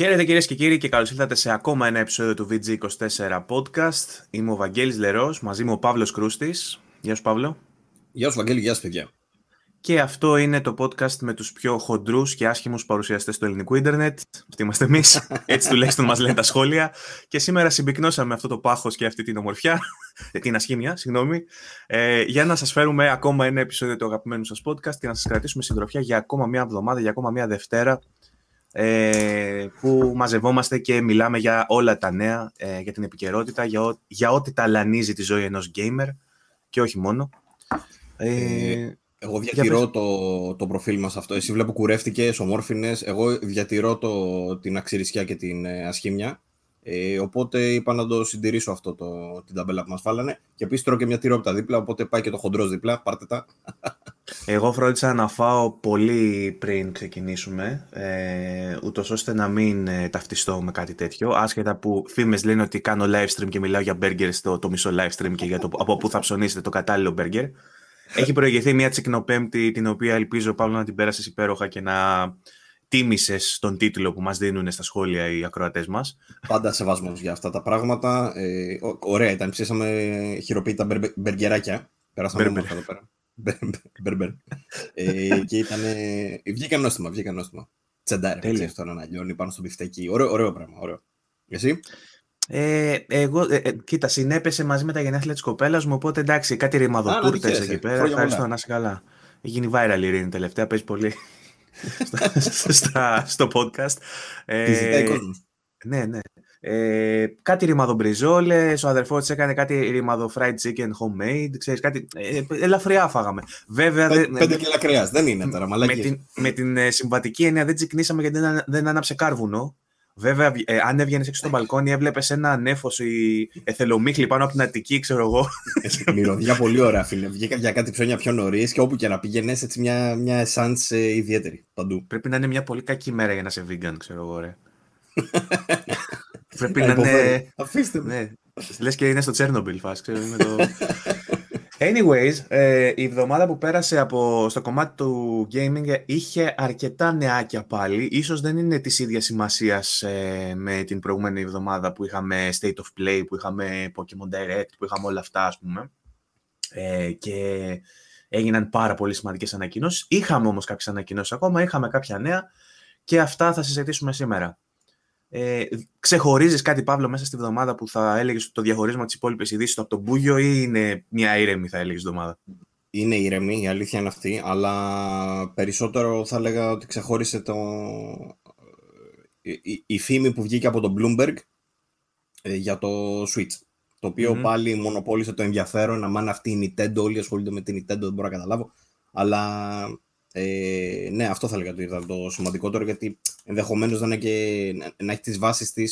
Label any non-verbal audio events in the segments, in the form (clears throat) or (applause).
Χαίρετε κυρίες και κύριοι και καλώς ήρθατε σε ακόμα ένα επεισόδιο του VG24 Podcast. Είμαι ο Βαγγέλης Λερός, μαζί μου ο Παύλος Κρούστης. Γεια σου Παύλο. Γεια σου Βαγγέλη, γεια σου παιδιά. Και αυτό είναι το podcast με τους πιο χοντρούς και άσχημους παρουσιαστές του ελληνικού ίντερνετ. Αυτή είμαστε εμείς, (laughs) έτσι τουλάχιστον μας λένε τα σχόλια. Και σήμερα συμπυκνώσαμε αυτό το πάχος και αυτή την ομορφιά, (laughs) την ασχήμια, συγγνώμη, ε, για να σας φέρουμε ακόμα ένα επεισόδιο του αγαπημένου σας podcast και να σας κρατήσουμε συντροφιά για ακόμα μια εβδομάδα, για ακόμα μια Δευτέρα ε, που μαζευόμαστε και μιλάμε για όλα τα νέα, ε, για την επικαιρότητα, για, για ό,τι ταλανίζει τη ζωή ενός gamer και όχι μόνο. Ε, ε εγώ διατηρώ το, το προφίλ μας αυτό. Εσύ βλέπω κουρεύτηκες, ομόρφινες. Εγώ διατηρώ το, την αξιρισιά και την ασχήμια. Ε, οπότε είπα να το συντηρήσω αυτό το, την ταμπέλα που μας φάλανε. Και επίσης τρώω και μια τυρόπιτα δίπλα, οπότε πάει και το χοντρός δίπλα. Πάρτε τα. Εγώ φρόντισα να φάω πολύ πριν ξεκινήσουμε, ε, ούτως ώστε να μην ε, ταυτιστώ με κάτι τέτοιο. Άσχετα που φήμες λένε ότι κάνω live stream και μιλάω για μπέργκερ στο το μισό live stream και για το, από πού θα ψωνίσετε το κατάλληλο μπέργκερ. (laughs) Έχει προηγηθεί μια τσικνοπέμπτη, την οποία ελπίζω πάνω να την πέρασες υπέροχα και να τίμησε τον τίτλο που μας δίνουν στα σχόλια οι ακροατές μας. Πάντα σεβασμός για αυτά τα πράγματα. Ε, ωραία ήταν. Ψήσαμε χειροποίητα μπερ, μπεργκεράκια. Περάσαμε μπερ, μπερ. εδώ πέρα. ε, και ήταν. Βγήκε νόστιμα, βγήκε νόστιμα. Τσεντάρε. Τέλειο τώρα να λιώνει πάνω στο μπιφτέκι. Ωραίο, ωραίο πράγμα. Ωραίο. Εσύ. Ε, εγώ, ε, ε κοίτα, συνέπεσε μαζί με τα γενέθλια της κοπέλας μου. Οπότε εντάξει, κάτι ρημαδοτούρτε εκεί πέρα. Ευχαριστώ, να είσαι καλά. Έχει γίνει viral η Ειρήνη τελευταία. Παίζει πολύ στο podcast. Ε, ναι, ναι. Ε, κάτι ρημαδομπριζόλε, ο αδερφός της έκανε κάτι ρημαδο fried chicken homemade. Ξέρεις, κάτι, ε, ελαφριά φάγαμε. Βέβαια, Πέ, κιλά κρέας, δεν είναι τώρα, Με την, με την συμβατική έννοια δεν τσικνήσαμε γιατί δεν, δεν άναψε κάρβουνο. Βέβαια, ε, αν έβγαινες έξω στο μπαλκόνι, έβλεπες ένα ανέφος ή εθελομίχλι πάνω από την Αττική, ξέρω εγώ. Μυρωδιά πολύ ωραία, φίλε. Βγήκα για κάτι ψώνια πιο νωρίς και όπου και να πηγαίνει, έτσι μια, μια ε, ιδιαίτερη παντού. Πρέπει να είναι μια πολύ κακή μέρα για να σε vegan, ξέρω εγώ, ρε. (laughs) Πρέπει να είναι. Αφήστε με. Ναι. Λες και είναι στο Τσέρνομπιλ, φάσκε. το... (laughs) Anyways, ε, η εβδομάδα που πέρασε από, στο κομμάτι του gaming ε, είχε αρκετά νεάκια πάλι. Ίσως δεν είναι της ίδιας σημασίας ε, με την προηγούμενη εβδομάδα που είχαμε State of Play, που είχαμε Pokemon Direct, που είχαμε όλα αυτά ας πούμε. Ε, και έγιναν πάρα πολύ σημαντικές ανακοινώσεις. Είχαμε όμως κάποιες ανακοινώσεις ακόμα, είχαμε κάποια νέα και αυτά θα συζητήσουμε σήμερα ε, ξεχωρίζεις κάτι Παύλο μέσα στη βδομάδα που θα έλεγες το διαχωρίσμα της υπόλοιπης ειδήσει από τον Μπούγιο ή είναι μια ήρεμη θα έλεγες εβδομάδα. Είναι ήρεμη, η αλήθεια είναι αυτή, αλλά περισσότερο θα έλεγα ότι ξεχώρισε το... Ε, η, η φήμη που βγήκε από τον Bloomberg ε, για το Switch. Το οποιο mm-hmm. πάλι μονοπόλησε το ενδιαφέρον, αμάν αυτή η Nintendo, όλοι ασχολούνται με την Nintendo, δεν μπορώ να καταλάβω. Αλλά ε, ναι, αυτό θα έλεγα το ήταν το σημαντικότερο, γιατί ενδεχομένως να, είναι να έχει τις βάσεις της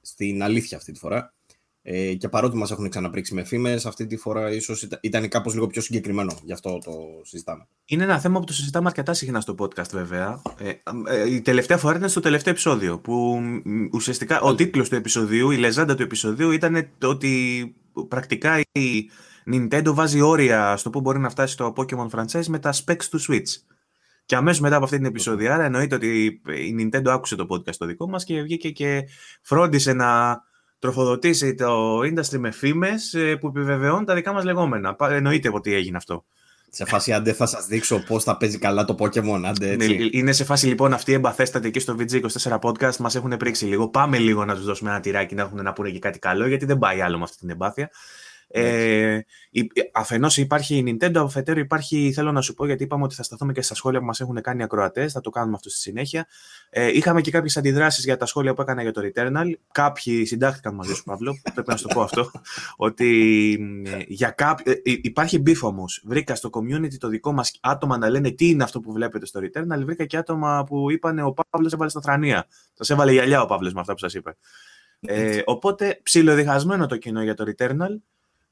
στην αλήθεια αυτή τη φορά. Ε, και παρότι μας έχουν ξαναπρίξει με φήμες, αυτή τη φορά ίσως ήταν κάπως λίγο πιο συγκεκριμένο. Γι' αυτό το συζητάμε. Είναι ένα θέμα που το συζητάμε αρκετά συχνά στο podcast, βέβαια. Ε, ε η τελευταία φορά ήταν στο τελευταίο επεισόδιο. Που ουσιαστικά ο τίτλος του επεισοδίου, η λεζάντα του επεισοδίου ήταν ότι πρακτικά η Nintendo βάζει όρια στο πού μπορεί να φτάσει το Pokémon franchise με τα specs του Switch. Και αμέσως μετά από αυτή την επεισόδια, άρα εννοείται ότι η Nintendo άκουσε το podcast το δικό μας και βγήκε και φρόντισε να τροφοδοτήσει το industry με φήμες ε, που επιβεβαιώνουν τα δικά μας λεγόμενα. Εννοείται ότι έγινε αυτό. Σε φάση αν δεν θα σας δείξω πώς θα παίζει καλά το Pokemon, δεν ναι, έτσι. είναι σε φάση λοιπόν η εμπαθέστατη εκεί στο VG24 podcast, μα έχουν πρίξει λίγο. Πάμε λίγο να τους δώσουμε ένα τυράκι να έχουν να πούνε και κάτι καλό, γιατί δεν πάει άλλο με αυτή την εμπάθεια. Ε, Αφενός υπάρχει η Nintendo, αφετέρου υπάρχει, θέλω να σου πω, γιατί είπαμε ότι θα σταθούμε και στα σχόλια που μας έχουν κάνει οι ακροατές, θα το κάνουμε αυτό στη συνέχεια. Ε, είχαμε και κάποιες αντιδράσεις για τα σχόλια που έκανα για το Returnal. Κάποιοι συντάχθηκαν μαζί σου, Παύλο, (laughs) πρέπει να σου το πω αυτό. ότι για ε, υπάρχει μπιφ όμως. Βρήκα στο community το δικό μας άτομα να λένε τι είναι αυτό που βλέπετε στο Returnal. Βρήκα και άτομα που είπαν ο Παύλος έβαλε στα θρανία. Σας έβαλε γυαλιά ο Παύλος με αυτά που σας είπε. Ε, οπότε ψιλοδιχασμένο το κοινό για το Returnal.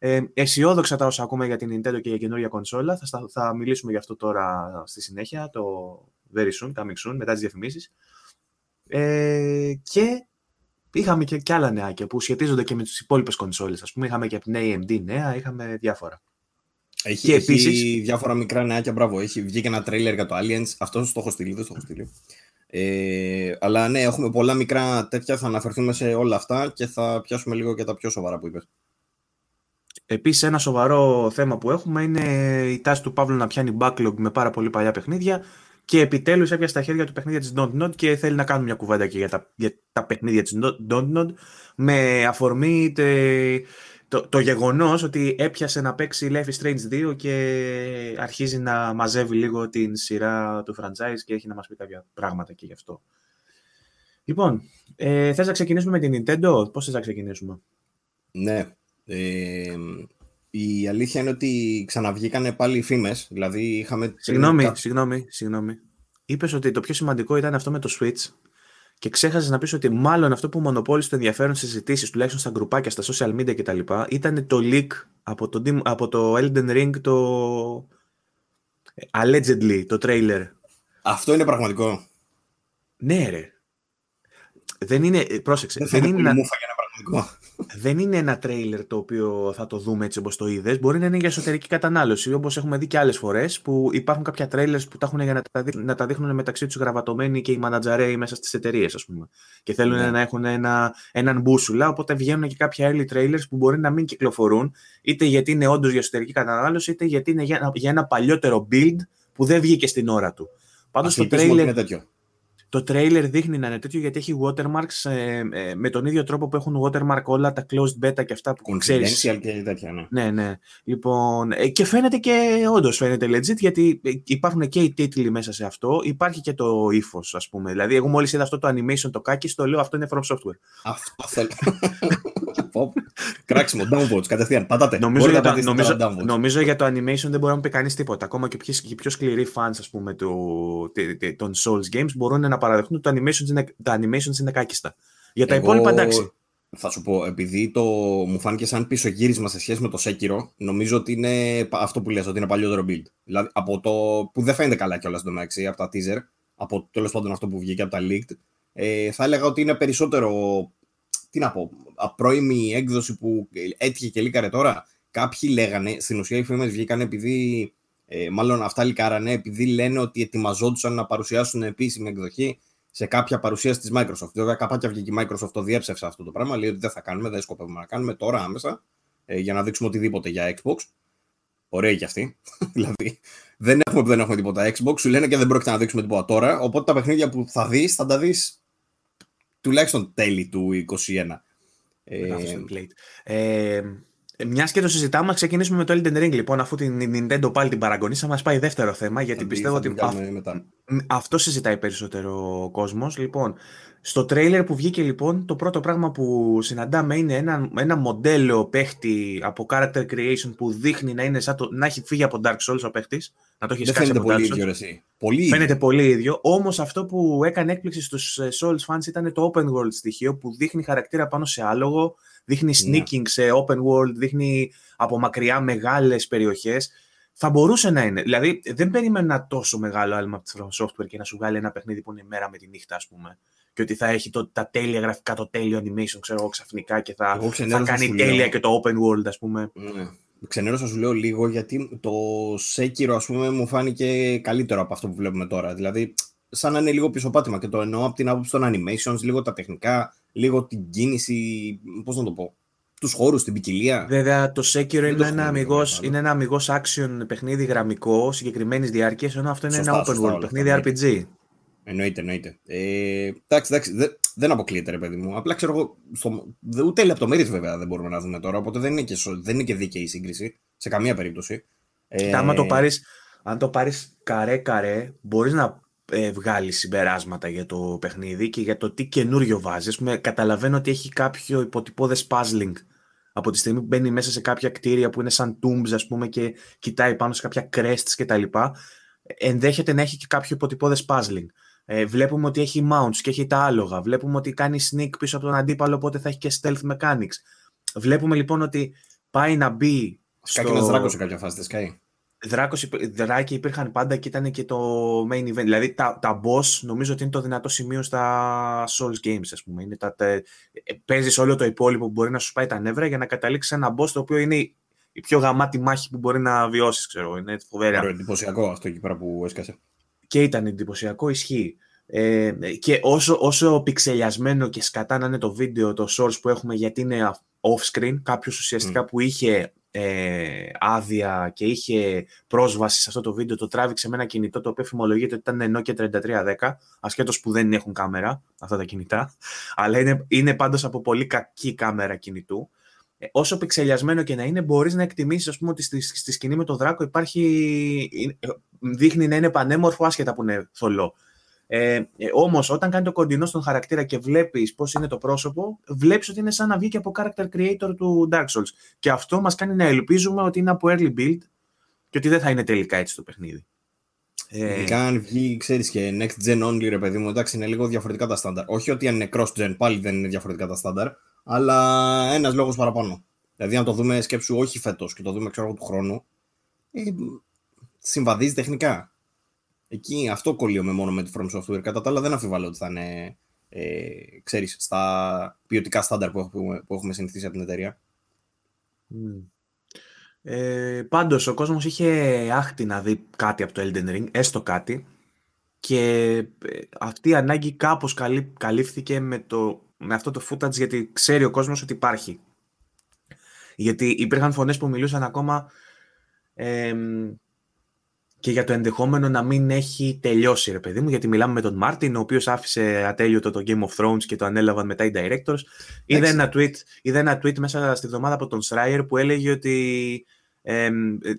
Ε, αισιόδοξα τα όσα ακούμε για την Nintendo και για καινούργια κονσόλα. Θα, θα μιλήσουμε γι' αυτό τώρα στη συνέχεια, το very soon, coming soon, μετά τις διαφημίσεις. Ε, και είχαμε και, και άλλα νεάκια που σχετίζονται και με τις υπόλοιπες κονσόλες. Ας πούμε, είχαμε και από την AMD νέα, είχαμε διάφορα. Έχει, και έχει διάφορα μικρά νεάκια, μπράβο. Έχει βγει και ένα τρέιλερ για το Aliens. Αυτό το έχω στείλει, δεν το έχω στείλει. Ε, αλλά ναι, έχουμε πολλά μικρά τέτοια. Θα αναφερθούμε σε όλα αυτά και θα πιάσουμε λίγο και τα πιο σοβαρά που είπες. Επίσης, ένα σοβαρό θέμα που έχουμε είναι η τάση του Παύλου να πιάνει backlog με πάρα πολύ παλιά παιχνίδια και επιτέλους έπιασε τα χέρια του παιχνίδια της Don't Not και θέλει να κάνουμε μια κουβέντα και για τα, για τα παιχνίδια της Dontnod με αφορμή το, το γεγονός ότι έπιασε να παίξει Life is Strange 2 και αρχίζει να μαζεύει λίγο την σειρά του franchise και έχει να μας πει κάποια πράγματα και γι' αυτό. Λοιπόν, ε, θες να ξεκινήσουμε με την Nintendo, Πώς θες να ξεκινήσουμε. Ναι, η αλήθεια είναι ότι ξαναβγήκανε πάλι οι φήμες. Δηλαδή είχαμε. Συγγνώμη, τα... συγγνώμη, συγγνώμη. Είπες ότι το πιο σημαντικό ήταν αυτό με το Switch και ξέχασες να πεις ότι μάλλον αυτό που μονοπόλησε το ενδιαφέρον στις συζητήσεις, τουλάχιστον στα γκρουπάκια, στα social media κτλ., ήταν το leak από το, από το Elden Ring, το. Ε, allegedly, το trailer. Αυτό είναι πραγματικό. Ναι, ρε. Δεν είναι. Ε, πρόσεξε. Δεν, είναι. να... Δεν είναι ένα τρέιλερ το οποίο θα το δούμε έτσι όπως το είδες. Μπορεί να είναι για εσωτερική κατανάλωση, όπως έχουμε δει και άλλες φορές, που υπάρχουν κάποια τρέιλερ που τα έχουν για να τα, δείχνουν, μεταξύ τους γραβατωμένοι και οι μανατζαρέοι μέσα στις εταιρείες, ας πούμε. Και θέλουν ναι. να έχουν ένα, έναν μπούσουλα, οπότε βγαίνουν και κάποια early trailers που μπορεί να μην κυκλοφορούν, είτε γιατί είναι όντως για εσωτερική κατανάλωση, είτε γιατί είναι για, για ένα παλιότερο build που δεν βγήκε στην ώρα του. Πάντως το τρέιλερ. Είναι τέτοιο. Το trailer δείχνει να είναι τέτοιο γιατί έχει watermarks ε, ε, με τον ίδιο τρόπο που έχουν watermark όλα τα closed beta και αυτά που ξέρεις. και τέτοια, ναι. Ναι, ναι. Λοιπόν, ε, και φαίνεται και όντως φαίνεται legit γιατί υπάρχουν και οι τίτλοι μέσα σε αυτό. Υπάρχει και το ύφος, ας πούμε. Δηλαδή, εγώ μόλις είδα αυτό το animation το κάκι, το λέω αυτό είναι from software. Αυτό θέλω. (laughs) Κράξιμο, downvotes, κατευθείαν. Πατάτε. Νομίζω για, το, νομίζω, νομίζω για το animation δεν μπορεί να πει κανείς τίποτα. Ακόμα και οι πιο σκληροί fans ας πούμε, του, των Souls Games μπορούν να παραδεχτούν ότι τα animations είναι κάκιστα. Για τα Εγώ... υπόλοιπα εντάξει. Θα σου πω, επειδή το μου φάνηκε σαν πίσω γύρισμα σε σχέση με το Σέκυρο, νομίζω ότι είναι αυτό που λες, ότι είναι παλιότερο build. Δηλαδή, από το που δεν φαίνεται καλά κιόλας το μεταξύ, από τα teaser, από τέλος πάντων αυτό που βγήκε από τα leaked, ε, θα έλεγα ότι είναι περισσότερο τι να πω, πρώιμη έκδοση που έτυχε και λίκαρε τώρα. Κάποιοι λέγανε, στην ουσία οι φήμε βγήκαν επειδή, ε, μάλλον αυτά λικάρανε, επειδή λένε ότι ετοιμαζόντουσαν να παρουσιάσουν επίσημη εκδοχή σε κάποια παρουσίαση της Microsoft. Βέβαια, καπάκια βγήκε η Microsoft, το διέψευσε αυτό το πράγμα. Λέει ότι δεν θα κάνουμε, δεν σκοπεύουμε να κάνουμε τώρα άμεσα ε, για να δείξουμε οτιδήποτε για Xbox. Ωραία και αυτή. (laughs) δηλαδή, δεν έχουμε που δεν έχουμε τίποτα Xbox. Σου λένε και δεν πρόκειται να δείξουμε τίποτα τώρα. Οπότε τα παιχνίδια που θα δεις, θα τα δεις τουλάχιστον τέλη του 2021. Ε, ε μιας και το συζητάμε, ξεκινήσουμε με το Elden Ring. Λοιπόν, αφού την Nintendo πάλι την παραγωνίσα, μας πάει δεύτερο θέμα, γιατί πιστεύω ότι αυτό συζητάει περισσότερο ο κόσμος. Λοιπόν, στο τρέιλερ που βγήκε, λοιπόν, το πρώτο πράγμα που συναντάμε είναι ένα, ένα μοντέλο παίχτη από character creation που δείχνει να, είναι σαν το, να έχει φύγει από Dark Souls ο παίχτης να το έχεις Δεν φαίνεται πολύ ίδιο, Πολύ φαίνεται ίδιο. πολύ ίδιο. Όμως αυτό που έκανε έκπληξη στους ε, Souls fans ήταν το open world στοιχείο που δείχνει χαρακτήρα πάνω σε άλογο, δείχνει ναι. sneaking σε open world, δείχνει από μακριά μεγάλες περιοχές. Θα μπορούσε να είναι. Δηλαδή, δεν περίμενα τόσο μεγάλο άλμα από τη Software και να σου βγάλει ένα παιχνίδι που είναι η μέρα με τη νύχτα, ας πούμε. Και ότι θα έχει το, τα τέλεια γραφικά, το τέλειο animation, ξέρω εγώ, ξαφνικά και θα, θα κάνει τέλεια και το open world, ας πούμε. Ναι ξενέρωσα σου λέω λίγο γιατί το Σέκυρο ας πούμε μου φάνηκε καλύτερο από αυτό που βλέπουμε τώρα. Δηλαδή σαν να είναι λίγο πάτημα και το εννοώ από την άποψη των animations, λίγο τα τεχνικά, λίγο την κίνηση, πώς να το πω, τους χώρους, την ποικιλία. Βέβαια το Σέκυρο είναι, ένα αμυγός, είναι ένα αμυγός action παιχνίδι γραμμικό συγκεκριμένης διάρκειας ενώ αυτό είναι ένα open world παιχνίδι ναι. RPG. Εννοείται, εννοείται. Ε, εντάξει, εντάξει, δεν αποκλείεται, ρε παιδί μου. Απλά ξέρω εγώ. Στο... Ούτε λεπτομέρειες βέβαια δεν μπορούμε να δούμε τώρα. Οπότε δεν είναι και, δεν είναι και δίκαιη η σύγκριση σε καμία περίπτωση. Ε... Άμα το πάρεις, αν το πάρεις καρέ-καρέ, μπορείς να ε, βγάλεις συμπεράσματα για το παιχνίδι και για το τι καινούριο βάζεις. Καταλαβαίνω ότι έχει κάποιο υποτυπώδε puzzling από τη στιγμή που μπαίνει μέσα σε κάποια κτίρια που είναι σαν tombs, ας πούμε, και κοιτάει πάνω σε κάποια crests κτλ. Ενδέχεται να έχει και κάποιο υποτυπώδες puzzling. Ε, βλέπουμε ότι έχει mounts και έχει τα άλογα. Βλέπουμε ότι κάνει sneak πίσω από τον αντίπαλο, οπότε θα έχει και stealth mechanics. Βλέπουμε λοιπόν ότι πάει να μπει. Σκάκι στο... δράκος σε κάποια φάση, σκάει. Δράκος, δράκοι υπήρχαν πάντα και ήταν και το main event. Δηλαδή τα, τα boss νομίζω ότι είναι το δυνατό σημείο στα Souls Games, ας πούμε. τα, ε, όλο το υπόλοιπο που μπορεί να σου πάει τα νεύρα για να καταλήξεις ένα boss το οποίο είναι η πιο γαμάτη μάχη που μπορεί να βιώσεις. ξέρω. Είναι φοβερά. Εντυπωσιακό αυτό εκεί πέρα που έσκασε και ήταν εντυπωσιακό, ισχύει. Ε, και όσο, όσο πιξελιασμένο και σκατά να είναι το βίντεο, το source που έχουμε, γιατί είναι off-screen, κάποιος ουσιαστικά mm. που είχε ε, άδεια και είχε πρόσβαση σε αυτό το βίντεο, το τράβηξε με ένα κινητό το οποίο φημολογείται ότι ήταν Nokia 3310, ασχέτως που δεν έχουν κάμερα αυτά τα κινητά, αλλά είναι, είναι πάντως από πολύ κακή κάμερα κινητού. Ε, όσο πιξελιασμένο και να είναι, μπορείς να εκτιμήσεις, ας πούμε, ότι στη, σκηνή με τον Δράκο υπάρχει. Ε, δείχνει να είναι πανέμορφο, άσχετα που είναι θολό. Ε, ε Όμως, όταν κάνει το κοντινό στον χαρακτήρα και βλέπεις πώς είναι το πρόσωπο, βλέπεις ότι είναι σαν να βγει από character creator του Dark Souls. Και αυτό μας κάνει να ελπίζουμε ότι είναι από early build και ότι δεν θα είναι τελικά έτσι το παιχνίδι. Ειδικά αν βγει, ξέρεις και next gen only, ρε παιδί μου, εντάξει, είναι λίγο διαφορετικά τα στάνταρ. Όχι ότι αν είναι cross gen πάλι δεν είναι διαφορετικά τα στάνταρ, αλλά ένας λόγος παραπάνω. Δηλαδή, αν το δούμε, σκέψου όχι φέτος και το δούμε, ξέρω του χρόνου, ε, συμβαδίζει τεχνικά. Εκεί αυτό κολλείομαι μόνο με τη From Software. Κατά τα άλλα, δεν αφιβάλλω ότι θα είναι ε, ξέρεις, στα ποιοτικά στάνταρ που έχουμε, που έχουμε συνηθίσει από την εταιρεία. Ε, πάντως, ο κόσμος είχε άχτη να δει κάτι από το Elden Ring, έστω κάτι, και ε, αυτή η ανάγκη κάπως καλύφθηκε με το με αυτό το footage γιατί ξέρει ο κόσμος ότι υπάρχει. Γιατί υπήρχαν φωνές που μιλούσαν ακόμα και για το ενδεχόμενο να μην έχει τελειώσει, ρε παιδί μου, γιατί μιλάμε με τον Μάρτιν, ο οποίος άφησε ατέλειωτο το Game of Thrones και το ανέλαβαν μετά οι directors. Είδα ένα, tweet, είδα ένα tweet μέσα στη βδομάδα από τον Σράιερ που έλεγε ότι ε,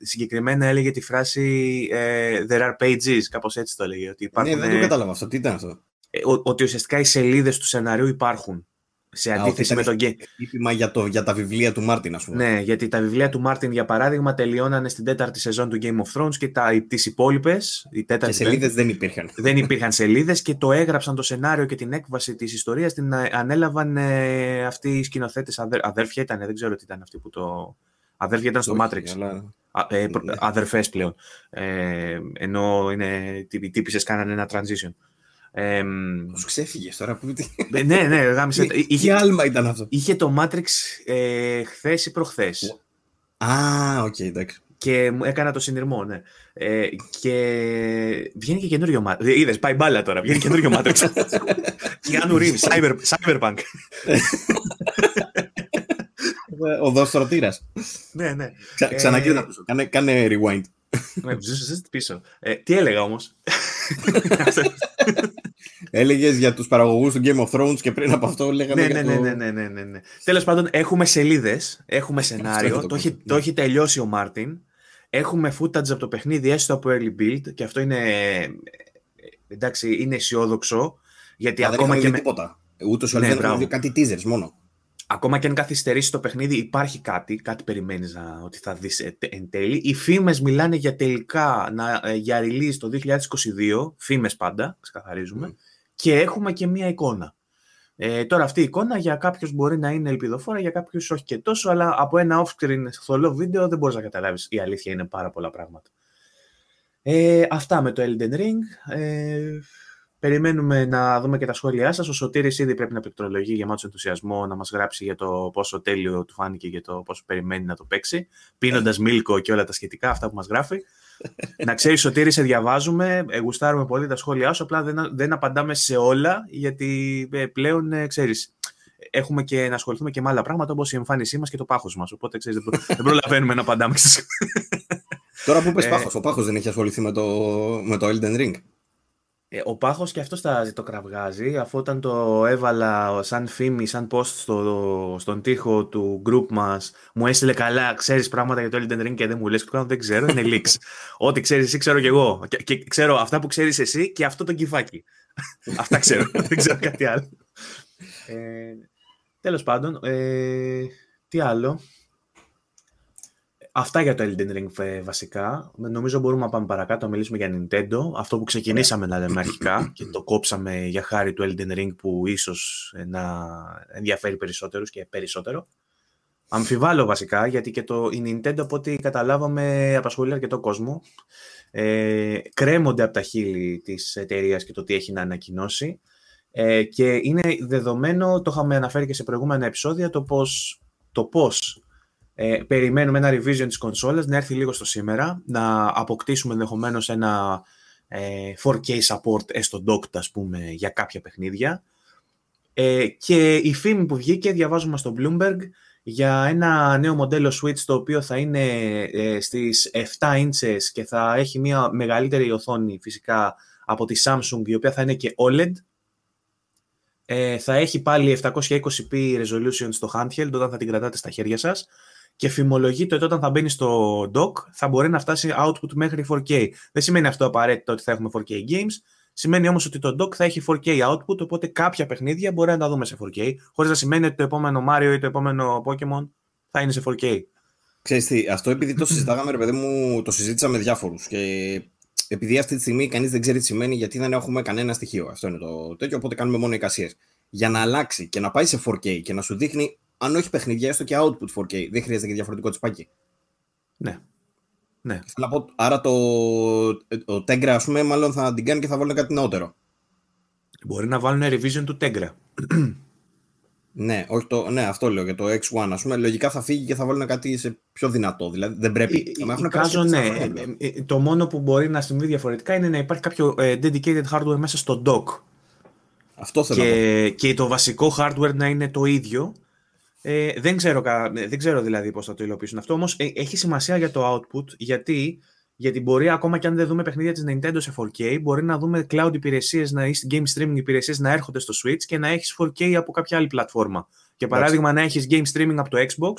συγκεκριμένα έλεγε τη φράση ε, «There are pages», κάπως έτσι το έλεγε. Ότι Ναι, δεν το κατάλαβα αυτό. Τι ήταν αυτό. Ε, ότι ουσιαστικά οι σελίδες του σενάριου υπάρχουν. Σε αντίθεση με τον Γκέι. για, το, για τα βιβλία του Μάρτιν, ας πούμε. Ναι, γιατί τα βιβλία του Μάρτιν, για παράδειγμα, τελειώνανε στην τέταρτη σεζόν του Game of Thrones και τις υπόλοιπες. Και σελίδες δεν υπήρχαν. Δεν υπήρχαν σελίδες και το έγραψαν το σενάριο και την έκβαση της ιστορίας την ε, ανέλαβαν ε, αυτοί οι σκηνοθέτες. αδέρφια ήταν, δεν ξέρω τι ήταν αυτοί που το. Αδέρφια ήταν στο Matrix. Ναι. Αδερφές πλέον. ενώ είναι, οι τύπησες κάνανε ένα transition. Ε, Πώς ξέφυγες τώρα που... ναι, ναι, γάμισε. είχε, άλμα ήταν αυτό. Είχε το Matrix ε, χθες ή προχθές. Α, οκ, εντάξει. Και έκανα το συνειρμό, ναι. Ε, και βγαίνει και καινούριο Matrix. Είδες, πάει μπάλα τώρα. Βγαίνει καινούριο Matrix. (laughs) Κιάνου cyber, Cyberpunk. Ο τύρα. Ναι, ναι. Ξα, ε, Ξανακοίτα ε, Κάνε, κάνε rewind. Ναι, πίσω. πίσω. Ε, τι έλεγα όμως. (laughs) Έλεγες για τους παραγωγούς του Game of Thrones και πριν από αυτό λέγαμε. Ναι ναι, ναι, ναι, ναι, ναι, ναι, ναι, ναι. Τέλος πάντων, έχουμε σελίδες, έχουμε σενάριο. το, έχει, έχει τελειώσει ο Μάρτιν. Έχουμε footage από το παιχνίδι έστω από early build και αυτό είναι. Ε, εντάξει, είναι αισιόδοξο. Γιατί ακόμα ακόμα δεν και. Με... Τίποτα. Ούτως ή ναι, άλλως δεν κάτι teasers μόνο. Ακόμα και αν καθυστερήσει το παιχνίδι, υπάρχει κάτι, κάτι περιμένεις ότι θα δεις εν τέλει. Οι φήμες μιλάνε για τελικά ε, για release το 2022, φήμες πάντα, ξεκαθαρίζουμε. Mm και έχουμε και μία εικόνα. Ε, τώρα αυτή η εικόνα για κάποιους μπορεί να είναι ελπιδοφόρα, για κάποιους όχι και τόσο, αλλά από ένα off-screen θολό βίντεο δεν μπορείς να καταλάβεις. Η αλήθεια είναι πάρα πολλά πράγματα. Ε, αυτά με το Elden Ring. Ε, περιμένουμε να δούμε και τα σχόλιά σας. Ο Σωτήρης ήδη πρέπει να πληκτρολογεί γεμάτος ενθουσιασμό, να μας γράψει για το πόσο τέλειο του φάνηκε και το πόσο περιμένει να το παίξει, πίνοντας μίλκο ε. και όλα τα σχετικά, αυτά που μας γράφει να ξέρεις, οτι σε διαβάζουμε, ε, γουστάρουμε πολύ τα σχόλιά σου, απλά δεν, δεν απαντάμε σε όλα, γιατί ε, πλέον, ε, ξέρεις, έχουμε και να ασχοληθούμε και με άλλα πράγματα, όπως η εμφάνισή μας και το πάχος μας, οπότε, ξέρεις, δεν, προ... δεν προλαβαίνουμε να απαντάμε. Τώρα που πες ε, πάχος, ο πάχος δεν έχει ασχοληθεί με το, με το Elden Ring. Ε, ο πάχος και αυτός το κραυγάζει, αφού όταν το έβαλα σαν φήμη, σαν post στο, στον τοίχο του group μας, μου έστειλε καλά, ξέρεις πράγματα για το Elden Ring και δεν μου λες, και δεν ξέρω, είναι leaks. (laughs) Ό,τι ξέρεις εσύ ξέρω κι εγώ. Και, ξέρω αυτά που ξέρεις εσύ και αυτό το κυφάκι. (laughs) αυτά ξέρω, (laughs) δεν ξέρω κάτι άλλο. Ε, τέλος πάντων, ε, τι άλλο. Αυτά για το Elden Ring βασικά. Νομίζω μπορούμε να πάμε παρακάτω, να μιλήσουμε για Nintendo. Αυτό που ξεκινήσαμε να λέμε αρχικά και το κόψαμε για χάρη του Elden Ring που ίσως ε, να ενδιαφέρει περισσότερους και περισσότερο. Αμφιβάλλω βασικά, γιατί και το, η Nintendo από ό,τι καταλάβαμε απασχολεί αρκετό κόσμο. Ε, κρέμονται από τα χείλη της εταιρείας και το τι έχει να ανακοινώσει. Ε, και είναι δεδομένο, το είχαμε αναφέρει και σε προηγούμενα επεισόδια, το πώς, το πώς ε, περιμένουμε ένα revision της κονσόλας να έρθει λίγο στο σήμερα, να αποκτήσουμε ενδεχομένως ένα 4K ε, support έστω docked, ας πούμε, για κάποια παιχνίδια. Ε, και η φήμη που βγήκε, διαβάζουμε στο Bloomberg, για ένα νέο μοντέλο Switch το οποίο θα είναι ε, στις 7 inches και θα έχει μια μεγαλύτερη οθόνη φυσικά από τη Samsung η οποία θα είναι και OLED θα έχει πάλι 720p resolution στο handheld όταν θα την κρατάτε στα χέρια σας και φημολογείται ότι όταν θα μπαίνει στο dock θα μπορεί να φτάσει output μέχρι 4K. Δεν σημαίνει αυτό απαραίτητα ότι θα έχουμε 4K games, σημαίνει όμως ότι το dock θα έχει 4K output, οπότε κάποια παιχνίδια μπορεί να τα δούμε σε 4K, Χωρίς να σημαίνει ότι το επόμενο Mario ή το επόμενο Pokemon θα είναι σε 4K. Ξέρεις τι, αυτό επειδή το συζητάγαμε, ρε παιδί μου, το συζήτησα με διάφορους. και επειδή αυτή τη στιγμή κανείς δεν ξέρει τι σημαίνει γιατί δεν έχουμε κανένα στοιχείο, αυτό είναι το τέτοιο, οπότε κάνουμε μόνο εικασίες. Για να αλλάξει και να πάει σε 4K και να σου δείχνει αν όχι παιχνίδια, έστω και output 4K. Δεν χρειάζεται και διαφορετικό τσπάκι. Ναι. ναι. άρα το, το Tegra, ας πούμε, μάλλον θα την κάνει και θα βάλουν κάτι νεότερο. Μπορεί να βάλουν revision του Tegra. ναι, όχι ναι, αυτό λέω για το X1. Ας πούμε, λογικά θα φύγει και θα βάλουν κάτι σε πιο δυνατό. Δηλαδή δεν πρέπει. Ναι. Ε, έχουν κάζω, ναι. το μόνο που μπορεί να συμβεί διαφορετικά είναι να υπάρχει κάποιο ε, dedicated hardware μέσα στο dock. Αυτό θέλω και, να πω. και το βασικό hardware να είναι το ίδιο ε, δεν, ξέρω, ε, δεν ξέρω δηλαδή πώς θα το υλοποιήσουν αυτό, όμως ε, έχει σημασία για το output, γιατί γιατί μπορεί ακόμα και αν δεν δούμε παιχνίδια της Nintendo σε 4K, μπορεί να δούμε cloud υπηρεσίες, να, game streaming υπηρεσίες να έρχονται στο Switch και να έχεις 4K από κάποια άλλη πλατφόρμα. Και παράδειγμα να έχεις game streaming από το Xbox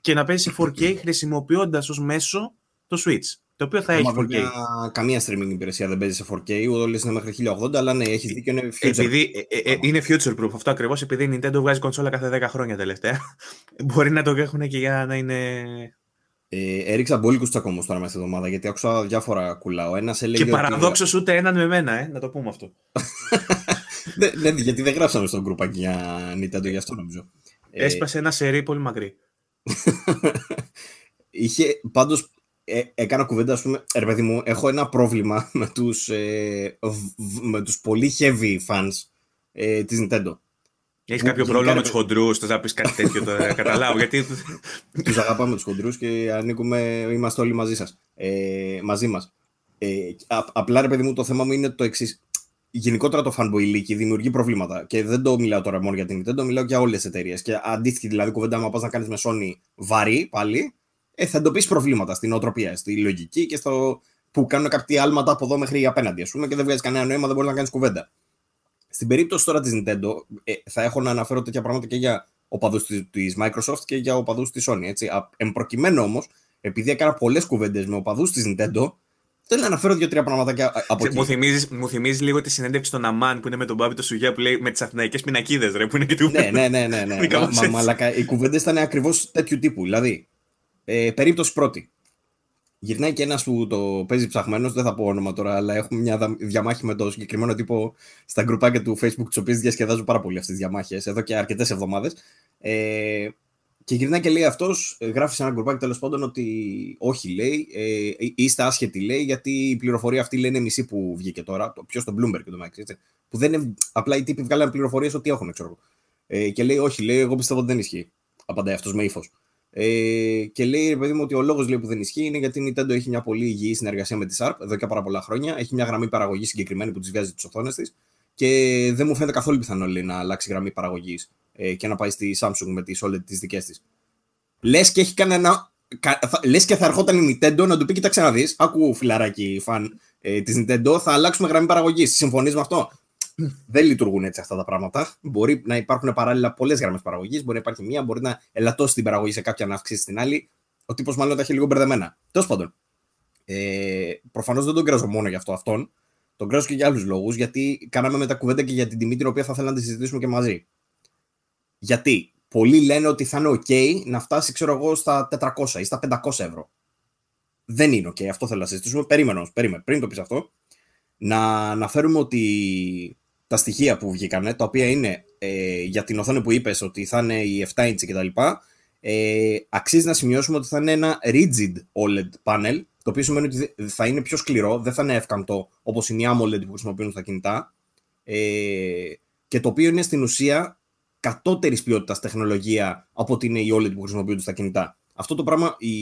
και να παίζεις 4K χρησιμοποιώντας ως μέσο το Switch. Το οποίο θα εχει έχει 4K. καμία streaming υπηρεσία δεν παίζει σε 4K, ούτε όλε είναι μέχρι 1080, αλλά ναι, έχει ε, δίκιο. Είναι future. Ε, ε, είναι future proof αυτό ακριβώς, επειδή η Nintendo βγάζει κονσόλα κάθε 10 χρόνια τελευταία. (laughs) Μπορεί να το έχουν και για να είναι. Ε, έριξα μπόλικους τσακωμούς τώρα μέσα στην εβδομάδα γιατί άκουσα διάφορα κουλά. Ο έλεγε και παραδόξως ούτε έναν με μένα, να το πούμε αυτό. (laughs) Ναι, ναι, γιατί δεν γράψαμε στον κρουπάκι για Nintendo, γι' αυτό νομίζω. Έσπασε ένα σερί πολύ μακρύ. (laughs) Είχε, πάντως ε, έκανα κουβέντα, ας πούμε, ρε παιδί μου, έχω ένα πρόβλημα (laughs) με τους ε, πολύ heavy fans ε, της Nintendo. Έχεις κάποιο πρόβλημα με τους χοντρούς, θες να πεις κάτι τέτοιο. Το καταλάβω γιατί. τους αγαπάμε τους χοντρούς και ανήκουμε, είμαστε όλοι μαζί σας. Ε, μαζί μας. Ε, απλά ρε παιδί μου, το θέμα μου είναι το εξής. Γενικότερα το fanboy leak δημιουργεί προβλήματα. Και δεν το μιλάω τώρα μόνο για την Nintendo, μιλάω για όλες τις εταιρείες. Και αντίστοιχη δηλαδή κουβέντα, άμα πας να κάνεις με Sony βαρύ πάλι, ε, θα εντοπίσεις προβλήματα στην οτροπία, στη λογική και στο που κάνουν κάποια άλματα από εδώ μέχρι απέναντι, ας πούμε, και δεν βγάζει κανένα νόημα, δεν μπορεί να κάνεις κουβέντα. Στην περίπτωση τώρα της Nintendo, ε, θα έχω να αναφέρω τέτοια πράγματα και για οπαδούς της Microsoft και για οπαδούς της Sony. Έτσι. προκειμένου όμως, επειδή έκανα πολλές κουβέντες με οπαδούς της Nintendo, Θέλω να αναφέρω δύο-τρία πράγματα ε, από εκεί. Μου θυμίζεις, μου θυμίζεις λίγο τη συνέντευξη των Αμάν που είναι με τον Μπάμπη το Σουγιά που λέει με τις αθηναϊκές πινακίδες, ρε, που είναι και του. Ναι, ναι, ναι. ναι, ναι. (laughs) μα, μα, αλλά, οι κουβέντες ήταν ακριβώς τέτοιου τύπου. Δηλαδή, ε, περίπτωση πρώτη. Γυρνάει και ένας που το παίζει ψαχμένο, δεν θα πω όνομα τώρα, αλλά έχουμε μια διαμάχη με το συγκεκριμένο τύπο στα γκρουπάκια του Facebook, τις οποίες διασκεδάζω πάρα πολύ αυτές τις διαμάχες εδώ και αρκετές εβδομάδες. Ε, και γυρνάει και λέει αυτός, ε, γράφει σε ένα γκρουπάκι τέλος πάντων ότι όχι λέει, ε, ε, είστε άσχετοι λέει, γιατί η πληροφορία αυτή λέει είναι μισή που βγήκε τώρα. Ποιο τον Bloomberg και το έτσι, Που δεν είναι, απλά οι τύποι βγάλανε πληροφορίες ότι έχουν, ξέρω ε, Και λέει, όχι λέει, εγώ πιστεύω ότι δεν ισχύει. Απαντάει αυτός με ύφος. Ε, και λέει, ρε παιδί μου, ότι ο λόγος που δεν ισχύει είναι γιατί η Nintendo έχει μια πολύ υγιή συνεργασία με τη Sharp εδώ και πάρα πολλά χρόνια. Έχει μια γραμμή παραγωγής συγκεκριμένη που τη βιάζει τις οθόνες της και δεν μου φαίνεται καθόλου πιθανό λέει, να αλλάξει γραμμή παραγωγής ε, και να πάει στη Samsung με τις OLED τις δικές της. Λες και έχει κανένα. Λες και θα ερχόταν η Nintendo να του πει: Κοιτάξτε να δεις, άκου φιλαράκι φαν ε, της Nintendo, θα αλλάξουμε γραμμή παραγωγής. Συμφωνείς με αυτό δεν λειτουργούν έτσι αυτά τα πράγματα. Μπορεί να υπάρχουν παράλληλα πολλές γραμμές παραγωγής, μπορεί να υπάρχει μία, μπορεί να ελαττώσει την παραγωγή σε κάποια, να αυξήσει την άλλη. Ο τύπος μάλλον τα έχει λίγο μπερδεμένα. Τέλος πάντων, ε, προφανώς δεν τον κράζω μόνο γι' αυτό αυτόν. Τον κράζω και για άλλους λόγους, γιατί κάναμε τα κουβέντα και για την τιμή την οποία θα θέλαμε να τη συζητήσουμε και μαζί. Γιατί πολλοί λένε ότι θα είναι OK να φτάσει, ξέρω εγώ, στα 400 ή στα 500 ευρώ. Δεν είναι OK, αυτό θέλω να συζητήσουμε. Περίμενε περίμενε. Πριν το πεις αυτό, να αναφέρουμε ότι τα στοιχεία που βγήκαν, τα οποία είναι ε, για την οθόνη που είπες ότι θα είναι η 7 inch κτλ. Ε, αξίζει να σημειώσουμε ότι θα είναι ένα rigid OLED panel, το οποίο σημαίνει ότι θα είναι πιο σκληρό, δεν θα είναι εύκαμπτο όπως είναι η AMOLED που χρησιμοποιούν στα κινητά. Ε, και το οποίο είναι στην ουσία κατώτερης ποιότητας τεχνολογία από ότι είναι η OLED που χρησιμοποιούνται στα κινητά. Αυτό το πράγμα οι,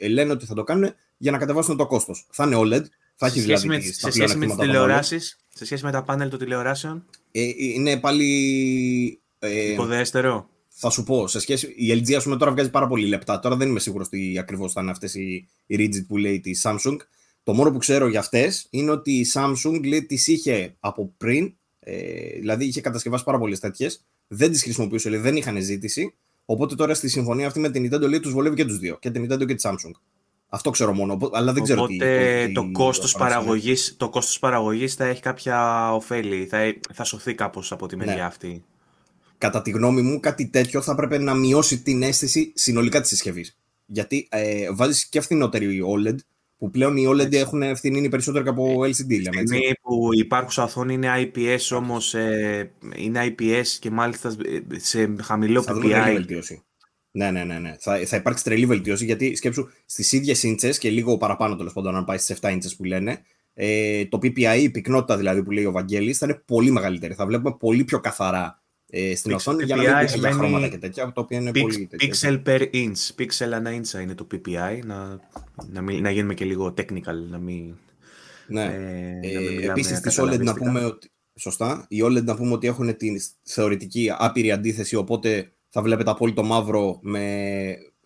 ε, λένε ότι θα το κάνουν για να κατεβάσουν το κόστος. Θα είναι OLED, θα έχεις δηλαδή με, σε σχέση με, τις τις σε σχέση με τα πάνελ των τηλεοράσεων. Ε, είναι πάλι... Ε, Υποδέστερο. Θα σου πω, σε σχέση, η LG ας πούμε τώρα βγάζει πάρα πολύ λεπτά. Τώρα δεν είμαι σίγουρος τι ακριβώς θα είναι αυτές οι, οι rigid που λέει τη Samsung. Το μόνο που ξέρω για αυτές είναι ότι η Samsung λέει, είχε από πριν, ε, δηλαδή είχε κατασκευάσει πάρα πολλές τέτοιες, δεν τις χρησιμοποιούσε, δεν είχαν ζήτηση, οπότε τώρα στη συμφωνία αυτή με την Nintendo λέει τους βολεύει και τους δύο, και την Nintendo και τη Samsung. Αυτό ξέρω μόνο, αλλά δεν ξέρω Οπότε, τι... το, κόστος παραγωγής, το κόστος παραγωγής θα έχει κάποια ωφέλη, θα, ε- θα σωθεί κάπως από τη ναι. μεριά αυτή. Κατά τη γνώμη μου, κάτι τέτοιο θα πρέπει να μειώσει την αίσθηση συνολικά της συσκευής. Γιατί ε, βάζεις και φθηνότερη OLED, που πλέον οι OLED έχουν φθηνίνει περισσότερο από ε, LCD. Λέμε, έτσι. Είναι που υπάρχουσα οθόνη είναι IPS όμως, ε, είναι IPS και μάλιστα σε χαμηλό PPI. Θα δούμε ναι, ναι, ναι. ναι. Θα, θα υπάρξει τρελή βελτίωση γιατί σκέψου στις ίδιες ίντσες και λίγο παραπάνω τέλος πάντων, αν πάει στις 7 ίντσες που λένε, ε, το PPI, η πυκνότητα δηλαδή που λέει ο Βαγγέλης, θα είναι πολύ μεγαλύτερη. Θα βλέπουμε πολύ πιο καθαρά ε, στην οθόνη για να μην για χρώματα και τέτοια, το οποίο είναι πολύ. Pixel per inch. Pixel ανά inch είναι το PPI. Να, να, να γίνουμε και λίγο technical, να μην. Ναι. Ε, ε, Επίση, τη OLED να πούμε ότι. Σωστά. Οι OLED να πούμε ότι έχουν την θεωρητική άπειρη αντίθεση, οπότε θα βλέπετε απόλυτο μαύρο με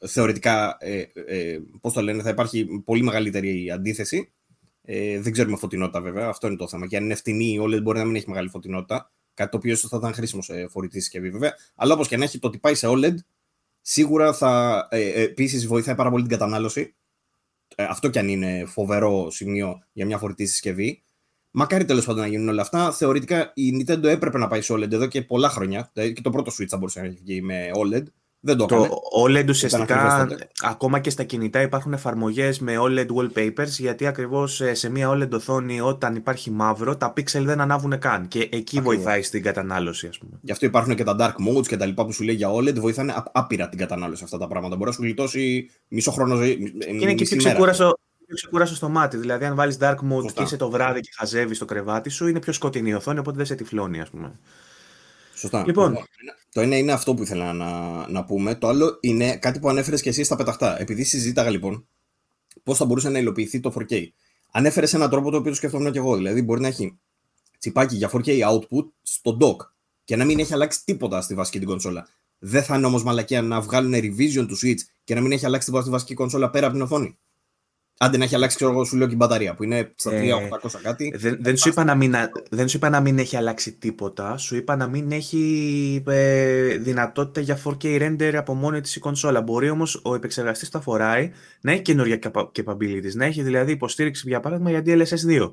θεωρητικά, ε, ε, πώς το λένε, θα υπάρχει πολύ μεγαλύτερη αντίθεση. Ε, δεν ξέρουμε φωτεινότητα βέβαια, αυτό είναι το θέμα. Και αν είναι φτηνή η OLED μπορεί να μην έχει μεγάλη φωτεινότητα, κάτι το οποίο θα ήταν χρήσιμο σε φορητή συσκευή βέβαια. Αλλά όπως και να έχει, το ότι πάει σε OLED σίγουρα θα ε, ε επίσης βοηθάει πάρα πολύ την κατανάλωση. Ε, αυτό κι αν είναι φοβερό σημείο για μια φορητή συσκευή. Μακάρι τέλος πάντων να γίνουν όλα αυτά. Θεωρητικά η Nintendo έπρεπε να πάει σε OLED εδώ και πολλά χρόνια. Ε, και το πρώτο Switch θα μπορούσε να έχει βγει με OLED. Δεν το, το OLED ουσιαστικά ακόμα και στα κινητά υπάρχουν εφαρμογές με OLED wallpapers γιατί ακριβώς ε, σε μια OLED οθόνη όταν υπάρχει μαύρο τα pixel δεν ανάβουν καν και εκεί ακριβώς. βοηθάει στην κατανάλωση, ας πούμε. Γι' αυτό υπάρχουν και τα dark modes και τα λοιπά που σου λέει για OLED, βοηθάνε άπειρα την κατανάλωση αυτά τα πράγματα. Μπορεί να σου γλιτώσει μισό χρόνο ζωή. Ε, είναι και πιο ξεκούραστο στο μάτι. Δηλαδή, αν βάλεις dark mode Σωστά. και είσαι το βράδυ και χαζεύεις το κρεβάτι σου, είναι πιο σκοτεινή η οθόνη, οπότε δεν σε τυφλώνει, ας πούμε. Σωστά. Λοιπόν. Το ένα είναι αυτό που ήθελα να, να πούμε. Το άλλο είναι κάτι που ανέφερες και εσύ στα πεταχτά. Επειδή συζήταγα λοιπόν πώς θα μπορούσε να υλοποιηθεί το 4K. Ανέφερες έναν τρόπο το οποίο σκεφτόμουν και εγώ. Δηλαδή, μπορεί να έχει τσιπάκι για 4K output στο dock και να μην έχει αλλάξει τίποτα στη βασική την κονσόλα. Δεν θα είναι όμως μαλακία να βγάλουν revision του Switch και να μην έχει αλλάξει τίποτα στη βασική κονσόλα πέρα από την οθόνη. Άντε να έχει αλλάξει, ξέρω εγώ, σου λέω και η μπαταρία που είναι στα 3.800 ε, κάτι. Δεν, δεν, σου είπα να μην, δεν σου είπα να μην έχει αλλάξει τίποτα. Σου είπα να μην έχει ε, δυνατότητα για 4K render από μόνη της η κονσόλα. Μπορεί όμως ο επεξεργαστής που τα φοράει να έχει καινούργια capabilities. Να έχει δηλαδή υποστήριξη για παράδειγμα για DLSS 2.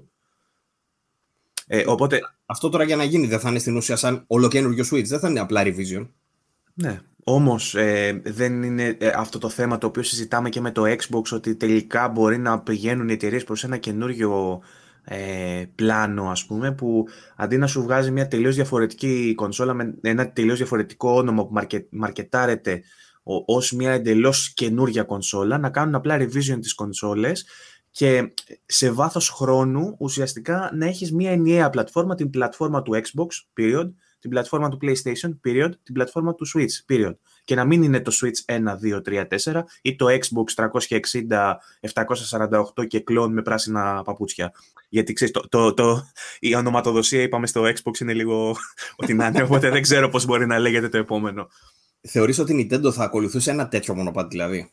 Ε, οπότε... Αυτό τώρα για να γίνει δεν θα είναι στην ουσία σαν ολοκένουργιο Switch. Δεν θα είναι απλά revision. Ναι. Όμως ε, δεν είναι ε, αυτό το θέμα το οποίο συζητάμε και με το Xbox ότι τελικά μπορεί να πηγαίνουν οι εταιρείες προς ένα καινούριο ε, πλάνο ας πούμε που αντί να σου βγάζει μια τελείως διαφορετική κονσόλα με ένα τελείως διαφορετικό όνομα που μαρκε, μαρκετάρεται ως μια εντελώς καινούρια κονσόλα να κάνουν απλά revision τις κονσόλες και σε βάθος χρόνου ουσιαστικά να έχεις μια ενιαία πλατφόρμα, την πλατφόρμα του Xbox, period, την πλατφόρμα του PlayStation, period, την πλατφόρμα του Switch, period. Και να μην είναι το Switch 1, 2, 3, 4 ή το Xbox 360, 748 και κλόν με πράσινα παπούτσια. Γιατί ξέρεις, το, το, το, η ονοματοδοσία είπαμε στο Xbox είναι λίγο (laughs) ότι να είναι, οπότε δεν ξέρω πώς μπορεί να λέγεται το επόμενο. Θεωρείς ότι η Nintendo θα ακολουθούσε ένα τέτοιο μονοπάτι δηλαδή.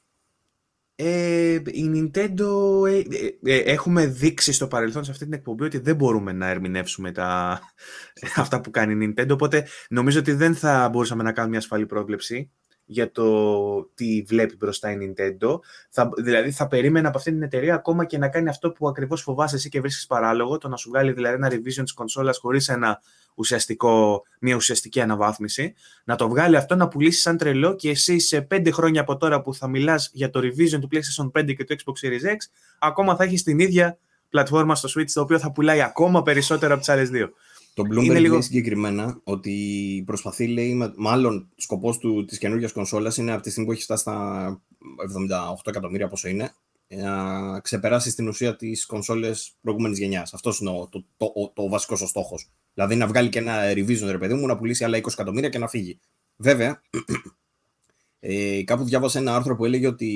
Ε, η Nintendo ε, ε, ε, έχουμε δείξει στο παρελθόν σε αυτή την εκπομπή ότι δεν μπορούμε να ερμηνεύσουμε τα, (laughs) αυτά που κάνει η Nintendo οπότε νομίζω ότι δεν θα μπορούσαμε να κάνουμε μια ασφαλή πρόβλεψη για το τι βλέπει μπροστά η Nintendo. Θα, δηλαδή θα περίμενα από αυτή την εταιρεία ακόμα και να κάνει αυτό που ακριβώς φοβάσαι εσύ και βρίσκεις παράλογο, το να σου βγάλει δηλαδή ένα revision της κονσόλας χωρίς ένα ουσιαστικό, μια ουσιαστική αναβάθμιση. Να το βγάλει αυτό, να πουλήσει σαν τρελό και εσύ σε πέντε χρόνια από τώρα που θα μιλάς για το revision του PlayStation 5 και του Xbox Series X, ακόμα θα έχεις την ίδια πλατφόρμα στο Switch, το οποίο θα πουλάει ακόμα περισσότερο από τις άλλες δύο. Το Bloomberg είναι λίγο... λέει συγκεκριμένα ότι προσπαθεί, λέει, μάλλον σκοπός της καινούργιας κονσόλας είναι από τη στιγμή που έχει φτάσει στα 78 εκατομμύρια, πόσο είναι, ε, να ξεπεράσεις στην ουσία τι κονσόλες προηγούμενης γενιάς. Αυτός είναι ο, το, το, το, το βασικός ο στόχος. Δηλαδή να βγάλει και ένα revision, ρε παιδί μου, να πουλήσει άλλα 20 εκατομμύρια και να φύγει. Βέβαια, (clears throat) ε, κάπου διάβασα ένα άρθρο που έλεγε ότι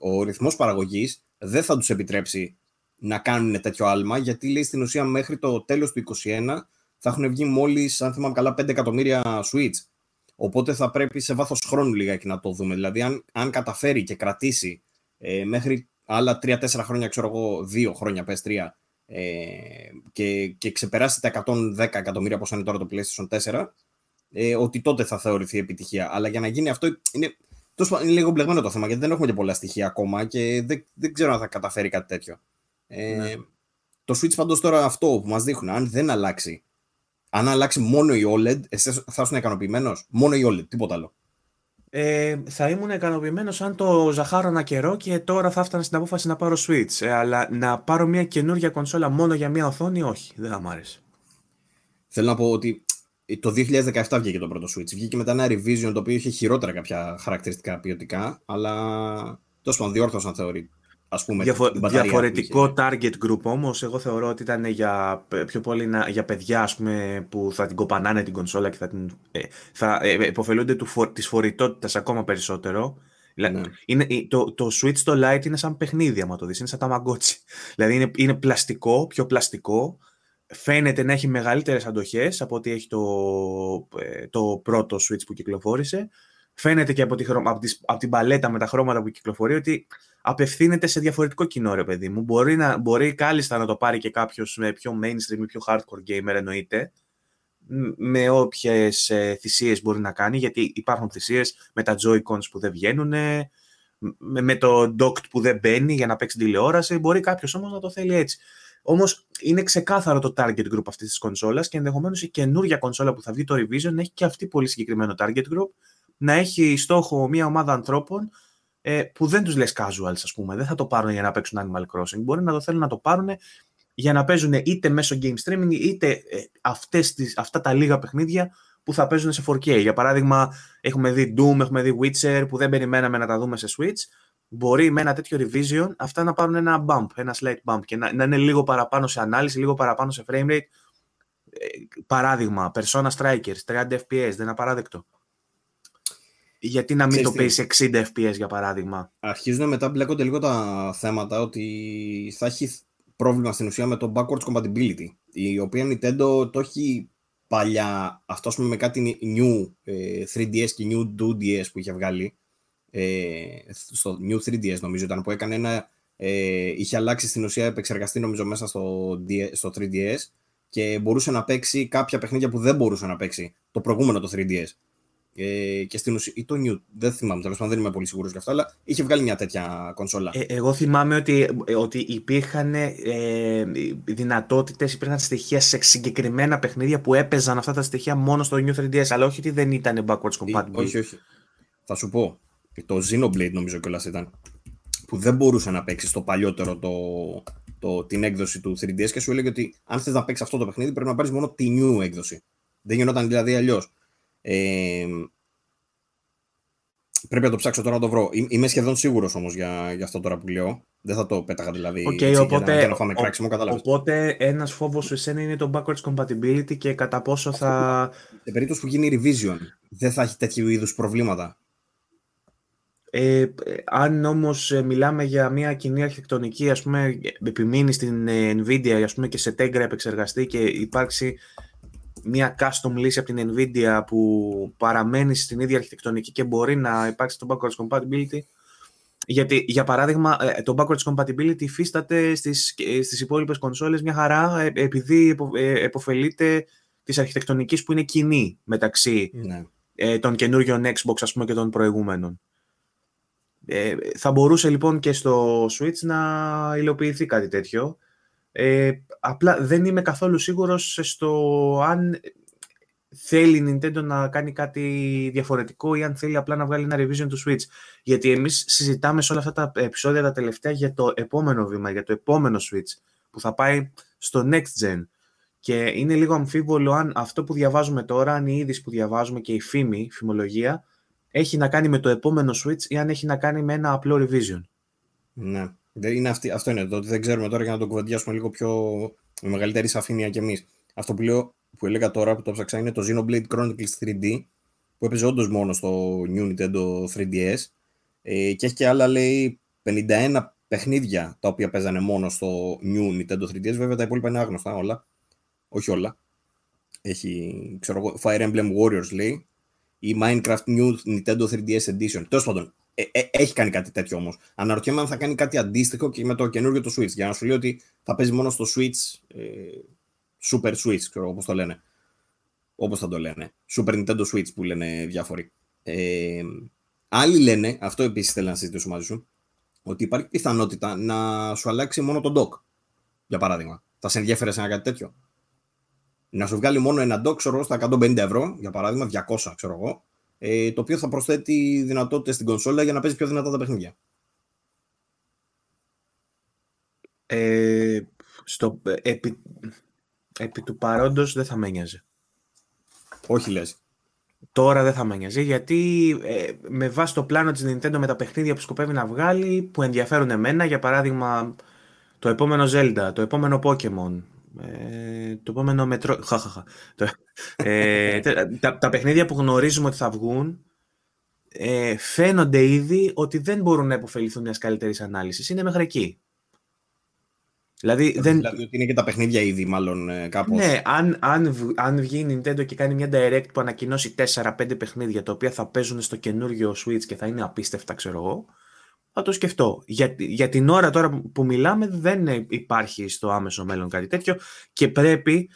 ο ρυθμός παραγωγής δεν θα τους επιτρέψει να κάνουν τέτοιο άλμα, γιατί λέει στην ουσία μέχρι το τέλος του 2021 θα έχουν βγει μόλις, αν θυμάμαι καλά, 5 εκατομμύρια Switch. Οπότε θα πρέπει σε βάθος χρόνου λιγάκι να το δούμε. Δηλαδή, αν, αν καταφέρει και κρατήσει ε, μέχρι άλλα τρία-τέσσερα χρόνια, ξέρω εγώ, δύο χρόνια, πες τρία, ε, και, και ξεπεράσει τα 110 εκατομμύρια, όπως είναι τώρα το PlayStation 4, ε, ότι τότε θα θεωρηθεί επιτυχία. Αλλά για να γίνει αυτό είναι, είναι λίγο μπλεγμένο το θέμα, γιατί δεν έχουμε και πολλά στοιχεία ακόμα και δεν, δεν ξέρω αν θα καταφέρει κάτι τέτοιο. Ε, ναι. Το Switch πάντως τώρα αυτό που μας δείχνουν, αν δεν αλλάξει, αν αλλάξει μόνο η OLED, εσύ θα ήσουν ικανοποιημένος. Μόνο η OLED, τίποτα άλλο. Ε, θα ήμουν ικανοποιημένος αν το ζαχαρόνα καιρό και τώρα θα έφτανα στην απόφαση να πάρω Switch. Ε, αλλά να πάρω μια καινούργια κονσόλα μόνο για μια οθόνη, όχι. Δεν θα μ' άρεσε. Θέλω να πω ότι το 2017 βγήκε το πρώτο Switch. Βγήκε μετά ένα revision το οποίο είχε χειρότερα κάποια χαρακτηριστικά ποιοτικά, αλλά τόσο πάντων διόρθωσαν θεωρεί ας διαφορετικό target group όμως, εγώ θεωρώ ότι ήταν για, πιο πολύ για παιδιά ας που θα την κοπανάνε την κονσόλα και θα, την, ε, θα υποφελούνται ε, του φο- της φορητότητας ακόμα περισσότερο. Ναι. Είναι, ε, το, το Switch το Lite είναι σαν παιχνίδι, άμα το δεις, είναι σαν τα μαγκότσι. (laughs) Δηλαδή είναι, είναι πλαστικό, πιο πλαστικό, φαίνεται να έχει μεγαλύτερες αντοχές από ότι έχει το, το πρώτο Switch που κυκλοφόρησε. Φαίνεται και από, τη, από, από την παλέτα με τα χρώματα που κυκλοφορεί ότι απευθύνεται σε διαφορετικό κοινό, ρε παιδί μου. Μπορεί, να, μπορεί κάλλιστα να το πάρει και κάποιος με πιο mainstream ή πιο hardcore gamer, εννοείται. Με όποιες ε, θυσίες μπορεί να κάνει, γιατί υπάρχουν θυσίες με τα Joy-Cons που δεν βγαίνουν, με, το docked που δεν μπαίνει για να παίξει τηλεόραση. Μπορεί κάποιος όμως να το θέλει έτσι. Όμως είναι ξεκάθαρο το target group αυτής της κονσόλας και ενδεχομένως η καινούργια κονσόλα που θα βγει το revision έχει και αυτή πολύ συγκεκριμένο target group. Να έχει στόχο μια ομάδα ανθρώπων ε, που δεν τους λες casual, ας πούμε, δεν θα το πάρουν για να παίξουν Animal Crossing, μπορεί να το θέλουν να το πάρουν για να παίζουν είτε μέσω game streaming είτε ε, αυτές τις, αυτά τα λίγα παιχνίδια που θα παίζουν σε 4K. Για παράδειγμα, έχουμε δει Doom, έχουμε δει Witcher που δεν περιμέναμε να τα δούμε σε Switch. Μπορεί με ένα τέτοιο revision αυτά να πάρουν ένα bump, ένα slight bump και να, να είναι λίγο παραπάνω σε ανάλυση, λίγο παραπάνω σε frame rate. Ε, παράδειγμα, Persona Strikers, 30 FPS, δεν είναι απαράδεκτο. Γιατί να μην το πει 60 FPS για παράδειγμα. Αρχίζουν μετά μπλέκονται λίγο τα θέματα ότι θα έχει πρόβλημα στην ουσία με το backwards compatibility. Η οποία Nintendo το έχει παλιά, αυτό πούμε με κάτι new 3DS ε, και new 2DS που είχε βγάλει. Ε, στο new 3DS νομίζω ήταν που έκανε ένα. Ε, είχε αλλάξει στην ουσία, επεξεργαστή νομίζω μέσα στο, στο 3DS και μπορούσε να παίξει κάποια παιχνίδια που δεν μπορούσε να παίξει το προηγούμενο το 3DS. Ε, και στην ουσία, ή το νιου, δεν θυμάμαι τέλος πάντων, δεν είμαι πολύ σίγουρος γι' αυτό, αλλά είχε βγάλει μια τέτοια κονσόλα. Ε, εγώ θυμάμαι ότι, ότι υπήρχαν ε, δυνατότητες, υπήρχαν στοιχεία σε συγκεκριμένα παιχνίδια που έπαιζαν αυτά τα στοιχεία μόνο στο νιου 3DS, αλλά όχι ότι δεν ήταν backwards ε, compatible. όχι, όχι. Θα σου πω. Το Xenoblade νομίζω κιόλας ήταν. Που δεν μπορούσε να παίξει το παλιότερο το, το, την έκδοση του 3DS και σου έλεγε ότι αν θες να παίξεις αυτό το παιχνίδι πρέπει να πάρεις μόνο τη νιου έκδοση. Δεν γινόταν δηλαδή αλλιώς πρέπει να το ψάξω τώρα να το βρω. Είμαι σχεδόν σίγουρος όμως για, για αυτό τώρα που λέω. Δεν θα το πέταγα δηλαδή. Okay, οπότε, για να, Οπότε ένας φόβος σου εσένα είναι το backwards compatibility και κατά πόσο θα. Σε περίπτωση που γίνει revision, δεν θα έχει τέτοιου είδους προβλήματα. Ε, αν όμως ε, μιλάμε για μια κοινή αρχιτεκτονική, ας πούμε, επιμείνει στην ε, Nvidia ας πούμε, και σε Tegra επεξεργαστή και υπάρξει μια custom λύση από την Nvidia που παραμένει στην ίδια αρχιτεκτονική και μπορεί να υπάρξει το backwards compatibility. Γιατί, για παράδειγμα, ε, το backwards compatibility υφίσταται στις, ε, στις υπόλοιπες κονσόλες μια χαρά ε, επειδή εποφελείται της αρχιτεκτονικής που είναι κοινή μεταξύ ναι. των καινούριων Xbox ας πούμε και των προηγούμενων. θα μπορούσε λοιπόν και στο Switch να υλοποιηθεί κάτι τέτοιο. Ε, απλά δεν είμαι καθόλου σίγουρος στο αν θέλει η Nintendo να κάνει κάτι διαφορετικό ή αν θέλει απλά να βγάλει ένα revision του Switch. Γιατί εμείς συζητάμε σε όλα αυτά τα επεισόδια τα τελευταία για το επόμενο βήμα, για το επόμενο Switch που θα πάει στο next gen. Και είναι λίγο αμφίβολο αν αυτό που διαβάζουμε τώρα, αν η είδηση που διαβάζουμε και η φήμη, η φημολογία, έχει να κάνει με το επόμενο Switch ή αν έχει να κάνει με ένα απλό revision. Ναι. Είναι αυτή, αυτό είναι το ότι δεν ξέρουμε τώρα για να το κουβεντιάσουμε λίγο πιο με μεγαλύτερη σαφήνεια κι εμείς. Αυτό που, λέω, που έλεγα τώρα που το ψάξα είναι το Xenoblade Chronicles 3D που έπαιζε όντως μόνος στο New Nintendo 3DS ε, και έχει και άλλα λέει 51 παιχνίδια τα οποία παίζανε μόνος στο New Nintendo 3DS. Βέβαια τα υπόλοιπα είναι άγνωστα όλα. Όχι όλα. Έχει ξέρω, Fire Emblem Warriors λέει ή Minecraft New Nintendo 3DS Edition. Τέλος πάντων, ε, ε, έχει κάνει κάτι τέτοιο όμως. Αναρωτιέμαι αν θα κάνει κάτι αντίστοιχο και με το καινούριο το Switch. Για να σου λέει ότι θα παίζει μόνο στο Switch. Ε, Super Switch, ξέρω όπως το λένε. Όπως θα το λένε. Super Nintendo Switch που λένε διάφοροι. Ε, άλλοι λένε, αυτό επίσης θέλω να συζητήσω μαζί σου, ότι υπάρχει πιθανότητα να σου αλλάξει μόνο τον dock. Για παράδειγμα. Θα σε ενδιαφέρε σε ένα κάτι τέτοιο. Να σου βγάλει μόνο ένα dock, ξέρω εγώ στα 150 ευρώ, για παράδειγμα, 200, ξέρω εγώ, ε, το οποίο θα προσθέτει δυνατότητες στην κονσόλα για να παίζει πιο δυνατά τα παιχνίδια. Ε, στο, επί, του παρόντος δεν θα με Όχι λες. Τώρα δεν θα με νοιάζει γιατί ε, με βάση το πλάνο της Nintendo με τα παιχνίδια που σκοπεύει να βγάλει που ενδιαφέρουν εμένα για παράδειγμα το επόμενο Zelda, το επόμενο Pokemon, ε, το επόμενο μετρό... Χαχαχα. Ε, τα, τα παιχνίδια που γνωρίζουμε ότι θα βγουν ε, φαίνονται ήδη ότι δεν μπορούν να επωφεληθούν μιας καλύτερης ανάλυσης. Είναι μέχρι εκεί. Δηλαδή, ε, δεν... δηλαδή ότι είναι και τα παιχνίδια ήδη, μάλλον ε, κάπως. Ναι, αν, αν, αν βγει η Nintendo και κάνει μια direct που ανακοινώσει 4-5 παιχνίδια τα οποία θα παίζουν στο καινούριο Switch και θα είναι απίστευτα, ξέρω εγώ, θα το σκεφτώ. Για, για την ώρα τώρα που μιλάμε δεν υπάρχει στο άμεσο μέλλον κάτι τέτοιο και πρέπει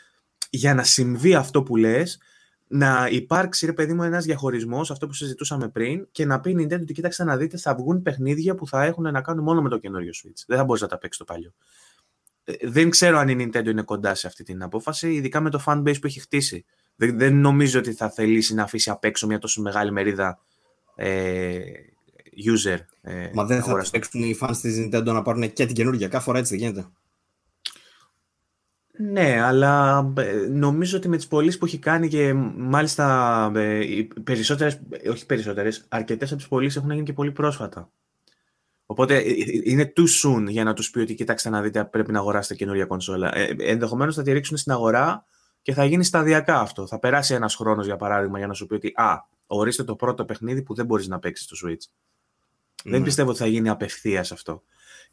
για να συμβεί αυτό που λες να υπάρξει ρε παιδί μου ένας διαχωρισμός, αυτό που συζητούσαμε πριν, και να πει η Nintendo ότι κοίταξε να δείτε, θα βγουν παιχνίδια που θα έχουν να κάνουν μόνο με το καινούριο Switch. Δεν θα μπορείς να τα παίξεις το παλιό. Ε, δεν ξέρω αν η Nintendo είναι κοντά σε αυτή την απόφαση, ειδικά με το fanbase που έχει χτίσει. Δεν, νομίζω ότι θα θελήσει να αφήσει απ' έξω μια τόσο μεγάλη μερίδα ε, user. Ε, Μα δεν θα παίξουν οι fans της Nintendo να πάρουν και την καινούργια. Κάθε φορά έτσι δεν γίνεται. Ναι, αλλά ε, νομίζω ότι με τις πωλήσεις που έχει κάνει και μάλιστα ε, οι περισσότερες, όχι περισσότερες, αρκετές από τις πωλήσεις έχουν γίνει και πολύ πρόσφατα. Οπότε είναι too soon για να τους πει ότι κοιτάξτε να δείτε πρέπει να αγοράσετε καινούργια κονσόλα. Ενδεχομένω ενδεχομένως θα τη ρίξουν στην αγορά και θα γίνει σταδιακά αυτό. Θα περάσει ένας χρόνος για παράδειγμα για να σου πει ότι α, ορίστε το πρώτο παιχνίδι που δεν μπορείς να παίξεις στο Switch. Δεν ναι. πιστεύω ότι θα γίνει απευθείας αυτό.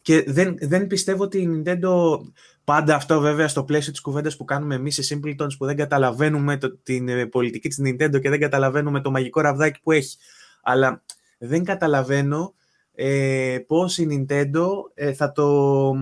Και δεν, δεν πιστεύω ότι η Nintendo. Πάντα αυτό βέβαια στο πλαίσιο της κουβέντας που κάνουμε εμείς σε Simpletons που δεν καταλαβαίνουμε την ε, πολιτική της Nintendo και δεν καταλαβαίνουμε το μαγικό ραβδάκι που έχει. Αλλά δεν καταλαβαίνω ε, πώς η Nintendo ε, θα το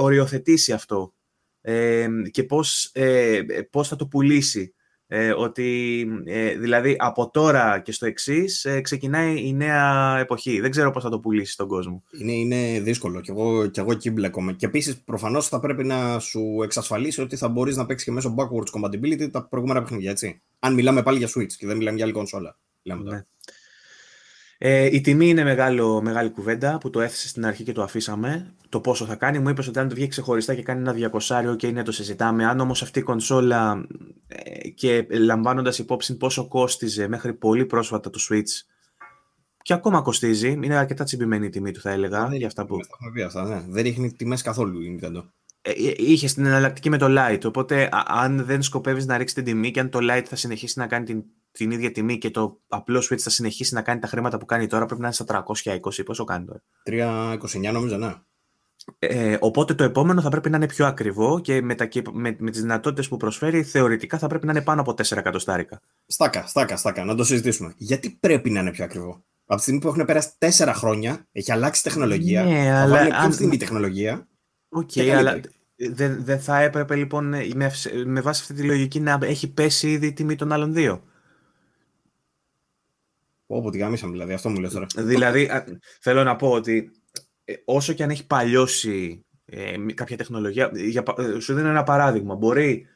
οριοθετήσει αυτό ε, και πώς ε, ε, πώς θα το πουλήσει. Ε, ότι ε, δηλαδή από τώρα και στο εξής ε, ξεκινάει η νέα εποχή. Δεν ξέρω πώς θα το πουλήσεις τον κόσμο. Είναι, είναι δύσκολο και εγώ, και εγώ εκεί μπλέκομαι. Και επίσης προφανώς θα πρέπει να σου εξασφαλίσει ότι θα μπορείς να παίξεις και μέσω backwards compatibility τα προηγούμενα παιχνίδια. Έτσι. Αν μιλάμε πάλι για Switch και δεν μιλάμε για άλλη κονσόλα. Λέμε ναι. Ε, η τιμή είναι μεγάλο, μεγάλη κουβέντα που το έθεσε στην αρχή και το αφήσαμε. Το πόσο θα κάνει. Μου είπες ότι αν το βγει ξεχωριστά και κάνει ένα 200 και είναι το συζητάμε. Αν όμως αυτή η κονσόλα ε, και λαμβάνοντας υπόψη πόσο κόστιζε μέχρι πολύ πρόσφατα το Switch και ακόμα κοστίζει, είναι αρκετά τσιμπημένη η τιμή του, θα έλεγα. Δεν για αυτά που. Αυτά, ναι. Δεν ρίχνει τιμές καθόλου η Nintendo. Ε, ε, είχε την εναλλακτική με το Lite. Οπότε, αν δεν σκοπεύεις να ρίξεις την τιμή και αν το Lite θα συνεχίσει να κάνει την την ίδια τιμή και το απλό Switch θα συνεχίσει να κάνει τα χρήματα που κάνει τώρα, πρέπει να είναι στα 320. Πόσο κάνει τώρα. 329 νομίζω, ναι. Ε, οπότε το επόμενο θα πρέπει να είναι πιο ακριβό και με, τα, με, με τις δυνατότητες που προσφέρει θεωρητικά θα πρέπει να είναι πάνω από 4 εκατοστάρικα. Στάκα, στάκα, στάκα, να το συζητήσουμε. Γιατί πρέπει να είναι πιο ακριβό. Από τη στιγμή που έχουν περάσει 4 χρόνια, έχει αλλάξει τεχνολογία. Ναι, θα αλλά... Είναι πιο τεχνολογία. Οκ, αλλά δεν δε θα έπρεπε λοιπόν με, με βάση αυτή τη λογική να έχει πέσει ήδη η τιμή των άλλων δύο. Όπω τη γαμίσαμε, δηλαδή. Αυτό μου λες τώρα. Δηλαδή, θέλω να πω ότι ε, όσο και αν έχει παλιώσει ε, κάποια τεχνολογία. Για, ε, σου δίνω ένα παράδειγμα. Μπορεί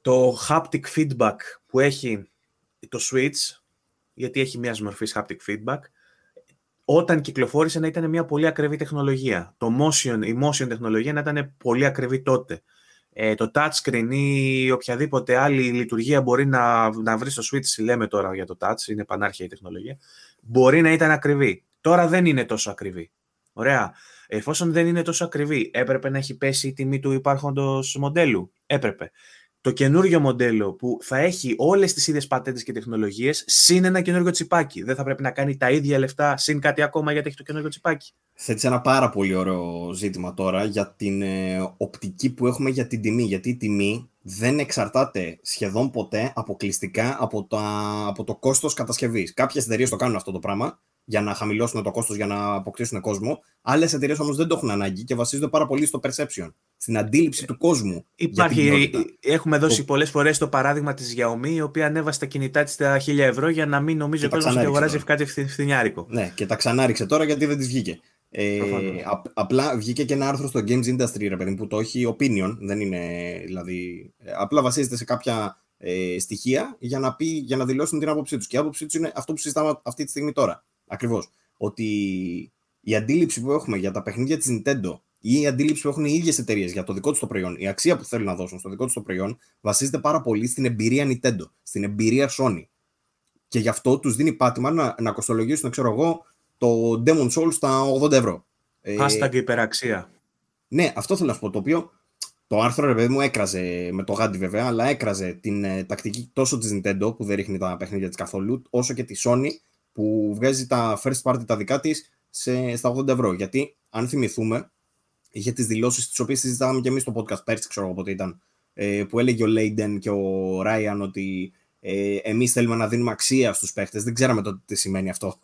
το haptic feedback που έχει το Switch, γιατί έχει μιας μορφής haptic feedback, όταν κυκλοφόρησε να ήταν μια πολύ ακριβή τεχνολογία. Το motion, η motion τεχνολογία να ήταν πολύ ακριβή τότε ε, το touchscreen ή οποιαδήποτε άλλη λειτουργία μπορεί να, να βρει στο Switch, λέμε τώρα για το touch, είναι πανάρχια η τεχνολογία, μπορεί να ήταν ακριβή. Τώρα δεν είναι τόσο ακριβή. Ωραία. Εφόσον δεν είναι τόσο ακριβή, έπρεπε να έχει πέσει η τιμή του υπάρχοντος μοντέλου. Έπρεπε το καινούριο μοντέλο που θα έχει όλες τις ίδιες πατέντες και τεχνολογίες συν ένα καινούργιο τσιπάκι. Δεν θα πρέπει να κάνει τα ίδια λεφτά συν κάτι ακόμα γιατί έχει το καινούργιο τσιπάκι. Θέτει ένα πάρα πολύ ωραίο ζήτημα τώρα για την ε, οπτική που έχουμε για την τιμή. Γιατί η τιμή δεν εξαρτάται σχεδόν ποτέ αποκλειστικά από, τα, από το κόστος κατασκευής. Κάποιες εταιρείες το κάνουν αυτό το πράγμα για να χαμηλώσουν το κόστος για να αποκτήσουν κόσμο. Άλλες εταιρείες όμως δεν το έχουν ανάγκη και βασίζονται πάρα πολύ στο perception, στην αντίληψη ε, του κόσμου. Υπάρχει, έχουμε δώσει το... πολλές φορές το παράδειγμα της Xiaomi, η οποία ανέβασε τα κινητά της στα 1000 ευρώ για να μην νομίζει ο κόσμος ότι αγοράζει κάτι φθηνιάρικο. Ναι, και τα ξανάριξε τώρα γιατί δεν της βγήκε. Ε, απλά βγήκε και ένα άρθρο στο Games Industry, ρε παιδί, που το έχει opinion, δεν είναι δηλαδή. Απλά βασίζεται σε κάποια ε, στοιχεία για να, πει, για να δηλώσουν την άποψή τους. Και η άποψή τους είναι αυτό που συζητάμε αυτή τη στιγμή τώρα. Ακριβώς. Ότι η αντίληψη που έχουμε για τα παιχνίδια της Nintendo ή η αντίληψη που έχουν οι ίδιες εταιρείες για το δικό τους το προϊόν, η αξία που θέλουν να δώσουν στο δικό τους το προϊόν, βασίζεται πάρα πολύ στην εμπειρία Nintendo, στην εμπειρία Sony. Και γι' αυτό τους δίνει πάτημα να, να κοστολογήσουν, ξέρω εγώ, το Demon Souls στα 80 ευρώ. Ε, Hashtag υπεραξία. Ναι, αυτό θέλω να σου πω. Το οποίο το άρθρο ρε παιδί μου έκραζε με το γάντι βέβαια, αλλά έκραζε την ε, τακτική τόσο της Nintendo που δεν ρίχνει τα παιχνίδια της καθόλου, όσο και τη Sony που βγάζει τα first party τα δικά της στα 80 ευρώ. Γιατί, αν θυμηθούμε, είχε τις δηλώσεις τις οποίες συζητάμε και εμείς στο podcast πέρσι, ξέρω εγώ πότε ήταν, ε, που έλεγε ο Λέιντεν και ο Ράιαν ότι ε, εμείς θέλουμε να δίνουμε αξία στους παίχτες. Δεν ξέραμε τότε τι σημαίνει αυτό. (laughs)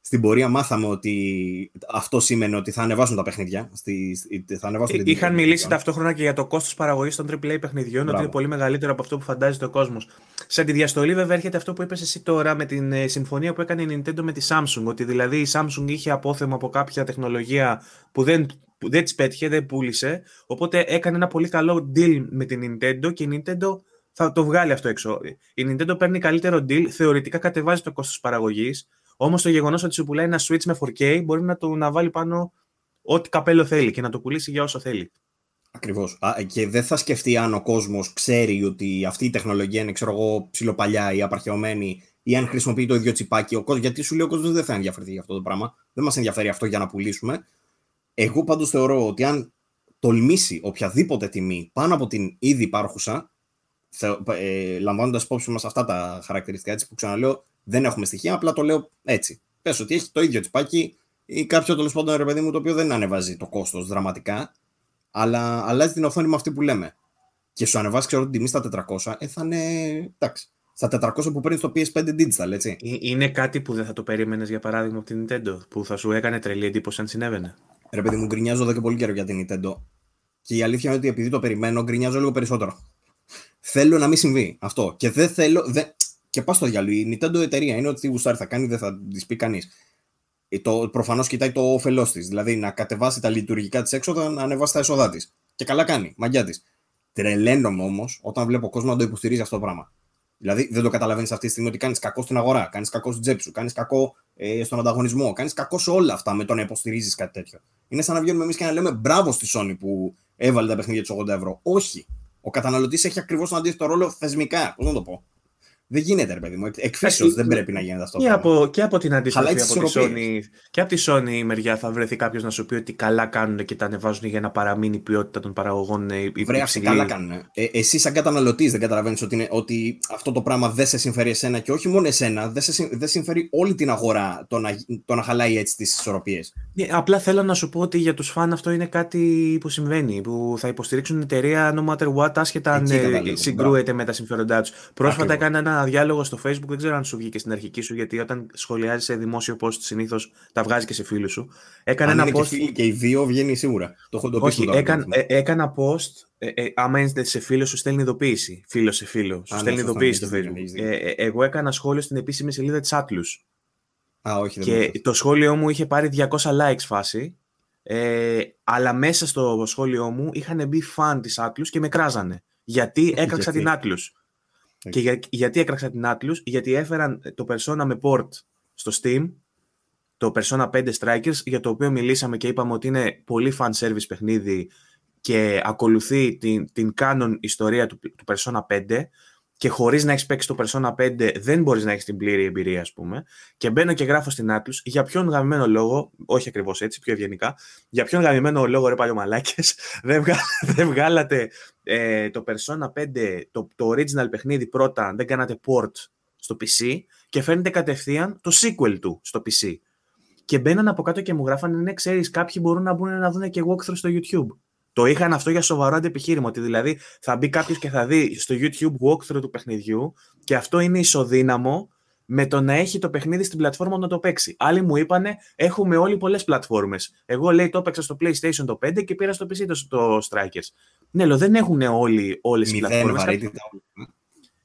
Στην πορεία μάθαμε ότι αυτό σήμαινε ότι θα ανεβάσουν τα παιχνίδια. Στη, θα ανεβάσουν ε, Είχαν μιλήσει ταυτόχρονα και για το κόστος παραγωγής των AAA παιχνιδιών, Μπράβο. ότι είναι πολύ μεγαλύτερο από αυτό που φαντάζεται ο κόσμος. Σε διαστολή βέβαια, έρχεται αυτό που είπες εσύ τώρα με την ε, συμφωνία που έκανε η Nintendo με τη Samsung. Ότι δηλαδή η Samsung είχε απόθεμα από κάποια τεχνολογία που δεν, που δεν της πέτυχε, δεν πούλησε. Οπότε έκανε ένα πολύ καλό deal με την Nintendo και η Nintendo θα το βγάλει αυτό έξω. Η Nintendo παίρνει καλύτερο deal, θεωρητικά κατεβάζει το κόστος παραγωγής. Όμως το γεγονός ότι σου πουλάει ένα Switch με 4K μπορεί να το να βάλει πάνω ό,τι καπέλο θέλει και να το πουλήσει για όσο θέλει. Ακριβώς. Και δεν θα σκεφτεί αν ο κόσμος ξέρει ότι αυτή η τεχνολογία είναι, ξέρω εγώ, ψιλοπαλιά ή απαρχαιωμένη, ή αν χρησιμοποιεί το ίδιο τσιπάκι. Ο κόσμος, γιατί σου λέει ο κόσμος δεν θα ενδιαφερθεί για αυτό το πράγμα. Δεν μας ενδιαφέρει αυτό για να πουλήσουμε. Εγώ πάντως θεωρώ ότι αν τολμήσει οποιαδήποτε τιμή πάνω από την ήδη υπάρχουσα, ε, λαμβάνοντας υπόψη μας αυτά τα χαρακτηριστικά έτσι που ξαναλέω, δεν έχουμε στοιχεία, απλά το λέω έτσι. Πες ότι έχει το ίδιο τσιπάκι ή κάποιο τέλος πάντων ρε παιδί μου το οποίο δεν ανεβάζει το κόστος δραματικά αλλά αλλάζει την οθόνη με αυτή που λέμε. Και σου ανεβάσει, ξέρω, την τιμή στα 400, ε, θα είναι. Εντάξει. Στα 400 που παίρνεις το PS5 Digital, έτσι. Ε, είναι κάτι που δεν θα το περίμενες, για παράδειγμα, από την Nintendo, που θα σου έκανε τρελή εντύπωση αν συνέβαινε. Ρε παιδί μου, γκρινιάζω εδώ και πολύ καιρό για την Nintendo. Και η αλήθεια είναι ότι επειδή το περιμένω, γκρινιάζω λίγο περισσότερο. Θέλω να μην συμβεί αυτό. Και δεν θέλω. Δε... Και πας στο διάλογο. Η Nintendo εταιρεία είναι ότι γουστάρει θα κάνει, δεν θα της πει κανείς. Προφανώ ε, προφανώς κοιτάει το όφελός της. Δηλαδή να κατεβάσει τα λειτουργικά της έξοδα, να ανεβάσει τα έσοδά της. Και καλά κάνει, μαγιά της. Τρελαίνομαι όμως όταν βλέπω κόσμο να το υποστηρίζει αυτό το πράγμα. Δηλαδή δεν το καταλαβαίνεις αυτή τη στιγμή ότι κάνεις κακό στην αγορά, κάνεις κακό στην τσέπη σου, κάνεις κακό ε, στον ανταγωνισμό, κάνεις κακό σε όλα αυτά με το να υποστηρίζεις κάτι τέτοιο. Είναι σαν να βγαίνουμε εμείς και να λέμε μπράβο στη Sony που έβαλε τα παιχνίδια τους 80 ευρώ. Όχι. Ο καταναλωτής έχει ακριβώς τον αντίθετο ρόλο θεσμικά. Πώς να το πω. Δεν γίνεται, ρε παιδί μου. Εκφύσεω δεν πρέπει να γίνεται αυτό. Και από, και από την αντίστοιχη από τη Sony, και από τη Sony η μεριά θα βρεθεί κάποιος να σου πει ότι καλά κάνουν και τα ανεβάζουν για να παραμείνει η ποιότητα των παραγωγών. Ε, Βρέα, καλά κάνουν. Ε, εσύ, σαν καταναλωτής, δεν καταλαβαίνεις ότι, ότι αυτό το πράγμα δεν σε συμφέρει εσένα και όχι μόνο εσένα, δεν, σε, δεν συμφέρει όλη την αγορά το να, το να χαλάει έτσι τις ισορροπίες. Ναι, απλά θέλω να σου πω ότι για τους φαν αυτό είναι κάτι που συμβαίνει, που θα υποστηρίξουν εταιρεία no matter what, άσχετα αν ε, συγκρούεται με τα συμφέροντά τους. Πρόσφατα έκανα ένα διάλογο στο Facebook, δεν ξέρω αν σου βγήκε στην αρχική σου, γιατί όταν σχολιάζεις σε δημόσιο post συνήθως τα βγάζει και σε φίλους σου. Έκανε ένα post. Και, και οι δύο βγαίνει σίγουρα. Το έχω Όχι, το έκανα, ε, έκανα post. Ε, ε, άμα είσαι σε φίλο, σου στέλνει ειδοποίηση. Φίλος σε φίλο. Σου ναι, στέλνει ειδοποίηση ναι, στο ναι, Facebook. Ε, ε, εγώ έκανα σχόλιο στην επίσημη σελίδα της Άτλου. Α, όχι, δεν και το σχόλιο μου είχε πάρει 200 likes φάση. Ε, αλλά μέσα στο σχόλιο μου είχαν μπει φαν τη Άτλου και με κράζανε. Γιατί (laughs) έκαξα την Άτλου. Και γιατί έκραξα την Atlus, γιατί έφεραν το Persona με port στο Steam, το Persona 5 Strikers, για το οποίο μιλήσαμε και είπαμε ότι είναι πολύ fan service παιχνίδι και ακολουθεί την, την canon ιστορία του, του Persona 5, και χωρίς να έχεις παίξει το Persona 5, δεν μπορείς να έχεις την πλήρη εμπειρία, ας πούμε. Και μπαίνω και γράφω στην Atlus για ποιον γαμμένο λόγο, όχι ακριβώς έτσι, πιο ευγενικά, για ποιον γαμμένο λόγο, ρε παλιωμαλάκες, (laughs) δεν, βγα... δεν βγάλατε ε, το Persona 5, το, το original παιχνίδι πρώτα, δεν κάνατε port στο PC και φέρνετε κατευθείαν το sequel του στο PC. Και μπαίναν από κάτω και μου γράφανε, ναι, ξέρεις, κάποιοι μπορούν να μπουν να δουν και walkthrough στο YouTube. Το είχαν αυτό για σοβαρό επιχείρημα Ότι δηλαδή θα μπει κάποιος και θα δει στο YouTube walkthrough του παιχνιδιού και αυτό είναι ισοδύναμο με το να έχει το παιχνίδι στην πλατφόρμα να το παίξει. Άλλοι μου είπανε, έχουμε όλοι πολλές πλατφόρμες. Εγώ λέει το έπαιξα στο PlayStation το 5 και πήρα στο PC το, Strikers. Ναι, λέω, δεν έχουν όλοι όλες οι πλατφόρμε.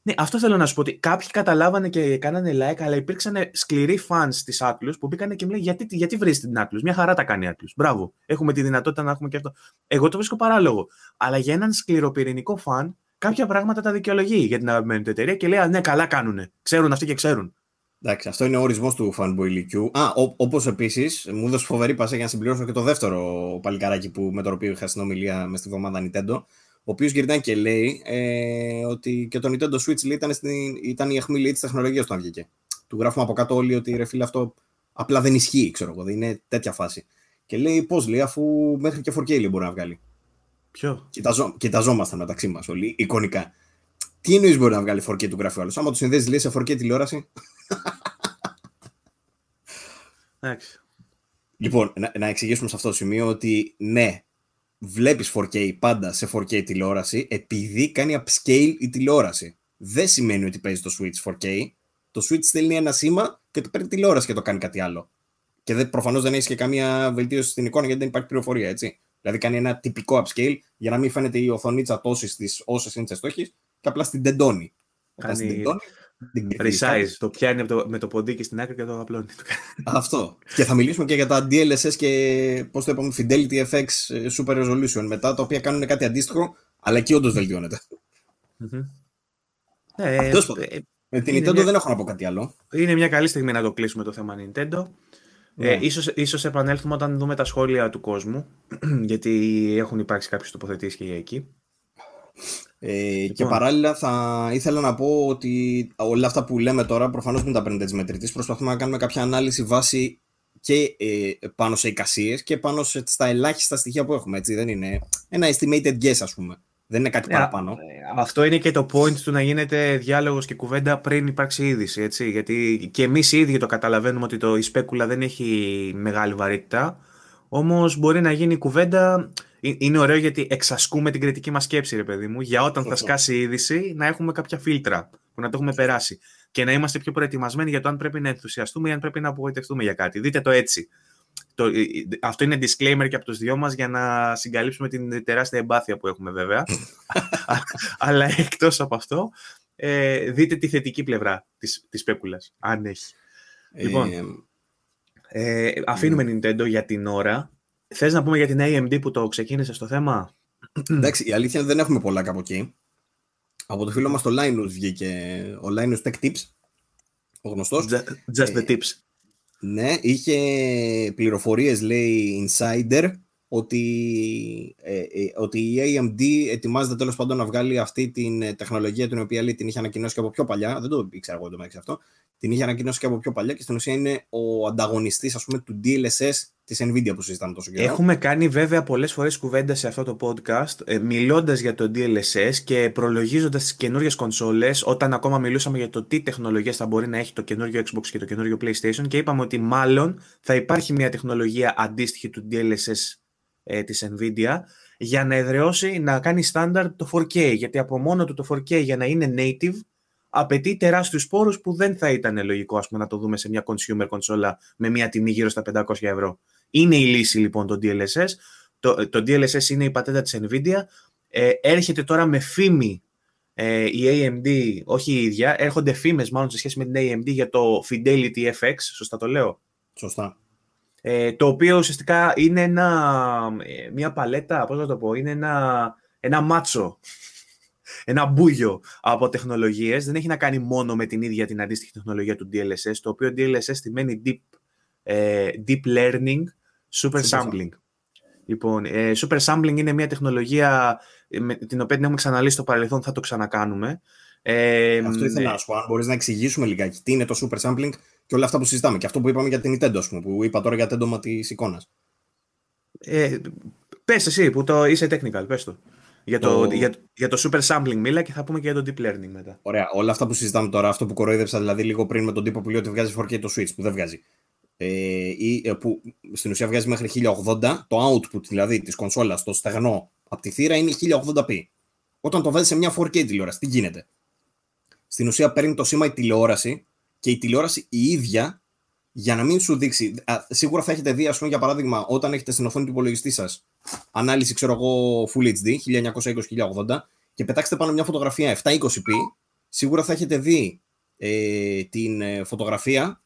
Ναι, αυτό θέλω να σου πω. Ότι κάποιοι καταλάβανε και κάνανε like, αλλά υπήρξαν σκληροί fans της Άκλου που μπήκαν και μου λένε Γιατί, γιατί την Άκλου. Μια χαρά τα κάνει η Άκλου. Μπράβο. Έχουμε τη δυνατότητα να έχουμε και αυτό. Εγώ το βρίσκω παράλογο. Αλλά για έναν σκληροπυρηνικό φαν, κάποια πράγματα τα δικαιολογεί για την αγαπημένη του εταιρεία και λέει Ναι, καλά κάνουνε. Ξέρουν αυτοί και ξέρουν. Εντάξει, αυτό είναι ο ορισμός του fanboy ηλικιού. Α, όπως επίσης, μου έδωσε φοβερή πασέ για να συμπληρώσω και το δεύτερο παλικάράκι που, με το οποίο είχα συνομιλία μες στη βδομάδα Nintendo ο οποίος γυρνάει και λέει ε, ότι και το Nintendo Switch λέει, ήταν, στην, ήταν η αιχμή της τεχνολογίας όταν βγήκε. Του γράφουμε από κάτω όλοι ότι ρε φίλε αυτό απλά δεν ισχύει, ξέρω εγώ, είναι τέτοια φάση. Και λέει πώς λέει, αφού μέχρι και 4K λέει, μπορεί να βγάλει. Ποιο? Κοιταζό, κοιταζόμασταν μεταξύ μας όλοι, εικονικά. Τι εννοείς μπορεί να βγάλει 4K του γράφει ο άλλος. Άμα το συνδέει, λέει σε 4K τηλεόραση. Εντάξει. Λοιπόν, να, να εξηγήσουμε σε αυτό το σημείο ότι ναι, βλέπεις 4K πάντα σε 4K τηλεόραση επειδή κάνει upscale η τηλεόραση. Δεν σημαίνει ότι παίζει το Switch 4K. Το Switch στέλνει ένα σήμα και το παίρνει τηλεόραση και το κάνει κάτι άλλο. Και δεν προφανώς δεν έχεις και καμία βελτίωση στην εικόνα γιατί δεν υπάρχει πληροφορία, έτσι. Δηλαδή κάνει ένα τυπικό upscale για να μην φαίνεται η οθονίτσα τόση στις όσες είναι τι και απλά στην τεντώνει. Κάνει... στην Resize. Το πιάνει με το, με ποντίκι στην άκρη και το απλώνει. Αυτό. και θα μιλήσουμε και για τα DLSS και πώς το είπαμε, Fidelity FX ε, Super Resolution μετά, τα οποία κάνουν κάτι αντίστοιχο, αλλά εκεί όντως ναι, ε, ε, με την Nintendo δεν έχω να πω κάτι άλλο. Είναι μια καλή στιγμή να το κλείσουμε το θέμα Nintendo. Ναι. Ε, ίσως, επανέλθουμε όταν δούμε τα σχόλια του κόσμου, (clears throat) γιατί έχουν υπάρξει κάποιες τοποθετήσεις και εκεί. Ε, και λοιπόν. παράλληλα θα ήθελα να πω ότι όλα αυτά που λέμε τώρα προφανώς μην τα παίρνετε της μετρητής. Προσπαθούμε να κάνουμε κάποια ανάλυση βάση και ε, πάνω σε εικασίες και πάνω σε, στα ελάχιστα στοιχεία που έχουμε. Έτσι, δεν είναι ένα estimated guess ας πούμε. Δεν είναι κάτι ε, παραπάνω. Ε, αυτό είναι και το point του να γίνεται διάλογος και κουβέντα πριν υπάρξει είδηση. Έτσι, γιατί και εμείς οι ίδιοι το καταλαβαίνουμε ότι το, η σπέκουλα δεν έχει μεγάλη βαρύτητα. Όμως μπορεί να γίνει κουβέντα είναι ωραίο γιατί εξασκούμε την κριτική μας σκέψη, ρε παιδί μου, για όταν θα σκάσει η είδηση να έχουμε κάποια φίλτρα που να το έχουμε περάσει και να είμαστε πιο προετοιμασμένοι για το αν πρέπει να ενθουσιαστούμε ή αν πρέπει να απογοητευτούμε για κάτι. Δείτε το έτσι. Το, ε, ε, αυτό είναι disclaimer και από τους δυο μας για να συγκαλύψουμε την τεράστια εμπάθεια που έχουμε βέβαια. (laughs) Αλλά εκτός από αυτό, ε, δείτε τη θετική πλευρά της, πέκουλας. αν έχει. λοιπόν, ε, ε αφήνουμε ναι. Nintendo για την ώρα. Θες να πούμε για την AMD που το ξεκίνησε στο θέμα. Εντάξει, η αλήθεια δεν έχουμε πολλά κάπου εκεί. Από το φίλο μας το Linus βγήκε ο Linus Tech Tips, ο γνωστός. Just the ε, tips. Ναι, είχε πληροφορίες, λέει, insider, ότι, ε, ε, ότι η AMD ετοιμάζεται τέλος πάντων να βγάλει αυτή την τεχνολογία την οποία λέει, την είχε ανακοινώσει και από πιο παλιά, δεν το ήξερα εγώ το μέχρι αυτό, την είχε ανακοινώσει και από πιο παλιά και στην ουσία είναι ο ανταγωνιστής ας πούμε του DLSS της Nvidia που συζητάμε τόσο καιρό. Έχουμε κάνει βέβαια πολλές φορές κουβέντα σε αυτό το podcast ε, μιλώντας για το DLSS και προλογίζοντας τις καινούριες κονσόλες όταν ακόμα μιλούσαμε για το τι τεχνολογίες θα μπορεί να έχει το καινούριο Xbox και το καινούριο PlayStation και είπαμε ότι μάλλον θα υπάρχει μια τεχνολογία αντίστοιχη του DLSS ε, της Nvidia για να εδραιώσει, να κάνει στάνταρ το 4K γιατί από μόνο του το 4K για να είναι native απαιτεί τεράστιους πόρους που δεν θα ήταν λογικό ας πούμε, να το δούμε σε μια consumer κονσόλα με μια τιμή γύρω στα 500 ευρώ. Είναι η λύση λοιπόν το DLSS. Το, το DLSS είναι η πατέντα της Nvidia. Ε, έρχεται τώρα με φήμη ε, η AMD, όχι η ίδια, έρχονται φήμες μάλλον σε σχέση με την AMD για το Fidelity FX, σωστά το λέω. Σωστά. Ε, το οποίο ουσιαστικά είναι ε, μια παλέτα, πώς να το πω, είναι ένα μάτσο ένα μπούγιο από τεχνολογίες. Δεν έχει να κάνει μόνο με την ίδια την αντίστοιχη τεχνολογία του DLSS, το οποίο DLSS σημαίνει deep, ε, deep learning, super sampling. Λοιπόν, ε, super sampling είναι μια τεχνολογία ε, την οποία την έχουμε ξαναλύσει στο παρελθόν, θα το ξανακάνουμε. Ε, αυτό ήθελα ναι. να σου πω. Αν μπορείς να εξηγήσουμε λιγάκι τι είναι το super sampling και όλα αυτά που συζητάμε. Και αυτό που είπαμε για την Nintendo, ας πούμε, που είπα τώρα για τέντομα τη εικόνα. Ε, πες εσύ που το είσαι technical, πες το. Για το, Για, το super sampling μίλα και θα πούμε και για το deep learning μετά. Ωραία. Όλα αυτά που συζητάμε τώρα, αυτό που κοροϊδεύσα δηλαδή λίγο πριν με τον τύπο που λέει ότι βγάζει 4K το Switch, που δεν βγάζει. Ε, ε που στην ουσία βγάζει μέχρι 1080, το output δηλαδή της κονσόλας, το στεγνό από τη θύρα είναι 1080p. Όταν το βάζεις σε μια 4K τηλεόραση, τι γίνεται. Στην ουσία παίρνει το σήμα η τηλεόραση και η τηλεόραση η ίδια για να μην σου δείξει. Σίγουρα θα έχετε δει, ας πούμε, για παράδειγμα, όταν έχετε στην οθόνη του υπολογιστή σας ανάλυση, ξέρω εγώ, Full HD 1920-1080 και πετάξετε πάνω μια φωτογραφία 720p, σίγουρα θα έχετε δει ε, την ε, φωτογραφία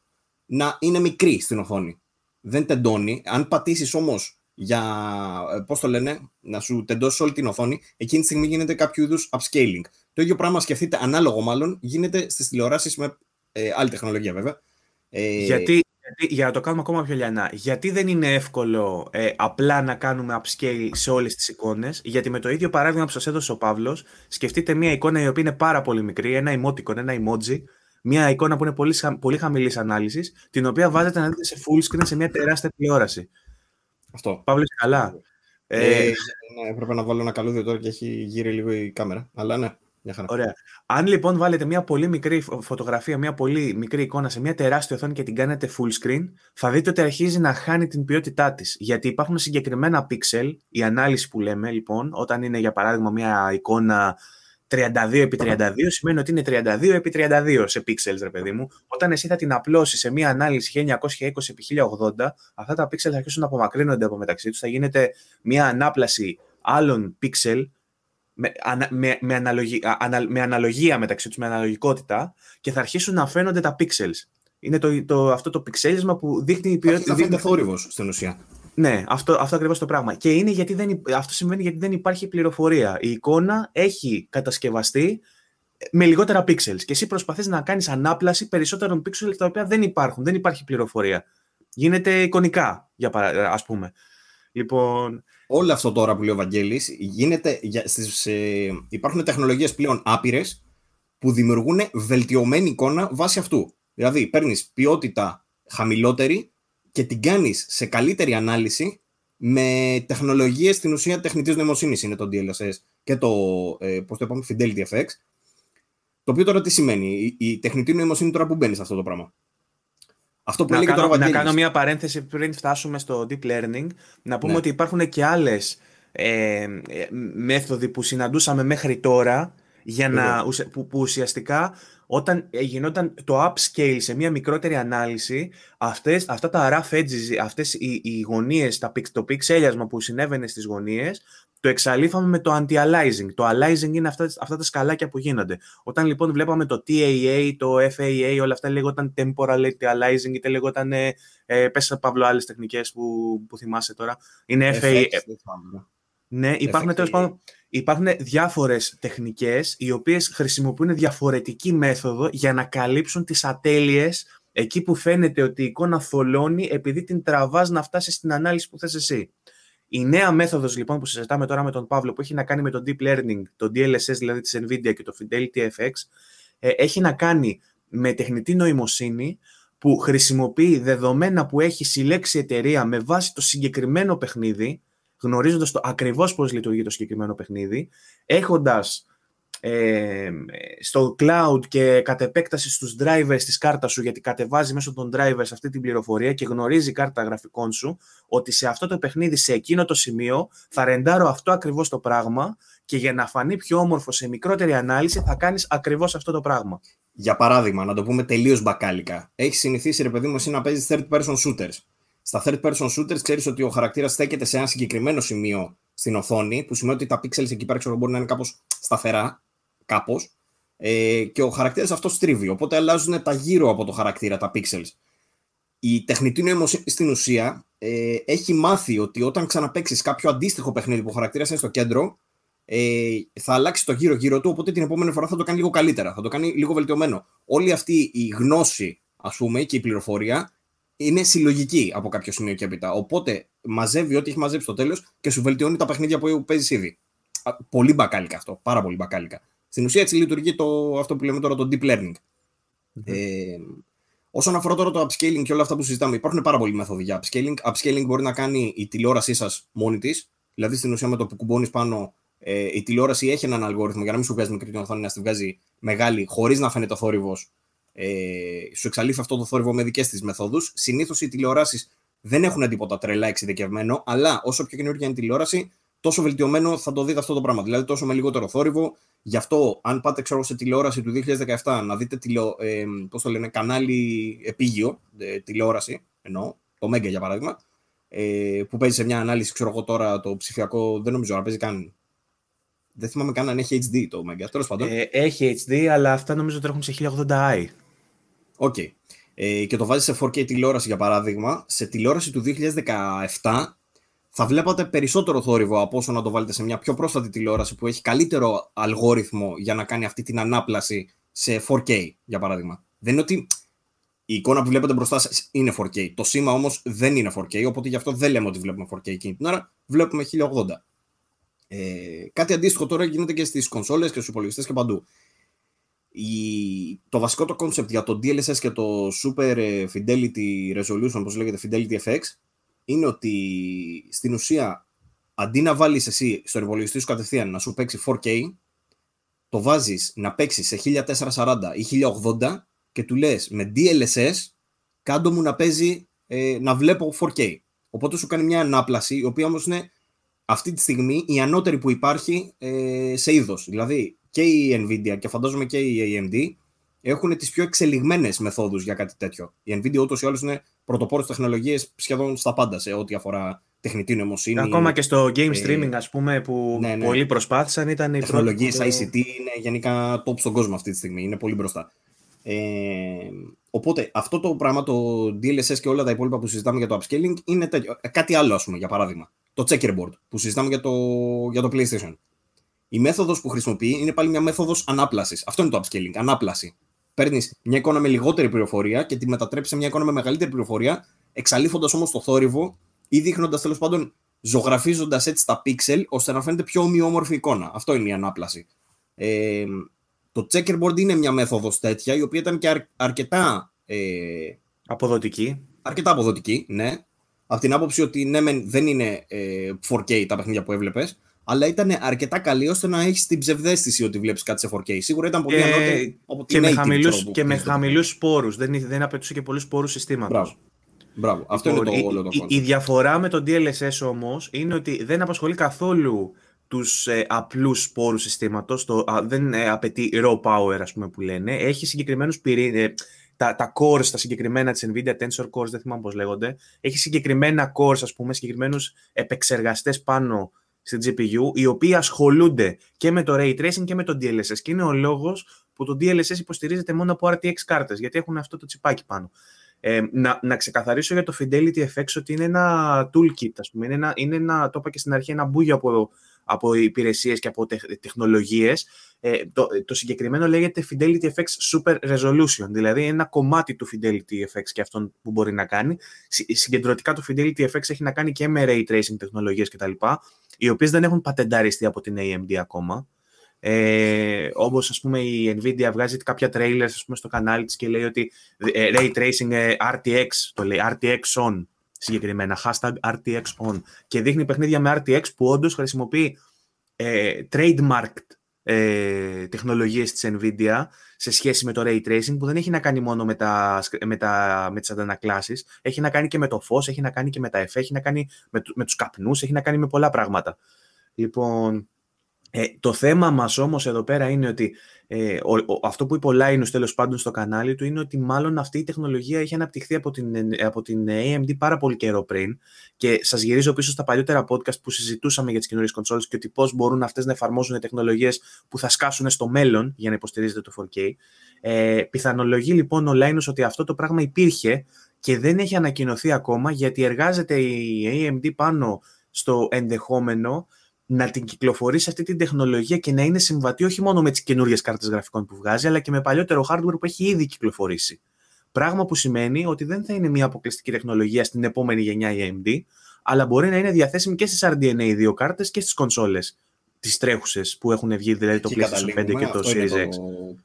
να είναι μικρή στην οθόνη. Δεν τεντώνει. Αν πατήσεις όμως για. Ε, Πώς το λένε, να σου τεντώσει όλη την οθόνη, εκείνη τη στιγμή γίνεται κάποιο είδους upscaling. Το ίδιο πράγμα, σκεφτείτε, ανάλογο μάλλον, γίνεται στις τηλεοράσεις με άλλη τεχνολογία βέβαια ε... Γιατί, για να το κάνουμε ακόμα πιο λιανά, γιατί δεν είναι εύκολο ε, απλά να κάνουμε upscale σε όλες τις εικόνες, γιατί με το ίδιο παράδειγμα που σας έδωσε ο Παύλος, σκεφτείτε μια εικόνα η οποία είναι πάρα πολύ μικρή, ένα emoticon, ένα emoji, μια εικόνα που είναι πολύ, πολύ χαμηλής ανάλυσης, την οποία βάζετε να δείτε σε full screen σε μια τεράστια τηλεόραση. Αυτό. Παύλος, καλά. Ε, ε, ναι, έπρεπε να βάλω ένα καλούδιο τώρα και έχει γύρει λίγο η κάμερα. Αλλά ναι. Ωραία. Αν λοιπόν βάλετε μια πολύ μικρή φωτογραφία, μια πολύ μικρή εικόνα σε μια τεράστια οθόνη και την κάνετε full screen, θα δείτε ότι αρχίζει να χάνει την ποιότητά της. Γιατί υπάρχουν συγκεκριμένα pixel, η ανάλυση που λέμε λοιπόν, όταν είναι για παράδειγμα μια εικόνα 32x32 σημαίνει ότι είναι 32x32 σε pixels, ρε παιδί μου. Όταν εσύ θα την απλώσεις σε μια ανάλυση 1920x1080, αυτά τα πίξελ θα αρχίσουν να απομακρύνονται από μεταξύ τους. Θα γίνεται μια ανάπλαση άλλων pixel με, με, με, αναλογία, με αναλογία μεταξύ τους, με αναλογικότητα και θα αρχίσουν να φαίνονται τα pixels. Είναι το, το, αυτό το πιξέλισμα που δείχνει η ποιότητα. Δείχνει... το θόρυβος στην ουσία. Ναι, αυτό, αυτό ακριβώς το πράγμα. Και είναι γιατί δεν, αυτό συμβαίνει γιατί δεν υπάρχει πληροφορία. Η εικόνα έχει κατασκευαστεί ε, με λιγότερα pixels. Και εσύ προσπαθείς να κάνεις ανάπλαση περισσότερων pixels τα οποία δεν υπάρχουν. Δεν υπάρχει πληροφορία. Γίνεται εικονικά, για ας πούμε. Λοιπόν, όλο αυτό τώρα που λέει ο Βαγγέλης γίνεται, στις, υπάρχουν τεχνολογίες πλέον άπειρες που δημιουργούν βελτιωμένη εικόνα βάσει αυτού. Δηλαδή παίρνεις ποιότητα χαμηλότερη και την κάνεις σε καλύτερη ανάλυση με τεχνολογίες στην ουσία τεχνητής νοημοσύνης είναι το DLSS και το, ε, πώς το Fidelity FX. Το οποίο τώρα τι σημαίνει, η, η τεχνητή νοημοσύνη τώρα που μπαίνει σε αυτό το πράγμα. Αυτό που να, κάνω, να κάνω μια παρένθεση πριν φτάσουμε στο deep learning, να πούμε ναι. ότι υπάρχουν και άλλες ε, ε, μέθοδοι που συναντούσαμε μέχρι τώρα για να, που, που ουσιαστικά όταν γινόταν το upscale σε μια μικρότερη ανάλυση, αυτές, αυτά τα rough edges, αυτές οι, οι γωνίες, τα, το πιξέλιασμα που συνέβαινε στις γωνίες, το εξαλείφαμε με το anti-aliasing. Το aliasing είναι αυτά, αυτά τα σκαλάκια που γίνονται. Όταν λοιπόν βλέπαμε το TAA, το FAA, όλα αυτά λέγονταν temporal aliasing, είτε λέγονταν. Ε, ε, πες παύλο άλλες τεχνικές που, που θυμάσαι τώρα. Είναι FAA. Ναι. ναι, υπάρχουν τέλος πάντων. Υπάρχουν διάφορες τεχνικές οι οποίες χρησιμοποιούν διαφορετική μέθοδο για να καλύψουν τις ατέλειες εκεί που φαίνεται ότι η εικόνα θολώνει επειδή την τραβάς να φτάσεις στην ανάλυση που θες εσύ. Η νέα μέθοδος λοιπόν που συζητάμε τώρα με τον Παύλο που έχει να κάνει με το deep learning, το DLSS δηλαδή της NVIDIA και το Fidelity FX ε, έχει να κάνει με τεχνητή νοημοσύνη που χρησιμοποιεί δεδομένα που έχει συλλέξει η εταιρεία με βάση το συγκεκριμένο παιχνίδι, γνωρίζοντας το ακριβώς πώς λειτουργεί το συγκεκριμένο παιχνίδι, έχοντας ε, στο cloud και κατ' επέκταση στους drivers της κάρτας σου γιατί κατεβάζει μέσω των drivers αυτή την πληροφορία και γνωρίζει η κάρτα γραφικών σου ότι σε αυτό το παιχνίδι, σε εκείνο το σημείο θα ρεντάρω αυτό ακριβώς το πράγμα και για να φανεί πιο όμορφο σε μικρότερη ανάλυση θα κάνεις ακριβώς αυτό το πράγμα. Για παράδειγμα, να το πούμε τελείως μπακάλικα. Έχεις συνηθίσει ρε παιδί μου εσύ να παίζεις third person shooters. Στα third person shooters ξέρεις ότι ο χαρακτήρας στέκεται σε ένα συγκεκριμένο σημείο στην οθόνη, που σημαίνει ότι τα pixels εκεί πέρα ξέρω, μπορεί να είναι κάπως σταθερά κάπως. Ε, και ο χαρακτήρας αυτός στρίβει. Οπότε αλλάζουν τα γύρω από το χαρακτήρα, τα pixels. Η τεχνητή νοημοσύνη στην ουσία ε, έχει μάθει ότι όταν ξαναπέξει κάποιο αντίστοιχο παιχνίδι που ο χαρακτήρας είναι στο κέντρο, ε, θα αλλάξει το γύρο γυρω του. Οπότε την επόμενη φορά θα το κάνει λίγο καλύτερα, θα το κάνει λίγο βελτιωμένο. Όλη αυτή η γνώση, ας πούμε, και η πληροφορία είναι συλλογική από κάποιο σημείο και έπειτα. Οπότε μαζεύει ό,τι έχει μαζέψει στο τέλος και σου βελτιώνει τα παιχνίδια που παίζεις ήδη. Πολύ μπακάλικα αυτό. Πάρα πολύ μπακάλικα. Στην ουσία έτσι λειτουργεί το, αυτό που λέμε τώρα το deep learning. Ε, όσον αφορά τώρα το upscaling και όλα αυτά που συζητάμε, υπάρχουν πάρα πολλοί μέθοδοι για upscaling. Upscaling μπορεί να κάνει η τηλεόρασή σας μόνη της. Δηλαδή στην ουσία με το που κουμπώνεις πάνω, ε, η τηλεόραση έχει έναν αλγόριθμο για να μην σου βγάζει μικρή την οθόνη, να στη βγάζει μεγάλη, χωρίς να φαίνεται ο θόρυβος. Ε, σου εξαλείφει αυτό το θόρυβο με δικές της μεθόδους. Συνήθως οι τηλεοράσεις δεν έχουν τίποτα τρελά εξειδικευμένο, αλλά όσο πιο καινούργια είναι η τηλεόραση, τόσο βελτιωμένο θα το δείτε αυτό το πράγμα. Δηλαδή, τόσο με λιγότερο θόρυβο. Γι' αυτό, αν πάτε ξέρω, σε τηλεόραση του 2017 να δείτε τηλεο, ε, πώς το λένε, κανάλι επίγειο, ε, τηλεόραση, εννοώ, το Μέγκα για παράδειγμα, ε, που παίζει σε μια ανάλυση, ξέρω εγώ τώρα, το ψηφιακό, δεν νομίζω να παίζει καν. Δεν θυμάμαι καν αν έχει HD το Μέγκα. Τέλος πάντων. Ε, έχει HD, αλλά αυτά νομίζω ότι τρέχουν σε 1080i. Οκ. Okay. Ε, και το βάζει σε 4K τηλεόραση για παράδειγμα. Σε τηλεόραση του 2017 θα βλέπατε περισσότερο θόρυβο από όσο να το βάλετε σε μια πιο πρόσφατη τηλεόραση που έχει καλύτερο αλγόριθμο για να κάνει αυτή την ανάπλαση σε 4K, για παράδειγμα. Δεν είναι ότι η εικόνα που βλέπετε μπροστά σας είναι 4K. Το σήμα όμως δεν είναι 4K, οπότε γι' αυτό δεν λέμε ότι βλέπουμε 4K εκείνη την ώρα. Βλέπουμε 1080. Ε, κάτι αντίστοιχο τώρα γίνεται και στις κονσόλες και στους υπολογιστές και παντού. το βασικό το concept για το DLSS και το Super ε, Fidelity Resolution, όπως λέγεται Fidelity FX, είναι ότι στην ουσία αντί να βάλεις εσύ στο υπολογιστή σου κατευθείαν να σου παίξει 4K, το βάζεις να παίξει σε 1440 ή 1080 και του λες με DLSS κάτω μου να παίζει ε, να βλέπω 4K. Οπότε σου κάνει μια ανάπλαση η οποία όμως είναι αυτή τη στιγμή η ανώτερη που υπάρχει ε, σε είδος. Δηλαδή και η Nvidia και φαντάζομαι και η AMD έχουν τις πιο εξελιγμένες μεθόδους για κάτι τέτοιο. Η Nvidia ούτως ή άλλως είναι Πρωτοπόρες τεχνολογίες σχεδόν στα πάντα σε ό,τι αφορά τεχνητή νοημοσύνη. Ακόμα και στο game ε, streaming, ας πούμε, που ναι, ναι. πολλοί προσπάθησαν, ήταν ICT είναι γενικά top στον κόσμο αυτή τη στιγμή, είναι πολύ μπροστά. Ε, οπότε αυτό το πράγμα, το DLSS και όλα τα υπόλοιπα που συζητάμε για το upscaling είναι ε, Κάτι άλλο, ας πούμε, για παράδειγμα. Το checkerboard που συζητάμε για το, για το PlayStation. Η μέθοδος που χρησιμοποιεί είναι πάλι μια μέθοδος ανάπλασης. Αυτό είναι το upscaling, ανάπλαση παίρνεις μια εικόνα με λιγότερη πληροφορία και τη μετατρέπει σε μια εικόνα με μεγαλύτερη πληροφορία, εξαλείφοντας όμως το θόρυβο ή δείχνοντας τέλος πάντων ζωγραφίζοντας έτσι τα πίξελ ώστε να φαίνεται πιο ομοιόμορφη εικόνα. Αυτό είναι η ανάπλαση. Ε, το checkerboard είναι μια μέθοδος τέτοια η οποία ήταν και αρ, αρκετά. Ε, αποδοτική. Αρκετά αποδοτική, ναι. Από την άποψη ότι ναι, δεν είναι 4K ε, τα παιχνίδια που έβλεπες, αλλά ήταν αρκετά καλή ώστε να έχεις την ψευδέστηση ότι βλέπεις κάτι σε 4K. Σίγουρα ήταν πολύ ε, ανώτερη από την Και με χαμηλούς και πόρου. Δεν, δεν απαιτούσε και πολλούς πόρου συστήματος. Μπράβο. Μπράβο. Αυτό είναι το όλο το η, η, διαφορά με τον DLSS όμως είναι ότι δεν απασχολεί καθόλου τους ε, απλούς πόρου συστήματο. Δεν ε, απαιτεί raw power, ας πούμε, που λένε. Έχει συγκεκριμένους πυρήνε. Τα, τα cores, τα συγκεκριμένα της NVIDIA, tensor cores, δεν θυμάμαι πώς λέγονται. Έχει συγκεκριμένα cores, ας πούμε, συγκεκριμένους επεξεργαστές πάνω στην GPU, οι οποίοι ασχολούνται και με το Ray Tracing και με το DLSS. Και είναι ο λόγος που το DLSS υποστηρίζεται μόνο από RTX κάρτες, γιατί έχουν αυτό το τσιπάκι πάνω. Ε, να, να ξεκαθαρίσω για το Fidelity FX ότι είναι ένα toolkit, ας πούμε. Είναι ένα, είναι ένα, το είπα και στην αρχή, ένα μπούγιο από από υπηρεσίες και από τεχ, τεχνολογίες. Ε, το, το συγκεκριμένο λέγεται Fidelity FX Super Resolution, δηλαδή ένα κομμάτι του Fidelity FX και αυτόν που μπορεί να κάνει. Συγκεντρωτικά το Fidelity FX έχει να κάνει και με ray tracing τεχνολογίες κτλ, οι οποίες δεν έχουν πατενταριστεί από την AMD ακόμα. Ε, Όπως ας πούμε η Nvidia βγάζει κάποια trailers ας πούμε, στο κανάλι της και λέει ότι ε, Ray Tracing ε, RTX, το λέει RTX on, συγκεκριμένα. Hashtag RTX on. Και δείχνει παιχνίδια με RTX που όντως χρησιμοποιεί ε, trademarked ε, τεχνολογίες της NVIDIA σε σχέση με το Ray Tracing που δεν έχει να κάνει μόνο με, τα, με, τα, με τις αντανακλάσεις, έχει να κάνει και με το φως, έχει να κάνει και με τα εφέ, έχει να κάνει με, με τους καπνούς, έχει να κάνει με πολλά πράγματα. Λοιπόν, ε, το θέμα μας όμως εδώ πέρα είναι ότι ε, αυτό που είπε ο Λάινους τέλος πάντων στο κανάλι του είναι ότι μάλλον αυτή η τεχνολογία είχε αναπτυχθεί από την, από την AMD πάρα πολύ καιρό πριν και σας γυρίζω πίσω στα παλιότερα podcast που συζητούσαμε για τις καινούριες κονσόλες και ότι πώς μπορούν αυτές να εφαρμόζουν τεχνολογίες που θα σκάσουν στο μέλλον για να υποστηρίζεται το 4K. Ε, πιθανολογεί λοιπόν ο Λάινους ότι αυτό το πράγμα υπήρχε και δεν έχει ανακοινωθεί ακόμα γιατί εργάζεται η AMD πάνω στο ενδεχόμενο να την κυκλοφορήσει αυτή την τεχνολογία και να είναι συμβατή όχι μόνο με τις καινούριες κάρτες γραφικών που βγάζει, αλλά και με παλιότερο hardware που έχει ήδη κυκλοφορήσει. Πράγμα που σημαίνει ότι δεν θα είναι μια αποκλειστική τεχνολογία στην επόμενη γενιά η AMD, αλλά μπορεί να είναι διαθέσιμη και στις RDNA 2 κάρτες και στις κονσόλες τις τρέχουσες που έχουν βγει, δηλαδή το PlayStation 5 και το Series X.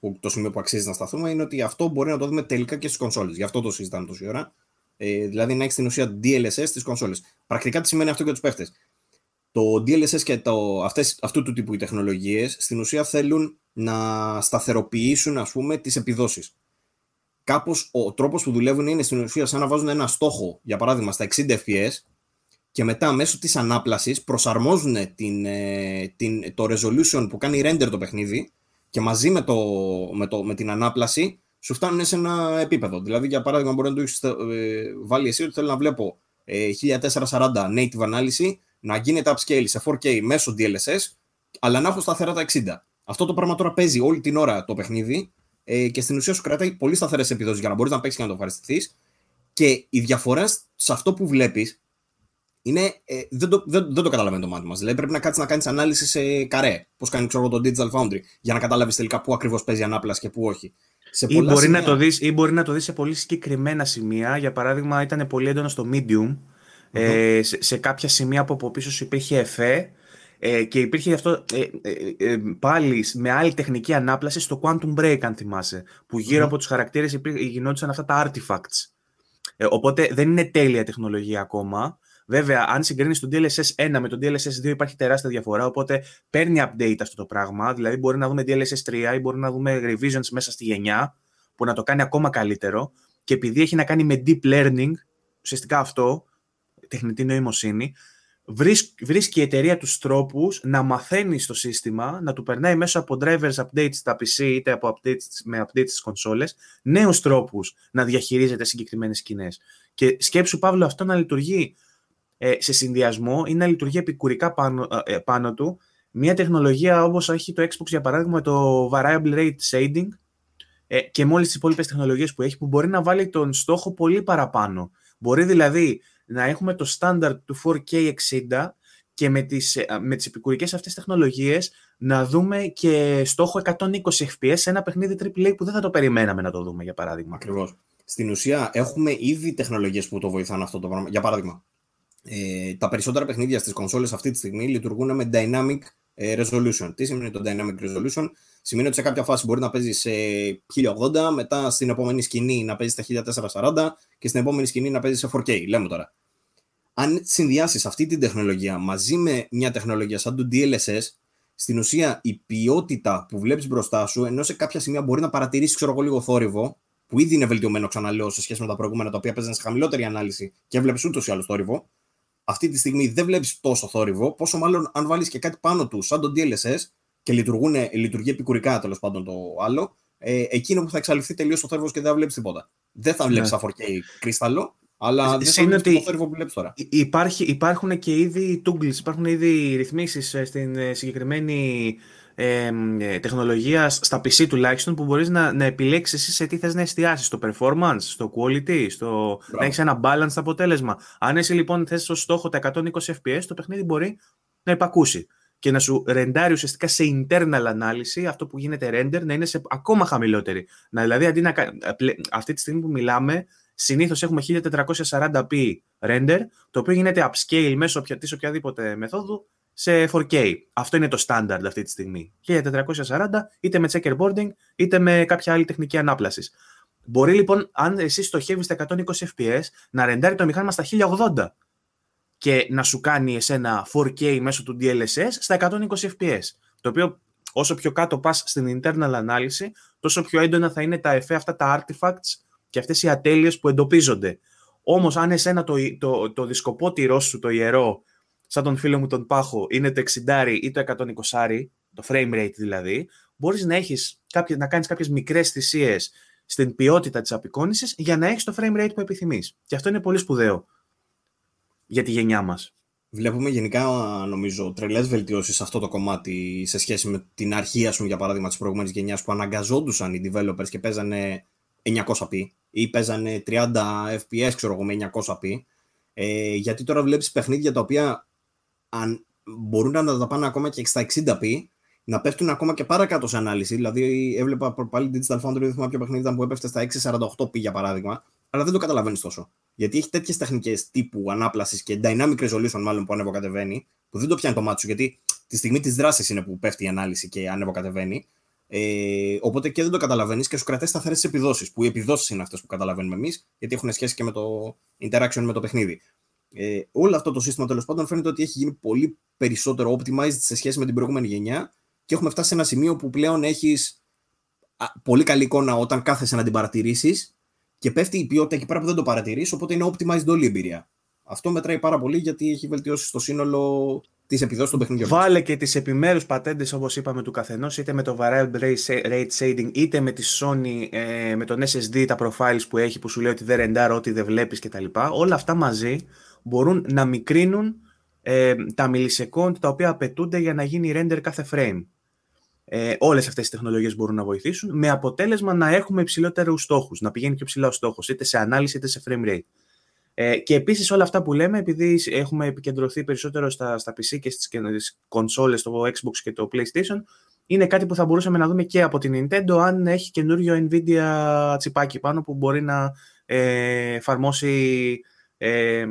Το, το σημείο που αξίζει να σταθούμε είναι ότι αυτό μπορεί να το δούμε τελικά και στις κονσόλες. Γι' αυτό το συζητάμε τόση ώρα. Ε, δηλαδή να έχει την ουσία DLSS στις κονσόλες. Πρακτικά τι σημαίνει αυτό για τους παίχτες. Το DLSS και το, αυτές, αυτού του τύπου οι τεχνολογίες στην ουσία θέλουν να σταθεροποιήσουν ας πούμε τις επιδόσεις. Κάπως ο τρόπος που δουλεύουν είναι στην ουσία σαν να βάζουν ένα στόχο, για παράδειγμα στα 60 FPS και μετά μέσω της ανάπλασης προσαρμόζουν την, ε, την, το resolution που κάνει render το παιχνίδι και μαζί με, το, με, το, με την ανάπλαση σου φτάνουν σε ένα επίπεδο. Δηλαδή, για παράδειγμα, μπορεί να το έχεις ε, βάλει εσύ ότι θέλω να βλέπω 1440 ε, native ανάλυση να γίνεται upscale σε 4K μέσω DLSS, αλλά να έχω σταθερά τα 60. Αυτό το πράγμα τώρα παίζει όλη την ώρα το παιχνίδι ε, και στην ουσία σου κρατάει πολύ σταθερές επιδόσεις για να μπορείς να παίξεις και να το ευχαριστηθείς. Και η διαφορά σε αυτό που βλέπεις είναι. Ε, δεν, το, δεν, το καταλαβαίνει το μάτι μας. Δηλαδή πρέπει να κάτσεις να κάνεις ανάλυση σε καρέ. Πώς κάνει ξέρω, το Digital Foundry για να κατάλαβει τελικά πού ακριβώς παίζει ανάπλαση και πού όχι. Σε ή, μπορεί να το δεις, ή μπορεί να το σε πολύ συγκεκριμένα σημεία. Για παράδειγμα, ήταν πολύ έντονο στο Medium Mm-hmm. Ε, σε, σε, κάποια σημεία από, από πίσω υπήρχε εφέ ε, και υπήρχε αυτό ε, ε, ε πάλι με άλλη τεχνική ανάπλαση στο Quantum Break, αν θυμάσαι, που γύρω mm-hmm. από τους χαρακτήρες γινόντουσαν αυτά τα artifacts. Ε, οπότε δεν είναι τέλεια τεχνολογία ακόμα. Βέβαια, αν συγκρίνεις το DLSS 1 με το DLSS 2 υπάρχει τεράστια διαφορά, οπότε παίρνει update αυτό το πράγμα. Δηλαδή, μπορεί να δούμε DLSS 3 ή μπορεί να δούμε revisions μέσα στη γενιά, που να το κάνει ακόμα καλύτερο. Και επειδή έχει να κάνει με deep learning, ουσιαστικά αυτό, τεχνητή νοημοσύνη, βρίσκει η εταιρεία τους τρόπους να μαθαίνει στο σύστημα, να του περνάει μέσω από drivers updates στα PC είτε από updates, με updates στις κονσόλες, νέους τρόπους να διαχειρίζεται συγκεκριμένες σκηνές. Και σκέψου, Παύλο, αυτό να λειτουργεί ε, σε συνδυασμό ή να λειτουργεί επικουρικά πάνω, ε, ε, του μια τεχνολογία όπως έχει το Xbox, για παράδειγμα, το Variable Rate Shading και με όλες τις υπόλοιπες τεχνολογίες που έχει, που μπορεί να βάλει τον στόχο πολύ παραπάνω. Μπορεί δηλαδή να έχουμε το στάνταρ του 4K60 και με τις, ε, με τις επικουρικές αυτές τεχνολογίες να δούμε και στόχο 120 FPS σε ένα παιχνίδι AAA που δεν θα το περιμέναμε να το δούμε, για παράδειγμα. Ακριβώς. Στην ουσία έχουμε ήδη τεχνολογίες που το βοηθάνε αυτό το πράγμα. Για παράδειγμα, ε, τα περισσότερα παιχνίδια στις κονσόλες αυτή τη στιγμή λειτουργούν με Dynamic ε, Resolution. Τι σημαίνει το Dynamic Resolution? Σημαίνει ότι σε κάποια φάση μπορεί να παίζεις σε 1080, μετά στην επόμενη σκηνή να παίζεις στα 1440 και στην επόμενη σκηνή να παίζεις σε 4K. Λέμε τώρα αν συνδυάσεις αυτή την τεχνολογία μαζί με μια τεχνολογία σαν το DLSS, στην ουσία η ποιότητα που βλέπεις μπροστά σου, ενώ σε κάποια σημεία μπορεί να παρατηρήσεις, ξέρω εγώ, λίγο θόρυβο, που ήδη είναι βελτιωμένο, ξαναλέω, σε σχέση με τα προηγούμενα τα οποία παίζανε σε χαμηλότερη ανάλυση και βλέπει ούτως ή άλλως θόρυβο. Αυτή τη στιγμή δεν βλέπεις τόσο θόρυβο, πόσο μάλλον αν βάλεις και κάτι πάνω του, σαν το DLSS, και λειτουργεί επικουρικά τέλος πάντων το άλλο, ε, εκείνο που θα εξαλειφθεί τελείως το θόρυβος και δεν θα βλέπεις τίποτα. Δεν θα βλέπεις ναι. 4 κρυστάλλο, αλλά δεν είναι ότι Υπάρχει, υπάρχουν και ήδη τούγκλες, υπάρχουν ήδη ρυθμίσεις ε, στην ε, συγκεκριμένη ε, τεχνολογία στα PC τουλάχιστον που μπορείς να, να επιλέξεις εσύ σε τι θες να εστιάσεις, στο performance, στο quality, στο να έχεις ένα balance αποτέλεσμα. Αν εσύ λοιπόν θες ως στόχο τα 120 fps, το παιχνίδι μπορεί να υπακούσει και να σου ρεντάρει ουσιαστικά σε internal ανάλυση αυτό που γίνεται render να είναι σε ακόμα χαμηλότερη. Να, δηλαδή, αντί να, αυτή τη στιγμή που μιλάμε, συνήθως έχουμε 1440p render, το οποίο γίνεται upscale μέσω της οποιαδήποτε μεθόδου σε 4K. Αυτό είναι το standard αυτή τη στιγμή. 1440 είτε με checkerboarding είτε με κάποια άλλη τεχνική ανάπλασης. Μπορεί λοιπόν, αν εσύ στοχεύεις στα 120 FPS, να ρεντάρει το μηχάνημα στα 1080 και να σου κάνει εσένα 4K μέσω του DLSS στα 120 FPS. Το οποίο όσο πιο κάτω πας στην internal ανάλυση, τόσο πιο έντονα θα είναι τα εφέ αυτά, τα artifacts και αυτές οι ατέλειες που εντοπίζονται. Όμως αν εσένα το, το, το δισκοπότηρό σου, το ιερό, σαν τον φίλο μου τον Πάχο, είναι το 60 ή το 120, το frame rate δηλαδή, μπορείς να, έχεις κάποιες, να κάνεις κάποιες μικρές θυσίες στην ποιότητα της απεικόνησης για να έχεις το frame rate που επιθυμείς. Και αυτό είναι πολύ σπουδαίο για τη γενιά μας. Βλέπουμε γενικά, νομίζω, τρελές βελτιώσεις σε αυτό το κομμάτι σε σχέση με την αρχή, ας πούμε, για παράδειγμα, της προηγούμενης γενιάς που αναγκαζόντουσαν οι developers και παίζανε 900p ή παίζανε 30 FPS, ξέρω εγώ, με 900p. Ε, γιατί τώρα βλέπεις παιχνίδια τα οποία αν μπορούν να τα πάνε ακόμα και στα 60p, να πέφτουν ακόμα και πάρα κάτω σε ανάλυση. Δηλαδή, έβλεπα πάλι Digital Foundry, δεν θυμάμαι ποιο παιχνίδι ήταν που έπεφτε στα 648p για παράδειγμα, αλλά δεν το καταλαβαίνεις τόσο. Γιατί έχει τέτοιες τεχνικές τύπου ανάπλασης και dynamic resolution, μάλλον που ανεβοκατεβαίνει, που δεν το πιάνει το μάτι σου, γιατί τη στιγμή της δράσης είναι που πέφτει η ανάλυση και ανεβοκατεβαίνει. Ε, οπότε και δεν το καταλαβαίνεις και σου κρατάει σταθερέ επιδόσεις, που οι επιδόσεις είναι αυτές που καταλαβαίνουμε εμείς, γιατί έχουν σχέση και με το interaction με το παιχνίδι. Ε, όλο αυτό το σύστημα τέλος πάντων φαίνεται ότι έχει γίνει πολύ περισσότερο optimized σε σχέση με την προηγούμενη γενιά και έχουμε φτάσει σε ένα σημείο που πλέον έχεις πολύ καλή εικόνα όταν κάθεσαι να την παρατηρήσεις και πέφτει η ποιότητα εκεί πέρα που δεν το παρατηρείς, οπότε είναι optimized όλη η εμπειρία. Αυτό μετράει πάρα πολύ γιατί έχει βελτιώσει στο σύνολο τις επιδόσεις των παιχνιδιών. Βάλε και τις επιμέρους πατέντες όπως είπαμε του καθενός, είτε με το variable rate shading, είτε με τη Sony, ε, με τον SSD, τα profiles που έχει που σου λέει ότι δεν ρεντάρω, ότι δεν βλέπεις κτλ. Όλα αυτά μαζί μπορούν να μικρύνουν ε, τα millisecond τα οποία απαιτούνται για να γίνει render κάθε frame. Ε, όλες αυτές οι τεχνολογίες μπορούν να βοηθήσουν με αποτέλεσμα να έχουμε υψηλότερους στόχους, να πηγαίνει πιο ψηλά ο στόχος είτε σε ανάλυση είτε σε frame rate. Ε, και επίσης όλα αυτά που λέμε, επειδή έχουμε επικεντρωθεί περισσότερο στα, στα PC και στις, κονσόλες, το Xbox και το PlayStation, είναι κάτι που θα μπορούσαμε να δούμε και από την Nintendo αν έχει καινούριο Nvidia τσιπάκι πάνω που μπορεί να ε, εφαρμόσει AI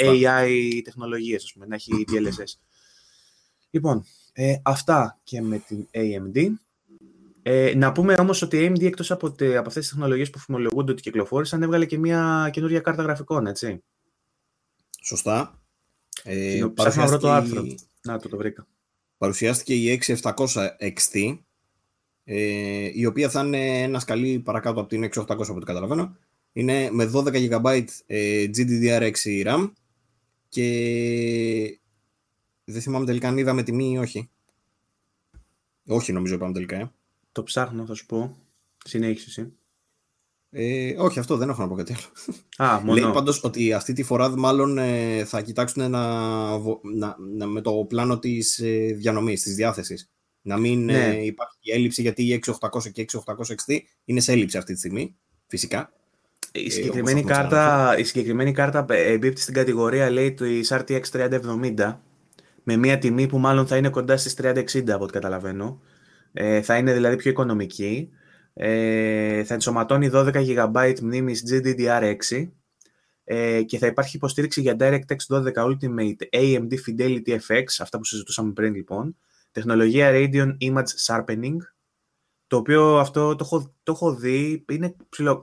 ε, τεχνολογίες, ας πούμε, να έχει DLSS. (clears throat) Λοιπόν, ε, αυτά και με την AMD. Ε, να πούμε όμως ότι η AMD εκτός από, από αυτές τις τεχνολογίες που φημολογούνται ότι κυκλοφόρησαν, έβγαλε και μια καινούργια κάρτα γραφικών, έτσι. Σωστά. Ε, παρουσιάστηκε... να το άρθρο. Να το, βρήκα. Παρουσιάστηκε η 6700 XT, ε, η οποία θα είναι ένα σκαλί παρακάτω από την 6800 από ό,τι καταλαβαίνω. Είναι με 12 GB ε, GDDR6 RAM και δεν θυμάμαι τελικά αν είδαμε τιμή ή όχι. Όχι νομίζω είπαμε τελικά. Ε. Το ψάχνω, θα σου πω. Συνέχισε εσύ. Ε, όχι, αυτό δεν έχω να πω κάτι άλλο. Α, μόνο. Λέει πάντως ότι αυτή τη φορά μάλλον ε, θα κοιτάξουν να, να, με το πλάνο της ε, διανομής, της διάθεσης. Να μην ε, ναι. υπάρχει έλλειψη, γιατί η 6800 και η 6860 είναι σε έλλειψη αυτή τη στιγμή. Φυσικά. Η συγκεκριμένη, κάρτα, η συγκεκριμένη κάρτα εμπίπτει στην κατηγορία λέει τη RTX 3070 με μια τιμή που μάλλον θα είναι κοντά στις 3060 από ό,τι καταλαβαίνω. Ε, θα είναι δηλαδή πιο οικονομική. Ε, θα ενσωματώνει 12 GB μνήμης GDDR6 ε, και θα υπάρχει υποστήριξη για DirectX 12 Ultimate AMD Fidelity FX, αυτά που συζητούσαμε πριν λοιπόν, τεχνολογία Radeon Image Sharpening, το οποίο αυτό το έχω, το έχω δει, είναι,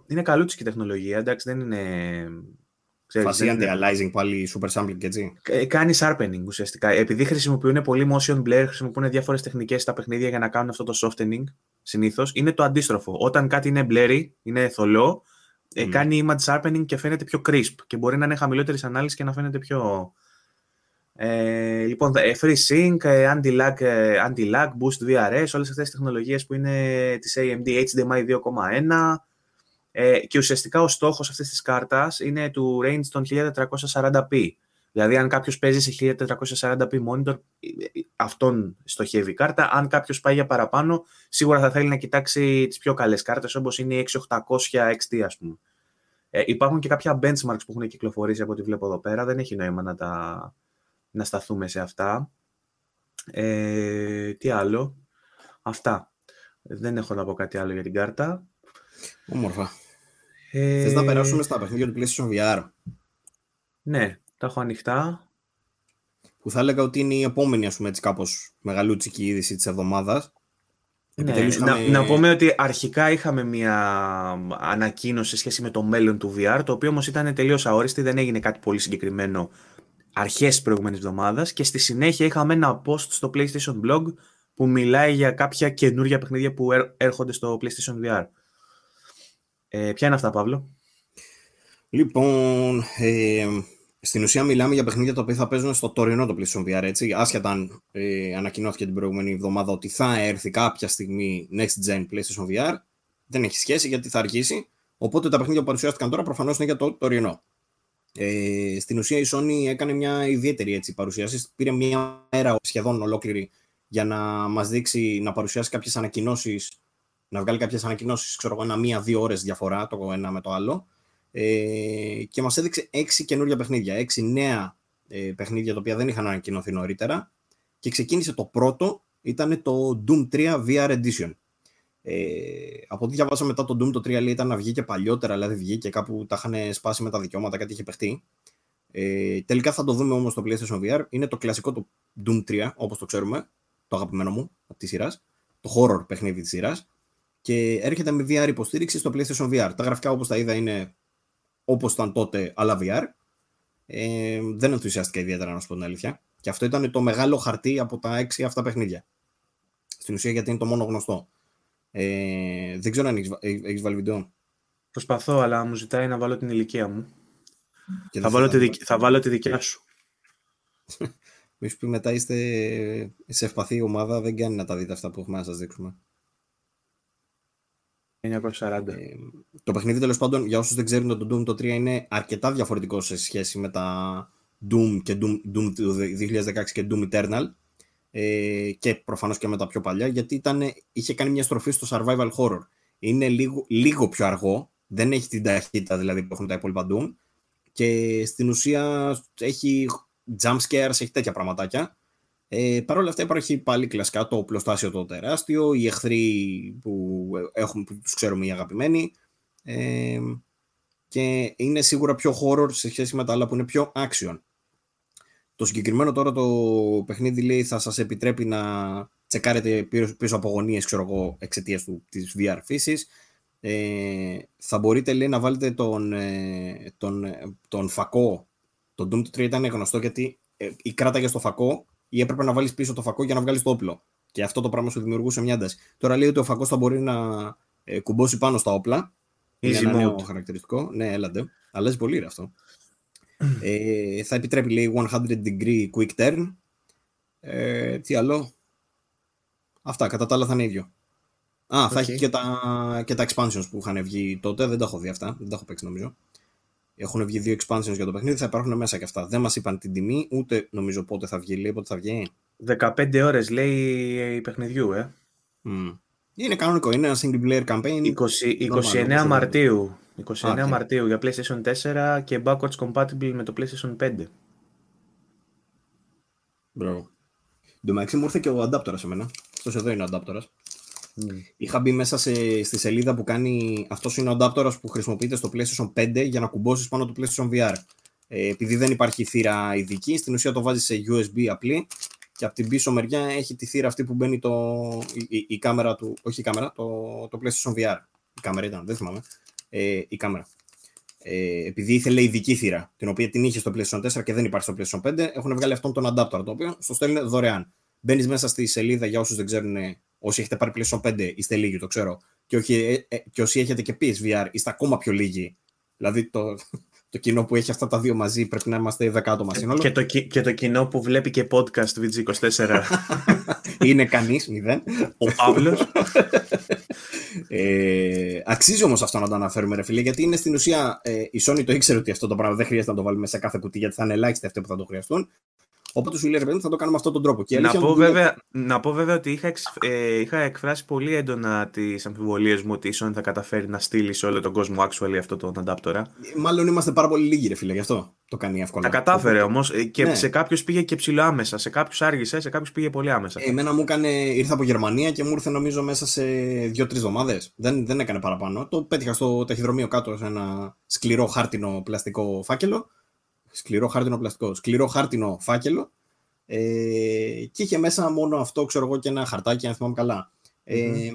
είναι καλούτσικη τεχνολογία, εντάξει δεν είναι Ξέρεις, Fast πάλι, super sampling, έτσι. Ε, κάνεις sharpening ουσιαστικά. Επειδή χρησιμοποιούν πολύ motion blur, χρησιμοποιούν διάφορες τεχνικές στα παιχνίδια για να κάνουν αυτό το softening συνήθως. Είναι το αντίστροφο. Όταν κάτι είναι blurry, είναι θολό, ε, mm. κάνει image sharpening και φαίνεται πιο crisp. Και μπορεί να είναι χαμηλότερης ανάλυσης και να φαίνεται πιο. Ε, λοιπόν, ε, free sync, anti-lag, anti-lag, boost VRS, όλες αυτές τις τεχνολογίες που είναι της AMD HDMI 2.1, ε, και ουσιαστικά ο στόχος αυτής της κάρτας είναι του range των 1440p. Δηλαδή, αν κάποιος παίζει σε 1440p monitor, ε, ε, αυτόν στοχεύει η κάρτα. Αν κάποιος πάει για παραπάνω, σίγουρα θα θέλει να κοιτάξει τις πιο καλές κάρτες, όπως είναι η 6800 XT, ας πούμε. Ε, υπάρχουν και κάποια benchmarks που έχουν κυκλοφορήσει από ό,τι βλέπω εδώ πέρα. Δεν έχει νόημα να, να σταθούμε σε αυτά. Ε, τι άλλο. Αυτά. Δεν έχω να πω κάτι άλλο για την κάρτα. Όμορφα. Ε... Θες να ε, περάσουμε στα παιχνίδια του PlayStation VR. Ναι, τα έχω ανοιχτά. Που θα έλεγα ότι είναι η επόμενη, ας πούμε, έτσι κάπως μεγαλούτσικη είδηση της εβδομάδας. Ναι, να, να πούμε ότι αρχικά είχαμε μια ανακοίνωση σε σχέση με το μέλλον του VR, το οποίο όμως ήταν τελείως αόριστη, δεν έγινε κάτι πολύ συγκεκριμένο αρχές της προηγούμενης εβδομάδας και στη συνέχεια είχαμε ένα post στο PlayStation Blog που μιλάει για κάποια καινούργια παιχνίδια που έρχονται στο PlayStation VR. Ε, ποια είναι αυτά, Παύλο? Λοιπόν, ε, στην ουσία μιλάμε για παιχνίδια τα οποία θα παίζουν στο τωρινό το PlayStation VR, έτσι, άσχετα αν ε, ανακοινώθηκε την προηγούμενη εβδομάδα ότι θα έρθει κάποια στιγμή Next Gen PlayStation VR, δεν έχει σχέση γιατί θα αργήσει, οπότε τα παιχνίδια που παρουσιάστηκαν τώρα προφανώς είναι για το τωρινό. Ε, στην ουσία η Sony έκανε μια ιδιαίτερη έτσι, παρουσίαση, πήρε μια μέρα σχεδόν ολόκληρη για να μας δείξει, να παρουσιάσει κάποιες ανακοινώσεις να βγάλει κάποιες ανακοινώσεις, ξέρω εγώ, ένα μία-δύο ώρες διαφορά το ένα με το άλλο. Ε, και μας έδειξε έξι καινούργια παιχνίδια, έξι νέα ε, παιχνίδια τα οποία δεν είχαν ανακοινωθεί νωρίτερα. Και ξεκίνησε το πρώτο, ήταν το Doom 3 VR Edition. Ε, από ό,τι διαβάσα μετά το Doom το 3 λέει, ήταν να βγει και παλιότερα, δηλαδή βγήκε κάπου τα είχαν σπάσει με τα δικαιώματα, κάτι είχε παιχτεί. Ε, τελικά θα το δούμε όμως το PlayStation VR. Είναι το κλασικό το Doom 3, όπως το ξέρουμε, το αγαπημένο μου από της σειράς, το horror παιχνίδι της σειράς και έρχεται με VR υποστήριξη στο PlayStation VR. Τα γραφικά όπως τα είδα είναι όπως ήταν τότε, αλλά VR. Ε, δεν ενθουσιάστηκα ιδιαίτερα να σου πω την αλήθεια. Και αυτό ήταν το μεγάλο χαρτί από τα έξι αυτά παιχνίδια. Στην ουσία γιατί είναι το μόνο γνωστό. Ε, δεν ξέρω αν έχεις βάλει βίντεο. Προσπαθώ, αλλά μου ζητάει να βάλω την ηλικία μου. θα, βάλω θα, τη, θα βάλω τη δικιά σου. Μη σου πει μετά είστε σε ευπαθή ομάδα, δεν κάνει να τα δείτε αυτά που έχουμε να σας δείξουμε. Ε, το παιχνίδι τέλος πάντων, για όσους δεν ξέρουν, το Doom το 3 είναι αρκετά διαφορετικό σε σχέση με τα Doom και Doom, Doom 2016 και Doom Eternal ε, και προφανώς και με τα πιο παλιά γιατί είχε κάνει μια στροφή στο survival horror. Είναι λίγο, λίγο πιο αργό, δεν έχει την ταχύτητα δηλαδή που έχουν τα υπόλοιπα Doom και στην ουσία έχει jump scares, έχει τέτοια πραγματάκια ε, Παρ' όλα αυτά υπάρχει πάλι κλασικά το οπλοστάσιο το τεράστιο, οι εχθροί που, έχουμε, που τους ξέρουμε οι αγαπημένοι ε, και είναι σίγουρα πιο horror σε σχέση με τα άλλα που είναι πιο action. Το συγκεκριμένο τώρα το παιχνίδι λέει θα σας επιτρέπει να τσεκάρετε πίσω από γωνίες ξέρω εγώ εξαιτίας του, της VR φύσης. Ε, θα μπορείτε λέει να βάλετε τον, ε, τον, ε, τον φακό. Το Doom 3 ήταν γνωστό γιατί ε, η κράταγε στο φακό ή έπρεπε να βάλεις πίσω το φακό για να βγάλεις το όπλο. Και αυτό το πράγμα σου δημιουργούσε μια ένταση. Τώρα λέει ότι ο φακός θα μπορεί να ε, κουμπώσει πάνω στα όπλα. Είναι ένα νέο χαρακτηριστικό. Ναι, έλατε. Αλλάζει πολύ ρε, αυτό. (clears throat) Ε, θα επιτρέπει λέει 100 degree quick turn. Ε, τι άλλο. Αυτά κατά τα άλλα θα είναι ίδιο. Α, θα έχει και τα, και τα expansions που είχαν βγει τότε. Δεν τα έχω δει αυτά. Δεν τα έχω παίξει νομίζω. Έχουν βγει δύο expansions για το παιχνίδι, θα υπάρχουν μέσα και αυτά. Δεν μας είπαν την τιμή, ούτε νομίζω πότε θα βγει, λέει πότε θα βγει. 15 ώρες λέει παιχνιδιού, ε. Mm. Είναι κανονικό, είναι ένα single player campaign. 20, 29 Μαρτίου. 29 Μαρτίου για PlayStation 4 και backwards compatible με το PlayStation 5. Μπράβο. Εν τω μεταξύ μου ήρθε και ο adapter σε μένα. Αυτός εδώ είναι ο adapter. Mm. Είχα μπει μέσα στη σελίδα που κάνει. Αυτός είναι ο adapter που χρησιμοποιείται στο PlayStation 5 για να κουμπώσεις πάνω του PlayStation VR. Ε, επειδή δεν υπάρχει θύρα ειδική, στην ουσία το βάζεις σε USB απλή και από την πίσω μεριά έχει τη θύρα αυτή που μπαίνει το, η, κάμερα του. Όχι η κάμερα, το, το PlayStation VR. Η κάμερα ήταν, δεν θυμάμαι. Ε, η κάμερα. Ε, επειδή ήθελε ειδική θύρα, την οποία την είχε στο PlayStation 4 και δεν υπάρχει στο PlayStation 5, έχουν βγάλει αυτόν τον adapter, το οποίο στο στέλνει δωρεάν. Μπαίνεις μέσα στη σελίδα για όσους δεν ξέρουν Όσοι έχετε πάρει PlayStation 5 είστε λίγοι, το ξέρω. Και, όχι, ε, ε και όσοι έχετε και PSVR είστε ακόμα πιο λίγοι. Δηλαδή το, (laughs) το κοινό που έχει αυτά τα δύο μαζί πρέπει να είμαστε δεκάτομα σύνολο. Και το, και το κοινό που βλέπει και podcast VG24. (laughs) Είναι κανείς, μηδέν. Ο Παύλος. ε, αξίζει όμως αυτό να το αναφέρουμε, ρε φίλε, γιατί είναι στην ουσία ε, η Sony το ήξερε ότι αυτό το πράγμα δεν χρειάζεται να το βάλουμε σε κάθε κουτί, γιατί θα είναι ελάχιστοι αυτοί που θα το χρειαστούν. Οπότε σου λέει θα το κάνουμε αυτόν τον τρόπο. Και να, πω, βέβαια, να πω βέβαια ότι είχα, ε, είχα εκφράσει πολύ έντονα τις αμφιβολίες μου ότι η Sony θα καταφέρει να στείλει σε όλο τον κόσμο actually αυτό τον αντάπτορα. Μάλλον είμαστε πάρα πολύ λίγοι, ρε φίλε, γι' αυτό το κάνει εύκολα. Τα κατάφερε όμως ε, και ναι. σε κάποιους πήγε και ψηλό άμεσα, σε κάποιους άργησε, σε κάποιους πήγε πολύ άμεσα. Εμένα μου έκανε, ήρθα από Γερμανία και μου ήρθε νομίζω μέσα σε δύο-τρει εβδομάδες. Δεν, δεν έκανε παραπάνω. Το πέτυχα στο ταχυδρομείο κάτω σε ένα σκληρό χάρτινο πλαστικό φάκελο. Σκληρό χάρτινο πλαστικό. Σκληρό χάρτινο φάκελο. Ε, και είχε μέσα μόνο αυτό, ξέρω εγώ, και ένα χαρτάκι, αν θυμάμαι καλά. Mm-hmm.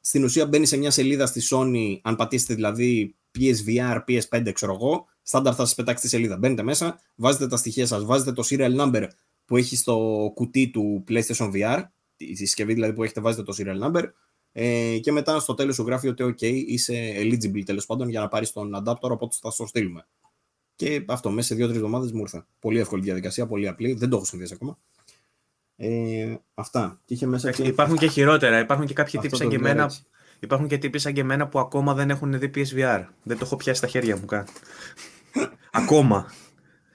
στην ουσία μπαίνει σε μια σελίδα στη Sony, αν πατήσετε δηλαδή PSVR, PS5, ξέρω εγώ, στάνταρ θα σας πετάξει τη σελίδα. Μπαίνετε μέσα, βάζετε τα στοιχεία σας, βάζετε το serial number που έχει στο κουτί του PlayStation VR, τη συσκευή δηλαδή που έχετε, βάζετε το serial number, ε, και μετά στο τέλος σου γράφει ότι OK, είσαι eligible τέλος πάντων για να πάρεις τον adapter, οπότε θα το στείλουμε. Και αυτό μέσα σε δύο-τρει εβδομάδες μου ήρθε. Πολύ εύκολη διαδικασία, πολύ απλή. Δεν το έχω συνδυάσει ακόμα. Ε, αυτά. Και είχε μέσα και... Υπάρχουν και χειρότερα. Υπάρχουν και κάποιοι τύποι σαν και εμένα. Υπάρχουν και σαν και εμένα που ακόμα δεν έχουν δει PSVR. Δεν το έχω πιάσει στα χέρια μου καν. (laughs) ακόμα.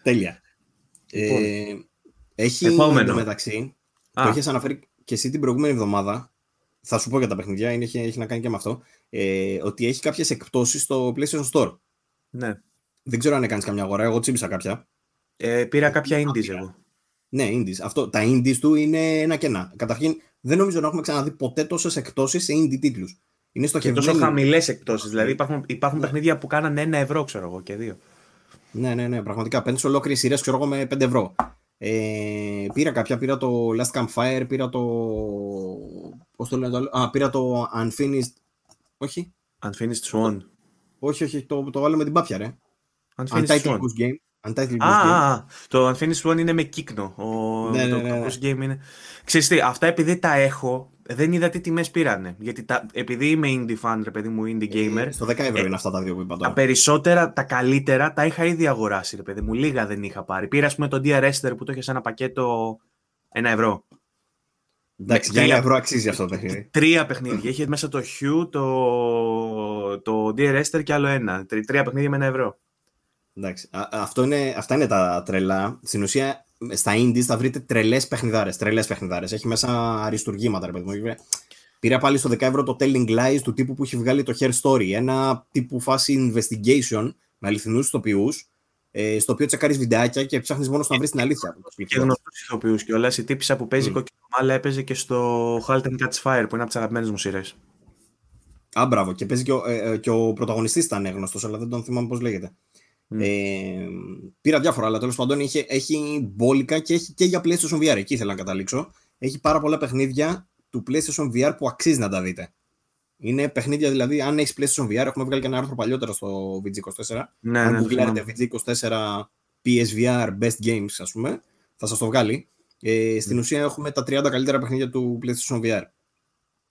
Τέλεια. Ε, λοιπόν, έχει Επόμενο. μεταξύ. Α. Το είχες αναφέρει και εσύ την προηγούμενη εβδομάδα. Θα σου πω για τα παιχνιδιά, είναι, έχει, να κάνει και με αυτό. Ε, ότι έχει κάποιες εκπτώσεις στο PlayStation Store. Ναι. Δεν ξέρω αν έκανες καμιά αγορά. Εγώ τσίμπησα κάποια. Ε, πήρα ε, κάποια indies εγώ. Ναι, indies. Αυτό, τα indies του είναι ένα κενά. Καταρχήν, δεν νομίζω να έχουμε ξαναδεί ποτέ τόσες εκτόσει σε indie τίτλους. Είναι στο και τόσο χαμηλέ εκτόσει. Δηλαδή, ναι. υπάρχουν, υπάρχουν ναι. παιχνίδια που κάνανε ένα ευρώ, ξέρω εγώ, και δύο. Ναι, ναι, ναι. Πραγματικά. Παίρνεις ολόκληρες σειρές, ξέρω εγώ, με πέντε ευρώ. Ε, πήρα κάποια, πήρα το Last Campfire, πήρα το. Πώς το λένε το άλλο. Α, πήρα το Unfinished. Όχι. Unfinished Swan. Όχι, όχι, το, το άλλο την πάπια, ρε. Unfinished Goose Game. Α, ah, το Unfinished One είναι με κύκνο. Ο, ναι, ναι το ναι, ναι, ναι. Game είναι... Ξέρεις τι, αυτά επειδή τα έχω, δεν είδα τι τιμές πήρανε. Γιατί τα, επειδή είμαι indie fan, ρε παιδί μου, indie ε, gamer... Ε, στο 10 ευρώ ε, είναι αυτά τα δύο που είπα τώρα. Τα περισσότερα, τα καλύτερα, τα είχα ήδη αγοράσει, ρε παιδί μου. Λίγα δεν είχα πάρει. Πήρα, ας πούμε, το Dear Esther που το είχε σε ένα πακέτο ένα ευρώ. Εντάξει, για ένα ευρώ αξίζει αυτό το παιχνίδι. Τρία παιχνίδια. Έχει μέσα το Hue, το, το Esther και άλλο ένα. Τρία παιχνίδια με ένα ευρώ. Εντάξει. αυτό είναι, αυτά είναι τα τρελά. Στην ουσία, στα indies θα βρείτε τρελές παιχνιδάρες. Τρελές παιχνιδάρες. Έχει μέσα αριστουργήματα, ρε παιδί μου. Πήρα πάλι στο 10 ευρώ το Telling Lies του τύπου που έχει βγάλει το Hair Story. Ένα τύπου φάση investigation με αληθινούς ηθοποιούς. Ε, στο οποίο τσεκάρεις βιντεάκια και ψάχνεις μόνος να βρεις την αλήθεια. Και γνωστούς ηθοποιούς κιόλας. Η τύπησα που παίζει mm. κόκκινο μάλα έπαιζε και στο Halt and Catch Fire που είναι από τις αγαπημένες μου σειρές. Α, Και παίζει και ο, ε, ε ο πρωταγωνιστής ήταν γνωστό, αλλά δεν τον θυμάμαι πώς λέγεται. Ε, πήρα διάφορα, αλλά τέλος πάντων είχε, έχει μπόλικα και έχει και για PlayStation VR. Εκεί ήθελα να καταλήξω. Έχει πάρα πολλά παιχνίδια του PlayStation VR που αξίζει να τα δείτε. Είναι παιχνίδια δηλαδή, αν έχεις PlayStation VR, έχουμε βγάλει και ένα άρθρο παλιότερα στο VG24. Ναι, αν ναι, ναι. VG24 ναι. PSVR Best Games, ας πούμε, θα σας το βγάλει. Ε, στην mm. ουσία έχουμε τα 30 καλύτερα παιχνίδια του PlayStation VR.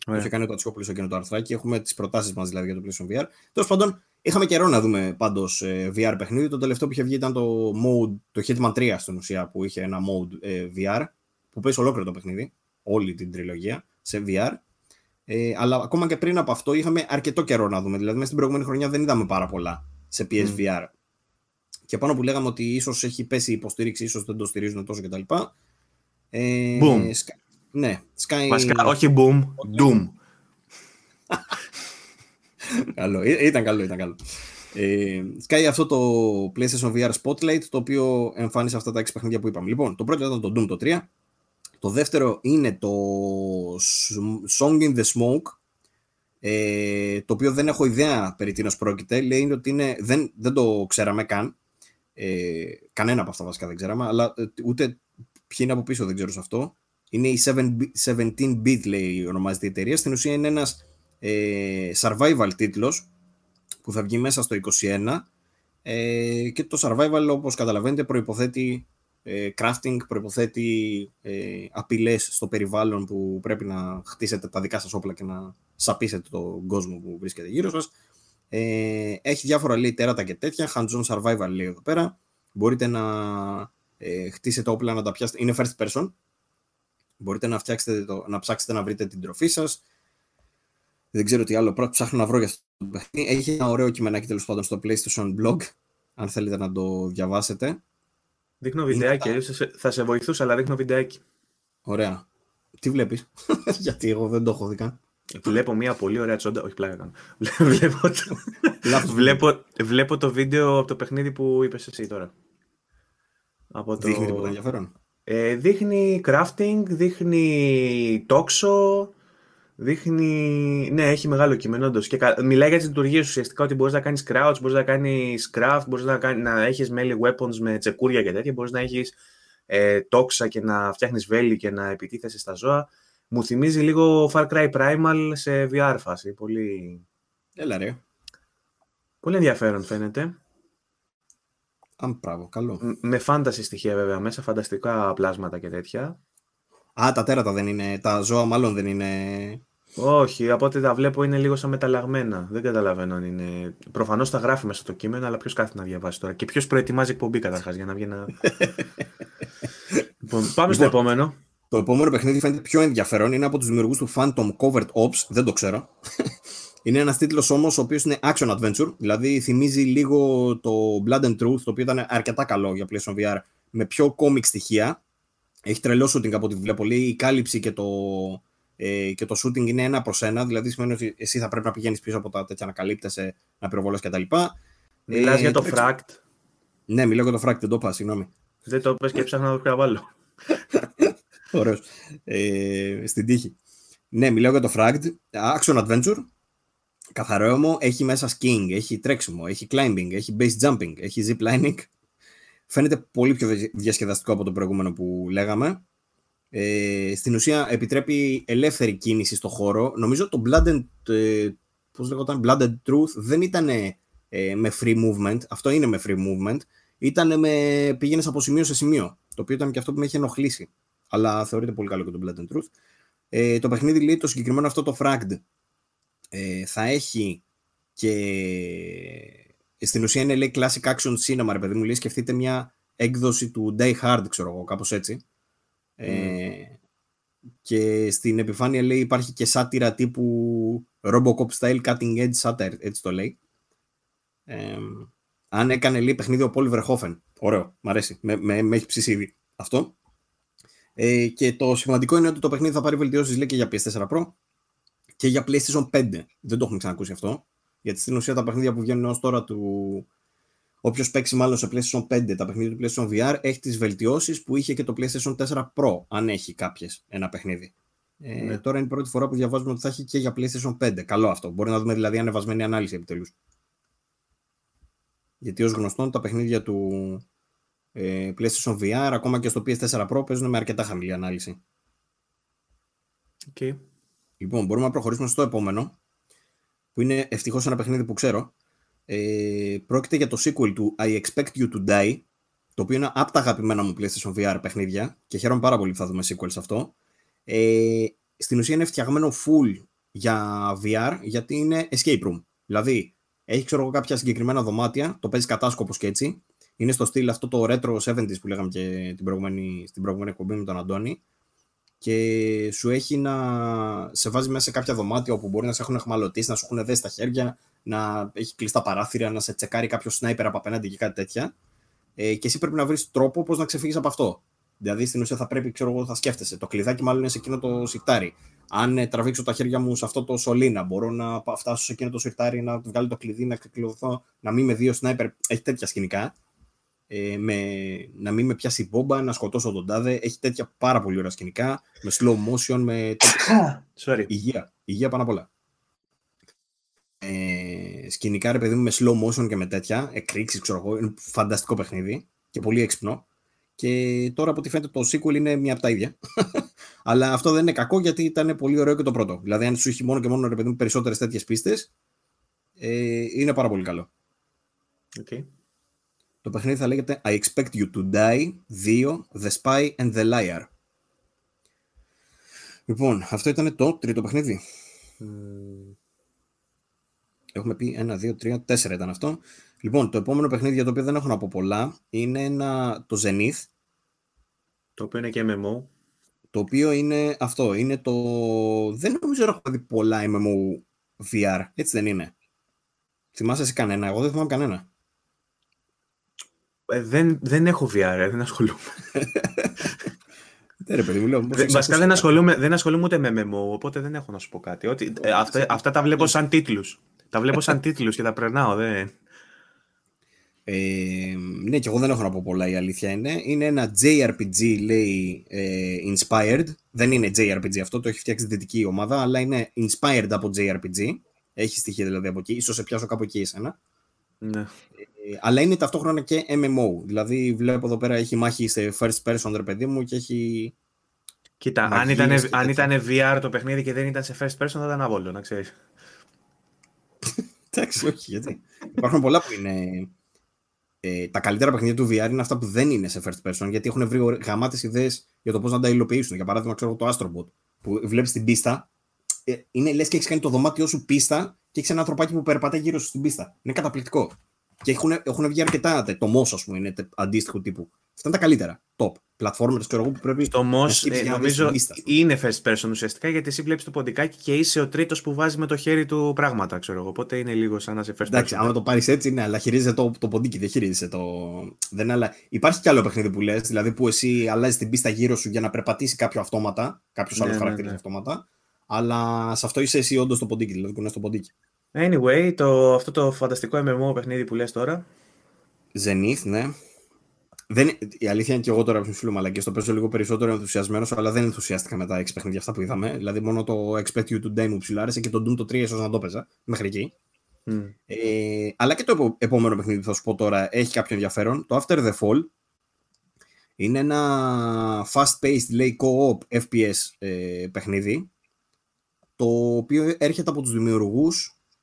Ωραία. κάνει ο Τατσικόπουλο εκείνο το αρθράκι. Έχουμε τις προτάσεις μας δηλαδή για το PlayStation VR. Τέλος πάντων, Είχαμε καιρό να δούμε πάντως ε, VR παιχνίδι. Το τελευταίο που είχε βγει ήταν το mode, το Hitman 3 στην ουσία που είχε ένα mode ε, VR που παίζει ολόκληρο το παιχνίδι, όλη την τριλογία σε VR. Ε, αλλά ακόμα και πριν από αυτό είχαμε αρκετό καιρό να δούμε. Δηλαδή, μέσα στην προηγούμενη χρονιά δεν είδαμε πάρα πολλά σε PSVR. Και πάνω που λέγαμε ότι ίσως έχει πέσει η υποστήριξη, ίσως δεν το στηρίζουν τόσο κτλ. Ε, Sky, ναι, Sky... Βασικά, όχι boom, doom καλό. Ε, ήταν καλό, ήταν καλό. Ε, σκάει αυτό το PlayStation VR Spotlight, το οποίο εμφάνισε αυτά τα έξι παιχνίδια που είπαμε. Λοιπόν, το πρώτο ήταν το Doom το 3. Το δεύτερο είναι το Song in the Smoke, ε, το οποίο δεν έχω ιδέα περί τίνος πρόκειται. Λέει ότι είναι, δεν, δεν το ξέραμε καν. Ε, κανένα από αυτά βασικά δεν ξέραμε, αλλά ε, ούτε ποιοι είναι από πίσω δεν ξέρω σε αυτό. Είναι η 17-bit, λέει, ονομάζεται η εταιρεία. Στην ουσία είναι ένας ε, survival τίτλος που θα βγει μέσα στο 21 ε, και το survival όπως καταλαβαίνετε προϋποθέτει ε, crafting, προϋποθέτει ε, απειλές στο περιβάλλον που πρέπει να χτίσετε τα δικά σας όπλα και να σαπίσετε τον κόσμο που βρίσκεται γύρω σας ε, έχει διάφορα λέει τέρατα και τέτοια, hands-on survival λέει εδώ πέρα μπορείτε να ε, χτίσετε όπλα να τα πιάσετε, είναι first person μπορείτε να, το, να ψάξετε να βρείτε την τροφή σας δεν ξέρω τι άλλο ψάχνω να βρω για αυτό το παιχνίδι. Έχει ένα ωραίο κειμενάκι τέλος πάντων στο PlayStation Blog, αν θέλετε να το διαβάσετε. Δείχνω βιντεάκι, Είναι... θα σε βοηθούσα, αλλά δείχνω βιντεάκι. Ωραία. Τι βλέπεις, (laughs) Γιατί εγώ δεν το έχω δει Βλέπω μια πολύ ωραία τσόντα. Όχι, πλάκα κάνω. (laughs) βλέπω, το... βλέπω, βλέπω το βίντεο από το παιχνίδι που είπες εσύ τώρα. Από το... Δείχνει τίποτα ενδιαφέρον. Ε, δείχνει crafting, δείχνει τόξο, Δείχνει. Ναι, έχει μεγάλο κείμενο, όντως. κα... μιλάει για τις λειτουργίες ουσιαστικά ότι μπορείς να κάνεις crouch, μπορείς να κάνεις craft, μπορείς να, κάνεις... να έχεις melee weapons με τσεκούρια και τέτοια. Μπορείς να έχεις ε, τόξα και να φτιάχνεις βέλη και να επιτίθεσαι στα ζώα. Μου θυμίζει λίγο Far Cry Primal σε VR φάση. Πολύ. Έλα ρε. Πολύ ενδιαφέρον φαίνεται. Αν πράγμα, καλό. Με φάνταση στοιχεία βέβαια μέσα, φανταστικά πλάσματα και τέτοια. Α, τα τέρατα δεν είναι. Τα ζώα μάλλον δεν είναι όχι, από ό,τι τα βλέπω είναι λίγο σαν μεταλλαγμένα. Δεν καταλαβαίνω αν είναι. Προφανώς τα γράφει μέσα στο κείμενο, αλλά ποιος κάθεται να διαβάσει τώρα. Και ποιος προετοιμάζει εκπομπή καταρχάς για να βγει να. (laughs) λοιπόν, πάμε στο λοιπόν, επόμενο. Το επόμενο παιχνίδι φαίνεται πιο ενδιαφέρον. Είναι από τους δημιουργούς του Phantom Covered Ops. Δεν το ξέρω. (laughs) είναι ένας τίτλος όμως ο οποίος είναι action adventure. Δηλαδή θυμίζει λίγο το Blood and Truth, το οποίο ήταν αρκετά καλό για PlayStation VR με πιο κόμικ στοιχεία. Έχει τρελό την από βλέπω. η κάλυψη και το, ε, και το shooting είναι ένα προς ένα, δηλαδή σημαίνει ότι εσύ θα πρέπει να πηγαίνεις πίσω από τα τέτοια, να καλύπτεσαι, να τα κτλ. Μιλάς ε, για το Fract. Ναι, μιλάω για το Fract, δεν το είπα, συγγνώμη. Δεν το πες και ψάχνα να το ξαναβάλω. (laughs) Ωραίος. Ε, στην τύχη. Ναι, μιλάω για το Fract. Action Adventure. Καθαρό όμω, Έχει μέσα skiing, έχει τρέξιμο, έχει climbing, έχει base jumping, έχει zip lining. Φαίνεται πολύ πιο διασκεδαστικό από το προηγούμενο που λέγαμε. Ε, στην ουσία επιτρέπει ελεύθερη κίνηση στο χώρο. Νομίζω το Blood and, ε, πώς Truth δεν ήταν ε, με free movement. Αυτό είναι με free movement. Ήταν με πήγαινες από σημείο σε σημείο. Το οποίο ήταν και αυτό που με είχε ενοχλήσει. Αλλά θεωρείται πολύ καλό και το Blood and Truth. Ε, το παιχνίδι λέει το συγκεκριμένο αυτό το Fragged. θα έχει και... Στην ουσία είναι λέει classic action cinema, ρε παιδί μου. Λέει σκεφτείτε μια έκδοση του Day Hard, ξέρω εγώ, κάπως έτσι Mm. Ε, και στην επιφάνεια λέει υπάρχει και σάτυρα τύπου Robocop style cutting edge satire, έτσι το λέει. αν έκανε λέει παιχνίδι ο Πολ Βερχόφεν. Ωραίο, μ' αρέσει. Με, με, έχει ψήσει ήδη αυτό. Ε, και το σημαντικό είναι ότι το παιχνίδι θα πάρει βελτιώσεις λέει και για PS4 Pro και για PlayStation 5. Δεν το έχουμε ξανακούσει αυτό. Γιατί στην ουσία τα παιχνίδια που βγαίνουν έως τώρα του Όποιος παίξει μάλλον σε PlayStation 5 τα παιχνίδια του PlayStation VR έχει τις βελτιώσεις που είχε και το PlayStation 4 Pro, αν έχει κάποιες ένα παιχνίδι. Ε, ναι. τώρα είναι η πρώτη φορά που διαβάζουμε ότι θα έχει και για PlayStation 5. Καλό αυτό. Μπορεί να δούμε δηλαδή ανεβασμένη ανάλυση επιτέλους. Γιατί ως γνωστόν τα παιχνίδια του ε, PlayStation VR, ακόμα και στο PS4 Pro, παίζουν με αρκετά χαμηλή ανάλυση. Okay. Λοιπόν, μπορούμε να προχωρήσουμε στο επόμενο, που είναι ευτυχώς ένα παιχνίδι που ξέρω. Ε, πρόκειται για το sequel του I Expect You To Die, το οποίο είναι από τα αγαπημένα μου PlayStation VR παιχνίδια και χαίρομαι πάρα πολύ που θα δούμε sequel σε αυτό. Ε, στην ουσία είναι φτιαγμένο full για VR γιατί είναι escape room. Δηλαδή, έχει ξέρω εγώ κάποια συγκεκριμένα δωμάτια, το παίζει κατάσκοπος και έτσι. Είναι στο στυλ αυτό το retro 70 που λέγαμε και την στην προηγούμενη εκπομπή με τον Αντώνη και σου έχει να σε βάζει μέσα σε κάποια δωμάτια όπου μπορεί να σε έχουν αχμαλωτήσει, να σου έχουν δέσει τα χέρια, να έχει κλειστά παράθυρα, να σε τσεκάρει κάποιο σνάιπερ από απέναντι και κάτι τέτοια. Ε, και εσύ πρέπει να βρεις τρόπο πώς να ξεφύγεις από αυτό. Δηλαδή στην ουσία θα πρέπει, ξέρω εγώ, θα σκέφτεσαι. Το κλειδάκι μάλλον είναι σε εκείνο το σιρτάρι. Αν ε, τραβήξω τα χέρια μου σε αυτό το σωλήνα, μπορώ να φτάσω σε εκείνο το σιρτάρι, να βγάλω το κλειδί, να κλειδωθώ, να μην με δύο σνάιπερ. Έχει τέτοια σκηνικά ε, με, να μην με πιάσει μπόμπα, να σκοτώσω τον τάδε. Έχει τέτοια πάρα πολύ ωραία σκηνικά, με slow motion, με Sorry. υγεία. Υγεία πάνω απ' όλα. Ε, σκηνικά, ρε παιδί μου, με slow motion και με τέτοια, εκρήξεις, ξέρω εγώ, είναι φανταστικό παιχνίδι και πολύ έξυπνο. Και τώρα από ό,τι φαίνεται το sequel είναι μια από τα ίδια. (laughs) Αλλά αυτό δεν είναι κακό γιατί ήταν πολύ ωραίο και το πρώτο. Δηλαδή, αν σου έχει μόνο και μόνο ρε παιδί μου περισσότερες τέτοιες πίστες, ε, είναι πάρα πολύ καλό. Okay. Το παιχνίδι θα λέγεται I Expect You To Die 2 The Spy and The Liar. Λοιπόν, αυτό ήταν το τρίτο παιχνίδι. Έχουμε πει 1, 2, 3, 4 ήταν αυτό. Λοιπόν, το επόμενο παιχνίδι για το οποίο δεν έχω να πω πολλά είναι ένα, το Zenith. Το οποίο είναι και MMO. Το οποίο είναι αυτό. Είναι το... Δεν νομίζω να έχω δει πολλά MMO VR. Έτσι δεν είναι. Θυμάσαι εσύ κανένα. Εγώ δεν θυμάμαι κανένα. Ε, δεν, δεν έχω VR, ε, δεν ασχολούμαι. Ε, ρε παιδί, λέω, δεν, βασικά δεν ασχολούμαι, δεν ασχολούμαι ούτε με MMO, οπότε δεν έχω να σου πω κάτι. Ότι, ε, αυτά, αυτά, τα βλέπω σαν τίτλους. τα βλέπω σαν τίτλους και τα περνάω. Δε. Ε, ναι, και εγώ δεν έχω να πω πολλά, η αλήθεια είναι. Είναι ένα JRPG, λέει, ε, inspired. Δεν είναι JRPG αυτό, το έχει φτιάξει δυτική ομάδα, αλλά είναι inspired από JRPG. Έχει στοιχεία δηλαδή από εκεί. Ίσως σε πιάσω κάπου εκεί εσένα. Ναι αλλά είναι ταυτόχρονα και MMO. Δηλαδή βλέπω εδώ πέρα έχει μάχη σε first person, ρε παιδί μου, και έχει... Κοίτα, αν ήταν, και αν ήταν VR το παιχνίδι και δεν ήταν σε first person θα ήταν αβόλιο, να ξέρεις. Εντάξει, όχι, γιατί. Υπάρχουν πολλά που είναι... Ε, τα καλύτερα παιχνίδια του VR είναι αυτά που δεν είναι σε first person, γιατί έχουν βρει γαμάτες ιδέες για το πώς να τα υλοποιήσουν. Για παράδειγμα, ξέρω το Astrobot, που βλέπεις την πίστα, ε, είναι λες και έχεις κάνει το δωμάτιό σου πίστα και έχεις ένα ανθρωπάκι που περπατάει γύρω σου στην πίστα. Είναι καταπληκτικό. Και έχουν, έχουν βγει αρκετά. Το MOS, ας πούμε, είναι αντίστοιχο τύπου. Αυτά είναι τα καλύτερα. Top. platformer ξέρω εγώ που πρέπει. Το MOS ε, νομίζω είναι first person ουσιαστικά γιατί εσύ βλέπεις το ποντικάκι και είσαι ο τρίτος που βάζει με το χέρι του πράγματα, ξέρω εγώ. Οπότε είναι λίγο σαν να σε first Εντάξει, person. άμα το πάρεις έτσι, ναι, αλλά χειρίζεσαι το, το ποντίκι, δεν χειρίζεσαι το. Δεν, αλλά... Υπάρχει κι άλλο παιχνίδι που λες, δηλαδή που εσύ αλλάζεις την πίστα γύρω σου για να περπατήσει κάποιο αυτόματα, κάποιος ναι, άλλος ναι, χαρακτήρας ναι. αυτόματα. Αλλά σε αυτό είσαι εσύ όντως το ποντίκι, δηλαδή είναι στο ποντίκι. Anyway, το, αυτό το φανταστικό MMO παιχνίδι που λες τώρα. Zenith, ναι. Δεν, η αλήθεια είναι και εγώ τώρα που φίλο αλλά και στο παίζω λίγο περισσότερο ενθουσιασμένος, αλλά δεν ενθουσιάστηκα με τα έξι παιχνίδια αυτά που είδαμε. Δηλαδή, μόνο το Expect You to μου μου ψηλάρεσε και το Doom το 3 ίσως να το παίζα μέχρι εκεί. Mm. Ε, αλλά και το επόμενο παιχνίδι που θα σου πω τώρα έχει κάποιο ενδιαφέρον. Το After the Fall είναι ένα fast-paced, λέει co-op FPS ε, παιχνίδι το οποίο έρχεται από τους δημιουργούς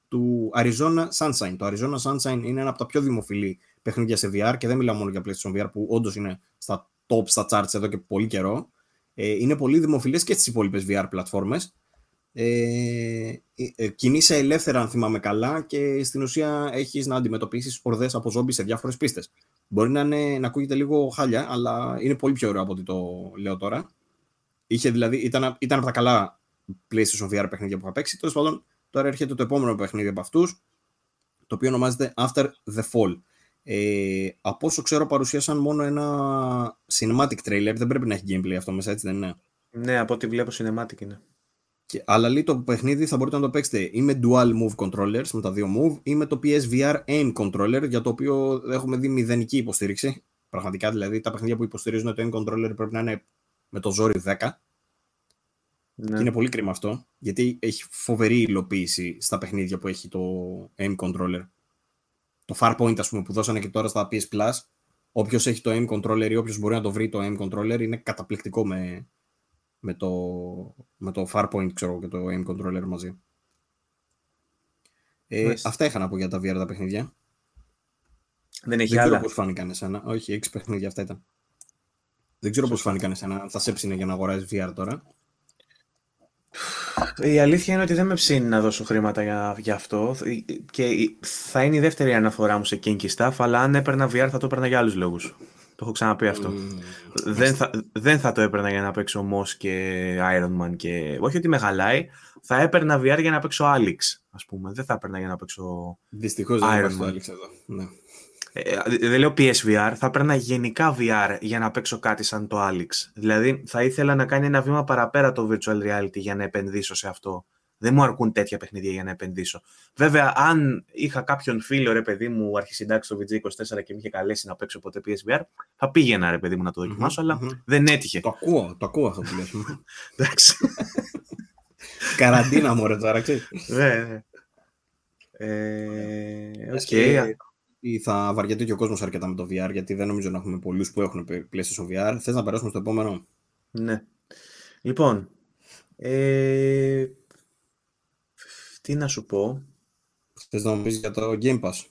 του Arizona Sunshine. Το Arizona Sunshine είναι ένα από τα πιο δημοφιλή παιχνίδια σε VR και δεν μιλάω μόνο για PlayStation VR που όντως είναι στα top, στα charts εδώ και πολύ καιρό. Ε, είναι πολύ δημοφιλές και στις υπόλοιπες VR πλατφόρμες. Ε, ε, ε, κινείσαι ελεύθερα αν θυμάμαι καλά και στην ουσία έχεις να αντιμετωπίσεις ορδές από ζόμπι σε διάφορες πίστες. Μπορεί να, είναι, να ακούγεται λίγο χάλια, αλλά είναι πολύ πιο ωραίο από ό,τι το λέω τώρα. Είχε δηλαδή, ήταν, ήταν από τα καλά PlayStation VR παιχνίδια που είχα παίξει. Τέλος πάντων, Τώρα έρχεται το επόμενο παιχνίδι από αυτούς, το οποίο ονομάζεται After the Fall. Ε, από όσο ξέρω, παρουσίασαν μόνο ένα cinematic trailer. Δεν πρέπει να έχει gameplay αυτό μέσα, έτσι δεν είναι. Ναι, από ό,τι βλέπω, cinematic είναι. Και, αλλά λέει το παιχνίδι θα μπορείτε να το παίξετε ή με dual move controllers, με τα δύο move, ή με το PSVR aim controller, για το οποίο έχουμε δει μηδενική υποστήριξη. Πραγματικά δηλαδή, τα παιχνίδια που υποστηρίζουν το aim controller πρέπει να είναι με το ζόρι 10. Ναι. είναι πολύ κρίμα αυτό, γιατί έχει φοβερή υλοποίηση στα παιχνίδια που έχει το aim controller. Το Farpoint, ας πούμε, που δώσανε και τώρα στα PS Plus, οποίο έχει το aim controller ή όποιος μπορεί να το βρει το aim controller, είναι καταπληκτικό με, με, το, με το Farpoint, ξέρω, και το aim controller μαζί. Ε, αυτά είχα να πω για τα VR τα παιχνίδια. Δεν έχει Δεν ξέρω πώς φάνηκαν εσένα. Όχι, έξι παιχνίδια αυτά ήταν. Δεν ξέρω πώς φάνηκαν εσένα. Θα σε για να αγοράζεις VR τώρα. Η αλήθεια είναι ότι δεν με ψήνει να δώσω χρήματα για, για αυτό ε, και θα είναι η δεύτερη αναφορά μου σε kinky stuff, αλλά αν έπαιρνα VR θα το έπαιρνα για άλλους λόγους. Το έχω ξαναπεί αυτό. Δεν, θα, δεν θα το έπαιρνα για να παίξω Moss και Iron Man και... Όχι ότι μεγαλάει, θα έπαιρνα VR για να παίξω Alex, ας πούμε. Δεν θα έπαιρνα για να παίξω Δυστυχώς Iron δεν Alex εδώ. Ναι. Ε, ε, δεν λέω PSVR, θα έπαιρνα γενικά VR για να παίξω κάτι σαν το Alex. Δηλαδή θα ήθελα να κάνει ένα βήμα παραπέρα το virtual reality για να επενδύσω σε αυτό. Δεν μου αρκούν τέτοια παιχνίδια για να επενδύσω. Βέβαια, αν είχα κάποιον φίλο, ρε παιδί μου, αρχισυντάξεις το VG24 και με είχε καλέσει να παίξω ποτέ PSVR, θα πήγαινα, ρε παιδί μου, να το δοκιμασω αλλα δεν έτυχε. Το ακούω, το ακούω αυτό που λες. (laughs) Εντάξει. Καραντίνα, ρε τώρα, ξέρεις. Ναι, ναι. Ε, ή θα βαριέται και ο κόσμος αρκετά με το VR, γιατί δεν νομίζω να έχουμε πολλούς που έχουν στο VR. Θες να περάσουμε στο επόμενο. Ναι. Λοιπόν. Ε... Τι να σου πω. Θες να μου για το Game Pass.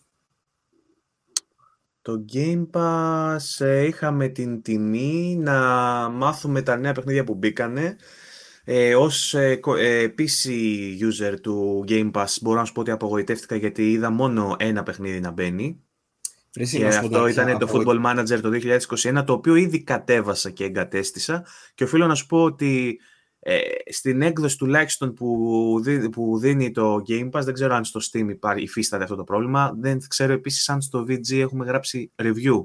Το Game Pass ε, είχαμε την τιμή να μάθουμε τα νέα παιχνίδια που μπήκανε. Ε, ως PC ε, ε, user του Game Pass μπορώ να σου πω ότι απογοητεύτηκα γιατί είδα μόνο ένα παιχνίδι να μπαίνει. και αυτό ήταν το Football Manager το 2021, το οποίο ήδη κατέβασα και εγκατέστησα. Και οφείλω να σου πω ότι ε, στην έκδοση τουλάχιστον που, που δίνει το Game Pass, δεν ξέρω αν στο Steam υπάρχει, υφίσταται αυτό το πρόβλημα. Δεν ξέρω επίσης αν στο VG έχουμε γράψει review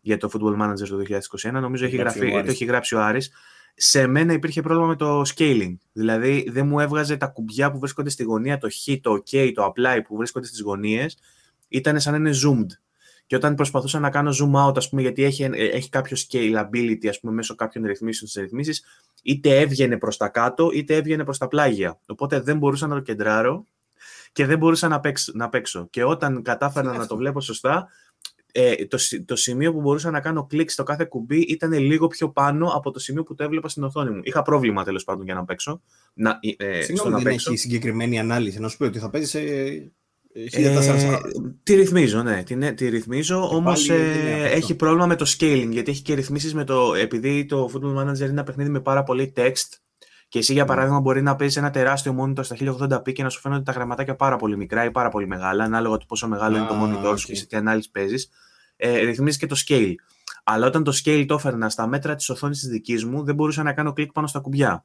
για το Football Manager το 2021. Νομίζω έχει γράφει, το έχει γράψει ο Άρης σε μένα υπήρχε πρόβλημα με το scaling. Δηλαδή δεν μου έβγαζε τα κουμπιά που βρίσκονται στη γωνία, το χ, το ok, το apply που βρίσκονται στις γωνίες, ήταν σαν να είναι zoomed. Και όταν προσπαθούσα να κάνω zoom out, ας πούμε, γιατί έχει, ε, έχει κάποιο scalability, ας πούμε, μέσω κάποιων ρυθμίσεων στις ρυθμίσεις, είτε έβγαινε προς τα κάτω, είτε έβγαινε προς τα πλάγια. Οπότε δεν μπορούσα να το κεντράρω και δεν μπορούσα Να παίξω. Και όταν κατάφερα να το βλέπω σωστά, ε, το, το σημείο που μπορούσα να κάνω κλικ στο κάθε κουμπί ήταν λίγο πιο πάνω από το σημείο που το έβλεπα στην οθόνη μου. Είχα πρόβλημα τέλος πάντων για να παίξω. Να, ε, ε Συγγνώμη, δεν έχει συγκεκριμένη ανάλυση. Να σου πει ότι θα παίζεις. Ε, ε, ε τη ρυθμίζω, ναι. Τη, ναι, τη ρυθμίζω, όμω έχει πρόβλημα με το scaling γιατί έχει και ρυθμίσεις με το. Επειδή το Football Manager είναι ένα παιχνίδι με πάρα πολύ text, και εσύ, για ναι. παράδειγμα, μπορεί να παίζει ένα τεράστιο μόνιτο στα 1080p και να σου φαίνονται τα γραμματάκια πάρα πολύ μικρά ή πάρα πολύ μεγάλα, ανάλογα το πόσο μεγάλο είναι το μόνιτο σου και σε τι ανάλυση παίζεις. Ε, ρυθμίζεις και το scale. Αλλά όταν το scale το έφερνα στα μέτρα της οθόνης της δικής μου, δεν μπορούσα να κάνω κλικ πάνω στα κουμπιά.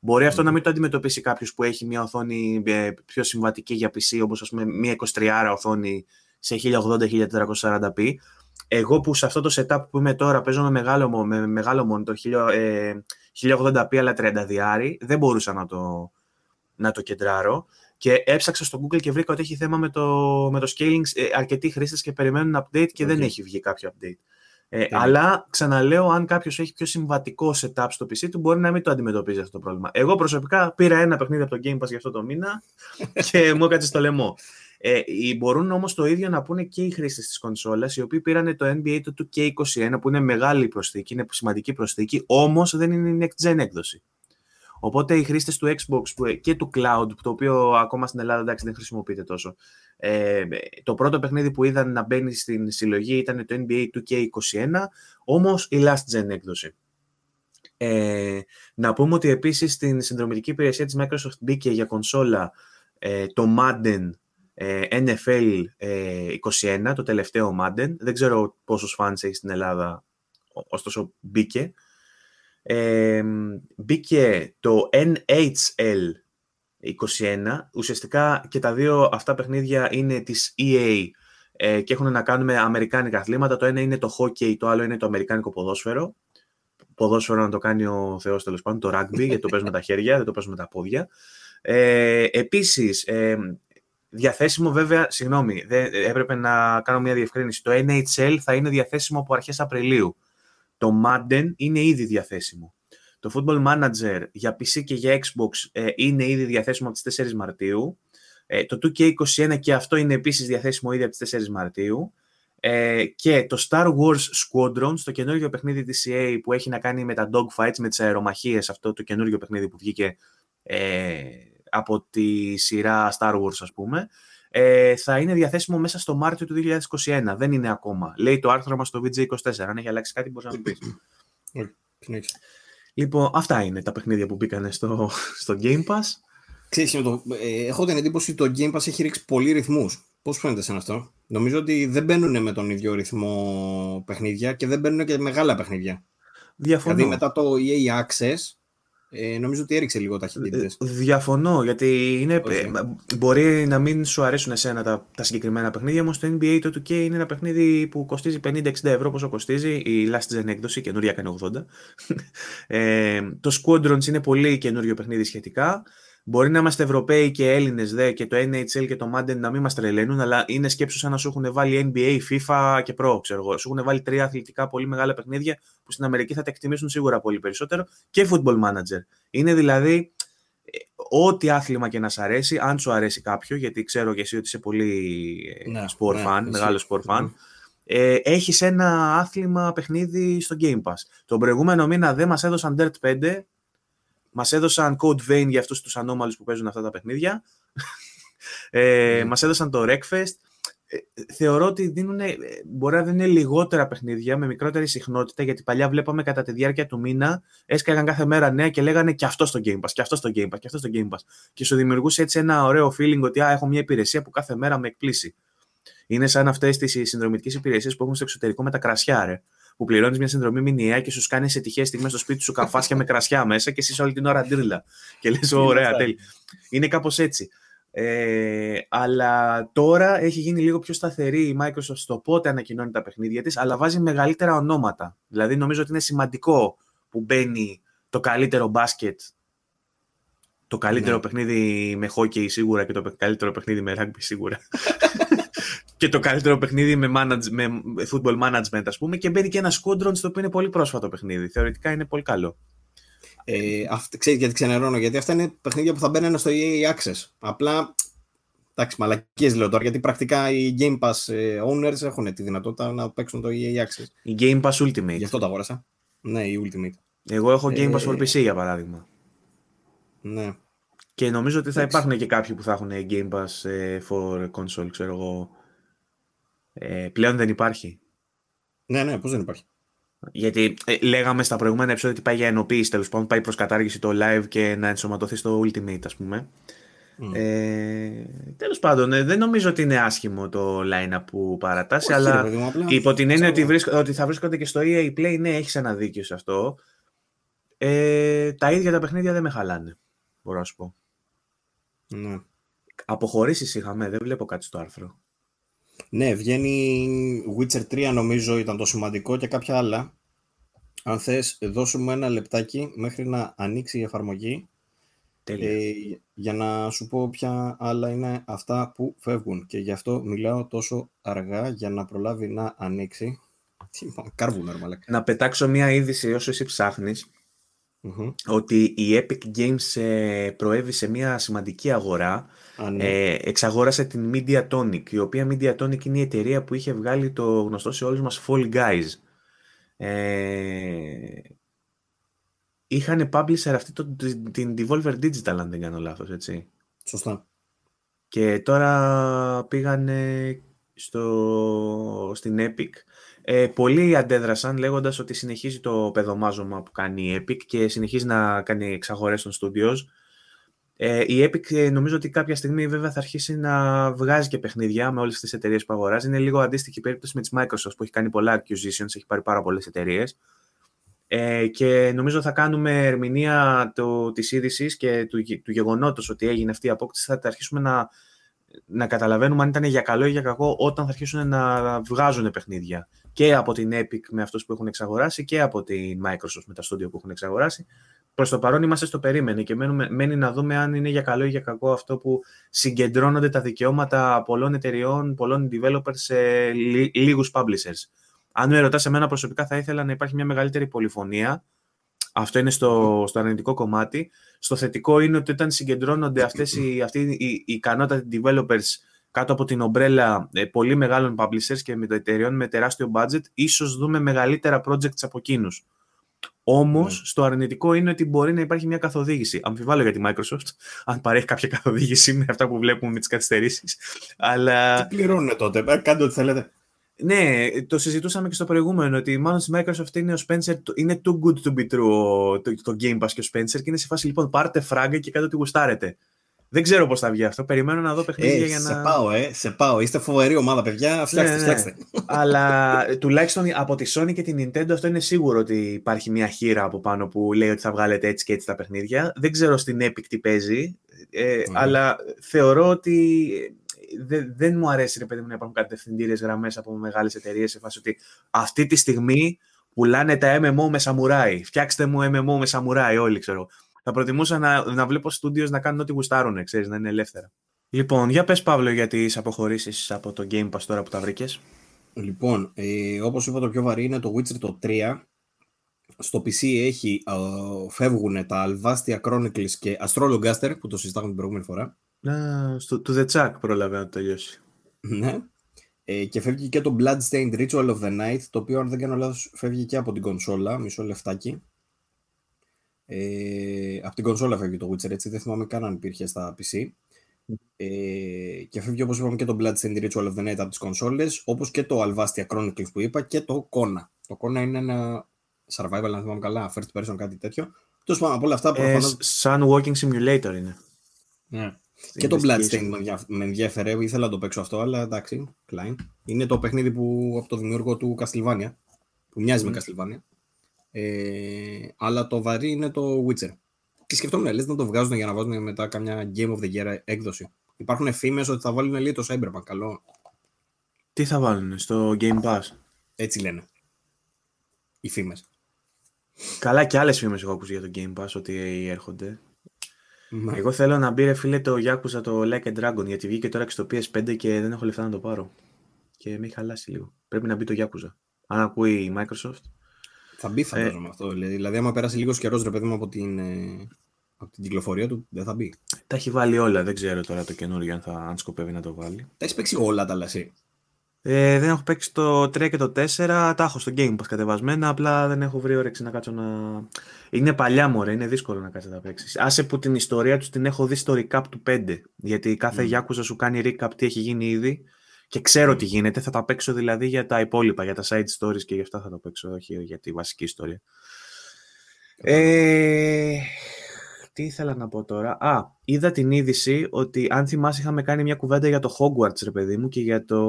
Μπορεί αυτό να μην το αντιμετωπίσει κάποιος που έχει μια οθόνη ε, πιο συμβατική για PC, όπως ας πούμε μια 23 οθόνη σε 1080-1440p. Εγώ που σε αυτό το setup που είμαι τώρα παίζω με μεγάλο, με ε, 1080p αλλά 30 διάρι, δεν μπορούσα να το, να το κεντράρω. Και έψαξα στο Google και βρήκα ότι έχει θέμα με το, με το scaling. Ε, αρκετοί χρήστες και περιμένουν update και δεν έχει βγει κάποιο update. Ε, Αλλά ξαναλέω, αν κάποιος έχει πιο συμβατικό setup στο PC του, μπορεί να μην το αντιμετωπίζει αυτό το πρόβλημα. Εγώ προσωπικά πήρα ένα παιχνίδι από το Game Pass για αυτό το μήνα (laughs) και μου έκατσε στο λαιμό. Ε, μπορούν όμως το ίδιο να πούνε και οι χρήστες της κονσόλας, οι οποίοι πήραν το NBA του 2K21, που είναι μεγάλη προσθήκη, είναι σημαντική προσθήκη, όμως δεν είναι η next gen έκδοση. Οπότε οι χρήστες του Xbox ε, και του Cloud, το οποίο ακόμα στην Ελλάδα εντάξει, δεν χρησιμοποιείται τόσο. Ε, το πρώτο παιχνίδι που είδαν να μπαίνει στην συλλογή ήταν το NBA 2K21, 21 ομως η last gen έκδοση. Ε, να πούμε ότι επίσης στην συνδρομητική υπηρεσία της Microsoft μπήκε για κονσόλα ε, το Madden ε, NFL 21, ε, το τελευταίο Madden. Δεν ξέρω πόσους fans έχεις στην Ελλάδα, ωστόσο μπήκε. Ε, μπήκε το NHL 21. Ουσιαστικά και τα δύο αυτά παιχνίδια είναι της EA ε, και έχουν να κάνουν με αμερικάνικα αθλήματα. Το ένα είναι το hockey, το άλλο είναι το αμερικάνικο ποδόσφαιρο. Ποδόσφαιρο να το κάνει ο Θεός τέλος πάντων, το rugby, γιατί το παίζουμε τα χέρια, δεν το παίζουμε τα πόδια. Ε, επίσης, ε, Διαθέσιμο βέβαια, συγγνώμη, δεν, έπρεπε να κάνω μια διευκρίνηση. Το NHL θα είναι διαθέσιμο από αρχές Απριλίου. Το Madden είναι ήδη διαθέσιμο. Το Football Manager για PC και για Xbox ε, είναι ήδη διαθέσιμο από τις 4 Μαρτίου. Ε, το 2K21 και αυτό είναι επίσης διαθέσιμο ήδη από τις 4 Μαρτίου. Ε, και το Star Wars Squadron, το καινούργιο παιχνίδι της EA που έχει να κάνει με τα dogfights, με τις αερομαχίες, αυτό το καινούργιο παιχνίδι που βγήκε από τη σειρά Star Wars ας πούμε, ε, θα είναι διαθέσιμο μέσα στο Μάρτιο του 2021. Δεν είναι ακόμα. Λέει το άρθρο μας στο VG24. Αν έχει αλλάξει κάτι μπορείς να μου πεις. (clears throat) Λοιπόν, αυτά είναι τα παιχνίδια που μπήκανε στο, στο Game Pass. Ξέρεις, το, ε, έχω την εντύπωση ότι το Game Pass έχει ρίξει πολλοί ρυθμούς. Πώς φαίνεται σαν αυτό. Νομίζω ότι δεν μπαίνουν με τον ίδιο ρυθμό παιχνίδια και δεν μπαίνουν και μεγάλα παιχνίδια. Διαφωνώ. Δηλαδή μετά το EA Access ε, νομίζω ότι έριξε λίγο ταχύτητε. Ε, διαφωνώ, γιατί είναι, μπορεί να μην σου αρέσουν εσένα τα, τα συγκεκριμένα παιχνίδια, όμως το NBA το 2K είναι ένα παιχνίδι που κοστίζει 50-60 ευρώ πόσο κοστίζει. Η Last Gen έκδοση, καινούρια κάνει 80. (laughs) ε, το Squadrons είναι πολύ καινούριο παιχνίδι σχετικά. Μπορεί να είμαστε Ευρωπαίοι και Έλληνες δε και το NHL και το Madden να μην μας τρελαίνουν, αλλά είναι σκέψου σαν να σου έχουν βάλει NBA, FIFA και Pro, ξέρω εγώ. Σου έχουν βάλει τρία αθλητικά πολύ μεγάλα παιχνίδια που στην Αμερική θα τα εκτιμήσουν σίγουρα πολύ περισσότερο και football manager. Είναι δηλαδή ε, ό,τι άθλημα και να σ' αρέσει, αν σου αρέσει κάποιο, γιατί ξέρω και εσύ ότι είσαι πολύ ε, ναι, sport ναι, fan, μεγάλο sport fan, ε, έχεις ένα άθλημα παιχνίδι στο Game Pass. Τον προηγούμενο μήνα δεν μας έδωσαν Dirt 5, Μας έδωσαν Code Vein για αυτούς τους ανώμαλου που παίζουν αυτά τα παιχνίδια. ε, mm. Ναι. Μας έδωσαν το Wreckfest. Ε, θεωρώ ότι δίνουν, ε, μπορεί να δίνουν λιγότερα παιχνίδια με μικρότερη συχνότητα γιατί παλιά βλέπαμε κατά τη διάρκεια του μήνα έσκαγαν κάθε μέρα νέα και λέγανε και αυτό στο Game Pass, και αυτό στο Game Pass, και αυτό στο Game Pass. Και σου δημιουργούσε έτσι ένα ωραίο feeling ότι α, έχω μια υπηρεσία που κάθε μέρα με εκπλήσει. Είναι σαν αυτές τις συνδρομητικές υπηρεσίες που έχουν στο εξωτερικό με τα κρασιά, ρε που πληρώνεις μια συνδρομή μηνιαία και σου κάνει σε τυχαίε στιγμές στο σπίτι σου καφάσια με κρασιά μέσα και εσύ όλη την ώρα ντύρλα. Και λες, ωραία, τέλει. Είναι κάπως έτσι. Ε, αλλά τώρα έχει γίνει λίγο πιο σταθερή η Microsoft στο πότε ανακοινώνει τα παιχνίδια της, αλλά βάζει μεγαλύτερα ονόματα. Δηλαδή νομίζω ότι είναι σημαντικό που μπαίνει το καλύτερο μπάσκετ, το καλύτερο ναι. παιχνίδι με χόκκι σίγουρα και το καλύτερο παιχνίδι με ράγκμπι σίγουρα. (laughs) και το καλύτερο παιχνίδι με, manage, με football management, ας πούμε, και μπαίνει και ένα σκόντρον στο οποίο είναι πολύ πρόσφατο παιχνίδι. Θεωρητικά είναι πολύ καλό. Ε, αυ, γιατί ξενερώνω, γιατί αυτά είναι παιχνίδια που θα μπαίνουν στο EA Access. Απλά. Εντάξει, μαλακίες λέω τώρα, γιατί πρακτικά οι Game Pass ε, owners έχουν τη δυνατότητα να παίξουν το EA Access. Η Game Pass Ultimate. Γι' αυτό το αγόρασα. Ναι, η Ultimate. Εγώ έχω Game Pass ε, for PC για παράδειγμα. Ναι. Και νομίζω ότι θα υπάρχουν και κάποιοι που θα έχουν Game Pass ε, for console, ξέρω εγώ, ε, πλέον δεν υπάρχει. Ναι, ναι, πώς δεν υπάρχει. Γιατί ε, λέγαμε στα προηγούμενα επεισόδια ότι πάει για ενοποίηση τέλος πάντων, πάει προς κατάργηση το live και να ενσωματωθεί στο Ultimate, ας πούμε. Ε, τέλος πάντων, ε, δεν νομίζω ότι είναι άσχημο το line που παρατάσσει, αλλά υπό την έννοια ότι, βρίσκ, ότι θα βρίσκονται και στο EA Play, ναι, έχεις ένα δίκιο σε αυτό. Ε, τα ίδια τα παιχνίδια δεν με χαλάνε, μπορώ να σου πω. Ναι. Αποχωρήσεις είχαμε, δεν βλέπω κάτι στο άρθρο. Ναι, βγαίνει Witcher 3 νομίζω ήταν το σημαντικό και κάποια άλλα. Αν θες, δώσουμε ένα λεπτάκι μέχρι να ανοίξει η εφαρμογή ε, για να σου πω ποια άλλα είναι αυτά που φεύγουν. Και γι' αυτό μιλάω τόσο αργά για να προλάβει να ανοίξει. Τι, καρβούνερ, Να πετάξω μία είδηση όσο εσύ ψάχνεις ότι η Epic Games προέβησε προέβη σε μια σημαντική αγορά. Ναι. Ε, εξαγόρασε την Media Tonic, η οποία Media Tonic είναι η εταιρεία που είχε βγάλει το γνωστό σε όλους μας Fall Guys. Ε, είχαν publisher αυτή την Devolver Digital, αν δεν κάνω λάθος, έτσι. Σωστά. Και τώρα πήγανε στο, στην Epic ε, πολλοί αντέδρασαν λέγοντας ότι συνεχίζει το πεδομάζωμα που κάνει η Epic και συνεχίζει να κάνει εξαγορές των studios. Ε, η Epic ε, νομίζω ότι κάποια στιγμή βέβαια θα αρχίσει να βγάζει και παιχνίδια με όλες τις εταιρείες που αγοράζει. Είναι λίγο αντίστοιχη περίπτωση με τη Microsoft που έχει κάνει πολλά acquisitions, έχει πάρει πάρα πολλές εταιρείες. Ε, και νομίζω θα κάνουμε ερμηνεία της είδησης και του, του γεγονότος ότι έγινε αυτή η απόκτηση, θα τα αρχίσουμε να να καταλαβαίνουμε αν ήταν για καλό ή για κακό όταν θα αρχίσουν να βγάζουν παιχνίδια. Και από την Epic με αυτούς που έχουν εξαγοράσει και από την Microsoft με τα στούντιο που έχουν εξαγοράσει. Προς το παρόν είμαστε στο περίμενε και μένουμε, μένει να δούμε αν είναι για καλό ή για κακό αυτό που συγκεντρώνονται τα δικαιώματα πολλών εταιριών, πολλών developers σε λίγους publishers. Αν με ρωτάς εμένα προσωπικά θα ήθελα να υπάρχει μια μεγαλύτερη πολυφωνία αυτό είναι στο, στο αρνητικό κομμάτι. Στο θετικό είναι ότι όταν συγκεντρώνονται αυτές οι, αυτή οι, οι developers κάτω από την ομπρέλα ε, πολύ μεγάλων publishers και με εταιρεών με τεράστιο budget, ίσως δούμε μεγαλύτερα projects από εκείνους. Όμως, ναι. στο αρνητικό είναι ότι μπορεί να υπάρχει μια καθοδήγηση. Αμφιβάλλω για τη Microsoft, (laughs) αν παρέχει κάποια καθοδήγηση με αυτά που βλέπουμε με τις καθυστερήσεις. Αλλά. Τι πληρώνουν τότε, ε, κάντε ό,τι θέλετε. Ναι, το συζητούσαμε και στο προηγούμενο ότι μάλλον στη Microsoft είναι ο Spencer, είναι too good to be true το, το Game Pass και ο Spencer και είναι σε φάση λοιπόν πάρτε φράγκα και κάτω ότι γουστάρετε. Δεν ξέρω πώς θα βγει αυτό. Περιμένω να δω παιχνίδια ε, για να. Σε πάω, ε, σε πάω. Είστε φοβερή ομάδα, παιδιά. Ναι, φτιάξτε, ναι, ναι, φτιάξτε. Αλλά (laughs) τουλάχιστον από τη Sony και την Nintendo αυτό είναι σίγουρο ότι υπάρχει μια χείρα από πάνω που λέει ότι θα βγάλετε έτσι και έτσι τα παιχνίδια. Δεν ξέρω στην Epic τι παίζει, ε, ναι. αλλά θεωρώ ότι δεν, δεν μου αρέσει ρε παιδί να υπάρχουν κατευθυντήριες γραμμές από μεγάλες εταιρείες σε φάση ότι αυτή τη στιγμή πουλάνε τα MMO με σαμουράι. Φτιάξτε μου MMO με σαμουράι, όλοι ξέρω. Θα προτιμούσα να, να βλέπω στούντιο να κάνουν ό,τι γουστάρουν, ξέρεις, να είναι ελεύθερα. Λοιπόν, για πες, Παύλο για τις αποχωρήσεις από το Game Pass τώρα που τα βρήκες. Λοιπόν, ε, όπως είπα το πιο βαρύ είναι το Witcher το 3. Στο PC έχει, ε, φεύγουν τα Alvastia Chronicles και Astrologaster που το συζητάγαμε την προηγούμενη φορά. Να, στο του The Chuck προλαβαίνω να το τελειώσει. Ναι. Ε, και φεύγει και το Bloodstained Ritual of the Night, το οποίο αν δεν κάνω λάθος φεύγει και από την κονσόλα, μισό λεφτάκι. Ε, από την κονσόλα φεύγει το Witcher, έτσι δεν θυμάμαι καν αν υπήρχε στα PC. Ε, και φεύγει όπως είπαμε και το Bloodstained Ritual of the Night από τις κονσόλες, όπως και το Alvastia Chronicles που είπα και το Kona. Το Kona είναι ένα survival, αν θυμάμαι καλά, first person, κάτι τέτοιο. Τέλος πάνω από όλα αυτά ε, προφανώς... Ε, σαν walking simulator είναι. Ναι. Και το Bloodstained με ενδιαφέρε, ήθελα να το παίξω αυτό, αλλά εντάξει, Klein. Είναι το παιχνίδι που από το δημιούργο του Castlevania, που μοιάζει mm. με Castlevania. Ε, αλλά το βαρύ είναι το Witcher. Και σκεφτόμουν, λες να το βγάζουν για να βάζουν μετά καμιά Game of the Year έκδοση. Υπάρχουν φήμες ότι θα βάλουν λίγο το Cyberpunk, καλό. Τι θα βάλουν στο Game Pass. Έτσι λένε. Οι φήμες. Καλά και άλλες φήμες έχω ακούσει για το Game Pass ότι έρχονται. Ναι. Εγώ θέλω να μπει ρε φίλε το Yakuza το Like a Dragon γιατί βγήκε τώρα και στο PS5 και δεν έχω λεφτά να το πάρω. Και με έχει χαλάσει λίγο. Πρέπει να μπει το Yakuza. Αν ακούει η Microsoft. Θα μπει ε, φαντάζομαι αυτό. Δηλαδή, δηλαδή άμα πέρασε λίγος καιρός ρε παιδί μου από την, ε, από την κυκλοφορία του δεν θα μπει. Τα έχει βάλει όλα. Δεν ξέρω τώρα το καινούριο αν, θα, αν σκοπεύει να το βάλει. Τα έχει παίξει όλα τα λασί. Ε, δεν έχω παίξει το 3 και το 4, τα έχω στο Game Pass κατεβασμένα, απλά δεν έχω βρει όρεξη να κάτσω να... Είναι παλιά μωρέ, είναι δύσκολο να κάτσεις να τα παίξεις. Άσε που την ιστορία τους την έχω δει στο recap του 5, γιατί κάθε mm. Ναι. Γιάκουζα σου κάνει recap τι έχει γίνει ήδη και ξέρω τι γίνεται, θα τα παίξω δηλαδή για τα υπόλοιπα, για τα side stories και γι' αυτά θα τα παίξω, όχι για τη βασική ιστορία. Ε, τι ήθελα να πω τώρα, α, είδα την είδηση ότι αν θυμάσαι είχαμε κάνει μια κουβέντα για το Hogwarts ρε παιδί μου και για το,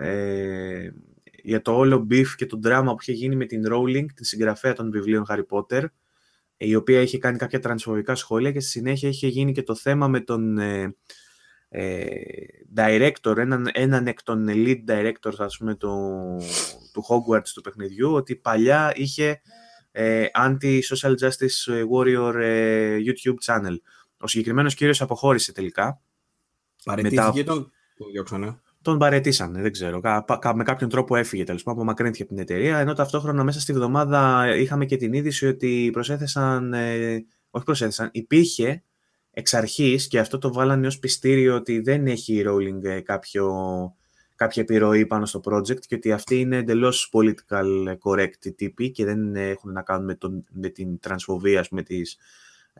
ε, για το όλο beef και το δράμα που είχε γίνει με την Rowling, την συγγραφέα των βιβλίων Harry Potter η οποία είχε κάνει κάποια τρανσφοβικά σχόλια και στη συνέχεια είχε γίνει και το θέμα με τον ε, ε director, έναν, έναν εκ των lead director, ας πούμε του, του Hogwarts του παιχνιδιού ότι παλιά είχε ε, anti-social justice warrior ε, YouTube channel. Ο συγκεκριμένος κύριος αποχώρησε τελικά. Παρετήθηκε τον, Τον παρετήσανε, δεν ξέρω. Κα... με κάποιον τρόπο έφυγε τέλος πάντων, απομακρύνθηκε από την εταιρεία. Ενώ ταυτόχρονα μέσα στη βδομάδα είχαμε και την είδηση ότι προσέθεσαν. Ε, όχι προσέθεσαν, υπήρχε εξ αρχής και αυτό το βάλανε ως πιστήριο ότι δεν έχει η Rolling ε, κάποιο, κάποια επιρροή πάνω στο project και ότι αυτοί είναι εντελώς political correct τύποι και δεν έχουν να κάνουν με, τον, με την τρανσφοβία, με τη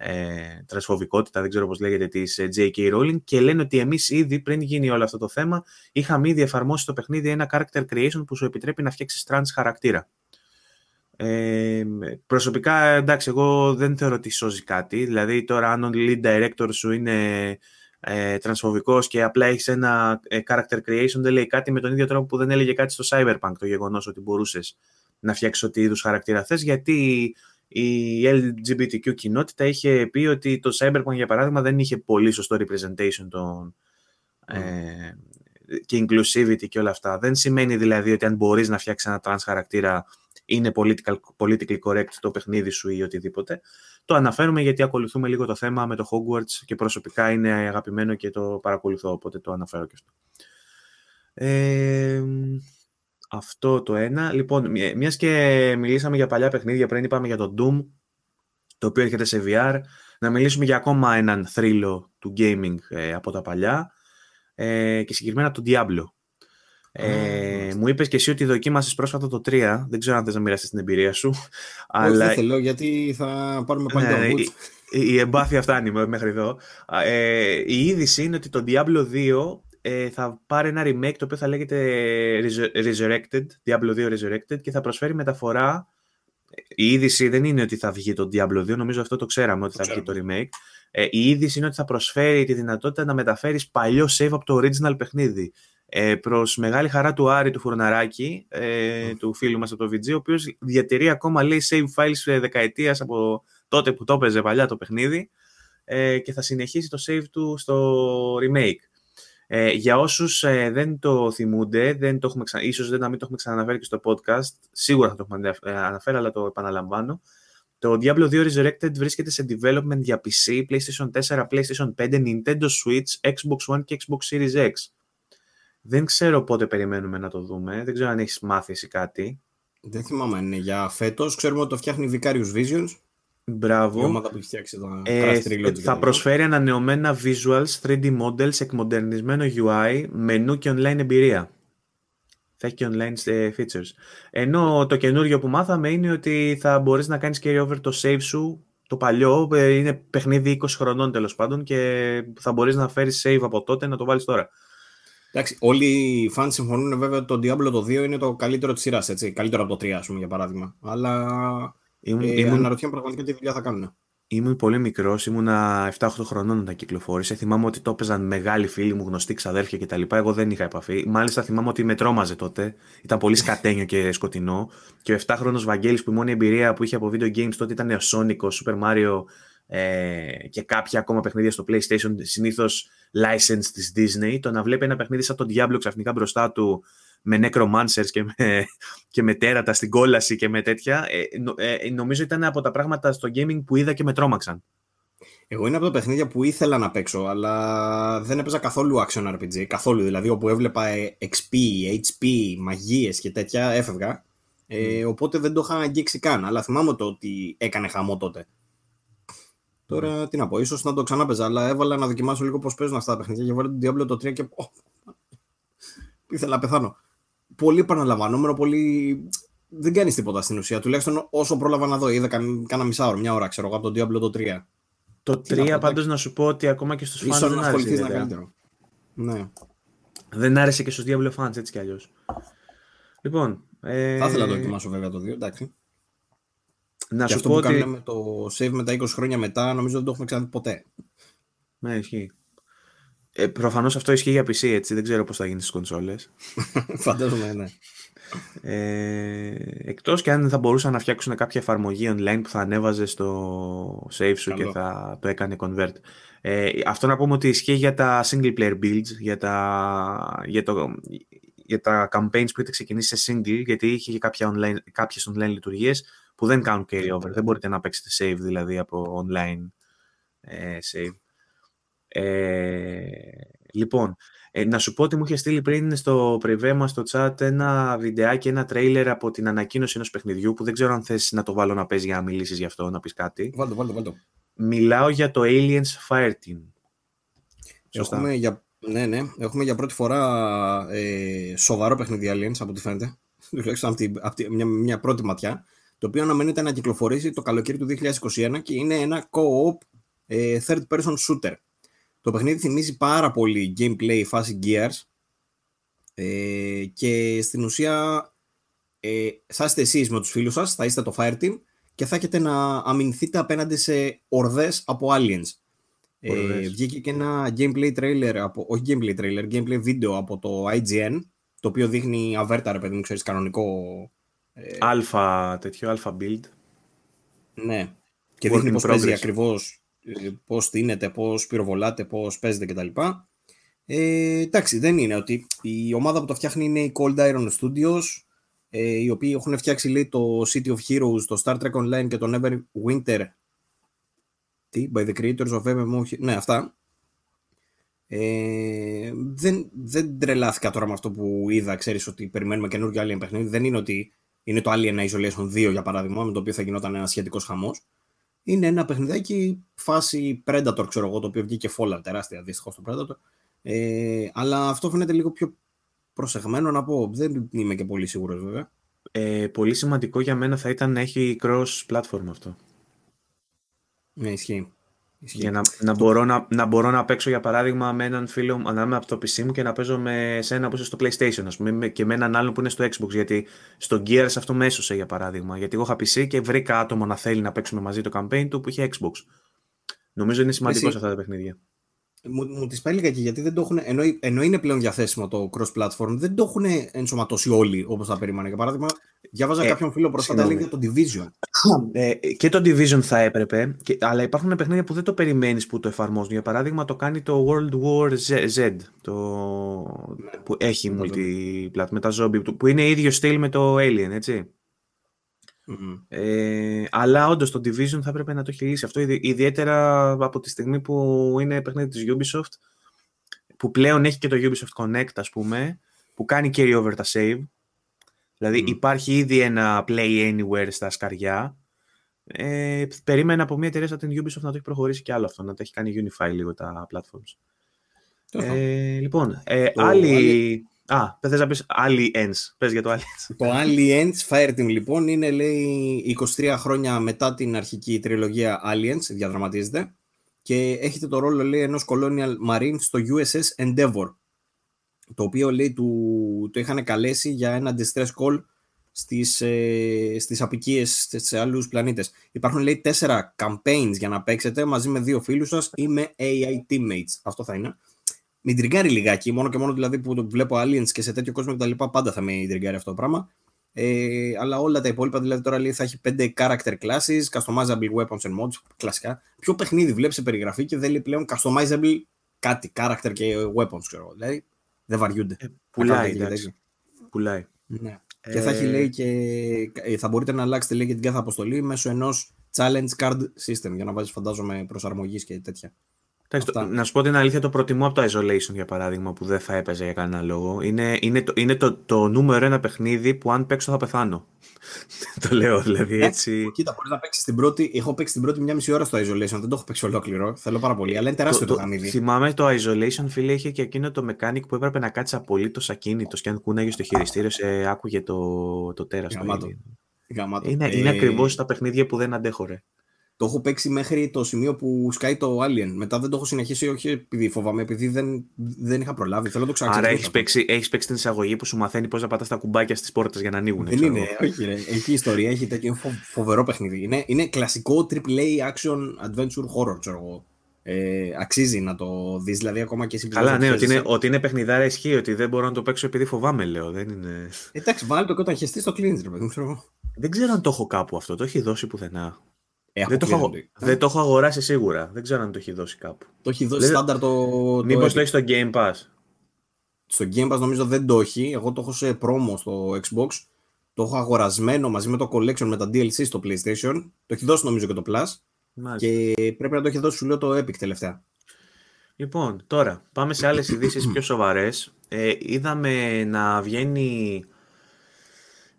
ε, τρασφοβικότητα, δεν ξέρω πώς λέγεται, της ε, J.K. Rowling και λένε ότι εμείς ήδη πριν γίνει όλο αυτό το θέμα είχαμε ήδη εφαρμόσει στο παιχνίδι ένα character creation που σου επιτρέπει να φτιάξεις trans χαρακτήρα. Ε, προσωπικά, εντάξει, εγώ δεν θεωρώ ότι σώζει κάτι. Δηλαδή, τώρα αν ο lead director σου είναι ε, τρανσφοβικός και απλά έχεις ένα ε, character creation, δεν λέει κάτι με τον ίδιο τρόπο που δεν έλεγε κάτι στο Cyberpunk το γεγονός ότι μπορούσες να φτιάξεις ό,τι είδους χαρακτήρα θες, γιατί η LGBTQ κοινότητα είχε πει ότι το Cyberpunk για παράδειγμα δεν είχε πολύ σωστό representation των, ε, και inclusivity και όλα αυτά. Δεν σημαίνει δηλαδή ότι αν μπορείς να φτιάξεις ένα trans χαρακτήρα είναι political, politically correct το παιχνίδι σου ή οτιδήποτε. Το αναφέρουμε γιατί ακολουθούμε λίγο το θέμα με το Hogwarts και προσωπικά είναι αγαπημένο και το παρακολουθώ, οπότε το αναφέρω και αυτό. Ε, αυτό το ένα. Λοιπόν, μιας και μιλήσαμε για παλιά παιχνίδια, πριν είπαμε για το Doom, το οποίο έρχεται σε VR, να μιλήσουμε για ακόμα έναν θρύλο του gaming ε, από τα παλιά ε, και συγκεκριμένα τον Diablo. Ε, mm. μου είπες και εσύ ότι δοκίμασες πρόσφατα το 3. Δεν ξέρω αν θες να μοιραστείς την εμπειρία σου. Όχι, αλλά... δεν θέλω, γιατί θα πάρουμε πάλι ναι, τα η, η εμπάθεια φτάνει μέχρι εδώ. Ε, η είδηση είναι ότι το Diablo 2 ε, θα πάρει ένα remake το οποίο θα λέγεται Resurrected, Diablo 2 Resurrected και θα προσφέρει μεταφορά. Η είδηση δεν είναι ότι θα βγει το Diablo 2, νομίζω αυτό το ξέραμε ότι θα βγει το remake. Ε, η είδηση είναι ότι θα προσφέρει τη δυνατότητα να μεταφέρεις παλιό save από το original παιχνίδι. Ε, προς μεγάλη χαρά του Άρη του Φουρναράκη, ε, του φίλου μας από το VG, ο οποίος διατηρεί ακόμα λέει save files δεκαετίας από τότε που το έπαιζε παλιά το παιχνίδι ε, και θα συνεχίσει το save του στο remake. Ε, για όσους ε, δεν το θυμούνται, δεν το έχουμε ξα... ίσως δεν, να μην το έχουμε ξαναναφέρει και στο podcast, σίγουρα θα το έχουμε ε, αναφέρει, αλλά το επαναλαμβάνω. Το Diablo 2 Resurrected βρίσκεται σε development για PC, PlayStation 4, PlayStation 5, Nintendo Switch, Xbox One και Xbox Series X. Δεν ξέρω πότε περιμένουμε να το δούμε. Δεν ξέρω αν έχεις μάθει κάτι. Δεν θυμάμαι αν είναι για φέτος. Ξέρουμε ότι το φτιάχνει Vicarious Visions. Μπράβο. Η ομάδα φτιάξει ε, ε, δηλαδή. θα προσφέρει ανανεωμένα visuals, 3D models, εκμοντερνισμένο UI, μενού και online εμπειρία. Θα έχει και online ε, features. Ενώ το καινούριο που μάθαμε είναι ότι θα μπορείς να κάνεις carry over το save σου, το παλιό, είναι παιχνίδι 20 χρονών τέλος πάντων και θα μπορείς να φέρεις save από τότε να το βάλεις τώρα. Εντάξει, όλοι οι fans συμφωνούν βέβαια ότι το Diablo 2 είναι το καλύτερο της σειράς, έτσι. Καλύτερο από το 3, ας πούμε, για παράδειγμα. Αλλά Ήμουν, ε, ήμουν... Αναρωτιέμαι πραγματικά τι δουλειά θα κάνουν. Ήμουν πολύ μικρός, ήμουνα 7-8 χρονών όταν κυκλοφόρησε. Θυμάμαι ότι το έπαιζαν μεγάλοι φίλοι μου, γνωστοί ξαδέρφια κτλ. Εγώ δεν είχα επαφή. Μάλιστα θυμάμαι ότι με τρόμαζε τότε. Ήταν πολύ ναι. σκατένιο και σκοτεινό. Και ο 7χρονο Βαγγέλης που η μόνη εμπειρία που είχε από video games τότε ήταν ο Sonic, ο Super Mario ε, και κάποια ακόμα παιχνίδια στο PlayStation. Συνήθως license της Disney. Το να βλέπει ένα παιχνίδι σαν τον Diablo ξαφνικά μπροστά του με necromancers και με, (laughs) και με τέρατα στην κόλαση και με τέτοια. Ε, ε, νομίζω ήταν από τα πράγματα στο gaming που είδα και με τρόμαξαν. Εγώ είναι από τα παιχνίδια που ήθελα να παίξω, αλλά δεν έπαιζα καθόλου action RPG. Καθόλου. Δηλαδή, όπου έβλεπα ε, XP, HP, μαγείες και τέτοια, έφευγα. Ε, mm. οπότε δεν το είχα αγγίξει καν. Αλλά θυμάμαι το ότι έκανε χαμό τότε. Τώρα mm. τι να πω, ίσως να το ξανάπαιζα, αλλά έβαλα να δοκιμάσω λίγο πώς παίζουν αυτά τα παιχνίδια και βάλε τον Diablo 3 και. ήθελα να πεθάνω πολύ επαναλαμβανόμενο, πολύ. Δεν κάνει τίποτα στην ουσία. Τουλάχιστον όσο πρόλαβα να δω. Είδα κάνα μισά ώρα, μια ώρα, ξέρω εγώ, από τον Diablo το 3. Το 3 πάντως να σου πω ότι ακόμα και στους fans δεν άρεσε. να καλύτερο. Ναι. Δεν άρεσε και στους Diablo fans έτσι κι αλλιώς. Λοιπόν. Ε... Θα ήθελα να το ετοιμάσω βέβαια το 2, εντάξει. Να και σου αυτό πω που ότι... Κάνουμε το save τα 20 χρόνια μετά νομίζω δεν το έχουμε ξαναδεί ποτέ. Ναι, ισχύει. Ε, Προφανώς αυτό ισχύει για PC, έτσι. Δεν ξέρω πώς θα γίνει στις κονσόλες. (laughs) Φαντάζομαι, ναι. Ε, εκτός και αν θα μπορούσαν να φτιάξουν κάποια εφαρμογή online που θα ανέβαζε στο save σου και θα το έκανε convert. Ε, αυτό να πούμε ότι ισχύει για τα single player builds, για τα, για το, για τα campaigns που είτε ξεκινήσει σε single, γιατί είχε και online, κάποιες online λειτουργίες που δεν κάνουν carry over. Δεν μπορείτε να παίξετε save δηλαδή από online ε, save. Ε, λοιπόν, ε, να σου πω ότι μου είχε στείλει πριν στο πρεβέ μας στο chat ένα βιντεάκι, ένα τρέιλερ από την ανακοίνωση ενός παιχνιδιού που δεν ξέρω αν θες να το βάλω να πες για να μιλήσεις γι' αυτό, να πεις κάτι. Βάλτε, βάλτε. Μιλάω για το Aliens Fireteam. Έχουμε για, ναι, ναι, έχουμε για πρώτη φορά ε, σοβαρό παιχνίδι Aliens, από ό,τι φαίνεται. Τουλάχιστον από, μια, μια πρώτη ματιά. Το οποίο αναμένεται να κυκλοφορήσει το καλοκαίρι του 2021 και είναι ένα co-op ε, third person shooter. Το παιχνίδι θυμίζει πάρα πολύ gameplay φάση Gears ε, και στην ουσία ε, θα είστε εσείς με τους φίλους σας, θα είστε το Fireteam και θα έχετε να αμυνθείτε απέναντι σε ορδές από Aliens. Ε, βγήκε και ένα gameplay trailer, από, όχι gameplay trailer, gameplay video από το IGN, το οποίο δείχνει αβέρτα, ρε παιδί μου, ξέρεις, κανονικό... Ε, αλφα, τέτοιο, αλφα build. Ναι, και δείχνει πώς παίζει ακριβώς ε, πώς στείνεται, πώς πυροβολάτε, πώς παίζετε κτλ. Ε, εντάξει, δεν είναι ότι η ομάδα που το φτιάχνει είναι η Cold Iron Studios, ε, οι οποίοι έχουν φτιάξει λέει, το City of Heroes, το Star Trek Online και το Never Winter. Τι, by the creators of MMO. Ναι, αυτά. Ε, δεν, δεν τρελάθηκα τώρα με αυτό που είδα. Ξέρεις ότι περιμένουμε καινούργιο Alien παιχνίδι. Δεν είναι ότι είναι το Alien Isolation 2 για παράδειγμα, με το οποίο θα γινόταν ένα σχετικός χαμός είναι ένα παιχνιδάκι φάση Predator, ξέρω εγώ, το οποίο βγήκε Fallout τεράστια δυστυχώς το Predator. Ε, αλλά αυτό φαίνεται λίγο πιο προσεγμένο να πω. Δεν είμαι και πολύ σίγουρος βέβαια. Ε, πολύ σημαντικό για μένα θα ήταν να έχει cross platform αυτό. Ναι, ισχύει. Για να, να, μπορώ να, να μπορώ να παίξω για παράδειγμα με έναν φίλο ανάμεσα από το PC μου και να παίζω με ένα που είσαι στο PlayStation ας πούμε, και με έναν άλλον που είναι στο Xbox. Γιατί στο Gears αυτό με έσωσε για παράδειγμα. Γιατί εγώ είχα PC και βρήκα άτομο να θέλει να παίξουμε μαζί το campaign του που είχε Xbox. Νομίζω είναι σημαντικό σε αυτά τα παιχνίδια μου, μου τις και γιατί δεν το έχουν, ενώ, ενώ είναι πλέον διαθέσιμο το cross-platform, δεν το έχουν ενσωματώσει όλοι όπως θα περίμενα. Για παράδειγμα, διάβαζα ε, κάποιον φίλο πρόσφατα για το Division. Ε, και το Division θα έπρεπε, και, αλλά υπάρχουν παιχνίδια που δεν το περιμένεις που το εφαρμόζουν. Για παράδειγμα, το κάνει το World War Z, το, ναι, που έχει multi με τα zombie, που είναι ίδιο στυλ με το Alien, έτσι. Ε, αλλά όντως το Division θα έπρεπε να το έχει λύσει αυτό, ιδιαίτερα από τη στιγμή που είναι παιχνίδι της Ubisoft, που πλέον έχει και το Ubisoft Connect, ας πούμε, που κάνει carry over τα save. Δηλαδή υπάρχει ήδη ένα play anywhere στα σκαριά. Ε, περίμενα από μια εταιρεία σαν την Ubisoft να το έχει προχωρήσει και άλλο αυτό, να το έχει κάνει unify λίγο τα platforms. Ε, λοιπόν, ε, άλλη... Α, θες να πεις Aliens. Πες για το Aliens. Το Aliens Fireteam λοιπόν είναι λέει 23 χρόνια μετά την αρχική τριλογία Aliens, διαδραματίζεται και έχετε το ρόλο λέει ενός Colonial Marine στο USS Endeavor το οποίο λέει του, το είχαν καλέσει για ένα distress call στις, ε, στις απικίες σε άλλους πλανήτες. Υπάρχουν λέει τέσσερα campaigns για να παίξετε μαζί με δύο φίλους σας ή με AI teammates. Αυτό θα είναι με τριγκάρει λιγάκι. Μόνο και μόνο δηλαδή που βλέπω Aliens και σε τέτοιο κόσμο τα λοιπά Πάντα θα με τριγκάρει αυτό το πράγμα. Ε, αλλά όλα τα υπόλοιπα, δηλαδή τώρα λέει, θα έχει πέντε character classes, customizable weapons and mods, κλασικά. Ποιο παιχνίδι βλέπεις σε περιγραφή και δεν λέει πλέον customizable κάτι, character και weapons, ξέρω εγώ. Δηλαδή δεν βαριούνται. Ε, πουλάει, εντάξει. Πουλάει. Ναι. Ε... Και θα έχει λέει και ε, θα μπορείτε να αλλάξετε λέει και την κάθε αποστολή μέσω ενός challenge card system για να βάζεις φαντάζομαι προσαρμογής και τέτοια να σου πω την αλήθεια, το προτιμώ από το Isolation για παράδειγμα που δεν θα έπαιζε για κανένα λόγο. Είναι, είναι, το, είναι το, το νούμερο ένα παιχνίδι που αν παίξω θα πεθάνω. (laughs) το λέω δηλαδή ε, έτσι. Ε, κοίτα, μπορείς να παίξεις την πρώτη. Έχω παίξει την πρώτη μια μισή ώρα στο Isolation. Δεν το έχω παίξει ολόκληρο. Θέλω πάρα πολύ, αλλά είναι τεράστιο το, παιχνίδι. Θυμάμαι το Isolation, φίλε, είχε και εκείνο το mechanic που έπρεπε να κάτσει απολύτως ακίνητος και αν κούναγε στο χειριστήριο, σε άκουγε το, το τέρας. Είναι, είναι ε, ακριβώς τα παιχνίδια που δεν αντέχορε. Το έχω παίξει μέχρι το σημείο που σκάει το Alien. Μετά δεν το έχω συνεχίσει, όχι επειδή φοβάμαι, επειδή δεν, δεν είχα προλάβει. Θέλω να το ξαναξεκινήσω. Άρα έχεις παίξει, παίξει την εισαγωγή που σου μαθαίνει πώς να πατάς τα κουμπάκια στις πόρτες για να ανοίγουν. Δεν είναι, όχι, ρε. Έχει ιστορία, έχει τέτοιο φοβερό παιχνίδι. Είναι, είναι κλασικό AAA action adventure horror, ξέρω εγώ. Ε, αξίζει να το δεις, δηλαδή ακόμα και εσύ Καλά, ναι, ότι είναι, ότι είναι παιχνιδάρα ισχύει, ότι δεν μπορώ να το παίξω επειδή φοβάμαι, λέω. Δεν είναι... Εντάξει, βάλει το και όταν χεστείς το δεν ξέρω Δεν ξέρω αν το έχω κάπου αυτό. Το έχει δώσει πουθενά δεν, το έχω, αγοράσει σίγουρα. Δεν ξέρω αν το έχει δώσει κάπου. Το έχει δώσει δηλαδή, στάνταρ το. Μήπως το, έχει στο Game Pass. Στο Game Pass νομίζω δεν το έχει. Εγώ το έχω σε πρόμο στο Xbox. Το έχω αγορασμένο μαζί με το collection με τα DLC στο PlayStation. Το έχει δώσει νομίζω και το Plus. Και πρέπει να το έχει δώσει, σου λέω, το Epic τελευταία. Λοιπόν, τώρα πάμε σε άλλες ειδήσεις πιο σοβαρές. Ε, είδαμε να βγαίνει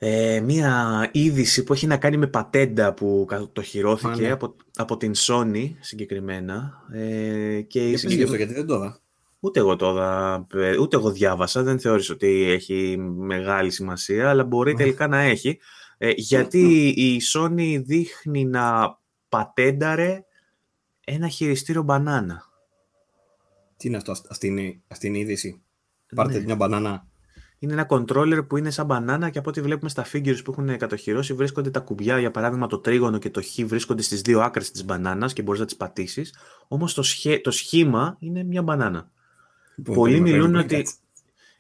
ε, μία είδηση που έχει να κάνει με πατέντα που κατοχυρώθηκε από, από την Sony συγκεκριμένα. Ε, και γιατί δεν το είδα. Ούτε εγώ το είδα, ε, ούτε εγώ διάβασα, δεν θεώρησα ότι έχει μεγάλη σημασία, αλλά μπορεί τελικά να έχει. Ε, γιατί η Sony δείχνει να πατένταρε ένα χειριστήριο μπανάνα. Τι είναι αυτό, αυτή είναι, αυτή η είδηση. Πάρτε ναι. μια μπανάνα είναι ένα controller που είναι σαν μπανάνα και από ό,τι βλέπουμε στα figures που έχουν κατοχυρώσει βρίσκονται τα κουμπιά, για παράδειγμα το τρίγωνο και το χ βρίσκονται στις δύο άκρες της μπανάνας και μπορείς να τις πατήσεις, όμως το, το σχήμα είναι μια μπανάνα. Πολύ Πολλοί μιλούν ότι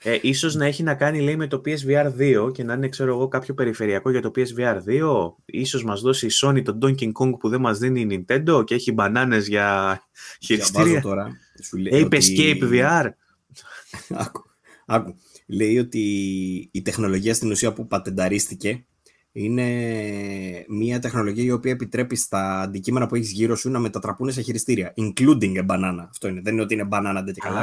ε, ίσως να έχει να κάνει λέει, με το PSVR 2 και να είναι ξέρω εγώ, κάποιο περιφερειακό για το PSVR 2, ίσως μας δώσει η Sony τον Donkey Kong που δεν μας δίνει η Nintendo και έχει μπανάνες για χειριστήρια. Τώρα, Ape Escape VR. (laughs) άκου λέει ότι η τεχνολογία στην ουσία που πατενταρίστηκε είναι μια τεχνολογία η οποία επιτρέπει στα αντικείμενα που έχεις γύρω σου να μετατραπούν σε χειριστήρια. Including a banana. Αυτό είναι. Δεν είναι ότι είναι banana τέτοια καλά.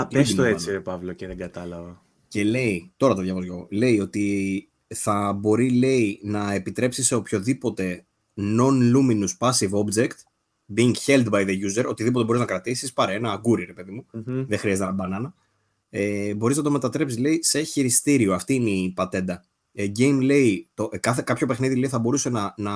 Α, πες το έτσι, ρε Παύλο, και δεν κατάλαβα. Και λέει, τώρα το διαβάζω λέει ότι θα μπορεί, λέει, να επιτρέψει σε οποιοδήποτε non-luminous passive object being held by the user, οτιδήποτε μπορείς να κρατήσεις, πάρε ένα αγκούρι, ρε παιδί μου. Δεν χρειάζεται ένα μπανάνα ε, μπορείς να το μετατρέψεις λέει, σε χειριστήριο. Αυτή είναι η πατέντα. Ε, game λέει, το, ε, κάθε, κάποιο παιχνίδι λέει, θα μπορούσε να, να,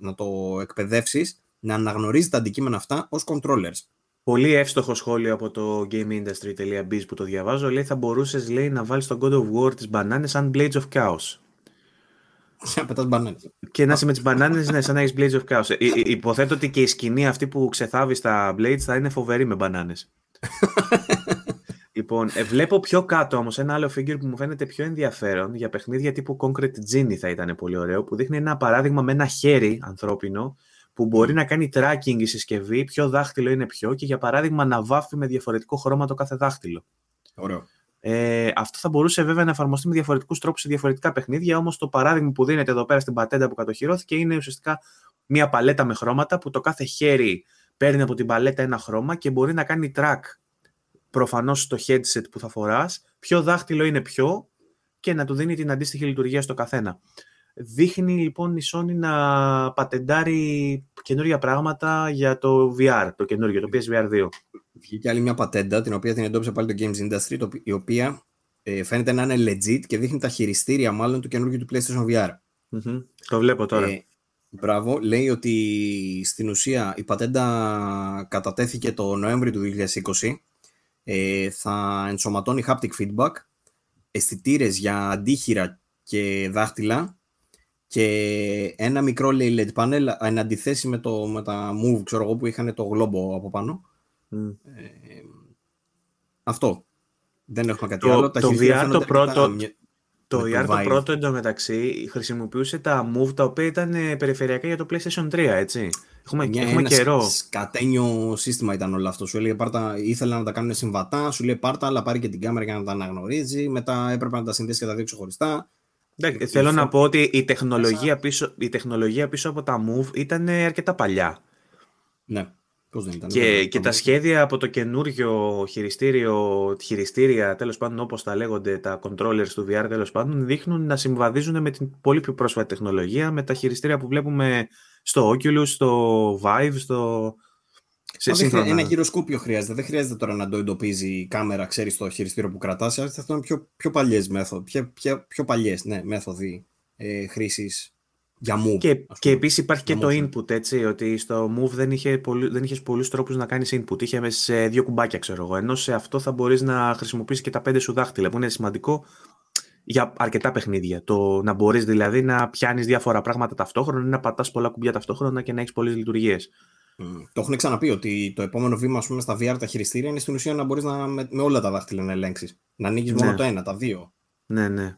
να το εκπαιδεύσεις να αναγνωρίζεις τα αντικείμενα αυτά ως controllers. Πολύ εύστοχο σχόλιο από το gameindustry.biz που το διαβάζω. Λέει θα μπορούσες λέει, να βάλεις τον God of War τις μπανάνες σαν Blades of Chaos. (laughs) Να πετάς μπανάνες. Και να είσαι με τις μπανάνες, ναι, σαν να έχεις Blades of Chaos. Ε, ε, υποθέτω ότι και η σκηνή αυτή που ξεθάβεις τα Blades θα είναι φοβερή με μπανάνες. (laughs) Λοιπόν, ε, βλέπω πιο κάτω όμως ένα άλλο figure που μου φαίνεται πιο ενδιαφέρον για παιχνίδια τύπου Concrete Genie θα ήταν πολύ ωραίο, που δείχνει ένα παράδειγμα με ένα χέρι ανθρώπινο που μπορεί να κάνει tracking η συσκευή, ποιο δάχτυλο είναι ποιο και για παράδειγμα να βάφει με διαφορετικό χρώμα το κάθε δάχτυλο. Ωραίο. Ε, αυτό θα μπορούσε βέβαια να εφαρμοστεί με διαφορετικούς τρόπους σε διαφορετικά παιχνίδια. Όμως το παράδειγμα που δίνεται εδώ πέρα στην πατέντα που κατοχυρώθηκε είναι ουσιαστικά μια παλέτα με χρώματα που το κάθε χέρι παίρνει από την παλέτα ένα χρώμα και μπορεί να κάνει track προφανώς το headset που θα φοράς, ποιο δάχτυλο είναι ποιο και να του δίνει την αντίστοιχη λειτουργία στο καθένα. Δείχνει λοιπόν η Sony να πατεντάρει καινούργια πράγματα για το VR, το καινούργιο, το PSVR 2. Βγήκε άλλη μια πατέντα, την οποία την εντόπισε πάλι το Games Industry, η οποία ε, φαίνεται να είναι legit και δείχνει τα χειριστήρια μάλλον του καινούργιου του PlayStation VR. mm Το βλέπω τώρα. Ε, Μπράβο, λέει ότι στην ουσία η πατέντα κατατέθηκε το Νοέμβρη του 2020 ε, θα ενσωματώνει haptic feedback, αισθητήρες για αντίχειρα και δάχτυλα και ένα μικρό LED panel εν αντιθέσει με, το, τα Move ξέρω εγώ, που είχαν το γλόμπο από πάνω. Ε, αυτό. Δεν έχουμε κάτι άλλο. Το, τα VR το πρώτο, το VR το πρώτο εντωμεταξύ χρησιμοποιούσε τα move τα οποία ήταν ε, περιφερειακά για το PlayStation 3, έτσι. Έχουμε, Μια, έχουμε ένα καιρό. Σκατένιο σύστημα ήταν όλο αυτό. Σου έλεγε πάρτα, ήθελα να τα κάνουν συμβατά, σου λέει πάρτα, αλλά πάρει και την κάμερα για να τα αναγνωρίζει. Μετά έπρεπε να τα συνδέσει και τα δύο ξεχωριστά. Ναι, θέλω να πω ότι η τεχνολογία, πίσω, η τεχνολογία πίσω από τα move ήταν ε, αρκετά παλιά. Ναι και, και τα σχέδια από το καινούριο χειριστήριο, χειριστήρια, τέλος πάντων όπως τα λέγονται, τα controllers του VR τέλος πάντων, δείχνουν να συμβαδίζουν με την πολύ πιο πρόσφατη τεχνολογία, με τα χειριστήρια που βλέπουμε στο Oculus, στο Vive, στο... Σε σύγχρονα... Ένα γυροσκοπίο χρειάζεται. Δεν χρειάζεται τώρα να το εντοπίζει η κάμερα, ξέρεις το χειριστήριο που κρατάς. Αυτό είναι πιο, πιο παλιές μέθοδοι. Πιο, ναι, μέθοδοι ε, χρήσης για move. Και, και επίσης υπάρχει και το ναι. input, έτσι. Ότι στο move δεν, είχε πολλού, δεν είχες πολλούς τρόπους να κάνεις input. Είχε μέσα σε δύο κουμπάκια, ξέρω εγώ. Ενώ σε αυτό θα μπορείς να χρησιμοποιήσεις και τα πέντε σου δάχτυλα, που είναι σημαντικό για αρκετά παιχνίδια. Το να μπορείς δηλαδή να πιάνεις διάφορα πράγματα ταυτόχρονα, ή να πατάς πολλά κουμπιά ταυτόχρονα και να έχεις πολλές λειτουργίες. Mm. Το έχουν ξαναπεί ότι το επόμενο βήμα ας πούμε, στα VR τα χειριστήρια είναι στην ουσία να μπορείς με, όλα τα δάχτυλα να ελέγξεις. Να ανοίγεις μόνο ναι. το ένα, τα δύο. Ναι, ναι.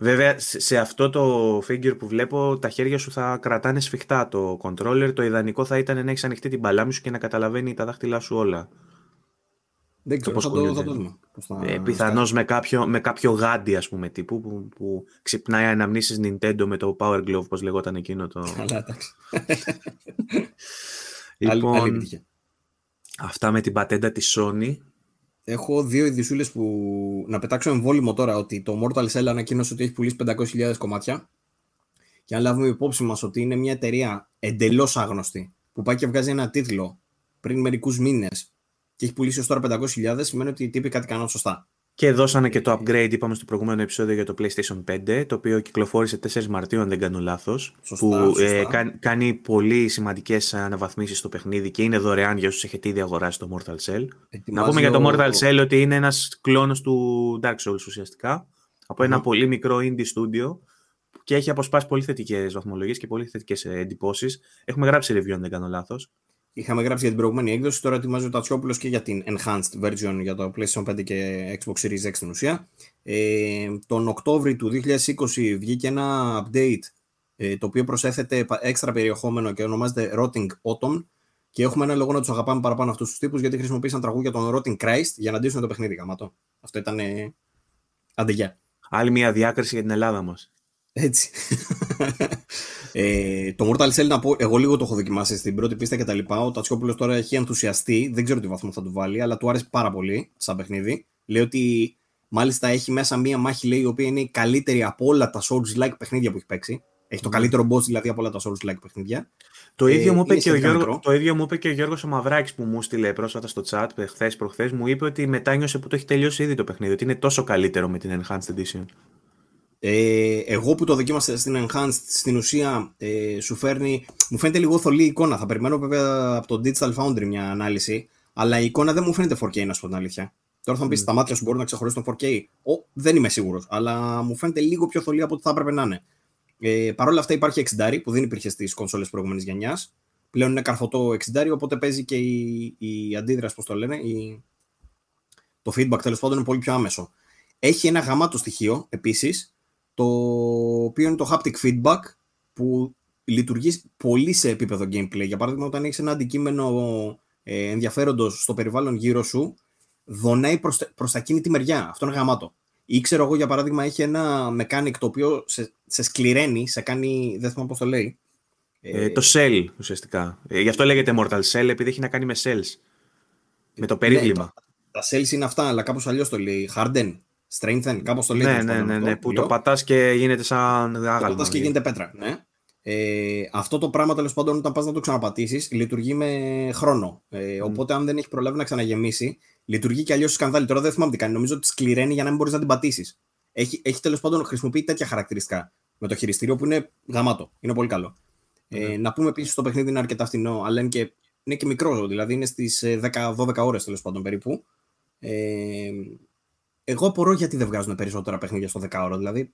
Βέβαια, σε αυτό το figure που βλέπω, τα χέρια σου θα κρατάνε σφιχτά το controller. Το ιδανικό θα ήταν να έχεις ανοιχτή την παλάμη σου και να καταλαβαίνει τα δάχτυλά σου όλα. Δεν ξέρω πώς θα το δούμε. Ε, Πιθανώς με κάποιο, με κάποιο γάντι, ας πούμε, τύπου που, που ξυπνάει αναμνήσεις Nintendo με το Power Glove, όπως λεγόταν εκείνο το. (laughs) Καλά, εντάξει. λοιπόν, Αυτά με την πατέντα της Sony έχω δύο ειδισούλε που. Να πετάξω εμβόλυμο τώρα ότι το Mortal Cell ανακοίνωσε ότι έχει πουλήσει 500.000 κομμάτια. Και αν λάβουμε υπόψη μας ότι είναι μια εταιρεία εντελώς άγνωστη που πάει και βγάζει ένα τίτλο πριν μερικούς μήνες και έχει πουλήσει ως τώρα 500.000, σημαίνει ότι οι κάτι κάνουν σωστά. Και δώσανε και το upgrade, είπαμε στο προηγούμενο επεισόδιο για το PlayStation 5, το οποίο κυκλοφόρησε 4 Μαρτίου, αν δεν κάνω λάθος. Που ε, κάνει πολύ σημαντικές αναβαθμίσεις στο παιχνίδι και είναι δωρεάν για όσους έχετε ήδη αγοράσει το Mortal Cell. Να πούμε για το Mortal Cell ότι είναι ένας κλόνος του Dark Souls ουσιαστικά. Από ένα πολύ μικρό indie studio και έχει αποσπάσει πολύ θετικές βαθμολογίες και πολύ θετικές ε, εντυπώσεις. Έχουμε γράψει review, αν δεν κάνω λάθος είχαμε γράψει για την προηγούμενη έκδοση. Τώρα ετοιμάζει ο Τατσιόπουλος και για την Enhanced Version για το PlayStation 5 και Xbox Series X στην ουσία. Ε, τον Οκτώβριο του 2020 βγήκε ένα update ε, το οποίο προσέθεται έξτρα περιεχόμενο και ονομάζεται Rotting Autumn. Και έχουμε ένα λόγο να τους αγαπάμε παραπάνω αυτούς τους τύπους γιατί χρησιμοποίησαν τραγούδια τον Rotting Christ για να ντύσουν το παιχνίδι. Γαμάτο. Αυτό ήταν. Ε, Άλλη μια διάκριση για την Ελλάδα μας. Έτσι. (laughs) Ε, το Mortal Cell, να πω, εγώ λίγο το έχω δοκιμάσει στην πρώτη πίστα και τα λοιπά. Ο Τατσιόπουλο τώρα έχει ενθουσιαστεί, δεν ξέρω τι βαθμό θα του βάλει, αλλά του άρεσε πάρα πολύ σαν παιχνίδι. Λέει ότι μάλιστα έχει μέσα μία μάχη, λέει, η οποία είναι η καλύτερη από όλα τα Souls-like παιχνίδια που έχει παίξει. Έχει το ναι. καλύτερο boss δηλαδή από όλα τα Souls-like παιχνίδια. Το ε, ίδιο, μου είπε και ο Γιώργος, το ίδιο μου είπε και ο Γιώργος ο που μου στείλε πρόσφατα στο chat χθε προχθές, μου είπε ότι μετάνιωσε που το έχει τελειώσει ήδη το παιχνίδι, ότι είναι τόσο καλύτερο με την Enhanced Edition. Ε, εγώ που το δοκίμασα στην Enhanced, στην ουσία ε, σου φέρνει, μου φαίνεται λίγο θολή η εικόνα. Θα περιμένω βέβαια από το Digital Foundry μια ανάλυση, αλλά η εικόνα δεν μου φαίνεται 4K, να σου πω την αλήθεια. Τώρα θα μου πεις: mm. Ναι. Τα μάτια σου μπορούν να ξεχωρίσουν το 4K. Ο, δεν είμαι σίγουρος, αλλά μου φαίνεται λίγο πιο θολή από ό,τι θα έπρεπε να είναι. Ε, Παρ' όλα αυτά υπάρχει 60 που δεν υπήρχε στις κονσόλες προηγούμενης γενιάς. Πλέον είναι καρφωτό 60, οπότε παίζει και η, η αντίδραση, πώς το λένε, η, το feedback τέλος πάντων είναι πολύ πιο άμεσο. Έχει ένα γαμάτο στοιχείο επίσης το οποίο είναι το haptic feedback που λειτουργείς πολύ σε επίπεδο gameplay. Για παράδειγμα, όταν έχεις ένα αντικείμενο ε, ενδιαφέροντος στο περιβάλλον γύρω σου, δονάει προς προς τα κίνητη μεριά. Αυτό είναι γαμάτο. Ή ξέρω εγώ, για παράδειγμα, έχει ένα mechanic το οποίο σε, σε σκληραίνει, σε κάνει. Δεν θυμάμαι πώς το λέει. Ε, το Cell ουσιαστικά. Ε, γι' αυτό λέγεται Mortal Cell, επειδή έχει να κάνει με Cells. Με το ναι, περίβλημα. τα, τα Cells είναι αυτά, αλλά κάπως αλλιώς το λέει. Harden. Strengthen, κάπως το λέει. Ναι, ναι, ναι, ναι, που το πατάς και γίνεται σαν άγαλμα. Το πατάς και δηλαδή. γίνεται πέτρα. Ναι. Ε, αυτό το πράγμα τέλος πάντων, όταν πας να το ξαναπατήσεις, λειτουργεί με χρόνο. Ε, Οπότε, αν δεν έχεις προλάβει να ξαναγεμίσει, λειτουργεί και αλλιώς σκανδάλι. Τώρα δεν θυμάμαι τι κάνει. Νομίζω ότι σκληραίνει για να μην μπορείς να την πατήσεις. Έχει, έχει τέλος πάντων χρησιμοποιεί τέτοια χαρακτηριστικά με το χειριστήριο που είναι γαμάτο. Είναι πολύ καλό. Mm. Ε, ναι. να πούμε επίσης το παιχνίδι είναι αρκετά φθηνό, αλλά είναι και, είναι και μικρό. Δηλαδή είναι στις 10-12 ε, ώρες τέλος πάντων περίπου. Ε, εγώ απορώ γιατί δεν βγάζουν περισσότερα παιχνίδια στο 10 ώρα. Δηλαδή,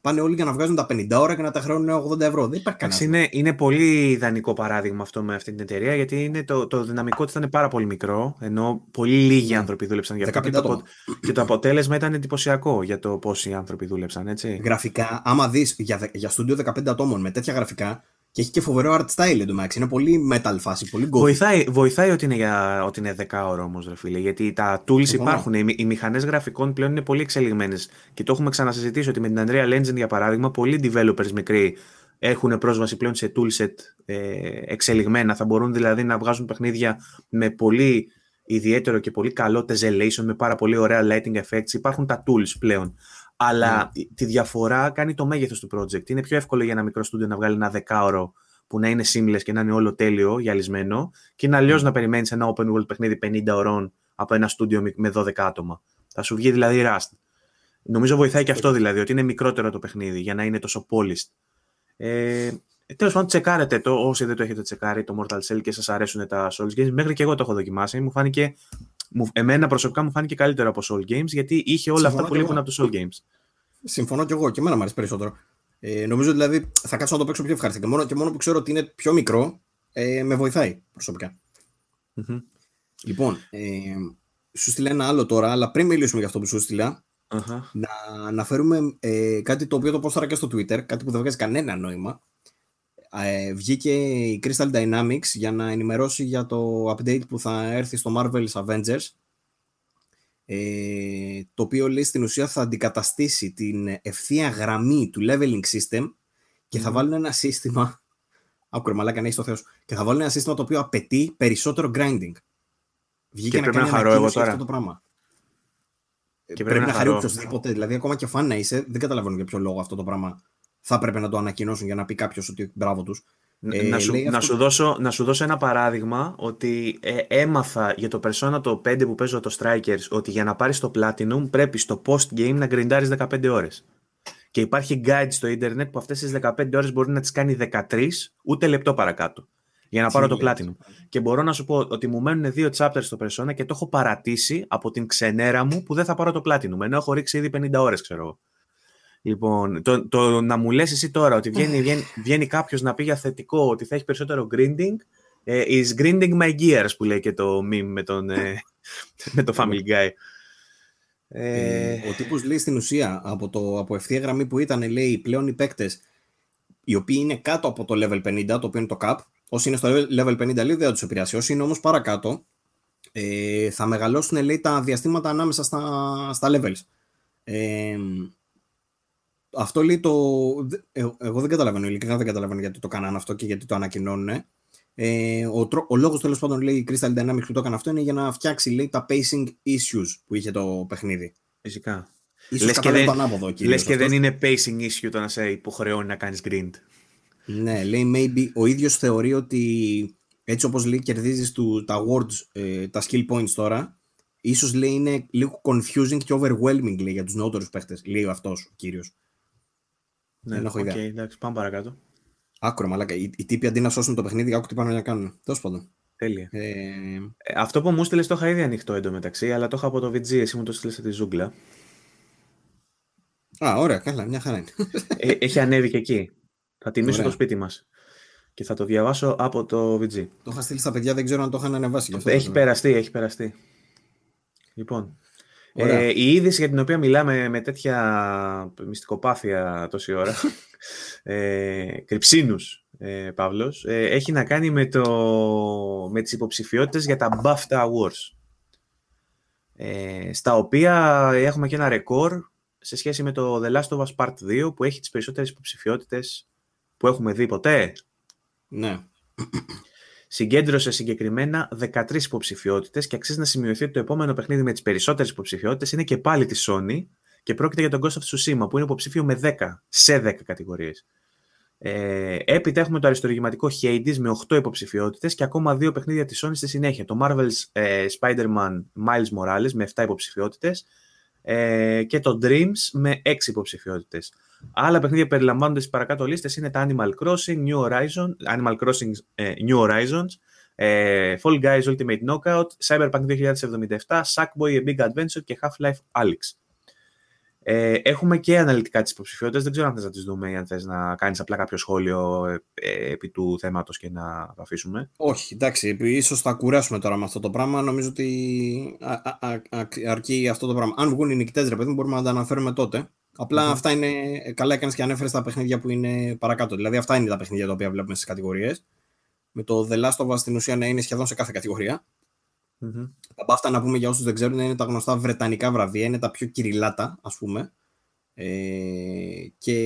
πάνε όλοι για να βγάζουν τα 50 ώρα και να τα χρεώνουν 80 ευρώ. Δεν υπάρχει κανένα. Είναι, είναι πολύ ιδανικό παράδειγμα αυτό με αυτή την εταιρεία, γιατί είναι το, το δυναμικό της ήταν πάρα πολύ μικρό, ενώ πολύ λίγοι ναι. άνθρωποι δούλεψαν για αυτό. Και το, και το αποτέλεσμα ήταν εντυπωσιακό για το πόσοι άνθρωποι δούλεψαν. Έτσι. Γραφικά, άμα δεις για, για στούντιο 15 ατόμων με τέτοια γραφικά, και έχει και φοβερό art style εντωμεταξύ. Είναι πολύ metal φάση, πολύ gothic. Βοηθάει, βοηθάει ότι είναι, για, ότι είναι 10 όμως, ρε φίλε. Γιατί τα tools υπάρχουν. Οι, οι μηχανές γραφικών πλέον είναι πολύ εξελιγμένες. Και το έχουμε ξανασυζητήσει ότι με την Unreal Engine, για παράδειγμα, πολλοί developers μικροί έχουν πρόσβαση πλέον σε toolset ε, εξελιγμένα. Θα μπορούν δηλαδή να βγάζουν παιχνίδια με πολύ ιδιαίτερο και πολύ καλό tessellation, με πάρα πολύ ωραία lighting effects. Υπάρχουν τα tools πλέον. Αλλά ναι. τη διαφορά κάνει το μέγεθος του project. Είναι πιο εύκολο για ένα μικρό στούντιο να βγάλει ένα δεκάωρο που να είναι seamless και να είναι όλο τέλειο, γυαλισμένο, και είναι αλλιώς mm. Ναι. να περιμένεις ένα open world παιχνίδι 50 ωρών από ένα στούντιο με 12 άτομα. Θα σου βγει δηλαδή Rust. Νομίζω βοηθάει και αυτό δηλαδή, ότι είναι μικρότερο το παιχνίδι για να είναι τόσο polished. Ε, Τέλος πάντων, τσεκάρετε το όσοι δεν το έχετε τσεκάρει το Mortal Cell και σας αρέσουν τα Souls Games. Μέχρι και εγώ το έχω δοκιμάσει. Μου φάνηκε εμένα προσωπικά μου φάνηκε καλύτερο από Soul Games γιατί είχε όλα αυτά που λείπουν από το Soul Games. Συμφωνώ κι εγώ και εμένα μου αρέσει περισσότερο. Ε, νομίζω δηλαδή θα κάτσω να το παίξω πιο ευχαριστή. Και μόνο, μόνο που ξέρω ότι είναι πιο μικρό, ε, με βοηθάει Λοιπόν, ε, σου στείλα ένα άλλο τώρα, αλλά πριν μιλήσουμε για αυτό που σου στειλα να αναφέρουμε κάτι το οποίο το πόσταρα και στο Twitter, κάτι που δεν βγάζει κανένα νόημα. Ε, βγήκε η Crystal Dynamics για να ενημερώσει για το update που θα έρθει στο Marvel's Avengers ε, το οποίο λέει στην ουσία θα αντικαταστήσει την ευθεία γραμμή του leveling system και θα βάλουν ένα σύστημα άκουρε μαλάκα να έχει το θεός και θα βάλουν ένα σύστημα το οποίο απαιτεί περισσότερο grinding βγήκε και να κάνει να τώρα. αυτό το πράγμα και πρέπει, πρέπει να, να χαρεί οποιοδήποτε. Δηλαδή, ακόμα και φαν να είσαι, δεν καταλαβαίνω για ποιο λόγο αυτό το πράγμα θα έπρεπε να το ανακοινώσουν για να πει κάποιος ότι μπράβο τους. Ε, να, σου, να, σου δώσω, να σου δώσω ένα παράδειγμα ότι ε, έμαθα για το Persona το 5 που παίζω το Strikers ότι για να πάρεις το Platinum πρέπει στο post-game να γκριντάρεις 15 ώρες. Και υπάρχει guide στο ίντερνετ που αυτές τις 15 ώρες μπορεί να τις κάνει 13 ούτε λεπτό παρακάτω για να πάρω το Platinum. Και μπορώ να σου πω ότι μου μένουν δύο chapters στο Persona και το έχω παρατήσει από την ξενέρα μου που δεν θα πάρω το Platinum ενώ έχω ρίξει ήδη 50 ώρες ξέρω εγώ. Λοιπόν, το, να μου λες εσύ τώρα ότι βγαίνει, βγαίνει, κάποιος να πει για θετικό ότι θα έχει περισσότερο grinding, ε, is grinding my gears που λέει και το meme με, τον, ε, (laughs) με το Family Guy. Ε, ε... Ο τύπος λέει στην ουσία από, το, από ευθεία γραμμή που ήταν λέει πλέον οι παίκτες, οι οποίοι είναι κάτω από το level 50, το οποίο είναι το cap, όσοι είναι στο level 50 λέει δεν θα τους επηρεάσει, όσοι είναι όμως παρακάτω ε, θα μεγαλώσουν λέει τα διαστήματα ανάμεσα στα, στα levels αυτό λέει το. Ε, εγώ δεν καταλαβαίνω, ειλικρινά δεν καταλαβαίνω γιατί το κάνανε αυτό και γιατί το ανακοινώνουν. Ε, ε ο τρο... ο λόγος τέλος πάντων λέει η Crystal Dynamics που το έκανε αυτό είναι για να φτιάξει λέει, τα pacing issues που είχε το παιχνίδι. Φυσικά. Λες και, δεν, ανάποδο, λες και δεν είναι pacing issue το να σε υποχρεώνει να κάνεις grind. Ναι, λέει maybe ο ίδιος θεωρεί ότι έτσι όπως λέει κερδίζεις τα awards, ε, τα skill points τώρα, ίσως λέει είναι λίγο confusing και overwhelming για τους νεότερους παίχτες, λέει αυτός ο κύριος. Ναι, δεν έχω okay, ιδέα. εντάξει, πάμε παρακάτω. Άκουρα, μαλάκα. Οι, οι τύποι αντί να σώσουν το παιχνίδι, άκου τι πάνε να κάνουν. Τέλος πάντων. Τέλεια. Ε, ε... Αυτό που μου στείλες το είχα ήδη ανοιχτό εντωμεταξύ, αλλά το είχα από το VG. Εσύ μου το στείλες τη ζούγκλα. Α, ωραία, καλά, μια χαρά είναι. Ε, έχει ανέβει και εκεί. Θα τιμήσω το σπίτι μας. Και θα το διαβάσω από το VG. Το είχα στείλει στα παιδιά, δεν ξέρω αν το είχαν ανεβάσει. Έχει περαστεί, έχει περαστεί. Λοιπόν, ε, η είδηση για την οποία μιλάμε με τέτοια μυστικοπάθεια τόση ώρα, ε, κρυψίνους, ε, Παύλος, ε, έχει να κάνει με, το, με τις υποψηφιότητες για τα BAFTA Awards, ε, στα οποία έχουμε και ένα ρεκόρ σε σχέση με το The Last of Us Part 2, που έχει τις περισσότερες υποψηφιότητες που έχουμε δει ποτέ. Ναι συγκέντρωσε συγκεκριμένα 13 υποψηφιότητες και αξίζει να σημειωθεί ότι το επόμενο παιχνίδι με τις περισσότερες υποψηφιότητες είναι και πάλι της Sony και πρόκειται για τον Ghost of Tsushima που είναι υποψήφιο με 10 σε 10 κατηγορίες. Ε, έπειτα έχουμε το αριστοργηματικό Hades με 8 υποψηφιότητες και ακόμα δύο παιχνίδια της Sony στη συνέχεια. Το Marvel's ε, Spider-Man Miles Morales με 7 υποψηφιότητες ε, και το Dreams με 6 υποψηφιότητες. Άλλα παιχνίδια που περιλαμβάνονται στις παρακάτω λίστες είναι τα Animal Crossing, New, Horizons, Animal Crossing, New Horizons, Fall Guys Ultimate Knockout, Cyberpunk 2077, Sackboy A Big Adventure και Half-Life Alyx. Ε, έχουμε και αναλυτικά τις υποψηφιότητες, δεν ξέρω αν θες να τις δούμε ή αν θες να κάνεις απλά κάποιο σχόλιο ε, επί του θέματος και να το αφήσουμε. Όχι, εντάξει, ίσως θα κουράσουμε τώρα με αυτό το πράγμα, νομίζω ότι α, αρκεί αυτό το πράγμα. Αν βγουν οι νικητές, ρε παιδί, μπορούμε να τα αναφέρουμε τότε. Απλά αυτά είναι, καλά έκανες και ανέφερες τα παιχνίδια που είναι παρακάτω. Δηλαδή αυτά είναι τα παιχνίδια τα οποία βλέπουμε στις κατηγορίες. Με το The Last of Us στην ουσία να είναι σχεδόν σε κάθε κατηγορία. Mm-hmm. Από να πούμε για όσους δεν ξέρουν είναι τα γνωστά βρετανικά βραβεία, είναι τα πιο κυριλάτα ας πούμε ε, και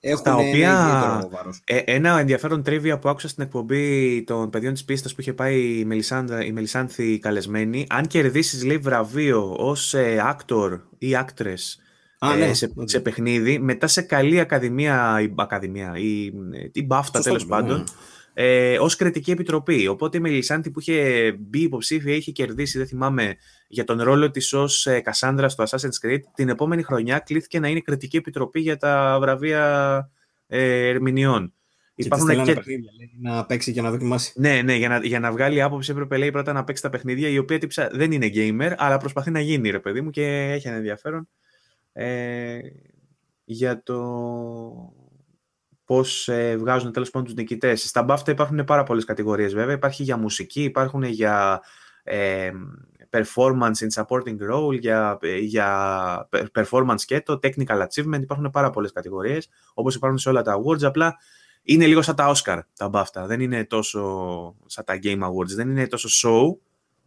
έχουν τα οποία, ένα ε, ένα ενδιαφέρον τρίβια που άκουσα στην εκπομπή των παιδιών της πίστας που είχε πάει η, Μελισάνδα, η Μελισάνθη καλεσμένη αν κερδίσεις λέει βραβείο ως ε, actor ή actress Α, ε, ναι. σε, σε, παιχνίδι μετά σε καλή ακαδημία, η, ακαδημία, η, τέλος πάντων ε, ως κριτική επιτροπή. Οπότε η Μελισάντη που είχε μπει υποψήφια είχε κερδίσει, δεν θυμάμαι, για τον ρόλο της ως ε, Κασάνδρα στο Assassin's Creed. Την επόμενη χρονιά κλήθηκε να είναι κριτική επιτροπή για τα βραβεία ε, ερμηνεών. Και υπάρχουν και... Παιχνίδια, λέει, να παίξει και να δοκιμάσει. Ναι, ναι, για να, για να βγάλει άποψη έπρεπε λέει, πρώτα να παίξει τα παιχνίδια, η οποία τύψα, δεν είναι gamer, αλλά προσπαθεί να γίνει, ρε παιδί μου, και έχει ένα ενδιαφέρον. Ε, για το πώς ε, βγάζουν τέλος πάντων τους νικητές. Στα μπαφτα υπάρχουν πάρα πολλές κατηγορίες βέβαια. Υπάρχει για μουσική, υπάρχουν για ε, performance in supporting role, για, ε, για performance και το technical achievement. Υπάρχουν πάρα πολλές κατηγορίες, όπως υπάρχουν σε όλα τα awards. Απλά είναι λίγο σαν τα Oscar τα BAFTA. Δεν είναι τόσο σαν τα Game Awards. Δεν είναι τόσο show.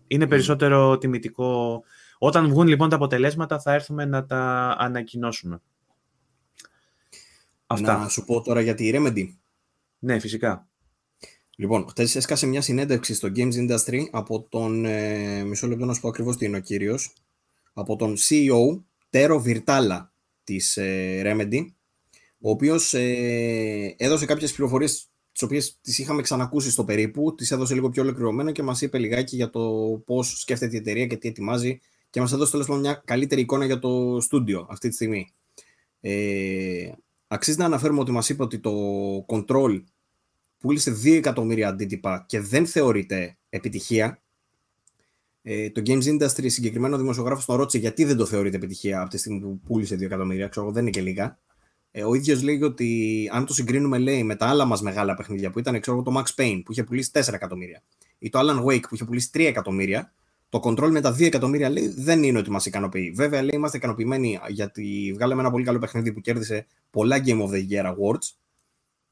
Είναι mm. περισσότερο τιμητικό. Όταν βγουν λοιπόν τα αποτελέσματα θα έρθουμε να τα ανακοινώσουμε. Αυτά. Να σου πω τώρα για τη Remedy. Ναι, φυσικά. Λοιπόν, χθες έσκασε μια συνέντευξη στο Games Industry από τον. Ε, μισό λεπτό να σου πω ακριβώς τι είναι ο κύριος. Από τον CEO Τέρο Βιρτάλα της ε, Remedy, ο οποίος ε, έδωσε κάποιες πληροφορίες τις οποίες τις είχαμε ξανακούσει στο περίπου, τις έδωσε λίγο πιο ολοκληρωμένα και μας είπε λιγάκι για το πώς σκέφτεται η εταιρεία και τι ετοιμάζει και μας έδωσε τέλος πάντων μια καλύτερη εικόνα για το στούντιο αυτή τη στιγμή. Ε, Αξίζει να αναφέρουμε ότι μας είπε ότι το Control πούλησε 2 εκατομμύρια αντίτυπα και δεν θεωρείται επιτυχία. Ε, το Games Industry, συγκεκριμένο δημοσιογράφος τον ρώτησε γιατί δεν το θεωρείται επιτυχία από τη στιγμή που πούλησε 2 εκατομμύρια, ξέρω δεν είναι και λίγα. Ε, ο ίδιος λέει ότι αν το συγκρίνουμε λέει, με τα άλλα μας μεγάλα παιχνίδια που ήταν ξέρω, το Max Payne που είχε πουλήσει 4 εκατομμύρια ή το Alan Wake που είχε πουλήσει 3 εκατομμύρια το control με τα 2 εκατομμύρια λέει δεν είναι ότι μας ικανοποιεί. Βέβαια, λέει είμαστε ικανοποιημένοι γιατί βγάλαμε ένα πολύ καλό παιχνίδι που κέρδισε πολλά Game of the Year Awards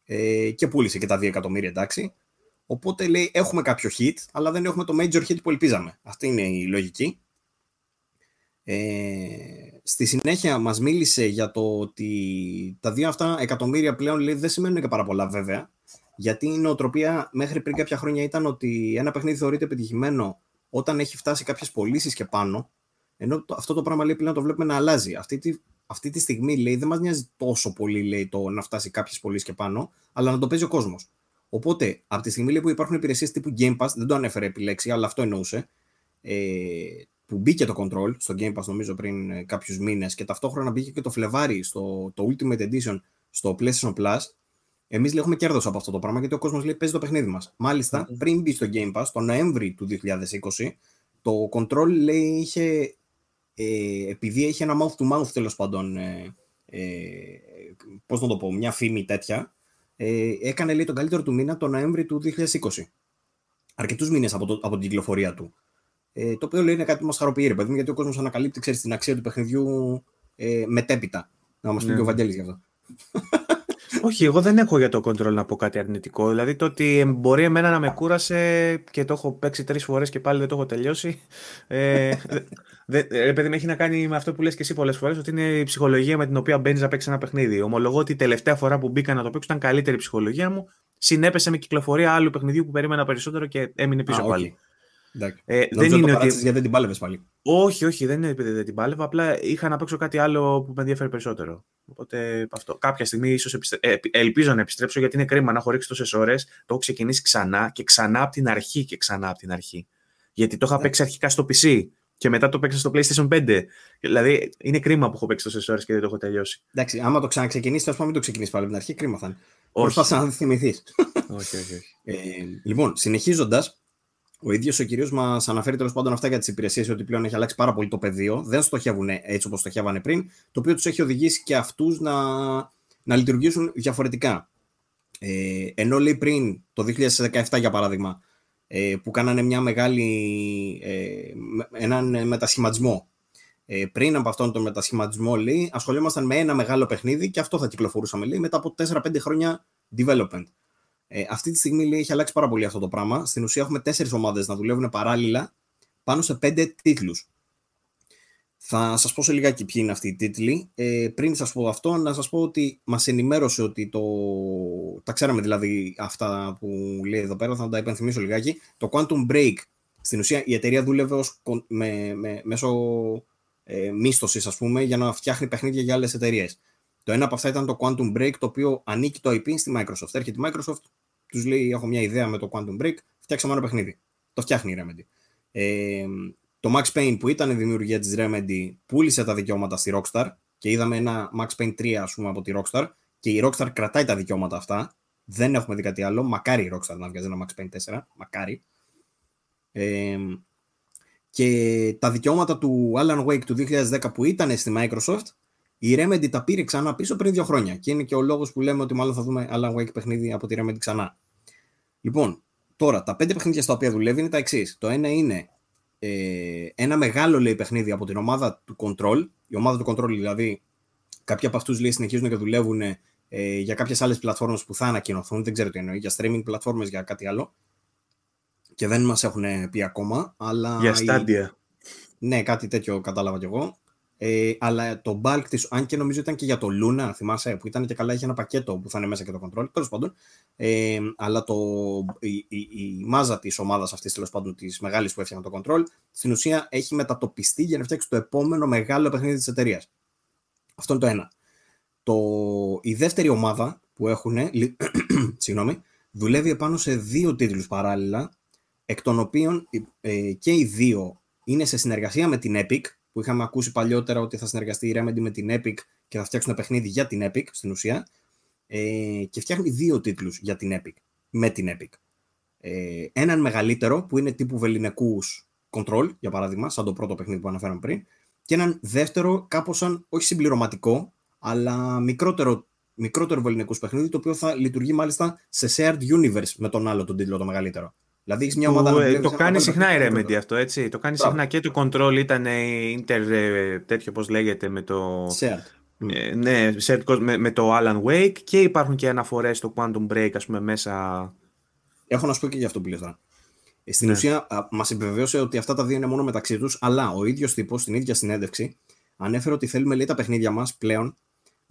ε, και πούλησε και τα 2 εκατομμύρια, εντάξει. Οπότε λέει έχουμε κάποιο hit, αλλά δεν έχουμε το major hit που ελπίζαμε. Αυτή είναι η λογική. Ε, στη συνέχεια μας μίλησε για το ότι τα δύο αυτά εκατομμύρια πλέον λέει, δεν σημαίνουν και πάρα πολλά βέβαια, γιατί η νοοτροπία μέχρι πριν κάποια χρόνια ήταν ότι ένα παιχνίδι θεωρείται επιτυχημένο όταν έχει φτάσει κάποιες πωλήσεις και πάνω, ενώ αυτό το πράγμα λέει πλέον το βλέπουμε να αλλάζει. Αυτή τη, αυτή τη στιγμή λέει δεν μας νοιάζει τόσο πολύ λέει, το να φτάσει κάποιες πωλήσεις και πάνω, αλλά να το παίζει ο κόσμος. Οπότε, από τη στιγμή λέει, που υπάρχουν υπηρεσίες τύπου Game Pass, δεν το ανέφερε επιλέξει, αλλά αυτό εννοούσε, ε, που μπήκε το Control στο Game Pass νομίζω πριν ε, κάποιους μήνες, και ταυτόχρονα μπήκε και το Φλεβάρι στο το Ultimate Edition στο PlayStation Plus Εμείς έχουμε κέρδος από αυτό το πράγμα γιατί ο κόσμος λέει παίζει το παιχνίδι μας. Μάλιστα, πριν μπει στο Game Pass, το Νοέμβρη του 2020, το Control λέει είχε. Ε, επειδή έχει ένα mouth to mouth τέλος πάντων. Ε, ε, Πώς να το πω, μια φήμη τέτοια. Ε, έκανε λέει τον καλύτερο του μήνα το Νοέμβρη του 2020. Αρκετούς μήνες από, το, από την κυκλοφορία του. Ε, το οποίο λέει είναι κάτι που μας χαροποιεί, ρε παιδί γιατί ο κόσμος ανακαλύπτει ξέρεις, την αξία του παιχνιδιού ε, μετέπειτα. Να μας πει και ναι, ο ναι. Βαγγέλης γι' αυτό. Όχι, εγώ δεν έχω για το control να πω κάτι αρνητικό. Δηλαδή το ότι μπορεί εμένα να με κούρασε και το έχω παίξει τρεις φορές και πάλι δεν το έχω τελειώσει. Ε, δε, ρε παιδί, έχει να κάνει με αυτό που λες και εσύ πολλές φορές, ότι είναι η ψυχολογία με την οποία μπαίνεις να παίξεις ένα παιχνίδι. Ομολογώ ότι η τελευταία φορά που μπήκα να το παίξω ήταν καλύτερη ψυχολογία μου. Συνέπεσε με κυκλοφορία άλλου παιχνιδιού που περίμενα περισσότερο και έμεινε πίσω Α, πάλι. Ε, δεν είναι ότι. Γιατί δεν την πάλευες πάλι. Όχι, όχι, δεν είναι επειδή δεν την πάλευα. Απλά είχα να παίξω κάτι άλλο που με ενδιαφέρει περισσότερο. Οπότε αυτό. Κάποια στιγμή ίσως ε, ελπίζω να επιστρέψω γιατί είναι κρίμα να έχω ρίξει τόσες ώρες. Το έχω ξεκινήσει ξανά και ξανά από την αρχή και ξανά από την αρχή. Γιατί το είχα παίξει αρχικά στο PC και μετά το παίξα στο PlayStation 5. Δηλαδή είναι κρίμα που έχω παίξει τόσες ώρες και δεν το έχω τελειώσει. Εντάξει, άμα το ξαναξεκινήσεις, ας πούμε, μην το ξεκινήσεις πάλι από την αρχή, κρίμα θα είναι. να θυμηθείς. όχι, όχι. όχι. Ε, λοιπόν, συνεχίζοντας, ο ίδιος ο κυρίω μας αναφέρει τέλος πάντων αυτά για τις υπηρεσίες, ότι πλέον έχει αλλάξει πάρα πολύ το πεδίο. Δεν στοχεύουν έτσι όπως στοχεύανε πριν, το οποίο τους έχει οδηγήσει και αυτούς να, να λειτουργήσουν διαφορετικά. Ε, ενώ λέει πριν, το 2017 για παράδειγμα, ε, που κάνανε μια μεγάλη, ε, έναν μετασχηματισμό. Ε, πριν από αυτόν τον μετασχηματισμό, λέει, ασχολιόμασταν με ένα μεγάλο παιχνίδι και αυτό θα κυκλοφορούσαμε, λέει, μετά από 4-5 χρόνια development. Ε, αυτή τη στιγμή λέει, έχει αλλάξει πάρα πολύ αυτό το πράγμα. Στην ουσία έχουμε τέσσερις ομάδες να δουλεύουν παράλληλα πάνω σε πέντε τίτλους. Θα σας πω σε λιγάκι ποιοι είναι αυτοί οι τίτλοι. Ε, πριν σας πω αυτό, να σας πω ότι μας ενημέρωσε ότι το. Τα ξέραμε δηλαδή αυτά που λέει εδώ πέρα, θα τα υπενθυμίσω λιγάκι. Το Quantum Break. Στην ουσία η εταιρεία δούλευε ως... με, με, μέσω ε, μίσθωσης, ας πούμε, για να φτιάχνει παιχνίδια για άλλες εταιρείες. Το ένα από αυτά ήταν το Quantum Break, το οποίο ανήκει το IP στη Microsoft. Έρχεται η Microsoft, τους λέει: Έχω μια ιδέα με το Quantum Break, φτιάξαμε ένα παιχνίδι. Το φτιάχνει η Remedy. Ε, το Max Payne που ήταν η δημιουργία της Remedy πούλησε τα δικαιώματα στη Rockstar και είδαμε ένα Max Payne 3 ας πούμε, από τη Rockstar και η Rockstar κρατάει τα δικαιώματα αυτά. Δεν έχουμε δει κάτι άλλο. Μακάρι η Rockstar να βγάζει ένα Max Payne 4. Μακάρι. Ε, και τα δικαιώματα του Alan Wake του 2010 που ήταν στη Microsoft η Remedy τα πήρε ξανά πίσω πριν δύο χρόνια και είναι και ο λόγος που λέμε ότι μάλλον θα δούμε Alan Wake παιχνίδι από τη Remedy ξανά. Λοιπόν, τώρα τα πέντε παιχνίδια στα οποία δουλεύει είναι τα εξής. Το ένα είναι ε, ένα μεγάλο λέει παιχνίδι από την ομάδα του Control. Η ομάδα του Control δηλαδή, κάποιοι από αυτούς λέει συνεχίζουν και δουλεύουν ε, για κάποιες άλλες πλατφόρμες που θα ανακοινωθούν. Δεν ξέρω τι εννοεί, για streaming πλατφόρμες, για κάτι άλλο. Και δεν μας έχουν πει ακόμα. Αλλά για στάντια. Ναι, κάτι τέτοιο κατάλαβα κι εγώ. Ε, αλλά το bulk της, αν και νομίζω ήταν και για το Luna, θυμάσαι, που ήταν και καλά, είχε ένα πακέτο που θα είναι μέσα και το control. Τέλος πάντων, ε, αλλά το, η, η, η μάζα της ομάδας αυτής, τέλος πάντων, της μεγάλης που έφτιαχνε το control, στην ουσία έχει μετατοπιστεί για να φτιάξει το επόμενο μεγάλο παιχνίδι της εταιρείας. Αυτό είναι το ένα. Το, η δεύτερη ομάδα που έχουν, (clears throat) συγγνώμη, δουλεύει επάνω σε δύο τίτλους παράλληλα, εκ των οποίων ε, και οι δύο είναι σε συνεργασία με την Epic, που είχαμε ακούσει παλιότερα ότι θα συνεργαστεί η Remedy με την Epic και θα φτιάξουν παιχνίδι για την Epic στην ουσία. Ε, και φτιάχνει δύο τίτλους για την Epic, με την Epic. Ε, έναν μεγαλύτερο που είναι τύπου βεληνικούς control, για παράδειγμα, σαν το πρώτο παιχνίδι που αναφέραμε πριν, και έναν δεύτερο κάπως σαν, όχι συμπληρωματικό, αλλά μικρότερο, μικρότερο βεληνικούς παιχνίδι, το οποίο θα λειτουργεί μάλιστα σε shared universe με τον άλλο τον τίτλο το μεγαλύτερο. Δηλαδή έχεις μια ομάδα. Ε, το κάνει συχνά η Remedy αυτό, έτσι. Το κάνει συχνά και το Control ήταν inter, ε, τέτοιο πώς λέγεται με το. Shared. Ε, ναι, με, με το Alan Wake και υπάρχουν και αναφορές στο Quantum Break, ας πούμε, μέσα... Έχω να σου πω και για αυτό που λέω τώρα. Στην ναι. ουσία, μας επιβεβαίωσε ότι αυτά τα δύο είναι μόνο μεταξύ τους, αλλά ο ίδιος τύπος, στην ίδια συνέντευξη, ανέφερε ότι θέλουμε, λέει, τα παιχνίδια μας πλέον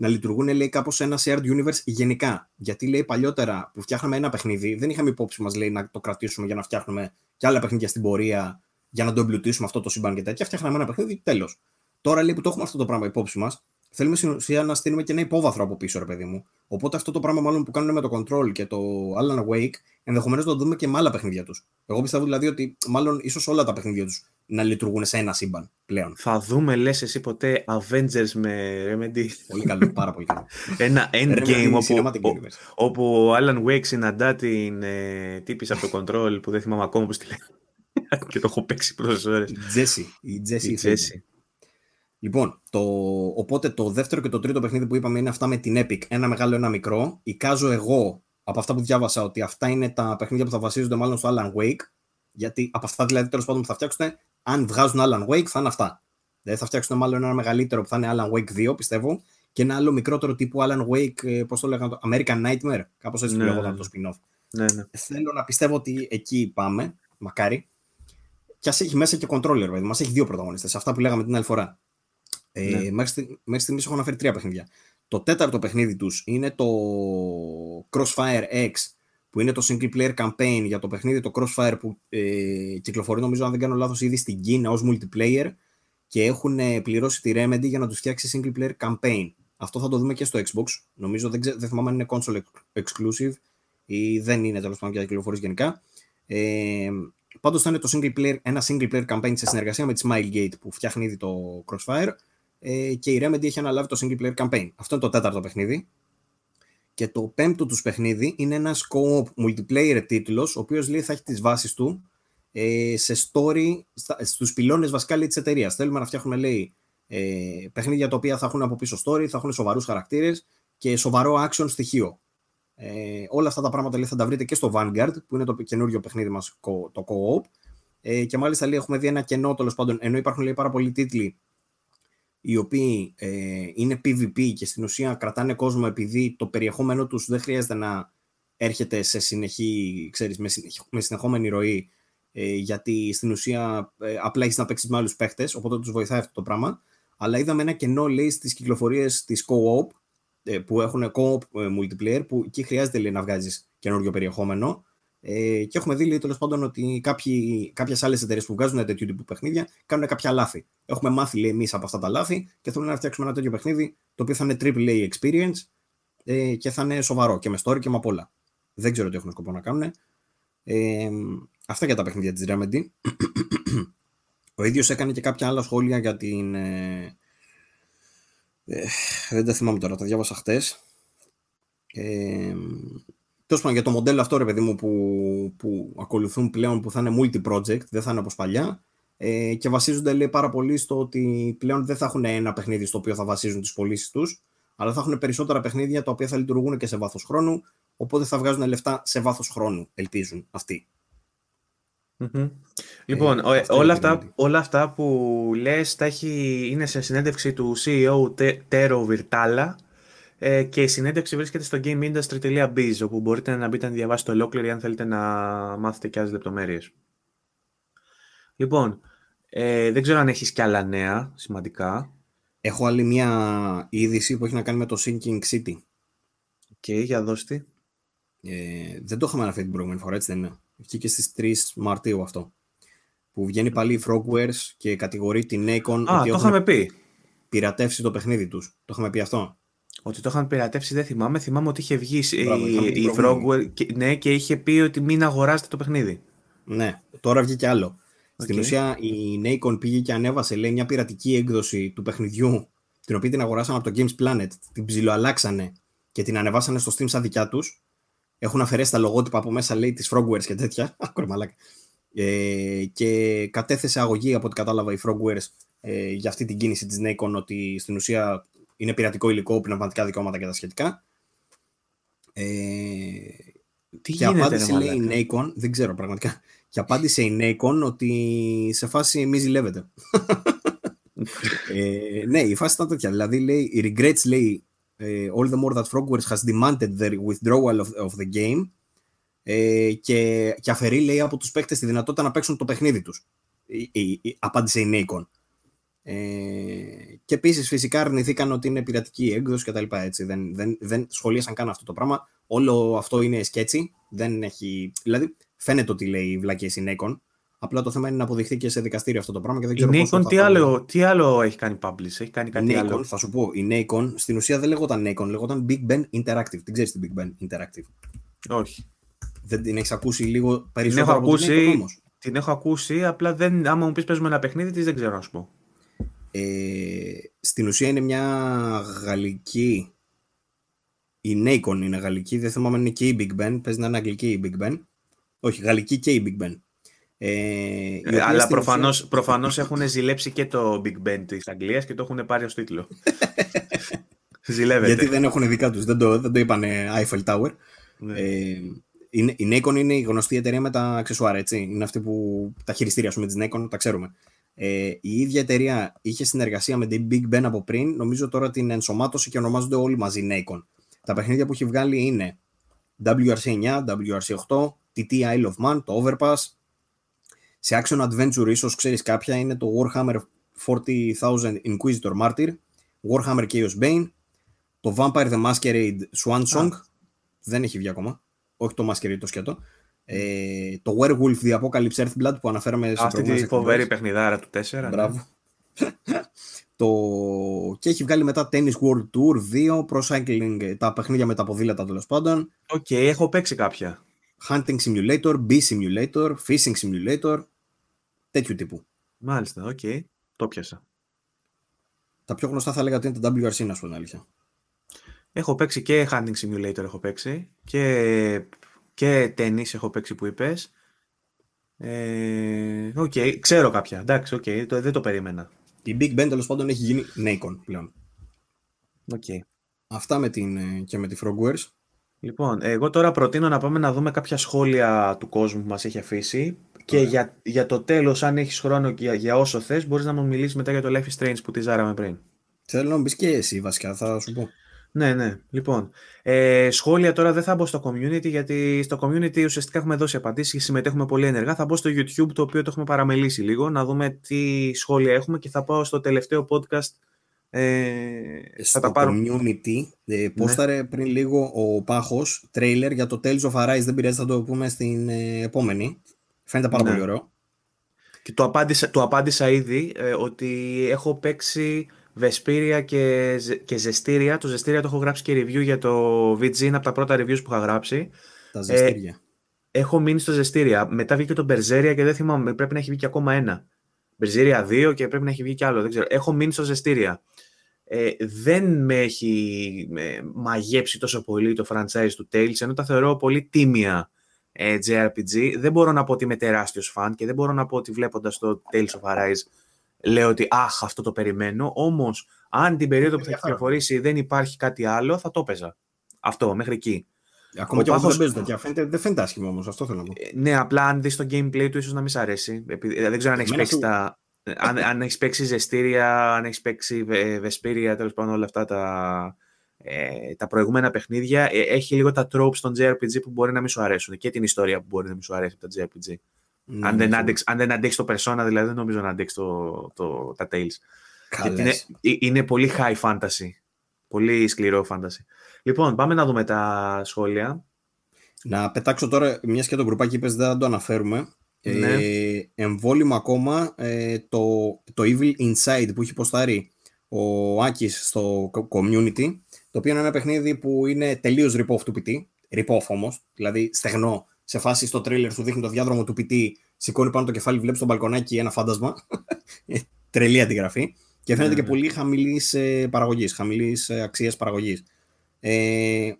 να λειτουργούν λέει, κάπως σε ένα shared universe γενικά. Γιατί λέει παλιότερα που φτιάχναμε ένα παιχνίδι, δεν είχαμε υπόψη μας λέει, να το κρατήσουμε για να φτιάχνουμε και άλλα παιχνίδια στην πορεία, για να το εμπλουτίσουμε αυτό το σύμπαν και τέτοια. Φτιάχναμε ένα παιχνίδι, τέλος. Τώρα λέει που το έχουμε αυτό το πράγμα υπόψη μας, θέλουμε στην ουσία να στείλουμε και ένα υπόβαθρο από πίσω, ρε παιδί μου. Οπότε αυτό το πράγμα μάλλον που κάνουν με το Control και το Alan Wake, ενδεχομένως να το δούμε και με άλλα παιχνίδια τους. Εγώ πιστεύω δηλαδή ότι μάλλον ίσως όλα τα παιχνίδια τους να λειτουργούν σε ένα σύμπαν πλέον. Θα δούμε, λες εσύ ποτέ, Avengers με Remedy. Πολύ καλό, πάρα πολύ καλό. (laughs) Ένα endgame όπου, όπου ο Alan Wake συναντά την ε, τύπη από το Control που δεν θυμάμαι ακόμα πώς τη λέει. (laughs) και το έχω παίξει πρώτε ώρες. Η Jesse. Η Λοιπόν, το, οπότε το δεύτερο και το τρίτο παιχνίδι που είπαμε είναι αυτά με την Epic. Ένα μεγάλο, ένα μικρό. Εικάζω εγώ από αυτά που διάβασα ότι αυτά είναι τα παιχνίδια που θα βασίζονται μάλλον στο Alan Wake. Γιατί από αυτά δηλαδή τέλος πάντων που θα φτιάξουν, αν βγάζουν Alan Wake, θα είναι αυτά. Δεν θα φτιάξουν μάλλον ένα μεγαλύτερο που θα είναι Alan Wake 2, πιστεύω. Και ένα άλλο μικρότερο τύπου Alan Wake, ε, πώς το λέγανε, American Nightmare. Κάπως έτσι ναι, που λέγονταν ναι, το ναι. spin-off. Ναι, ναι. Θέλω να πιστεύω ότι εκεί πάμε. Μακάρι. Και ας έχει μέσα και controller, βέβαια. Μα έχει δύο πρωταγωνιστές. Αυτά που λέγαμε την άλλη φορά. Ε, ναι. μέχρι, μέχρι στιγμής έχω αναφέρει τρία παιχνίδια. Το τέταρτο παιχνίδι τους είναι το Crossfire X, που είναι το single player campaign για το παιχνίδι, το Crossfire που ε, κυκλοφορεί νομίζω αν δεν κάνω λάθος ήδη στην Κίνα ως multiplayer και έχουν ε, πληρώσει τη Remedy για να τους φτιάξει single player campaign. Αυτό θα το δούμε και στο Xbox. Νομίζω δεν, δεν θυμάμαι αν είναι console exclusive ή δεν είναι τέλος πάντων για κυκλοφορεί γενικά. Ε, Πάντως θα είναι το single player, ένα single player campaign σε συνεργασία με τη Smilegate που φτιάχνει ήδη το Crossfire ε, και η Remedy έχει αναλάβει το single player campaign. Αυτό είναι το τέταρτο παιχνίδι. Και το πέμπτο τους παιχνίδι είναι ένας co-op multiplayer τίτλος, ο οποίος λέει θα έχει τις βάσεις του ε, σε story, στους πυλώνες βασικά της εταιρείας. Θέλουμε να φτιάχνουμε, λέει, ε, παιχνίδια τα οποία θα έχουν από πίσω story, θα έχουν σοβαρούς χαρακτήρες και σοβαρό action στοιχείο. Ε, όλα αυτά τα πράγματα λέει, θα τα βρείτε και στο Vanguard, που είναι το καινούριο παιχνίδι μας, το co-op. Ε, και μάλιστα λέει, έχουμε δει ένα κενό τέλος πάντων, ενώ υπάρχουν λέει, πάρα πολλοί τίτλοι οι οποίοι ε, είναι PvP και στην ουσία κρατάνε κόσμο επειδή το περιεχόμενό τους δεν χρειάζεται να έρχεται σε συνεχή, ξέρεις, με, με συνεχόμενη ροή ε, γιατί στην ουσία ε, απλά έχεις να παίξεις με άλλους παίχτες, οπότε τους βοηθάει αυτό το πράγμα. Αλλά είδαμε ένα κενό λέει στις κυκλοφορίες της co-op που έχουν co-op multiplayer που εκεί χρειάζεται λέει, να βγάζεις καινούριο περιεχόμενο ε, και έχουμε δει τέλος πάντων ότι κάποιες άλλες εταιρείες που βγάζουν τέτοιου τύπου παιχνίδια κάνουν κάποια λάθη. Έχουμε μάθει εμείς από αυτά τα λάθη και θέλουμε να φτιάξουμε ένα τέτοιο παιχνίδι το οποίο θα είναι triple A experience ε, και θα είναι σοβαρό και με story και με απ' όλα. Δεν ξέρω τι έχουν σκοπό να κάνουν. Ε, αυτά για τα παιχνίδια της Remedy. Ο ίδιος έκανε και κάποια άλλα σχόλια για την. Ε, δεν τα θυμάμαι τώρα, τα διάβασα χτες. Τέλος πάντων, για το μοντέλο αυτό, ρε παιδί μου, που, που ακολουθούν πλέον, που θα είναι multi-project, δεν θα είναι όπως παλιά. Ε, και βασίζονται λέει, πάρα πολύ στο ότι πλέον δεν θα έχουν ένα παιχνίδι στο οποίο θα βασίζουν τις πωλήσεις τους, αλλά θα έχουν περισσότερα παιχνίδια τα οποία θα λειτουργούν και σε βάθος χρόνου. Οπότε θα βγάζουν λεφτά σε βάθος χρόνου, ελπίζουν αυτοί. Mm-hmm. Λοιπόν, ε, όλα, όλα αυτά, όλα αυτά που λες τα έχει, είναι σε συνέντευξη του CEO Τέρο Βιρτάλα, ε, και η συνέντευξη βρίσκεται στο gameindustry.biz όπου μπορείτε να μπείτε να διαβάσετε ολόκληρη αν θέλετε να μάθετε και άλλες λεπτομέρειες. Λοιπόν, ε, δεν ξέρω αν έχεις κι άλλα νέα σημαντικά. Έχω άλλη μια είδηση που έχει να κάνει με το Sinking City. Οκ, okay, για δώστε. Ε, δεν το είχαμε αναφέρει την προηγούμενη φορά, έτσι δεν είναι. Βγήκε στις 3 Μαρτίου αυτό. Που βγαίνει πάλι η Frogwares και κατηγορεί την Nacon. Α, ότι το είχαμε πει. Πειρατεύσει το παιχνίδι τους. Το είχαμε πει αυτό. Ότι το είχαν πειρατεύσει δεν θυμάμαι. Θυμάμαι ότι είχε βγει η, η Frogware και, ναι, και είχε πει ότι μην αγοράζετε το παιχνίδι. Ναι, τώρα βγήκε άλλο. Okay. Στην ουσία η Nacon πήγε και ανέβασε λέει, μια πειρατική έκδοση του παιχνιδιού την οποία την αγοράσαν από το Games Planet, την ψιλοαλάξανε και την ανεβάσανε στο Steam σαν δικιά τους. Έχουν αφαιρέσει τα λογότυπα από μέσα λέει της Frogwares και τέτοια. (laughs) ε, και κατέθεσε αγωγή από ό,τι κατάλαβα η Frogwares ε, για αυτή την κίνηση της Nacon ότι στην ουσία είναι πειρατικό υλικό, πνευματικά δικαιώματα και τα σχετικά. Ε, τι και γίνεται, απάντησε λέει η Νέικον. δεν ξέρω πραγματικά. Και απάντησε η Νέικον ότι σε φάση μη ζηλεύεται. (laughs) Ε, ναι, η φάση ήταν τέτοια. Δηλαδή, λέει, οι regrets λέει ε, All the more that Frogwares has demanded the withdrawal of, the game και, και αφαιρεί λέει από τους παίκτες τη δυνατότητα να παίξουν το παιχνίδι τους. Η, η, απάντησε η Νέικον. Ε, και επίσης φυσικά αρνηθήκαν ότι είναι πειρατική έκδοση κτλ. Δεν, δεν, δεν σχολίασαν καν αυτό το πράγμα. Όλο αυτό είναι σκέτσι. Δεν έχει... Δηλαδή, φαίνεται ότι λέει η Νέκον. Απλά το θέμα είναι να αποδειχθεί και σε δικαστήριο αυτό το πράγμα και δεν ξέρω. Η Nacon τι, άλλο, τι άλλο έχει κάνει publish, έχει κάνει κάτι Θα σου πω, η Nacon στην ουσία δεν λεγόταν Nacon, λεγόταν Big Ben Interactive. Την ξέρεις την Big Ben Interactive. Όχι. Δεν την έχεις ακούσει λίγο περισσότερο. Την έχω, από ακούσει, την, όμως. την έχω ακούσει, απλά δεν, άμα μου πεις παίζουμε ένα παιχνίδι της, δεν ξέρω να σου πω. Ε, στην ουσία είναι μια γαλλική. Η Nacon είναι γαλλική. Δεν θυμάμαι αν είναι και η Big Ben. Πες να είναι αγγλική η Big Ben. Όχι, γαλλική και η Big Ben. Ε, ε αλλά προφανώς, ουσία... προφανώς έχουν ζηλέψει και το Big Ben της Αγγλίας και το έχουν πάρει ως τίτλο. (laughs) Ζηλεύεται. Γιατί δεν έχουν δικά τους, δεν το, δεν το Eiffel Tower. Ναι. Ε, η Nacon είναι η γνωστή εταιρεία με τα αξεσουάρ, έτσι. Είναι αυτή που τα χειριστήρια σου με τις Nacon, τα ξέρουμε. Ε, η ίδια εταιρεία είχε συνεργασία με την Big Ben από πριν. Νομίζω τώρα την ενσωμάτωσε και ονομάζονται όλοι μαζί Nacon. Τα παιχνίδια που έχει βγάλει είναι WRC 9, WRC 8, TT Isle of Man, το Overpass. Σε Action Adventure ίσως ξέρεις κάποια είναι το Warhammer 40,000 Inquisitor Martyr, Warhammer Chaos Bane, το Vampire the Masquerade Swan Song, δεν έχει βγει ακόμα, όχι το Masquerade το σκέτο, ε, το Werewolf The Apocalypse Earthblood που αναφέραμε σε Αυτή τη φοβερή παιχνιδάρα του 4. Ναι. Μπράβο. το... Και έχει βγάλει μετά Tennis World Tour 2, Pro Cycling, ε, τα παιχνίδια με τα ποδήλατα τέλος πάντων. Οκ, okay, έχω παίξει κάποια. Hunting Simulator, Bee Simulator, Fishing Simulator, τέτοιου τύπου. Μάλιστα, οκ. Okay. Το πιάσα. Τα πιο γνωστά θα έλεγα ότι είναι τα WRC, να σου πω την αλήθεια. Έχω παίξει και Hunting Simulator έχω παίξει και και τέννη έχω παίξει που είπες. Ε, okay, ξέρω κάποια. Εντάξει, okay, το, δεν το περίμενα. Η Big Ben τέλος πάντων έχει γίνει Nacon πλέον. Okay. Αυτά με την, ε, και με τη Frogwares. Λοιπόν, εγώ τώρα προτείνω να πάμε να δούμε κάποια σχόλια του κόσμου που μας έχει αφήσει και για, για το τέλος αν έχεις χρόνο και για, όσο θες, μπορείς να μου μιλήσεις μετά για το Life is Strange που τη ζάραμε πριν. Θέλω να μπει και εσύ βασικά, θα σου πω. Ναι, ναι. Λοιπόν, ε, σχόλια τώρα δεν θα μπω στο community, γιατί στο community ουσιαστικά έχουμε δώσει απαντήσεις και συμμετέχουμε πολύ ενεργά. Θα μπω στο YouTube, το οποίο το έχουμε παραμελήσει λίγο, να δούμε τι σχόλια έχουμε και θα πάω στο τελευταίο podcast. Ε, ε στο θα community, ε, πώ ναι. πριν λίγο ο Πάχος, τρέιλερ για το Tales of Arise, δεν πειράζει, θα το πούμε στην ε, επόμενη. Φαίνεται πάρα ναι. πολύ ωραίο. Και το απάντησα, το απάντησα ήδη ε, ότι έχω παίξει Βεσπύρια και, και Ζεστήρια. Το Ζεστήρια το έχω γράψει και review για το VG, είναι από τα πρώτα reviews που είχα γράψει. Τα ε, Ζεστήρια. Ε, έχω μείνει στο Ζεστήρια. Μετά βγήκε το Μπερζέρια και δεν θυμάμαι, πρέπει να έχει βγει και ακόμα ένα. Μπερζέρια 2 και πρέπει να έχει βγει και άλλο, δεν ξέρω. Έχω μείνει στο Ζεστήρια. Ε, δεν με έχει ε, μαγέψει τόσο πολύ το franchise του Tales, ενώ τα θεωρώ πολύ τίμια ε, JRPG. Δεν μπορώ να πω ότι είμαι τεράστιος φαν και δεν μπορώ να πω ότι βλέποντας το Tales of Arise λέω ότι αχ, αυτό το περιμένω. Όμως, αν την περίοδο που θα κυκλοφορήσει δεν υπάρχει κάτι άλλο, θα το παίζα. Αυτό, μέχρι εκεί. Ακόμα και πάθος... δεν τέτοια. φαίνεται, δεν φαίνεται άσχημο όμως, αυτό θέλω να πω. Ε, ναι, απλά αν δεις το gameplay του, ίσως να μην σ' αρέσει. Ε, δεν ξέρω αν έχεις παίξει τα. Αν, αν έχεις παίξει ζεστήρια, αν έχεις παίξει βεσπήρια, τέλος πάντων όλα αυτά τα, ε, τα προηγούμενα παιχνίδια, έχει λίγο τα tropes των JRPG που μπορεί να μην σου αρέσουν και την ιστορία που μπορεί να μην σου αρέσει από τα JRPG. Ναι, ναι. αν, δεν αντέξει, αντέξει το Persona, δηλαδή δεν νομίζω να αντέξει το, τα Tales. Είναι, είναι πολύ high fantasy. Πολύ σκληρό fantasy. Λοιπόν, πάμε να δούμε τα σχόλια. Να πετάξω τώρα, μιας και το γκρουπάκι είπες, δεν το αναφέρουμε. Ε, ναι. εμβόλυμα ακόμα ε, το, το Evil Inside που έχει υποστάρει ο Άκης στο community, το οποίο είναι ένα παιχνίδι που ειναι τελείως τελείως του ποιητή. rip-off δηλαδή στεγνό σε φάση στο τρέλερ σου δείχνει το διάδρομο του ποιτή, σηκώνει πάνω το κεφάλι, βλέπεις στον μπαλκονάκι ένα φάντασμα. Ε, τρελή αντιγραφή. Και φαίνεται ναι, και ναι. πολύ χαμηλής ε, παραγωγής, χαμηλής ε, αξίας παραγωγής. Ε,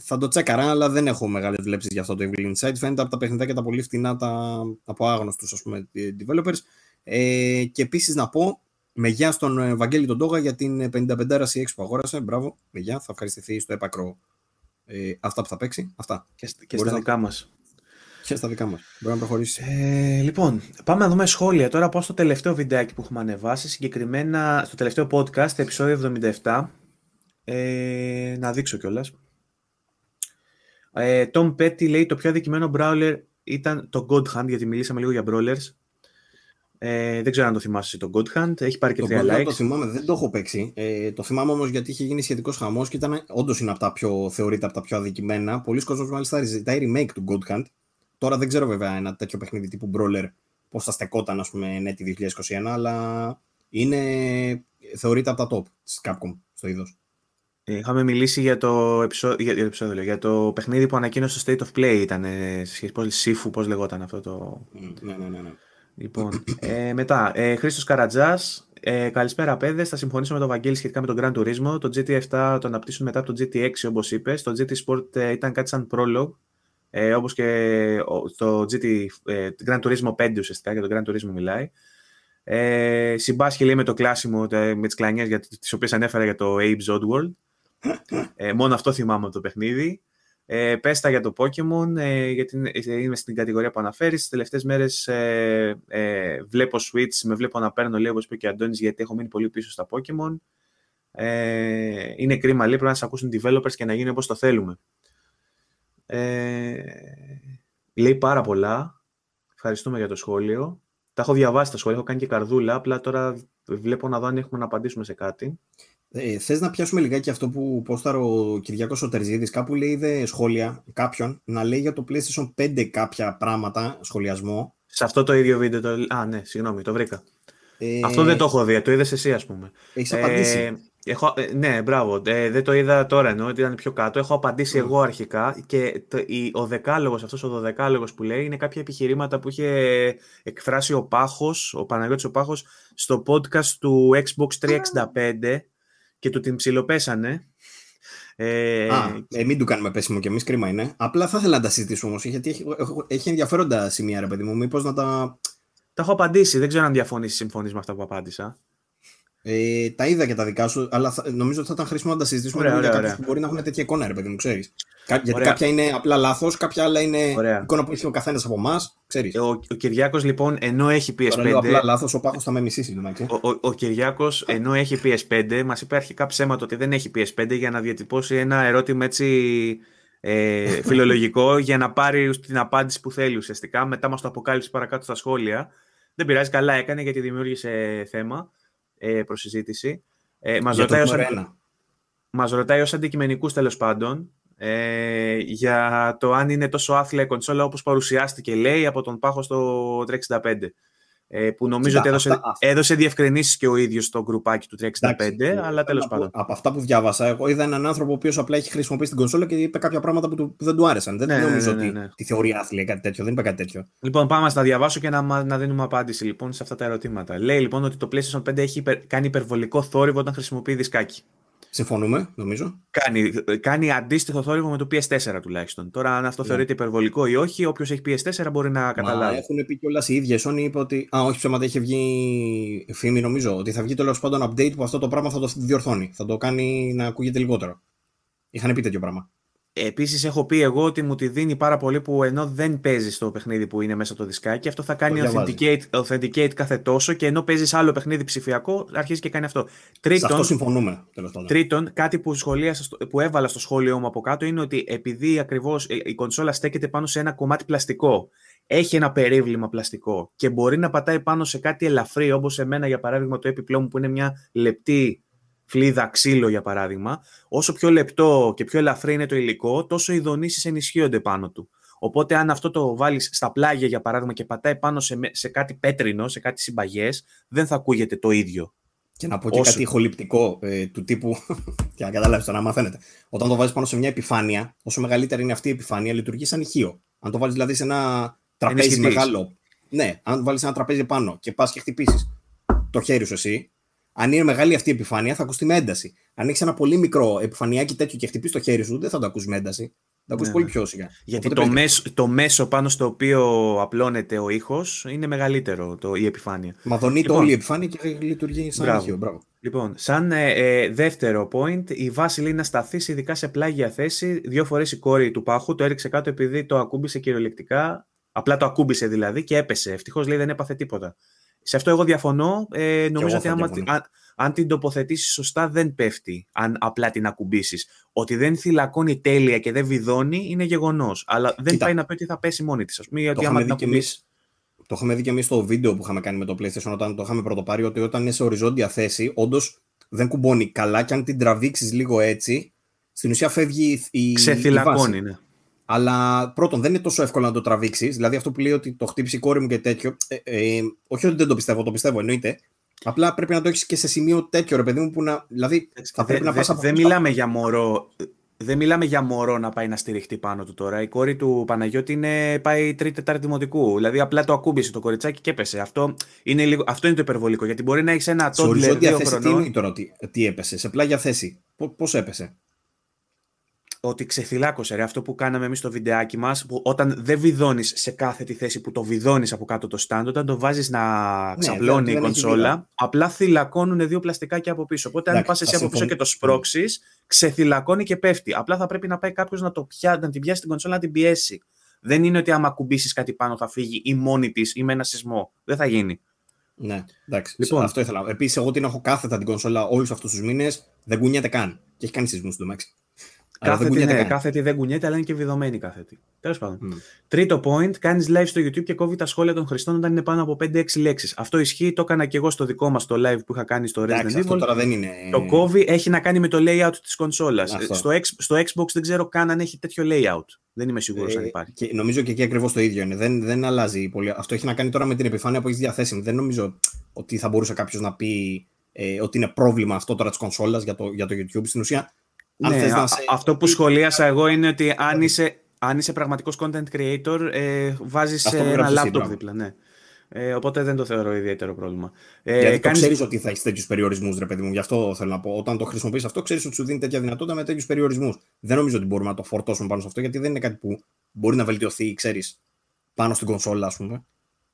θα το τσέκαρα, αλλά δεν έχω μεγάλες βλέψεις για αυτό το Evil Insight. Φαίνεται από τα παιχνιδάκια τα πολύ φτηνά τα, από άγνωστους developers. Ε, και επίσης να πω με γεια στον Βαγγέλη τον Τόγα για την 55 CX που αγόρασε. Μπράβο, με Θα ευχαριστηθεί στο έπακρο ε, αυτά που θα παίξει. Αυτά. Και, δικά μας και στα δικά μας. Μπορεί να προχωρήσεις. Ε, λοιπόν, πάμε να δούμε σχόλια τώρα. Πάω στο τελευταίο βιντεάκι που έχουμε ανεβάσει, συγκεκριμένα στο τελευταίο podcast, επεισόδιο 77. Ε, να δείξω κιόλας. Ε, Tom Petty λέει το πιο αδικημένο brawler ήταν το God Hand, γιατί μιλήσαμε λίγο για brawlers. Ε, δεν ξέρω αν το θυμάσαι το God Hand. Έχει πάρει και τρία likes. Το θυμάμαι, δεν το έχω παίξει. Ε, το θυμάμαι όμως γιατί είχε γίνει σχετικός χαμός και ήταν όντως είναι από τα πιο θεωρείται από τα πιο αδικημένα. Πολλοί κόσμοι μάλιστα ζητάει remake του God Τώρα δεν ξέρω βέβαια ένα τέτοιο παιχνίδι τύπου μπρόλερ πώς θα στεκόταν, ας πούμε, ναι, τη 2021, αλλά είναι, θεωρείται από τα top της Capcom στο είδος. Είχαμε μιλήσει για το, επεισόδιο, για, το επεισόδιο, για το παιχνίδι που ανακοίνωσε το State of Play. Ήταν ε, σε σχέση με Σύφου, πώς λεγόταν αυτό το. Ναι, ναι, ναι. ναι. Λοιπόν, ε, μετά, ε, Χρήστος Καρατζάς, ε, καλησπέρα, παιδες. Θα συμφωνήσω με τον Βαγγέλη σχετικά με τον Grand Turismo. Το GT7 το αναπτύσσουν μετά από το GT6, όπως είπες. Το GT Sport ε, ήταν κάτι σαν πρόλογο ε, όπως και ε, το GT, ε, Turismo 5 ουσιαστικά, για το Grand Turismo μιλάει. Ε, συμπάσχει λέει με το κλάσιμο, με τις κλανιές για τις οποίες ανέφερα για το Abe's Oddworld. Ε, μόνο αυτό θυμάμαι από το παιχνίδι. Ε, πέστα για το Pokemon, ε, γιατί ε, είμαι στην κατηγορία που αναφέρεις. Τις τελευταίες μέρες ε, ε, βλέπω Switch, με βλέπω να παίρνω, λίγο, όπως είπε και ο Αντώνης, γιατί έχω μείνει πολύ πίσω στα Pokemon. Ε, είναι κρίμα, λέει, πρέπει να σα ακούσουν developers και να γίνει όπως το θέλουμε. Ε, λέει πάρα πολλά. Ευχαριστούμε για το σχόλιο. Τα έχω διαβάσει τα σχόλια, έχω κάνει και καρδούλα. Απλά τώρα βλέπω να δω αν έχουμε να απαντήσουμε σε κάτι. Ε, Θες να πιάσουμε λιγάκι αυτό που πόσταρε ο Κυριακό Οτερζίδη. Κάπου λέει είδε σχόλια κάποιον να λέει για το PlayStation 5 κάποια πράγματα, σχολιασμό. Σε αυτό το ίδιο βίντεο. Το... Α, ναι, συγγνώμη, το βρήκα. Ε... Αυτό δεν το έχω δει. Ε, το είδες εσύ, ας πούμε. Έχεις απαντήσει. Ε, Έχω, ε, ναι, μπράβο. Ε, δεν το είδα τώρα ενώ ότι ήταν πιο κάτω. Έχω απαντήσει εγώ αρχικά και το, η, ο δεκάλογος, αυτός ο δωδεκάλογος που λέει είναι κάποια επιχειρήματα που είχε εκφράσει ο πάχος, ο Παναγιώτης ο πάχος στο podcast του Xbox 365 και του την ψιλοπέσανε. Ε, Α, ε, μην του κάνουμε πέσιμο και εμείς, κρίμα είναι. Απλά θα ήθελα να τα συζητήσουμε όμως, γιατί έχει, έχει ενδιαφέροντα σημεία, ρε παιδί μου. Μήπως να τα. Τα έχω απαντήσει. Δεν ξέρω αν διαφωνείς ή συμφωνείς με αυτά που απάντησα. Ε, τα είδα και τα δικά σου, αλλά νομίζω ότι θα ήταν χρήσιμο να τα συζητήσουμε που μπορεί να έχουν τέτοια εικόνα, ρε παιδί μου, ξέρεις. Γιατί ωραία. κάποια είναι απλά λάθος, κάποια άλλα είναι ωραία. εικόνα που έχει ο καθένας από εμάς. Ε, ο, ο Κυριάκος, λοιπόν, ενώ έχει PS5. Τώρα απλά λάθος, ο Πάχος θα με μισήσει. Ο, ο, ο Κυριάκος, ενώ έχει PS5, μας είπε αρχικά ψέματα ότι δεν έχει PS5 για να διατυπώσει ένα ερώτημα έτσι ε, (laughs) φιλολογικό για να πάρει την απάντηση που θέλει ουσιαστικά. Μετά μας το αποκάλυψε παρακάτω στα σχόλια. Δεν πειράζει, καλά έκανε γιατί δημιούργησε θέμα προ συζήτηση. Ε, ε μας, ρωτάει ως, ρωτάει αντικειμενικούς πάντων ε, για το αν είναι τόσο άθλια η κονσόλα όπως παρουσιάστηκε λέει από τον πάχο στο 365. Ε, που νομίζω ότι έδωσε, αυτά, έδωσε διευκρινήσεις και ο ίδιος στο γκρουπάκι του 365, αλλά τέλο πάντων. Από, αυτά που διάβασα, εγώ είδα έναν άνθρωπο ο οποίος απλά έχει χρησιμοποιήσει την κονσόλα και είπε κάποια πράγματα που, του, δεν του άρεσαν. Δεν ναι, ναι, νομίζω ναι, ότι τη θεωρεί άθλια κάτι τέτοιο. Δεν είπε κάτι τέτοιο. Λοιπόν, πάμε να τα διαβάσω και να, δίνουμε απάντηση λοιπόν σε αυτά τα ερωτήματα. Λέει λοιπόν ότι το PlayStation 5 έχει υπερ, κάνει υπερβολικό θόρυβο όταν χρησιμοποιεί δισκάκι. Συμφωνούμε, νομίζω. Κάνει, κάνει αντίστοιχο θόρυβο με το PS4 τουλάχιστον. Τώρα, αν αυτό ναι. θεωρείται υπερβολικό ή όχι, όποιος έχει PS4 μπορεί να καταλάβει. Μα έχουν πει κιόλα η οχι οποιο εχει ps 4 μπορει να καταλαβει μα εχουν πει κιολα οι ίδιες. Sony είπε ότι. Α, όχι, ψέματα, έχει βγει φήμη, νομίζω. Ότι θα βγει τέλος πάντων update που αυτό το πράγμα θα το διορθώνει. Θα το κάνει να ακούγεται λιγότερο. Είχαν πει τέτοιο πράγμα. Επίσης, έχω πει εγώ ότι μου τη δίνει πάρα πολύ που ενώ δεν παίζει το παιχνίδι που είναι μέσα το δισκάκι, αυτό θα κάνει authenticate, authenticate κάθε τόσο και ενώ παίζεις άλλο παιχνίδι ψηφιακό, αρχίζει και κάνει αυτό. Τρίτον, αυτό συμφωνούμε. Τρίτον, κάτι που, σχολίασα, που έβαλα στο σχόλιο μου από κάτω είναι ότι επειδή ακριβώς ε, η κονσόλα στέκεται πάνω σε ένα κομμάτι πλαστικό, έχει ένα περίβλημα πλαστικό και μπορεί να πατάει πάνω σε κάτι ελαφρύ, όπως εμένα για παράδειγμα το έπιπλό που είναι μια λεπτή φλίδα, ξύλο για παράδειγμα, όσο πιο λεπτό και πιο ελαφρύ είναι το υλικό, τόσο οι δονήσεις ενισχύονται πάνω του. Οπότε αν αυτό το βάλεις στα πλάγια για παράδειγμα και πατάει πάνω σε, σε κάτι πέτρινο, σε κάτι συμπαγές, δεν θα ακούγεται το ίδιο. Και να πω και όσο... κάτι ηχοληπτικό ε, του τύπου, (laughs) για να καταλάβεις το να μαθαίνετε. Όταν το βάζεις πάνω σε μια επιφάνεια, όσο μεγαλύτερη είναι αυτή η επιφάνεια, λειτουργεί σαν ηχείο. Αν το βάλεις δηλαδή σε ένα τραπέζι μεγάλο, ναι, αν βάλεις ένα τραπέζι πάνω και πά και χτυπήσεις. το χέρι σου εσύ, αν είναι μεγάλη αυτή η επιφάνεια, θα ακουστεί με ένταση. Αν έχεις ένα πολύ μικρό επιφανειάκι τέτοιο και χτυπήσει το χέρι σου, δεν θα το ακούς με ένταση. Θα ακούς ναι. πολύ ναι. πιο σιγά. Γιατί το, μέσο, το μέσο πάνω στο οποίο απλώνεται ο ήχος είναι μεγαλύτερο το, η επιφάνεια. Μα δονείται λοιπόν, όλη η επιφάνεια και λειτουργεί σαν μπράβο. Μπράβο. Λοιπόν, σαν ε, ε, δεύτερο point, η Βάση λέει να σταθείς ειδικά σε πλάγια θέση. Δύο φορές η κόρη του πάχου το έριξε κάτω επειδή το ακούμπησε κυριολεκτικά. Απλά το ακούμπησε δηλαδή και έπεσε. Ευτυχώς λέει δεν έπαθε τίποτα. Σε αυτό εγώ διαφωνώ. Ε, νομίζω ότι αν, αν την τοποθετήσεις σωστά, δεν πέφτει. Αν απλά την ακουμπήσεις. Ότι δεν θυλακώνει τέλεια και δεν βιδώνει είναι γεγονός. Αλλά δεν Κοίτα. πάει να πει ότι θα πέσει μόνη της. Το, άμα δει και εμείς, το είχαμε δει και εμείς στο βίντεο που είχαμε κάνει με το PlayStation όταν το είχαμε πρωτοπάρει. Ότι όταν είναι σε οριζόντια θέση, όντως δεν κουμπώνει καλά. Και αν την τραβήξεις λίγο έτσι, στην ουσία φεύγει η. Ξεθυλακώνει, η βάση. ναι. Αλλά πρώτον, δεν είναι τόσο εύκολο να το τραβήξεις. Δηλαδή, αυτό που λέει ότι το χτύπησε η κόρη μου και τέτοιο. Ε, ε όχι ότι δεν το πιστεύω, το πιστεύω εννοείται. Απλά πρέπει να το έχεις και σε σημείο τέτοιο, ρε παιδί μου, που να. Δηλαδή, θα πρέπει να πας από. Δεν μιλάμε για μωρό. Δεν μιλάμε για μωρό να πάει να στηριχτεί πάνω του τώρα. Η κόρη του Παναγιώτη είναι, πάει τρίτη, τετάρτη δημοτικού. Δηλαδή, απλά το ακούμπησε το κοριτσάκι και έπεσε. Αυτό είναι, αυτό είναι το υπερβολικό. Γιατί μπορεί να έχεις ένα τόντλερ τι τι έπεσες, σε πλάγια θέση. Πώς έπεσε ότι ξεθυλάκωσε ρε, αυτό που κάναμε εμείς στο βιντεάκι μας, που όταν δεν βιδώνεις σε κάθε τη θέση που το βιδώνεις από κάτω το stand όταν το βάζεις να ναι, ξαπλώνει η κονσόλα απλά θυλακώνουν δύο πλαστικά και από πίσω οπότε αν πα εσύ από πίσω και το σπρώξεις, ξεθυλακώνει και πέφτει απλά θα πρέπει να πάει κάποιος να, πιά, να την πιάσει την κονσόλα να την πιέσει δεν είναι ότι άμα κουμπίσει κάτι πάνω θα φύγει ή μόνη της ή με ένα σεισμό. Δεν θα γίνει. Ναι, εντάξει. Λοιπόν, αυτό ήθελα. Επίσης, εγώ την έχω κάθετα την κονσόλα όλους αυτούς τους μήνες. Δεν κουνιέται καν. Και έχει κάνει σεισμούς στο μάξι. Κάθετη, ναι. κάθε δεν κουνιέται, αλλά είναι και βιδωμένη κάθετη. Τέλος πάντων. Τρίτο point, κάνεις live στο YouTube και κόβει τα σχόλια των χρηστών όταν είναι πάνω από 5-6 λέξεις. Αυτό ισχύει, το έκανα και εγώ στο δικό μας το live που είχα κάνει στο Resident Evil. Αυτό τώρα δεν είναι... Το κόβει έχει να κάνει με το layout της κονσόλας. Στο, στο Xbox δεν ξέρω καν αν έχει τέτοιο layout. Δεν είμαι σίγουρος ε, αν υπάρχει. Και νομίζω και εκεί ακριβώς το ίδιο είναι. Δεν, δεν αλλάζει πολύ. Αυτό έχει να κάνει τώρα με την επιφάνεια που έχεις διαθέσιμη. Δεν νομίζω ότι θα μπορούσε κάποιος να πει ε, ότι είναι πρόβλημα αυτό τώρα της κονσόλας για, για το YouTube. Στην ουσία ναι, Αυτό που σχολίασα εγώ είναι ότι αν είσαι, αν πραγματικός content creator, ε, βάζεις αυτό ένα laptop δίπλα. Ναι. Ε, οπότε δεν το θεωρώ ιδιαίτερο πρόβλημα. Ε, Γιατί κάνεις... ξέρεις ότι θα έχεις τέτοιους περιορισμούς, ρε παιδί μου. Γι' αυτό θέλω να πω. Όταν το χρησιμοποιείς αυτό, ξέρεις ότι σου δίνει τέτοια δυνατότητα με τέτοιους περιορισμούς. Δεν νομίζω ότι μπορούμε να το φορτώσουμε πάνω σε αυτό, γιατί δεν είναι κάτι που μπορεί να βελτιωθεί, ξέρεις, πάνω στην κονσόλα, ας πούμε.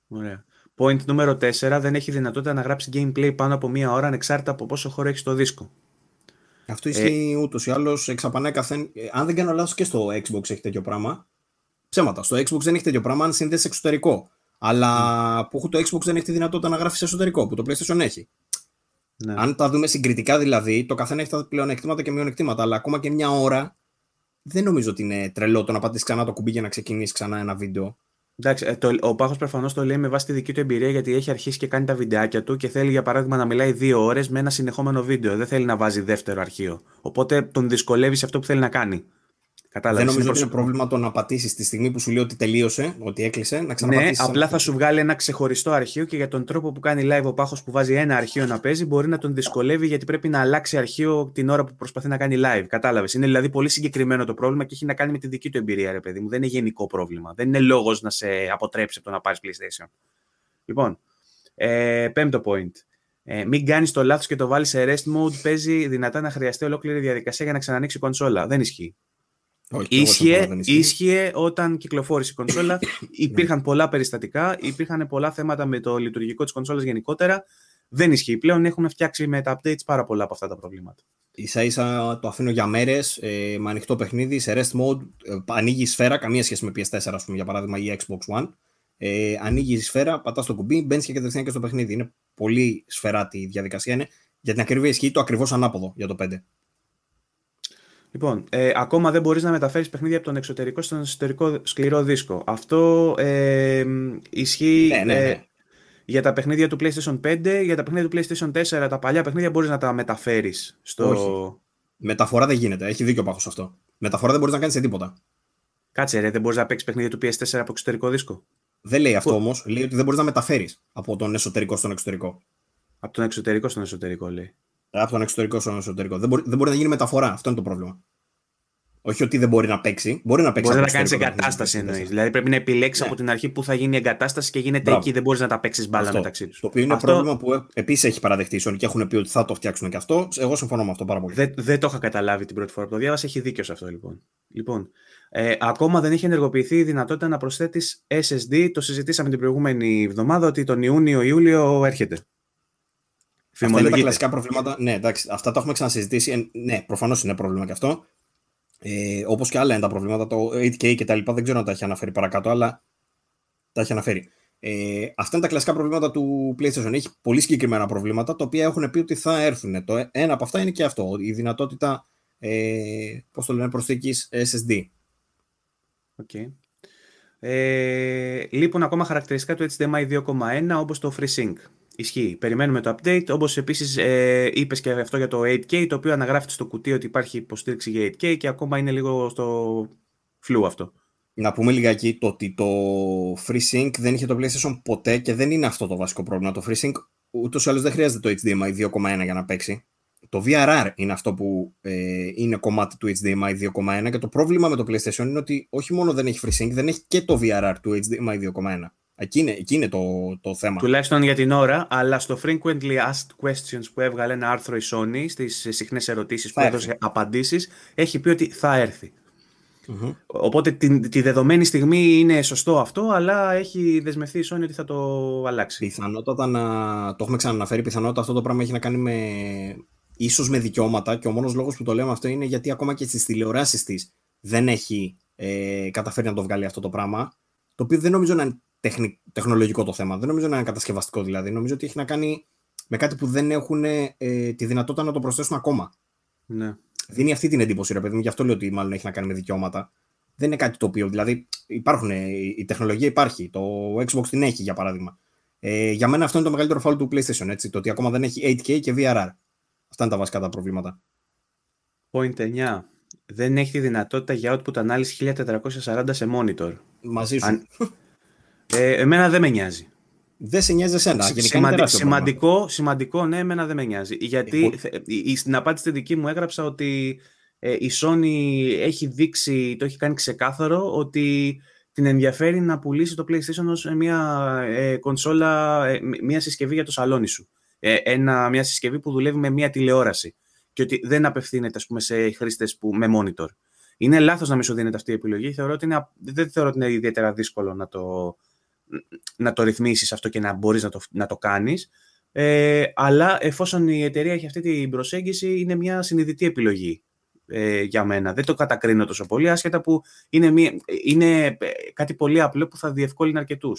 Ωραία. Point νούμερο 4. Δεν έχει δυνατότητα να γράψει gameplay πάνω από μία ώρα ανεξάρτητα από πόσο χώρο έχεις στο δίσκο. Αυτό ε, ισχύει ε, ούτως ή άλλως εξαπανέ καθένα. Αν δεν κάνω λάθος, και στο Xbox έχει τέτοιο πράγμα. Ψέματα. Στο Xbox δεν έχει τέτοιο πράγμα αν συνδέσει εξωτερικό. Αλλά mm. που το Xbox δεν έχει τη δυνατότητα να γράφεις σε εσωτερικό, που το PlayStation έχει. Ναι. Αν τα δούμε συγκριτικά δηλαδή, το καθένα έχει τα πλεονεκτήματα και μειονεκτήματα. Αλλά ακόμα και μια ώρα δεν νομίζω ότι είναι τρελό το να πατήσεις ξανά το κουμπί για να ξεκινήσεις ξανά ένα βίντεο. Εντάξει, ε, το, ο Πάχος προφανώς το λέει με βάση τη δική του εμπειρία γιατί έχει αρχίσει και κάνει τα βιντεάκια του και θέλει για παράδειγμα να μιλάει δύο ώρες με ένα συνεχόμενο βίντεο. Δεν θέλει να βάζει δεύτερο αρχείο. Οπότε τον δυσκολεύει σε αυτό που θέλει να κάνει. Κατάλαβες, δεν νομίζω ότι είναι πρόβλημα το να πατήσεις τη στιγμή που σου λέει ότι τελείωσε, ότι έκλεισε, να Ναι, απλά θα σου βγάλει ένα ξεχωριστό αρχείο και για τον τρόπο που κάνει live ο Πάχος που βάζει ένα αρχείο να παίζει, μπορεί να τον δυσκολεύει γιατί πρέπει να αλλάξει αρχείο την ώρα που προσπαθεί να κάνει live. Κατάλαβες. Είναι δηλαδή πολύ συγκεκριμένο το πρόβλημα και έχει να κάνει με τη δική του εμπειρία, ρε παιδί μου. Δεν είναι γενικό πρόβλημα. Δεν είναι λόγος να σε αποτρέψει από το να πάρεις PlayStation. Λοιπόν, ε, πέμπτο point. Ε, μην κάνεις το λάθος και το βάλεις σε rest mode. Παίζει δυνατά να χρειαστεί ολόκληρη διαδικασία για να ξανανοίξει κονσόλα. Δεν ισχύει. Όχι, ίσχυε, όταν κυκλοφόρησε η κονσόλα. (coughs) υπήρχαν ναι. πολλά περιστατικά, υπήρχαν πολλά θέματα με το λειτουργικό της κονσόλας γενικότερα. Δεν ισχύει πλέον. έχουμε φτιάξει με τα updates πάρα πολλά από αυτά τα προβλήματα. σα ίσα το αφήνω για μέρες ε, με ανοιχτό παιχνίδι σε rest mode. Ε, ανοίγει η σφαίρα, καμία σχέση με PS4, ας πούμε, για παράδειγμα, ή Xbox One. Ε, ανοίγει η σφαίρα, πατάς το κουμπί, μπαίνεις και κατευθείαν και στο παιχνίδι. Είναι πολύ σφαιρά τη διαδικασία. Είναι για την ακριβή ισχύει το ακριβώς ανάποδο για το 5. Λοιπόν, ε, ακόμα δεν μπορείς να μεταφέρεις παιχνίδια από τον εξωτερικό στον εσωτερικό σκληρό δίσκο. Αυτό ε, ισχύει ναι, ναι, ε, ναι. για τα παιχνίδια του PlayStation 5, για τα παιχνίδια του PlayStation 4, τα παλιά παιχνίδια μπορείς να τα μεταφέρεις. στο. Μεταφορά δεν γίνεται. Έχει δίκιο πάχο αυτό. Μεταφορά δεν μπορείς να κάνεις σε τίποτα. Κάτσε ρε, δεν μπορείς να παίξεις παιχνίδια του PS4 από εξωτερικό δίσκο. Δεν λέει αυτό όμως. Λέει ότι δεν μπορείς να μεταφέρεις από τον εσωτερικό στον εξωτερικό. Από τον εξωτερικό στον εσωτερικό λέει. Από τον εξωτερικό στον εσωτερικό. Δεν μπορεί, δεν μπορεί να γίνει μεταφορά. Αυτό είναι το πρόβλημα. Όχι ότι δεν μπορεί να παίξει. Μπορεί να παίξει. Μπορεί να κάνει εγκατάσταση εννοείς. Δηλαδή πρέπει να επιλέξεις ναι. από την αρχή που θα γίνει η εγκατάσταση και γίνεται Μπράβο. εκεί. Δεν μπορείς να τα παίξεις μπάλα αυτό. μεταξύ τους. Το οποίο είναι αυτό... πρόβλημα που ε, επίσης έχει παραδεχτεί η και έχουν πει ότι θα το φτιάξουν και αυτό. Εγώ συμφωνώ με αυτό πάρα πολύ. Δεν, δεν το είχα καταλάβει την πρώτη φορά που το διάβασα. Έχει δίκιο σε αυτό λοιπόν. Λοιπόν, ε, ακόμα δεν έχει ενεργοποιηθεί η δυνατότητα να προσθέτεις SSD. Το συζητήσαμε την προηγούμενη εβδομάδα ότι τον Ιούνιο-Ιούλιο έρχεται. Αυτά είναι τα κλασικά προβλήματα. Ναι, εντάξει, αυτά τα έχουμε ξανασυζητήσει. Ε, ναι, προφανώς είναι πρόβλημα και αυτό. Ε, Όπως και άλλα είναι τα προβλήματα, το 8K και τα λοιπά, δεν ξέρω αν τα έχει αναφέρει παρακάτω, αλλά τα έχει αναφέρει. Ε, αυτά είναι τα κλασικά προβλήματα του PlayStation. Έχει πολύ συγκεκριμένα προβλήματα, τα οποία έχουν πει ότι θα έρθουν. Το ε, ένα από αυτά είναι και αυτό, η δυνατότητα ε, πώς το λένε, προσθήκης SSD. Okay. Ε, λείπουν ακόμα χαρακτηριστικά του HDMI 2.1 όπως το FreeSync. Ισχύει. Περιμένουμε το update. Όπως επίσης ε, είπες και αυτό για το 8K, το οποίο αναγράφεται στο κουτί ότι υπάρχει υποστήριξη για 8K και ακόμα είναι λίγο στο φλού αυτό. Να πούμε λιγάκι το ότι το FreeSync δεν είχε το PlayStation ποτέ και δεν είναι αυτό το βασικό πρόβλημα. Το FreeSync ούτως ή άλλως δεν χρειάζεται το HDMI 2,1 για να παίξει. Το VRR είναι αυτό που ε, είναι κομμάτι του HDMI 2,1 και το πρόβλημα με το PlayStation είναι ότι όχι μόνο δεν έχει FreeSync, δεν έχει και το VRR του HDMI 2,1. Εκεί είναι, εκεί το, το θέμα. Τουλάχιστον για την ώρα, αλλά στο Frequently Asked Questions που έβγαλε ένα άρθρο η Sony στις συχνές ερωτήσεις που έδωσε απαντήσεις, έχει πει ότι θα ερθει Οπότε τη, τη, δεδομένη στιγμή είναι σωστό αυτό, αλλά έχει δεσμευτεί η Sony ότι θα το αλλάξει. Πιθανότατα να... Το έχουμε ξαναναφέρει, πιθανότατα αυτό το πράγμα έχει να κάνει με... Ίσως με δικαιώματα και ο μόνος λόγος που το λέμε αυτό είναι γιατί ακόμα και στις τηλεοράσεις της δεν έχει ε, καταφέρει να το βγάλει αυτό το πράγμα. Το οποίο δεν νομίζω να είναι τεχνολογικό το θέμα. Δεν νομίζω να είναι κατασκευαστικό δηλαδή. Νομίζω ότι έχει να κάνει με κάτι που δεν έχουν ε, τη δυνατότητα να το προσθέσουν ακόμα. Ναι. Δίνει αυτή την εντύπωση, ρε παιδί μου, γι' αυτό λέω ότι μάλλον έχει να κάνει με δικαιώματα. Δεν είναι κάτι το οποίο. Δηλαδή, υπάρχουν, ε, η τεχνολογία υπάρχει. Το Xbox την έχει, για παράδειγμα. Ε, για μένα αυτό είναι το μεγαλύτερο φάουλ του PlayStation. Έτσι, το ότι ακόμα δεν έχει 8K και VRR. Αυτά είναι τα βασικά τα προβλήματα. Point 9. Δεν έχει τη δυνατότητα για output ανάλυση 1440 σε monitor. Μαζί σου. (laughs) Ε, εμένα δεν με νοιάζει. Δεν σε νοιάζει εσένα. Σημαντικό, σημαντικό, σημαντικό, ναι, εμένα δεν με νοιάζει. Γιατί η στην απάντηση δική μου έγραψα ότι ε, η Sony έχει δείξει, το έχει κάνει ξεκάθαρο, ότι την ενδιαφέρει να πουλήσει το PlayStation ως μια ε, κονσόλα, ε, μια συσκευή για το σαλόνι σου. ένα, μια συσκευή που δουλεύει με μια τηλεόραση και ότι δεν απευθύνεται ας πούμε, σε χρήστες που, με monitor. Είναι λάθος να μη σου δίνεται αυτή η επιλογή. Θεωρώ ότι είναι, δεν θεωρώ ότι είναι ιδιαίτερα δύσκολο να το, να το ρυθμίσεις αυτό και να μπορείς να το, να το κάνεις. Ε, αλλά εφόσον η εταιρεία έχει αυτή την προσέγγιση, είναι μια συνειδητή επιλογή ε, για μένα. Δεν το κατακρίνω τόσο πολύ, άσχετα που είναι, είναι ε, κάτι πολύ απλό που θα διευκόλυνε αρκετούς.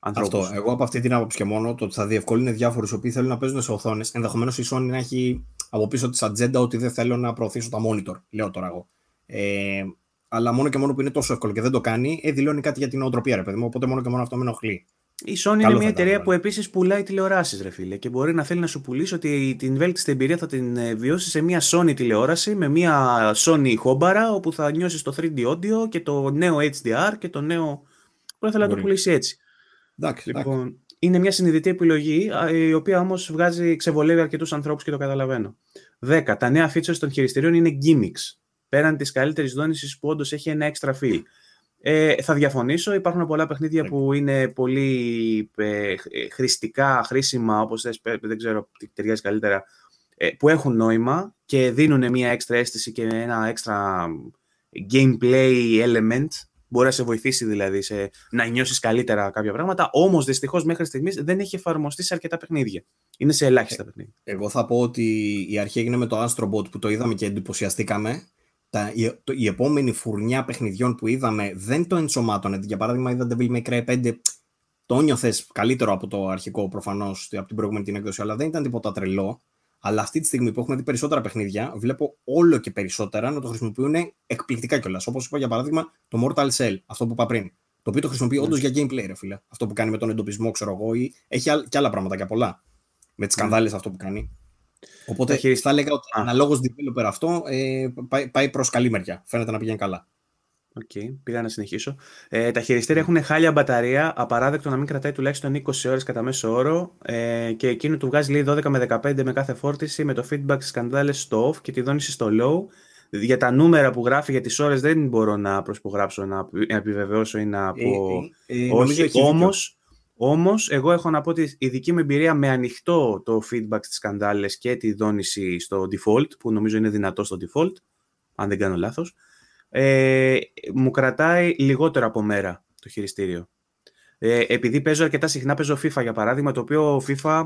Ανθρώπους. Αυτό. Εγώ από αυτή την άποψη και μόνο το ότι θα διευκολύνει διάφορους οι οποίοι θέλουν να παίζουν σε οθόνες. Ενδεχομένως η Sony να έχει από πίσω της ατζέντα ότι δεν θέλω να προωθήσω τα monitor. Λέω τώρα εγώ. Ε, αλλά μόνο και μόνο που είναι τόσο εύκολο και δεν το κάνει, ε, δηλώνει κάτι για την οτροπία, ρε παιδί μου. Οπότε μόνο και μόνο αυτό με ενοχλεί. Η Sony είναι μια εταιρεία που επίσης πουλάει τηλεοράσεις, ρε φίλε. Και μπορεί να θέλει να σου πουλήσει ότι την βέλτιστη εμπειρία θα την ε, βιώσεις σε μια Sony τηλεόραση με μια Sony χόμπαρα, όπου θα νιώσεις το 3D audio και το νέο HDR και το νέο. που θα θέλει να το πουλήσει έτσι. Εντάξει, λοιπόν, είναι μια συνειδητή επιλογή, η οποία όμως βγάζει, ξεβολεύει αρκετούς ανθρώπους και το καταλαβαίνω. 10. Τα νέα features των χειριστηρίων είναι gimmicks πέραν της καλύτερης δόνησης που όντως έχει ένα έξτρα feel. Ε, θα διαφωνήσω. Υπάρχουν πολλά παιχνίδια που είναι πολύ ε, χρηστικά, χρήσιμα, όπως δεν ξέρω τι ταιριάζει καλύτερα, ε, που έχουν νόημα και δίνουν μια έξτρα αίσθηση και ένα έξτρα gameplay element. Μπορεί να σε βοηθήσει δηλαδή σε, να νιώσεις καλύτερα κάποια πράγματα. Όμως δυστυχώς μέχρι στιγμής δεν έχει εφαρμοστεί σε αρκετά παιχνίδια. Είναι σε ελάχιστα ε, παιχνίδια. Εγώ θα πω ότι η αρχή έγινε με το Astrobot που το είδαμε και εντυπωσιαστήκαμε τα, η, το, επόμενη φουρνιά παιχνιδιών που είδαμε δεν το ενσωμάτωνε. Για παράδειγμα, είδατε Devil May Cry 5, το νιώθες καλύτερο από το αρχικό προφανώς, από την προηγούμενη την έκδοση, αλλά δεν ήταν τίποτα τρελό. Αλλά αυτή τη στιγμή που έχουμε δει περισσότερα παιχνίδια, βλέπω όλο και περισσότερα να το χρησιμοποιούν εκπληκτικά κιόλας. Όπως είπα για παράδειγμα το Mortal Cell, αυτό που είπα πριν. Το οποίο το χρησιμοποιεί όντως ναι. για gameplay, ρε φίλε. Αυτό που κάνει με τον εντοπισμό, ξέρω εγώ, ή έχει κι άλλα πράγματα και πολλά. Με τις ναι. σκανδάλες αυτό που κάνει. Οπότε θα, ε, θα έλεγα ότι αναλόγως developer αυτό ε, πάει, πάει προς καλή μεριά. Φαίνεται να πηγαίνει καλά. Οκ, okay, πήγα να συνεχίσω. Ε, τα χειριστήρια έχουν χάλια μπαταρία. Απαράδεκτο να μην κρατάει τουλάχιστον 20 ώρες κατά μέσο όρο. Ε, και εκείνο του βγάζει λέει 12 με 15 με κάθε φόρτιση. Με το feedback σκανδάλες στο off και τη δόνηση στο low. Για τα νούμερα που γράφει, για τις ώρες δεν μπορώ να προσπογράψω, να επιβεβαιώσω ή να πω. Ε, ε, όχι, όμως Όμως, εγώ έχω να πω ότι η δική μου εμπειρία με ανοιχτό το feedback στις σκανδάλες και τη δόνηση στο default, που νομίζω είναι δυνατό στο default, αν δεν κάνω λάθος, ε, μου κρατάει λιγότερο από μέρα το χειριστήριο. Ε, επειδή παίζω αρκετά συχνά, παίζω FIFA για παράδειγμα, το οποίο FIFA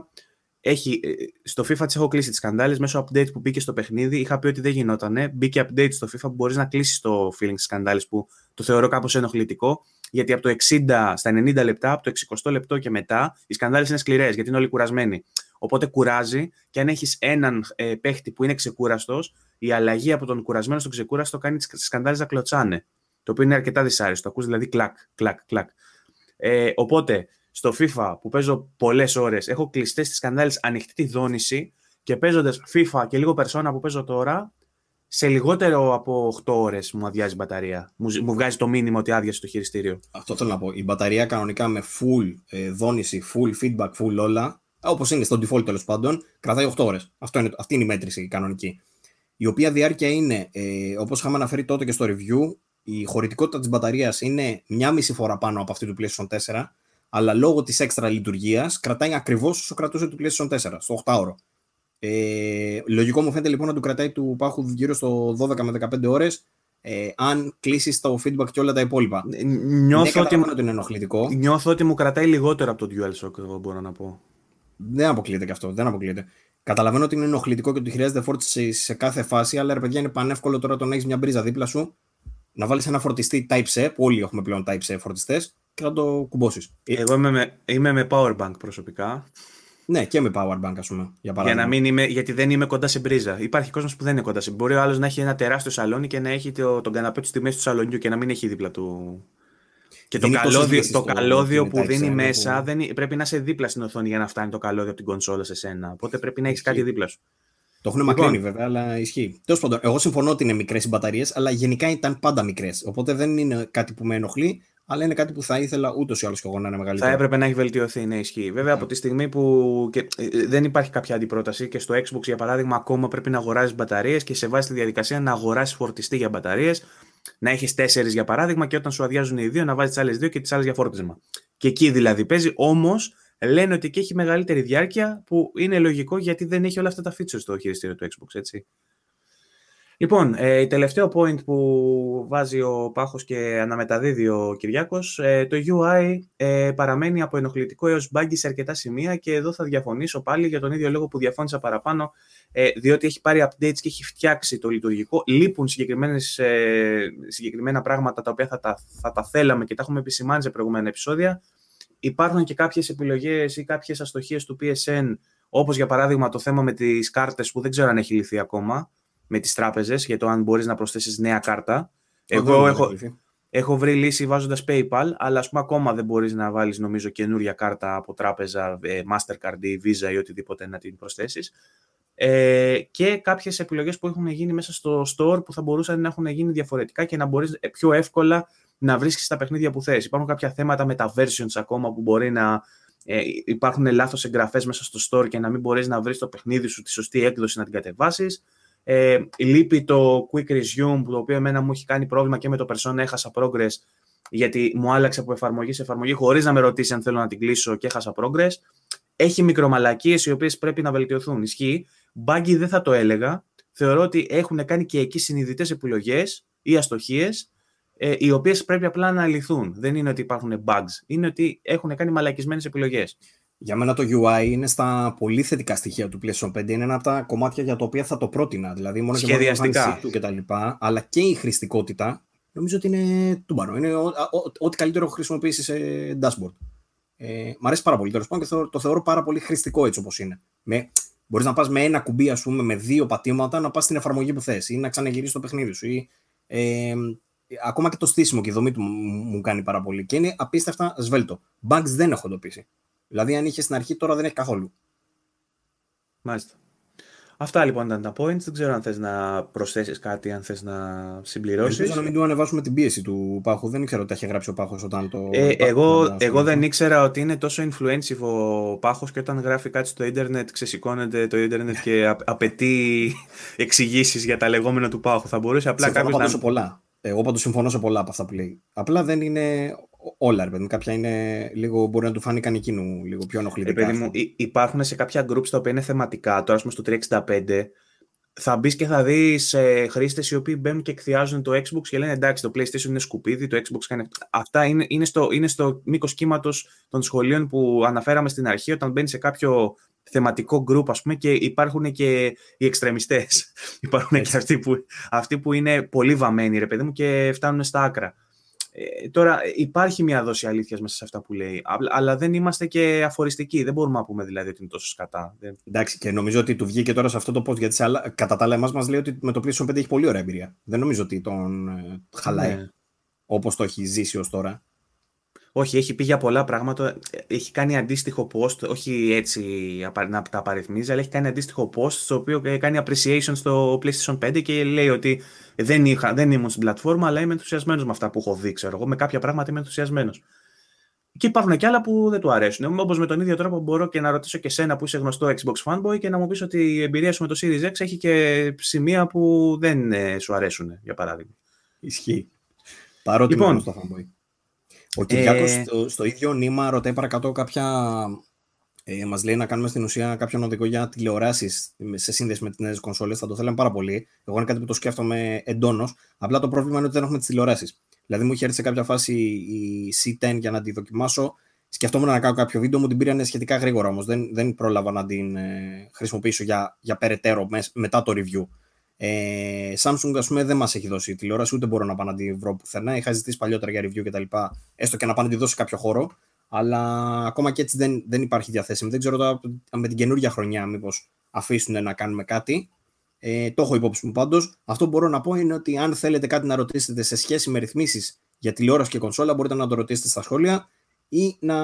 έχει, ε, στο FIFA τη έχω κλείσει τις σκανδάλες μέσω update που μπήκε στο παιχνίδι. Είχα πει ότι δεν γινότανε. Μπήκε update στο FIFA που μπορείς να κλείσεις το feeling τη σκανδάλες που το θεωρώ κάπως ενοχλητικό γιατί από το 60 στα 90 λεπτά, από το 60 λεπτό και μετά, οι σκανδάλες είναι σκληρές, γιατί είναι όλοι κουρασμένοι. Οπότε κουράζει και αν έχεις έναν ε, παίχτη που είναι ξεκούραστος, η αλλαγή από τον κουρασμένο στον ξεκούραστο κάνει τις σκανδάλες να κλωτσάνε. Το οποίο είναι αρκετά δυσάρεστο. Ακούς δηλαδή κλακ, κλακ, κλακ. Ε, οπότε στο FIFA που παίζω πολλές ώρες, έχω κλειστές τις σκανδάλες, ανοιχτή τη δόνηση και παίζοντας FIFA και λίγο περσόνα που παίζω τώρα, σε λιγότερο από 8 ώρες μου αδειάζει η μπαταρία. Μου, μου βγάζει το μήνυμα ότι άδειασε το χειριστήριο. Αυτό θέλω να πω. Η μπαταρία κανονικά με full ε, δόνηση, full feedback, full όλα, ε, όπως είναι στο default τέλος πάντων, κρατάει 8 ώρε. Αυτή είναι η μέτρηση η κανονική. Η οποία διάρκεια είναι, ε, όπως είχαμε αναφέρει τότε και στο review, η χωρητικότητα της μπαταρίας είναι μία μισή φορά πάνω από αυτή του PlayStation 4, αλλά λόγω της έξτρα λειτουργίας κρατάει ακριβώς όσο κρατούσε του PlayStation 4, στο 8 ώρο. Ε, λογικό μου φαίνεται λοιπόν να του κρατάει του πάχου γύρω στο 12 με 15 ώρες. Ε, αν κλείσεις το feedback και όλα τα υπόλοιπα. Ε, νιώθω ότι μου... ενοχλητικό. Νιώθω ότι μου κρατάει λιγότερο από το DualShock, εγώ μπορώ να πω. Δεν αποκλείεται και αυτό. Δεν αποκλείεται. Καταλαβαίνω ότι είναι ενοχλητικό και ότι χρειάζεται φόρτιση σε κάθε φάση, αλλά ρε παιδιά είναι πανεύκολο τώρα το να έχεις μια μπρίζα δίπλα σου, να βάλεις ένα φορτιστή Type-C, που όλοι έχουμε πλέον Type-C φορτιστές, και να το κουμπώσεις. Εγώ είμαι με, είμαι με Powerbank προσωπικά. Ναι, και με powerbank, ας πούμε. Για, παράδειγμα. για να μην γιατί δεν είμαι κοντά σε μπρίζα. Υπάρχει κόσμος που δεν είναι κοντά σε Μπορεί ο άλλος να έχει ένα τεράστιο σαλόνι και να έχει το, τον καναπέ του στη μέση του σαλονιού και να μην έχει δίπλα του. Και το καλώδιο, το καλώδιο που δίνει μέσα δεν, πρέπει να είσαι δίπλα στην οθόνη για να φτάνει το καλώδιο από την κονσόλα σε σένα. Οπότε πρέπει να έχεις κάτι δίπλα σου. Το έχουν λοιπόν. μακρύνει βέβαια, αλλά ισχύει. Τέλος πάντων, εγώ συμφωνώ ότι είναι μικρές οι μπαταρίες, αλλά γενικά ήταν πάντα μικρές. Οπότε δεν είναι κάτι που με ενοχλεί αλλά είναι κάτι που θα ήθελα ούτως ή άλλως και εγώ να είναι μεγαλύτερο. Θα έπρεπε να έχει βελτιωθεί, ναι, ισχύει. Βέβαια, από ναι. τη στιγμή που και, ε, ε, δεν υπάρχει κάποια αντιπρόταση και στο Xbox, για παράδειγμα, ακόμα πρέπει να αγοράζεις μπαταρίες και σε βάζει τη διαδικασία να αγοράσει φορτιστή για μπαταρίες, να έχεις τέσσερις για παράδειγμα, και όταν σου αδειάζουν οι δύο, να βάζεις τις άλλες δύο και τις άλλες για φόρτισμα. Και εκεί δηλαδή παίζει, όμως λένε ότι εκεί έχει μεγαλύτερη διάρκεια που είναι λογικό γιατί δεν έχει όλα αυτά τα features στο χειριστήριο του Xbox, έτσι. Λοιπόν, ε, η τελευταίο point που βάζει ο Πάχος και αναμεταδίδει ο Κυριάκος, ε, το UI ε, παραμένει από ενοχλητικό έως μπάγκη σε αρκετά σημεία και εδώ θα διαφωνήσω πάλι για τον ίδιο λόγο που διαφώνησα παραπάνω, ε, διότι έχει πάρει updates και έχει φτιάξει το λειτουργικό. Λείπουν συγκεκριμένες, συγκεκριμένα πράγματα τα οποία θα τα, θα τα θέλαμε και τα έχουμε επισημάνει σε προηγούμενα επεισόδια. Υπάρχουν και κάποιες επιλογές ή κάποιες αστοχίες του PSN, όπως για παράδειγμα το θέμα με τις κάρτες που δεν ξέρω αν έχει λυθεί ακόμα, με τις τράπεζες για το αν μπορείς να προσθέσεις νέα κάρτα. Εγώ έχω, έχω βρει λύση βάζοντας PayPal, αλλά ας πούμε ακόμα δεν μπορείς να βάλεις νομίζω καινούρια κάρτα από τράπεζα, ε, Mastercard ή Visa ή οτιδήποτε να την προσθέσεις. Ε, και κάποιες επιλογές που έχουν γίνει μέσα στο store που θα μπορούσαν να έχουν γίνει διαφορετικά και να μπορείς ε, πιο εύκολα να βρίσκεις τα παιχνίδια που θες. Υπάρχουν κάποια θέματα με τα versions ακόμα που μπορεί να ε, υπάρχουν λάθος εγγραφές μέσα στο store και να μην μπορείς να βρεις το παιχνίδι σου τη σωστή έκδοση να την κατεβάσεις. Ε, λείπει το Quick Resume, το οποίο εμένα μου έχει κάνει πρόβλημα και με το Persona έχασα progress, γιατί μου άλλαξε από εφαρμογή σε εφαρμογή χωρίς να με ρωτήσει αν θέλω να την κλείσω και έχασα progress. Έχει μικρομαλακίες οι οποίες πρέπει να βελτιωθούν. Ισχύει. Μπάγκι δεν θα το έλεγα. Θεωρώ ότι έχουν κάνει και εκεί συνειδητές επιλογές ή αστοχίες, ε, οι οποίες πρέπει απλά να λυθούν. Δεν είναι ότι υπάρχουν bugs, είναι ότι έχουν κάνει μαλακισμένες επιλογές. Για μένα το UI είναι στα πολύ θετικά στοιχεία του PlayStation 5. Είναι ένα από τα κομμάτια για τα οποία θα το πρότεινα. Δηλαδή, μόνο και μόνο του κτλ. Αλλά και η χρηστικότητα νομίζω ότι είναι τούμπαρο. Είναι ό,τι καλύτερο έχω χρησιμοποιήσει σε dashboard. Ε, μ' αρέσει πάρα πολύ τέλος πάντων το, το θεωρώ πάρα πολύ χρηστικό έτσι όπως είναι. Μπορείς να πας με ένα κουμπί, ας πούμε, με δύο πατήματα να πας στην εφαρμογή που θες ή να ξαναγυρίσεις το παιχνίδι σου. Ε, ακόμα και το στήσιμο και η δομή του μου κάνει πάρα πολύ και είναι απίστευτα σβέλτο. Bugs δεν έχω εντοπίσει. Δηλαδή, αν είχες στην αρχή, τώρα δεν έχει καθόλου. Μάλιστα. Αυτά λοιπόν ήταν τα points. Δεν ξέρω αν θες να προσθέσεις κάτι, αν θες να συμπληρώσεις. Ελπίζω να μην του ανεβάσουμε την πίεση του Πάχου. Δεν ήξερα ότι τα είχε γράψει ο Πάχος όταν το. Ε, εγώ, εγώ δεν ήξερα ότι είναι τόσο influensive ο Πάχος και όταν γράφει κάτι στο ίντερνετ, ξεσηκώνεται το ίντερνετ και απαιτεί εξηγήσεις για τα λεγόμενα του Πάχου. Θα μπορούσε απλά κάποιο. Να... πολλά. Εγώ πάντως συμφωνώ σε πολλά από αυτά που λέει. Απλά δεν είναι όλα, ρε παιδί Κάποια είναι λίγο, μπορεί να του φάνηκαν εκείνου λίγο πιο ε, ενοχλητικά. Ρε μου, υπάρχουν σε κάποια groups τα οποία είναι θεματικά. Τώρα, ας πούμε, στο 365, θα μπεις και θα δεις ε, χρήστες οι οποίοι μπαίνουν και εκθιάζουν το Xbox και λένε εντάξει, το PlayStation είναι σκουπίδι, το Xbox κάνει. Αυτά είναι, είναι στο, είναι στο μήκος κύματος των σχολείων που αναφέραμε στην αρχή. Όταν μπαίνει σε κάποιο θεματικό group, ας πούμε, και υπάρχουν και οι εξτρεμιστές. (laughs) υπάρχουν και αυτοί που, αυτοί που είναι πολύ βαμμένοι, ρε παιδί μου, και φτάνουν στα άκρα. Ε, τώρα υπάρχει μια δόση αλήθειας μέσα σε αυτά που λέει, αλλά δεν είμαστε και αφοριστικοί. Δεν μπορούμε να πούμε δηλαδή ότι είναι τόσο σκατά. Εντάξει, και νομίζω ότι του βγήκε τώρα σε αυτό το post, γιατί σε άλλα, κατά τα άλλα, μας λέει ότι με το PlayStation 5 έχει πολύ ωραία εμπειρία. Δεν νομίζω ότι τον ε, χαλάει ναι. όπως το έχει ζήσει ως τώρα. Όχι, έχει πει για πολλά πράγματα. Έχει κάνει αντίστοιχο post, όχι έτσι να τα απαριθμίζει, αλλά έχει κάνει αντίστοιχο post στο οποίο κάνει appreciation στο PlayStation 5 και λέει ότι δεν, είχα, δεν ήμουν στην πλατφόρμα, αλλά είμαι ενθουσιασμένος με αυτά που έχω δει. Ξέρω εγώ, με κάποια πράγματα είμαι ενθουσιασμένος. Και υπάρχουν και άλλα που δεν του αρέσουν. Όπως με τον ίδιο τρόπο μπορώ και να ρωτήσω και σένα που είσαι γνωστό Xbox fanboy και να μου πεις ότι η εμπειρία σου με το Series X έχει και σημεία που δεν ε, σου αρέσουν, για παράδειγμα. Ισχύει. Παρότι λοιπόν, είμαι γνωστό fanboy. Ο Κυριάκος ε, στο, ίδιο νήμα ρωτάει παρακάτω κάποια. Ε, Μας λέει να κάνουμε στην ουσία κάποιον οδηγό για τηλεοράσεις σε σύνδεση με τις νέες κονσόλες. Θα το θέλαμε πάρα πολύ. Εγώ είναι κάτι που το σκέφτομαι εντόνως. Απλά το πρόβλημα είναι ότι δεν έχουμε τις τηλεοράσεις. Δηλαδή, μου είχε έρθει σε κάποια φάση η C10 για να τη δοκιμάσω. Σκεφτόμουν να κάνω κάποιο βίντεο, μου την πήραν σχετικά γρήγορα όμως. Δεν, δεν πρόλαβα να την ε, χρησιμοποιήσω για, για περαιτέρω μετά το review. Ε, Samsung, ας πούμε, δεν μας έχει δώσει τηλεόραση, ούτε μπορώ να πάω να τη βρω πουθενά. Είχα ζητήσει παλιότερα για review κτλ. Έστω και να πάω να τη δώσει κάποιο χώρο. Αλλά ακόμα και έτσι δεν, δεν υπάρχει διαθέσιμη. Δεν ξέρω τώρα με την καινούργια χρονιά, μήπως αφήσουν να κάνουμε κάτι. Ε, το έχω υπόψη μου πάντως. Αυτό που μπορώ να πω είναι ότι αν θέλετε κάτι να ρωτήσετε σε σχέση με ρυθμίσεις για τηλεόραση και κονσόλα, μπορείτε να το ρωτήσετε στα σχόλια ή να.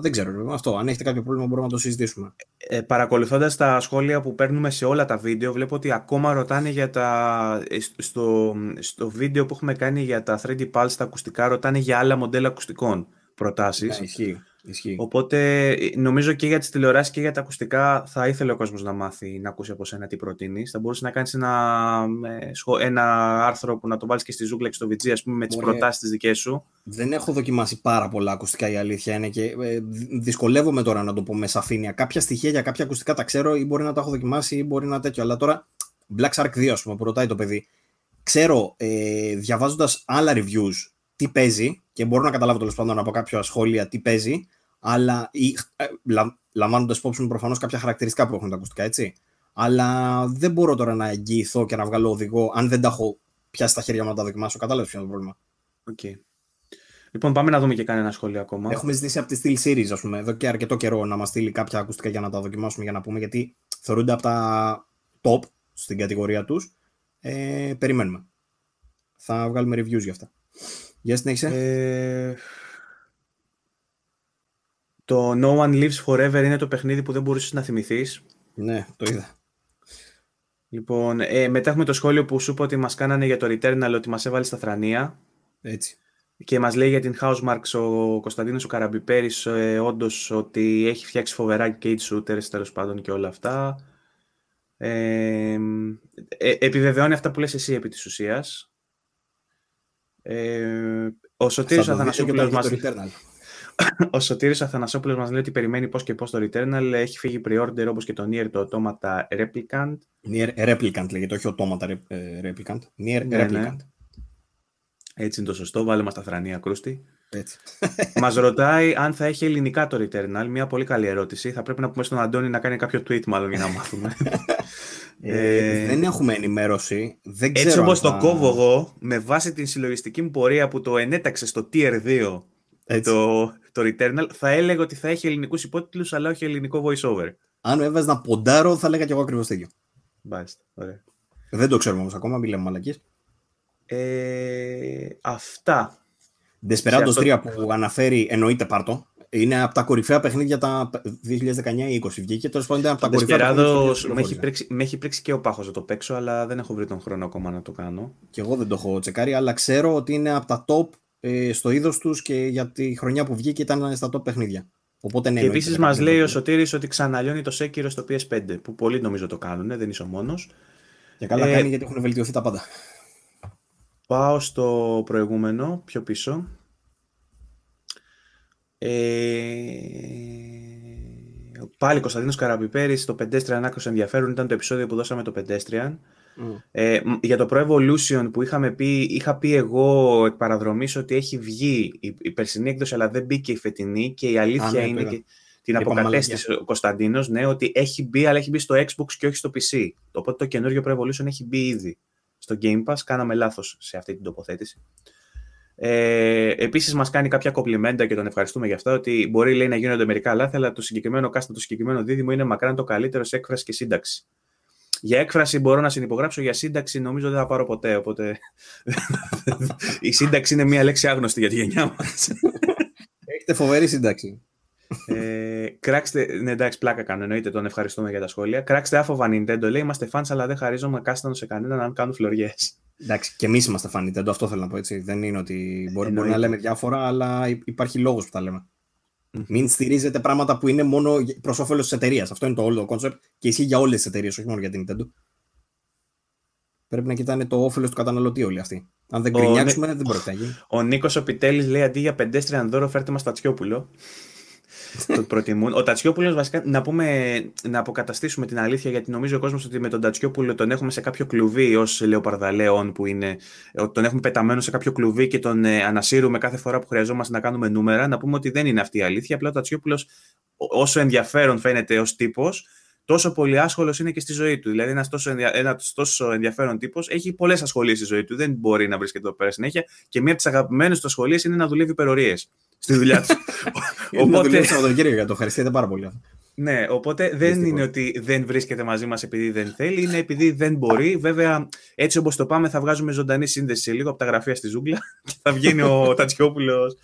Δεν ξέρω, αυτό. Αν έχετε κάποιο πρόβλημα, μπορούμε να το συζητήσουμε. Ε, Παρακολουθώντας τα σχόλια που παίρνουμε σε όλα τα βίντεο, βλέπω ότι ακόμα ρωτάνε για τα. Ε, στο, στο βίντεο που έχουμε κάνει για τα 3D Pulse, τα ακουστικά, ρωτάνε για άλλα μοντέλα ακουστικών προτάσεις. Ναι, Ισχύει. Οπότε ε, νομίζω και για τις τηλεοράσεις και για τα ακουστικά θα ήθελε ο κόσμος να μάθει να ακούσει από σένα τι προτείνεις. Θα μπορούσε να κάνεις ένα, ε, ένα άρθρο που να το βάλεις και στη ζούγκλα και στο βιτζί, ας πούμε, με τις προτάσεις τις δικές σου. Δεν έχω δοκιμάσει πάρα πολλά ακουστικά, η αλήθεια είναι και ε, δυσκολεύομαι τώρα να το πω με σαφήνεια. Κάποια στοιχεία για κάποια ακουστικά τα ξέρω ή μπορεί να τα έχω δοκιμάσει ή μπορεί να τέτοιο. Αλλά τώρα Black Shark 2, ας πούμε, που ρωτάει το παιδί. Ξέρω ε, διαβάζοντας άλλα reviews τι παίζει και μπορώ να καταλάβω τέλος πάντων από κάποια σχόλια τι παίζει αλλά ε, λα, λαμβάνοντας υπόψη μου προφανώς κάποια χαρακτηριστικά που έχουν τα ακουστικά, έτσι. Αλλά δεν μπορώ τώρα να εγγυηθώ και να βγάλω οδηγό αν δεν τα έχω πιάσει στα χέρια μου να τα δοκιμάσω. Κατάλαβες ποιο είναι το πρόβλημα. Okay. Λοιπόν, πάμε να δούμε και κανένα σχόλιο ακόμα. Έχουμε ζητήσει από τη Steel Series, ας πούμε, εδώ και αρκετό καιρό να μας στείλει κάποια ακουστικά για να τα δοκιμάσουμε για να πούμε, γιατί θεωρούνται από τα top στην κατηγορία τους. Ε, περιμένουμε. Θα βγάλουμε reviews για αυτά. Γεια yes, συνέχισε. Ε, το No One Lives Forever είναι το παιχνίδι που δεν μπορούσες να θυμηθείς. Ναι, το είδα. Λοιπόν, ε, μετά έχουμε το σχόλιο που σου είπα ότι μας κάνανε για το Returnal, ότι μας έβαλε στα θρανία. Έτσι. Και μας λέει για την Marks ο Κωνσταντίνος ο Καραμπιπέρης ε, ότι έχει φτιάξει φοβερά cage shooters τέλος πάντων και όλα αυτά. Ε, ε, επιβεβαιώνει αυτά που λες εσύ επί της ουσίας. Ε, ο Σωτήρης Αθανασόπουλος μας... (coughs) Ο Σωτήρης Αθανασόπουλος μας λέει ότι περιμένει πώς και πώς το Returnal. Έχει φύγει pre-order όπως και το Near, το Automata Replicant. Near, Replicant λέγεται, όχι Automata ε, Replicant. Near, ναι, ναι, Replicant. Ναι. Έτσι είναι το σωστό. Βάλε μας τα θρανία, Κρούστη. Έτσι. (laughs) Μας ρωτάει αν θα έχει ελληνικά το Returnal. Μια πολύ καλή ερώτηση. Θα πρέπει να πούμε στον Αντώνη να κάνει κάποιο tweet μάλλον για να μάθουμε. Ε, (laughs) ε, δεν έχουμε ενημέρωση. Δεν ξέρω έτσι όπω θα... το κόβω εγώ, με βάση την συλλογιστική μου πορεία που το ενέταξε στο Tier 2 έτσι. το το Returnal, θα έλεγα ότι θα έχει ελληνικούς υπότιτλους, αλλά όχι ελληνικό voiceover. Αν έβαζε να ποντάρω, θα λέγα κι εγώ ακριβώς το ίδιο. Μάλιστα. Ωραία. Δεν το ξέρουμε όμως ακόμα, μιλάμε μαλακή. Ε, αυτά. Desperados 3 που αναφέρει, εννοείται πάρτο. Είναι από τα κορυφαία παιχνίδια τα 2019-20 βγήκε. Τέλος πάντων, από τα κορυφαία παιχνίδια. Με έχει, πρέξει, με έχει πρέξει και ο πάχος να το παίξω, αλλά δεν έχω βρει τον χρόνο ακόμα να το κάνω. Και εγώ δεν το έχω τσεκάρει, αλλά ξέρω ότι είναι από τα top ε, στο είδος τους και για τη χρονιά που βγήκε ήταν στα top παιχνίδια. Οπότε, ναι, και επίση μα λέει ο Σωτήρης ότι ξαναλιώνει το Σέκυρο στο PS5, που πολλοί νομίζω το κάνουν, δεν είσαι ο μόνος. Και καλά ε, κάνει γιατί έχουν βελτιωθεί τα πάντα. Πάω στο προηγούμενο, πιο πίσω. Ε, πάλι Κωνσταντίνος Καραμπιπέρης, το Pedestrian άκουσε ενδιαφέρον, ήταν το επεισόδιο που δώσαμε το Pedestrian. Ε, για το Pro Evolution που είχαμε πει, είχα πει εγώ εκ παραδρομής ότι έχει βγει η, η περσινή έκδοση, αλλά δεν μπήκε η φετινή και η αλήθεια ναι, είναι και την αποκατέστησε ο Κωνσταντίνος, ναι, ότι έχει μπει, αλλά έχει μπει στο Xbox και όχι στο PC. Οπότε το καινούργιο Pro Evolution έχει μπει ήδη στο Game Pass. Κάναμε λάθος σε αυτή την τοποθέτηση. Ε, Επίσης, μας κάνει κάποια κοπλιμέντα και τον ευχαριστούμε για αυτό Ότι μπορεί λέει, να γίνονται μερικά λάθη, αλλά το συγκεκριμένο κάστρο, το συγκεκριμένο δίδυμο είναι μακράν το καλύτερο σε έκφραση και σύνταξη για έκφραση μπορώ να συνυπογράψω, για σύνταξη νομίζω δεν θα πάρω ποτέ, οπότε (laughs) η σύνταξη είναι μια λέξη άγνωστη για τη γενιά μας. Έχετε φοβερή σύνταξη. ε, κράξτε, ναι, εντάξει, πλάκα κάνω. Εννοείται, τον ευχαριστούμε για τα σχόλια. Κράξτε άφοβα Nintendo. Λέει: Είμαστε fans, αλλά δεν χαρίζομαι κάστανο σε κανέναν αν κάνουν φλωριές. Εντάξει, και εμείς είμαστε fan Nintendo. Αυτό θέλω να πω έτσι. Δεν είναι ότι μπορεί, μπορεί να λέμε διάφορα, αλλά υπάρχει λόγος που τα λέμε. Μην στηρίζετε πράγματα που είναι μόνο προς όφελος της εταιρείας. Αυτό είναι το όλο το concept και ισχύει για όλες τις εταιρείες, όχι μόνο για την Nintendo. Πρέπει να κοιτάνε το όφελος του καταναλωτή όλοι αυτοί. Αν δεν κρινιάξουμε, δεν μπορεί να γίνει. Ο Νίκος Οπιτέλη λέει αντί για πεντέστρια δώρο, φέρτε μας τσιόπουλο. Τον προτιμούν. Ο Τατσιόπουλος, βασικά, να, πούμε, να αποκαταστήσουμε την αλήθεια, γιατί νομίζω ο κόσμος ότι με τον Τατσιόπουλο τον έχουμε σε κάποιο κλουβί ως Λεοπαρδαλέων, που είναι. Ε, τον έχουμε πεταμένο σε κάποιο κλουβί και τον ε, ανασύρουμε κάθε φορά που χρειαζόμαστε να κάνουμε νούμερα. Να πούμε ότι δεν είναι αυτή η αλήθεια. Απλά ο Τατσιόπουλος, όσο ενδιαφέρον φαίνεται ως τύπος, τόσο πολύ άσχολος είναι και στη ζωή του. Δηλαδή, ένας τόσο, ενδια... τόσο ενδιαφέρον τύπος έχει πολλές ασχολίες στη ζωή του. Δεν μπορεί να βρίσκεται εδώ πέρα συνέχεια. Και μία από τις αγαπημένες του ασχολίες είναι να δουλεύει υπερορίες στη δουλειά τους. (laughs) Οπότε. Δουλεύει Σαββατοκύριακο, το ευχαριστείτε πάρα πολύ. Ναι, οπότε δεν είναι ότι δεν βρίσκεται μαζί μας επειδή δεν θέλει, είναι επειδή δεν μπορεί. Βέβαια, έτσι όπως το πάμε, θα βγάζουμε ζωντανή σύνδεση σε λίγο από τα γραφεία στη ζούγκλα (laughs) και θα βγαίνει ο (laughs) Τατσιόπουλος.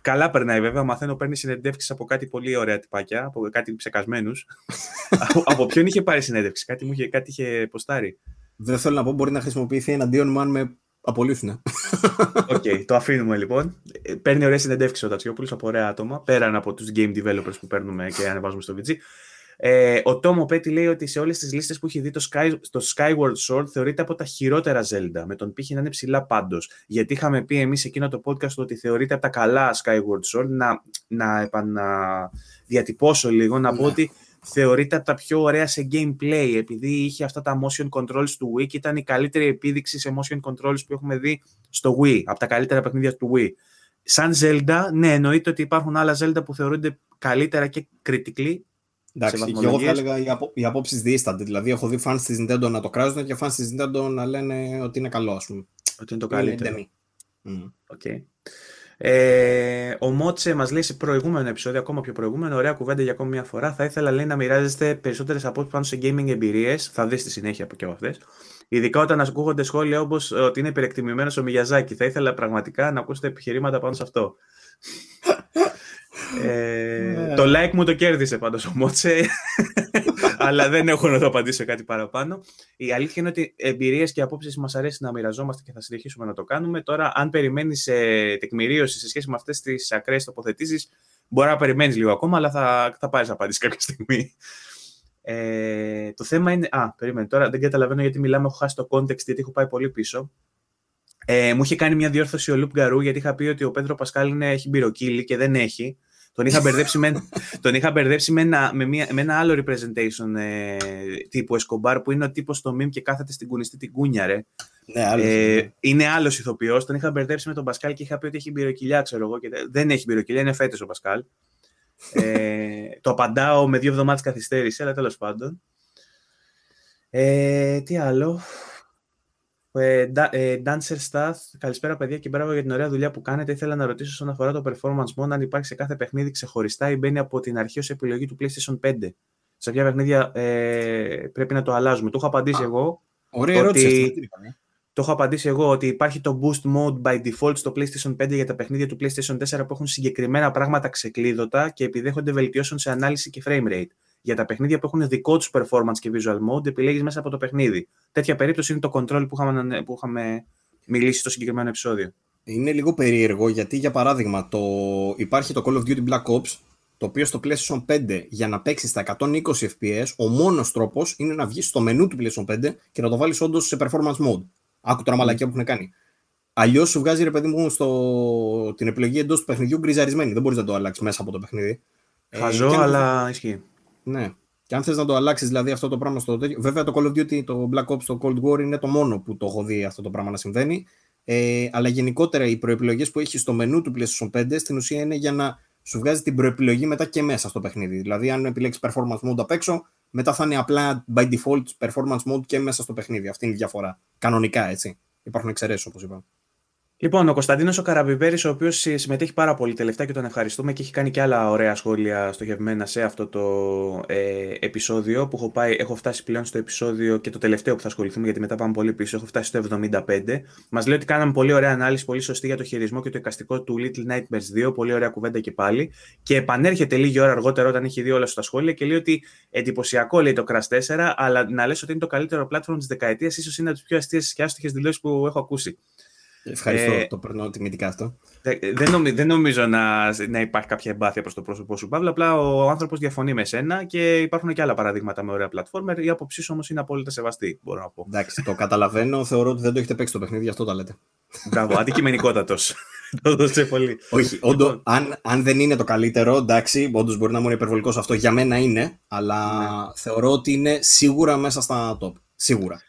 Καλά περνάει βέβαια. Μαθαίνω παίρνει συνεντεύξεις από κάτι πολύ ωραία τυπάκια, από κάτι ψεκασμένους. από, από ποιον είχε πάρει συνέντευξη, κάτι, μου είχε, κάτι είχε ποστάρει. Δεν θέλω να πω, μπορεί να χρησιμοποιηθεί εναντίον μου αν με Απολύθυνα. Οκ, το αφήνουμε λοιπόν. Ε, παίρνει ωραία συνεντεύξεις ο Τατσιόπουλο από ωραία άτομα, πέραν από τους game developers που παίρνουμε και ανεβάζουμε στο VG. Ε, ο Τόμο Πέτη λέει ότι σε όλες τις λίστες που έχει δει το, Sky, το Skyward Sword θεωρείται από τα χειρότερα Zelda, με τον πύχη να είναι ψηλά πάντως. Γιατί είχαμε πει εμείς εκείνο το podcast ότι θεωρείται από τα καλά Skyward Sword. Να, να επαναδιατυπώσω λίγο, να πω ναι. ότι θεωρείται από τα πιο ωραία σε gameplay, επειδή είχε αυτά τα motion controls του Wii και ήταν η καλύτερη επίδειξη σε motion controls που έχουμε δει στο Wii, από τα καλύτερα παιχνίδια του Wii. Σαν Zelda, ναι, εννοείται ότι υπάρχουν άλλα Zelda που θεωρούνται καλύτερα και critically. Εντάξει, και εγώ θα έλεγα οι, απο, οι απόψεις διήστανται. Δηλαδή, έχω δει φαν της Nintendo να το κράζουν και φαν της Nintendo να λένε ότι είναι καλό, ας πούμε. Ότι είναι το ε, καλύτερο. Είναι mm. okay. Ε, ο Μότσε μας λέει σε προηγούμενο επεισόδιο, ακόμα πιο προηγούμενο, ωραία κουβέντα για ακόμη μια φορά. Θα ήθελα λέει, να μοιράζεστε περισσότερες απόψεις πάνω σε gaming εμπειρίες. Θα δεις στη συνέχεια από και αυτές. Ειδικά όταν ακούγονται σχόλια όπως ε, ότι είναι υπερεκτιμημένος ο Μιγιαζάκη. Θα ήθελα πραγματικά να ακούσετε επιχειρήματα πάνω σε αυτό. ε, ναι. Το like μου το κέρδισε πάντως ο Μότσε αλλά δεν έχω να το απαντήσω κάτι παραπάνω. Η αλήθεια είναι ότι εμπειρίες και απόψεις μας αρέσει να μοιραζόμαστε και θα συνεχίσουμε να το κάνουμε. Τώρα, αν περιμένεις ε, τεκμηρίωση σε σχέση με αυτές τις ακραίες τοποθετήσεις, μπορεί να περιμένεις λίγο ακόμα, αλλά θα, θα πάρεις απάντηση κάποια στιγμή. Ε, το θέμα είναι. Α, περίμενε τώρα. Δεν καταλαβαίνω γιατί μιλάμε. Έχω χάσει το context, γιατί έχω πάει πολύ πίσω. Ε, μου είχε κάνει μια διόρθωση ο Λουπ Γκαρού, γιατί είχα πει ότι ο Πέντρο Πασκάλ είναι, έχει μπειροκύλι και δεν έχει. Τον είχα μπερδέψει με, τον είχα μπερδέψει με, ένα, με, μια, άλλο representation ε, τύπου Escobar που είναι ο τύπος στο meme και κάθεται στην κουνιστή την κούνια, ρε. Ναι, άλλος. Ε, είναι άλλος ηθοποιός. Τον είχα μπερδέψει με τον Πασκάλ και είχα πει ότι έχει μπειροκυλιά, ξέρω εγώ. Και δεν έχει μπειροκυλιά, είναι φέτος ο Πασκάλ. ε, το απαντάω με δύο εβδομάδες καθυστέρηση, αλλά τέλος πάντων. Ε, τι άλλο. Ε, ε, Dancer Staff, καλησπέρα παιδιά και μπράβο για την ωραία δουλειά που κάνετε. Ήθελα να ρωτήσω όσον αφορά το performance mode, αν υπάρχει σε κάθε παιχνίδι ξεχωριστά ή μπαίνει από την αρχή ως επιλογή του PlayStation 5. Σε ποια παιχνίδια ε, πρέπει να το αλλάζουμε. Το έχω απαντήσει Α, εγώ. Ωραία ότι... ερώτηση. το έχω απαντήσει εγώ ότι υπάρχει το boost mode by default στο PlayStation 5 για τα παιχνίδια του PlayStation 4 που έχουν συγκεκριμένα πράγματα ξεκλείδωτα και επιδέχονται βελτιώσεων σε ανάλυση και frame rate. Για τα παιχνίδια που έχουν δικό τους performance και visual mode, επιλέγεις μέσα από το παιχνίδι. Τέτοια περίπτωση είναι το control που είχαμε, που είχαμε μιλήσει στο συγκεκριμένο επεισόδιο. Είναι λίγο περίεργο γιατί, για παράδειγμα, το... υπάρχει το Call of Duty Black Ops, το οποίο στο PlayStation 5 για να παίξεις στα 120 FPS, ο μόνος τρόπος είναι να βγεις στο μενού του PlayStation 5 και να το βάλεις όντως σε performance mode. Άκου τώρα ναι. μαλακιά που έχουν κάνει. Αλλιώς σου βγάζει ρε παιδί μου στο... την επιλογή εντός του παιχνιδιού γκριζαρισμένη. Δεν μπορείς να το αλλάξεις μέσα από το παιχνίδι. Ε, Χαζό, αλλά ισχύει. Ναι. Και αν θες να το αλλάξεις δηλαδή αυτό το πράγμα στο τέτοιο. Βέβαια το Call of Duty, το Black Ops, το Cold War είναι το μόνο που το έχω δει αυτό το πράγμα να συμβαίνει. Ε, αλλά γενικότερα οι προεπιλογές που έχεις στο μενού του PlayStation 5 στην ουσία είναι για να σου βγάζει την προεπιλογή μετά και μέσα στο παιχνίδι. Δηλαδή, αν επιλέξεις performance mode απ' έξω, μετά θα είναι απλά by default performance mode και μέσα στο παιχνίδι. Αυτή είναι η διαφορά. Κανονικά έτσι. Υπάρχουν εξαιρέσεις όπως είπαμε. Λοιπόν, ο Κωνσταντίνος ο ο οποίος συμμετέχει πάρα πολύ τελευταία και τον ευχαριστούμε και έχει κάνει και άλλα ωραία σχόλια στοχευμένα σε αυτό το ε, επεισόδιο που έχω πάει. Έχω φτάσει πλέον στο επεισόδιο και το τελευταίο που θα ασχοληθούμε, γιατί μετά πάμε πολύ πίσω. Έχω φτάσει στο 75. Μας λέει ότι κάναμε πολύ ωραία ανάλυση, πολύ σωστή για το χειρισμό και το εικαστικό του Little Nightmares 2. Πολύ ωραία κουβέντα και πάλι. Και επανέρχεται λίγη ώρα αργότερα όταν έχει δει όλα στα σχόλια και λέει ότι εντυπωσιακό λέει το Crash 4, αλλά να λες ότι είναι το καλύτερο platform της δεκαετίας, ίσως είναι από τις πιο αστείες και άστοχες δηλώσεις που έχω ακούσει. Ευχαριστώ, ε, το περνάω τιμητικά αυτό. Δεν, νομίζω, να, να υπάρχει κάποια εμπάθεια προς το πρόσωπό σου, Παύλα. Απλά ο άνθρωπος διαφωνεί με σένα και υπάρχουν και άλλα παραδείγματα με ωραία πλατφόρμα. Η άποψή σου όμως είναι απόλυτα σεβαστή, μπορώ να πω. Εντάξει, το καταλαβαίνω. Θεωρώ ότι δεν το έχετε παίξει το παιχνίδι, γι' αυτό τα λέτε. Μπράβο, αντικειμενικότατος. (laughs) το δώσε πολύ. Όχι, όντω, λοιπόν. αν, αν δεν είναι το καλύτερο, εντάξει, όντως μπορεί να μου είναι υπερβολικός αυτό. Για μένα είναι, αλλά ναι. θεωρώ ότι είναι σίγουρα μέσα στα top. Σίγουρα.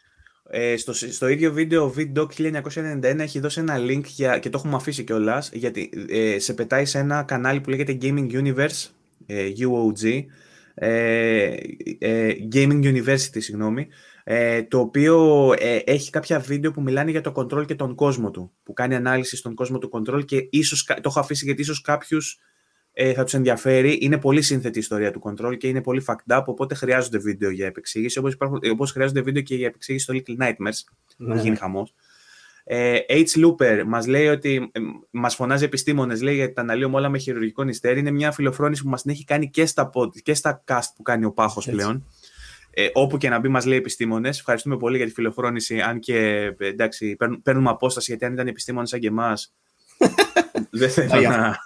Ε, στο, στο ίδιο βίντεο, ο VDoc 1991 έχει δώσει ένα link για, και το έχουμε αφήσει κιόλας, γιατί ε, σε πετάει σε ένα κανάλι που λέγεται Gaming Universe, UOG, ε, Gaming University, συγγνώμη, το οποίο έχει κάποια βίντεο που μιλάνε για το control και τον κόσμο του, που κάνει ανάλυση στον κόσμο του control και ίσως, το έχω αφήσει γιατί ίσως κάποιους ε, θα τους ενδιαφέρει. Είναι πολύ σύνθετη η ιστορία του Control και είναι πολύ fucked up, οπότε χρειάζονται βίντεο για επεξήγηση, όπως, υπάρχουν, όπως χρειάζονται βίντεο και για επεξήγηση στο Little Nightmares, ναι. που γίνει ναι. χαμός. Ε, H. Looper μας λέει ότι, ε, μας φωνάζει επιστήμονες, λέει γιατί τα αναλύουμε όλα με χειρουργικό νηστέρι. Είναι μια φιλοφρόνηση που μας την έχει κάνει και στα, pod, και cast που κάνει ο Πάχος πλέον. Ε, όπου και να μπει, μας λέει επιστήμονες. Ευχαριστούμε πολύ για τη φιλοφρόνηση. Αν και ε, εντάξει, παίρνουμε απόσταση, γιατί αν ήταν επιστήμονες σαν και εμάς, (laughs) δεν θέλω να.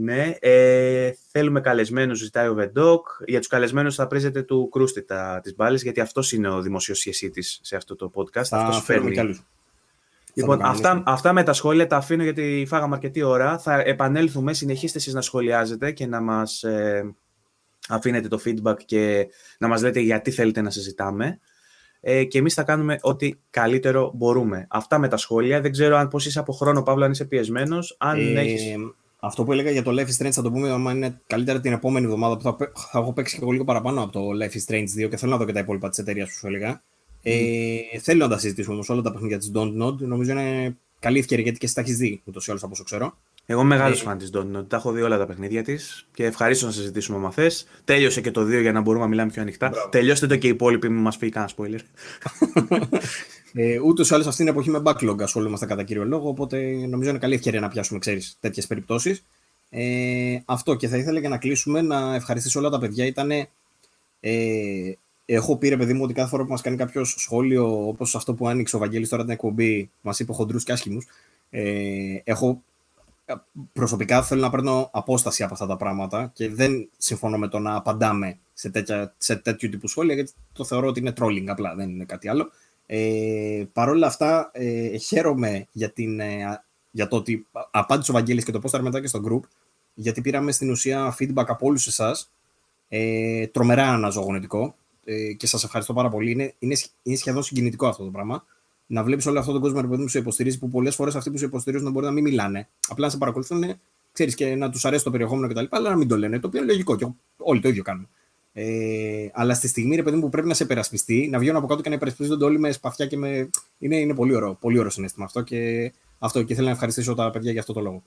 Ναι, ε, θέλουμε καλεσμένους, ζητάει ο Βεντόκ. Για τους καλεσμένους θα πρίζετε του Κρούστη τη μπάλη, γιατί αυτός είναι ο δημοσιοσχεσίτης σε αυτό το podcast. αυτό φέρνει. Λοιπόν, αυτά, με τα σχόλια τα αφήνω γιατί φάγαμε αρκετή ώρα. Θα επανέλθουμε. Συνεχίστε εσείς να σχολιάζετε και να μας ε, αφήνετε το feedback και να μας λέτε γιατί θέλετε να συζητάμε. Ε, και εμείς θα κάνουμε ό,τι καλύτερο μπορούμε. Αυτά με τα σχόλια. Δεν ξέρω αν πώ είσαι από χρόνο, Παύλο, αν είσαι πιεσμένος. Αν ε, αυτό που έλεγα για το Life is Strange θα το πούμε άμα είναι καλύτερα την επόμενη εβδομάδα που θα, θα έχω παίξει και εγώ λίγο παραπάνω από το Life is Strange 2 και θέλω να δω και τα υπόλοιπα της εταιρείας που σου έλεγα. Ε, θέλω να τα συζητήσουμε όμως όλα τα παιχνίδια της Don't Nod. Νομίζω είναι καλή ευκαιρία γιατί και εσύ τα έχεις δει ούτως ή άλλως από όσο ξέρω. Εγώ μεγάλος ε, fan φαν της Don't Nod. Τα έχω δει όλα τα παιχνίδια της και ευχαρίστω να συζητήσουμε μαθές. Τέλειωσε και το 2 για να μπορούμε να μιλάμε πιο ανοιχτά. Τελειώστε το και οι υπόλοιποι, μην μας φύγει κανένα spoiler. (laughs) Ε, Ούτως ή άλλως αυτή την εποχή με backlog ασχολούμαστε κατά κύριο λόγο, οπότε νομίζω είναι καλή ευκαιρία να πιάσουμε τέτοιες περιπτώσεις. Ε, αυτό και θα ήθελα για να κλείσουμε να ευχαριστήσω όλα τα παιδιά. Ήτανε, ε, έχω πει ρε παιδί μου ότι κάθε φορά που μας κάνει κάποιος σχόλιο, όπως αυτό που άνοιξε ο Βαγγέλης τώρα την εκπομπή, μας είπε χοντρούς και άσχημους. Ε, έχω ε, προσωπικά θέλω να παίρνω απόσταση από αυτά τα πράγματα και δεν συμφωνώ με το να απαντάμε σε, τέτοια, σε τέτοιου τύπου σχόλια γιατί το θεωρώ ότι είναι trolling απλά, δεν είναι κάτι άλλο. Ε, Παρ' όλα αυτά, ε, χαίρομαι για, την, ε, για το ότι απάντησε ο Βαγγέλης και το πόσταρ μετά και στο group, γιατί πήραμε στην ουσία feedback από όλους εσάς, ε, τρομερά αναζωογονητικό ε, και σας ευχαριστώ πάρα πολύ. Είναι, είναι, είναι σχεδόν συγκινητικό αυτό το πράγμα. Να βλέπεις όλο αυτόν τον κόσμο που σε υποστηρίζει, που πολλές φορές αυτοί που σε υποστηρίζουν μπορεί να μην μιλάνε. Απλά να σε παρακολουθούν, ξέρεις και να τους αρέσει το περιεχόμενο κτλ. Αλλά να μην το λένε. Το οποίο είναι λογικό και όλοι το ίδιο κάνουν. Ε, αλλά στη στιγμή, ρε παιδί μου, που πρέπει να σε περασπιστεί, να βγαίνουν από κάτω και να υπερασπίζονται όλοι με σπαθιά και με. Είναι, είναι πολύ ωραίο. Πολύ ωραίο συνέστημα αυτό και, αυτό και θέλω να ευχαριστήσω τα παιδιά για αυτό το λόγο.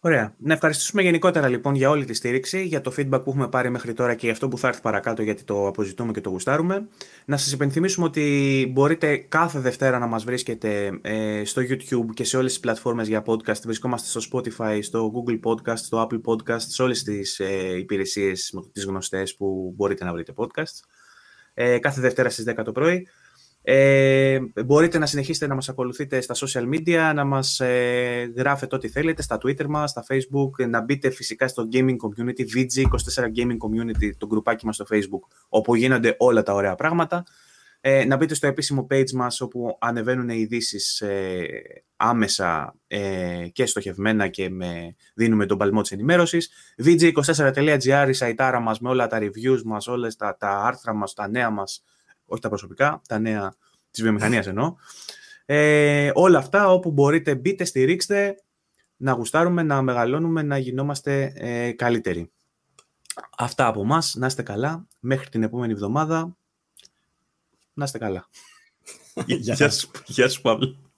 Ωραία. Να ευχαριστήσουμε γενικότερα λοιπόν για όλη τη στήριξη, για το feedback που έχουμε πάρει μέχρι τώρα και για αυτό που θα έρθει παρακάτω γιατί το αποζητούμε και το γουστάρουμε. Να σας υπενθυμίσουμε ότι μπορείτε κάθε Δευτέρα να μας βρίσκετε ε, στο YouTube και σε όλες τις πλατφόρμες για podcast. Βρισκόμαστε στο Spotify, στο Google Podcast, στο Apple Podcast, σε όλες τις ε, υπηρεσίες, τις γνωστές που μπορείτε να βρείτε podcast. Ε, κάθε Δευτέρα στις 10 το πρωί. Ε, μπορείτε να συνεχίσετε να μας ακολουθείτε στα social media, να μας ε, γράφετε ό,τι θέλετε, στα Twitter μας, στα Facebook, να μπείτε φυσικά στο Gaming Community, VG24 Gaming Community, το γκρουπάκι μας στο Facebook, όπου γίνονται όλα τα ωραία πράγματα. Ε, να μπείτε στο επίσημο page μας, όπου ανεβαίνουν οι ειδήσει άμεσα και στοχευμένα και με, δίνουμε τον παλμό της ενημέρωσης. VG24.gr, η σαϊτάρα μας με όλα τα reviews μας, όλα τα, τα άρθρα μας, τα νέα μας, όχι τα προσωπικά, τα νέα της βιομηχανίας εννοώ. Ε, όλα αυτά όπου μπορείτε μπείτε, στηρίξτε, να γουστάρουμε, να μεγαλώνουμε, να γινόμαστε ε, καλύτεροι. Αυτά από εμάς. Να είστε καλά. Μέχρι την επόμενη εβδομάδα. Να είστε καλά. (laughs) Γεια σου, Παύλο.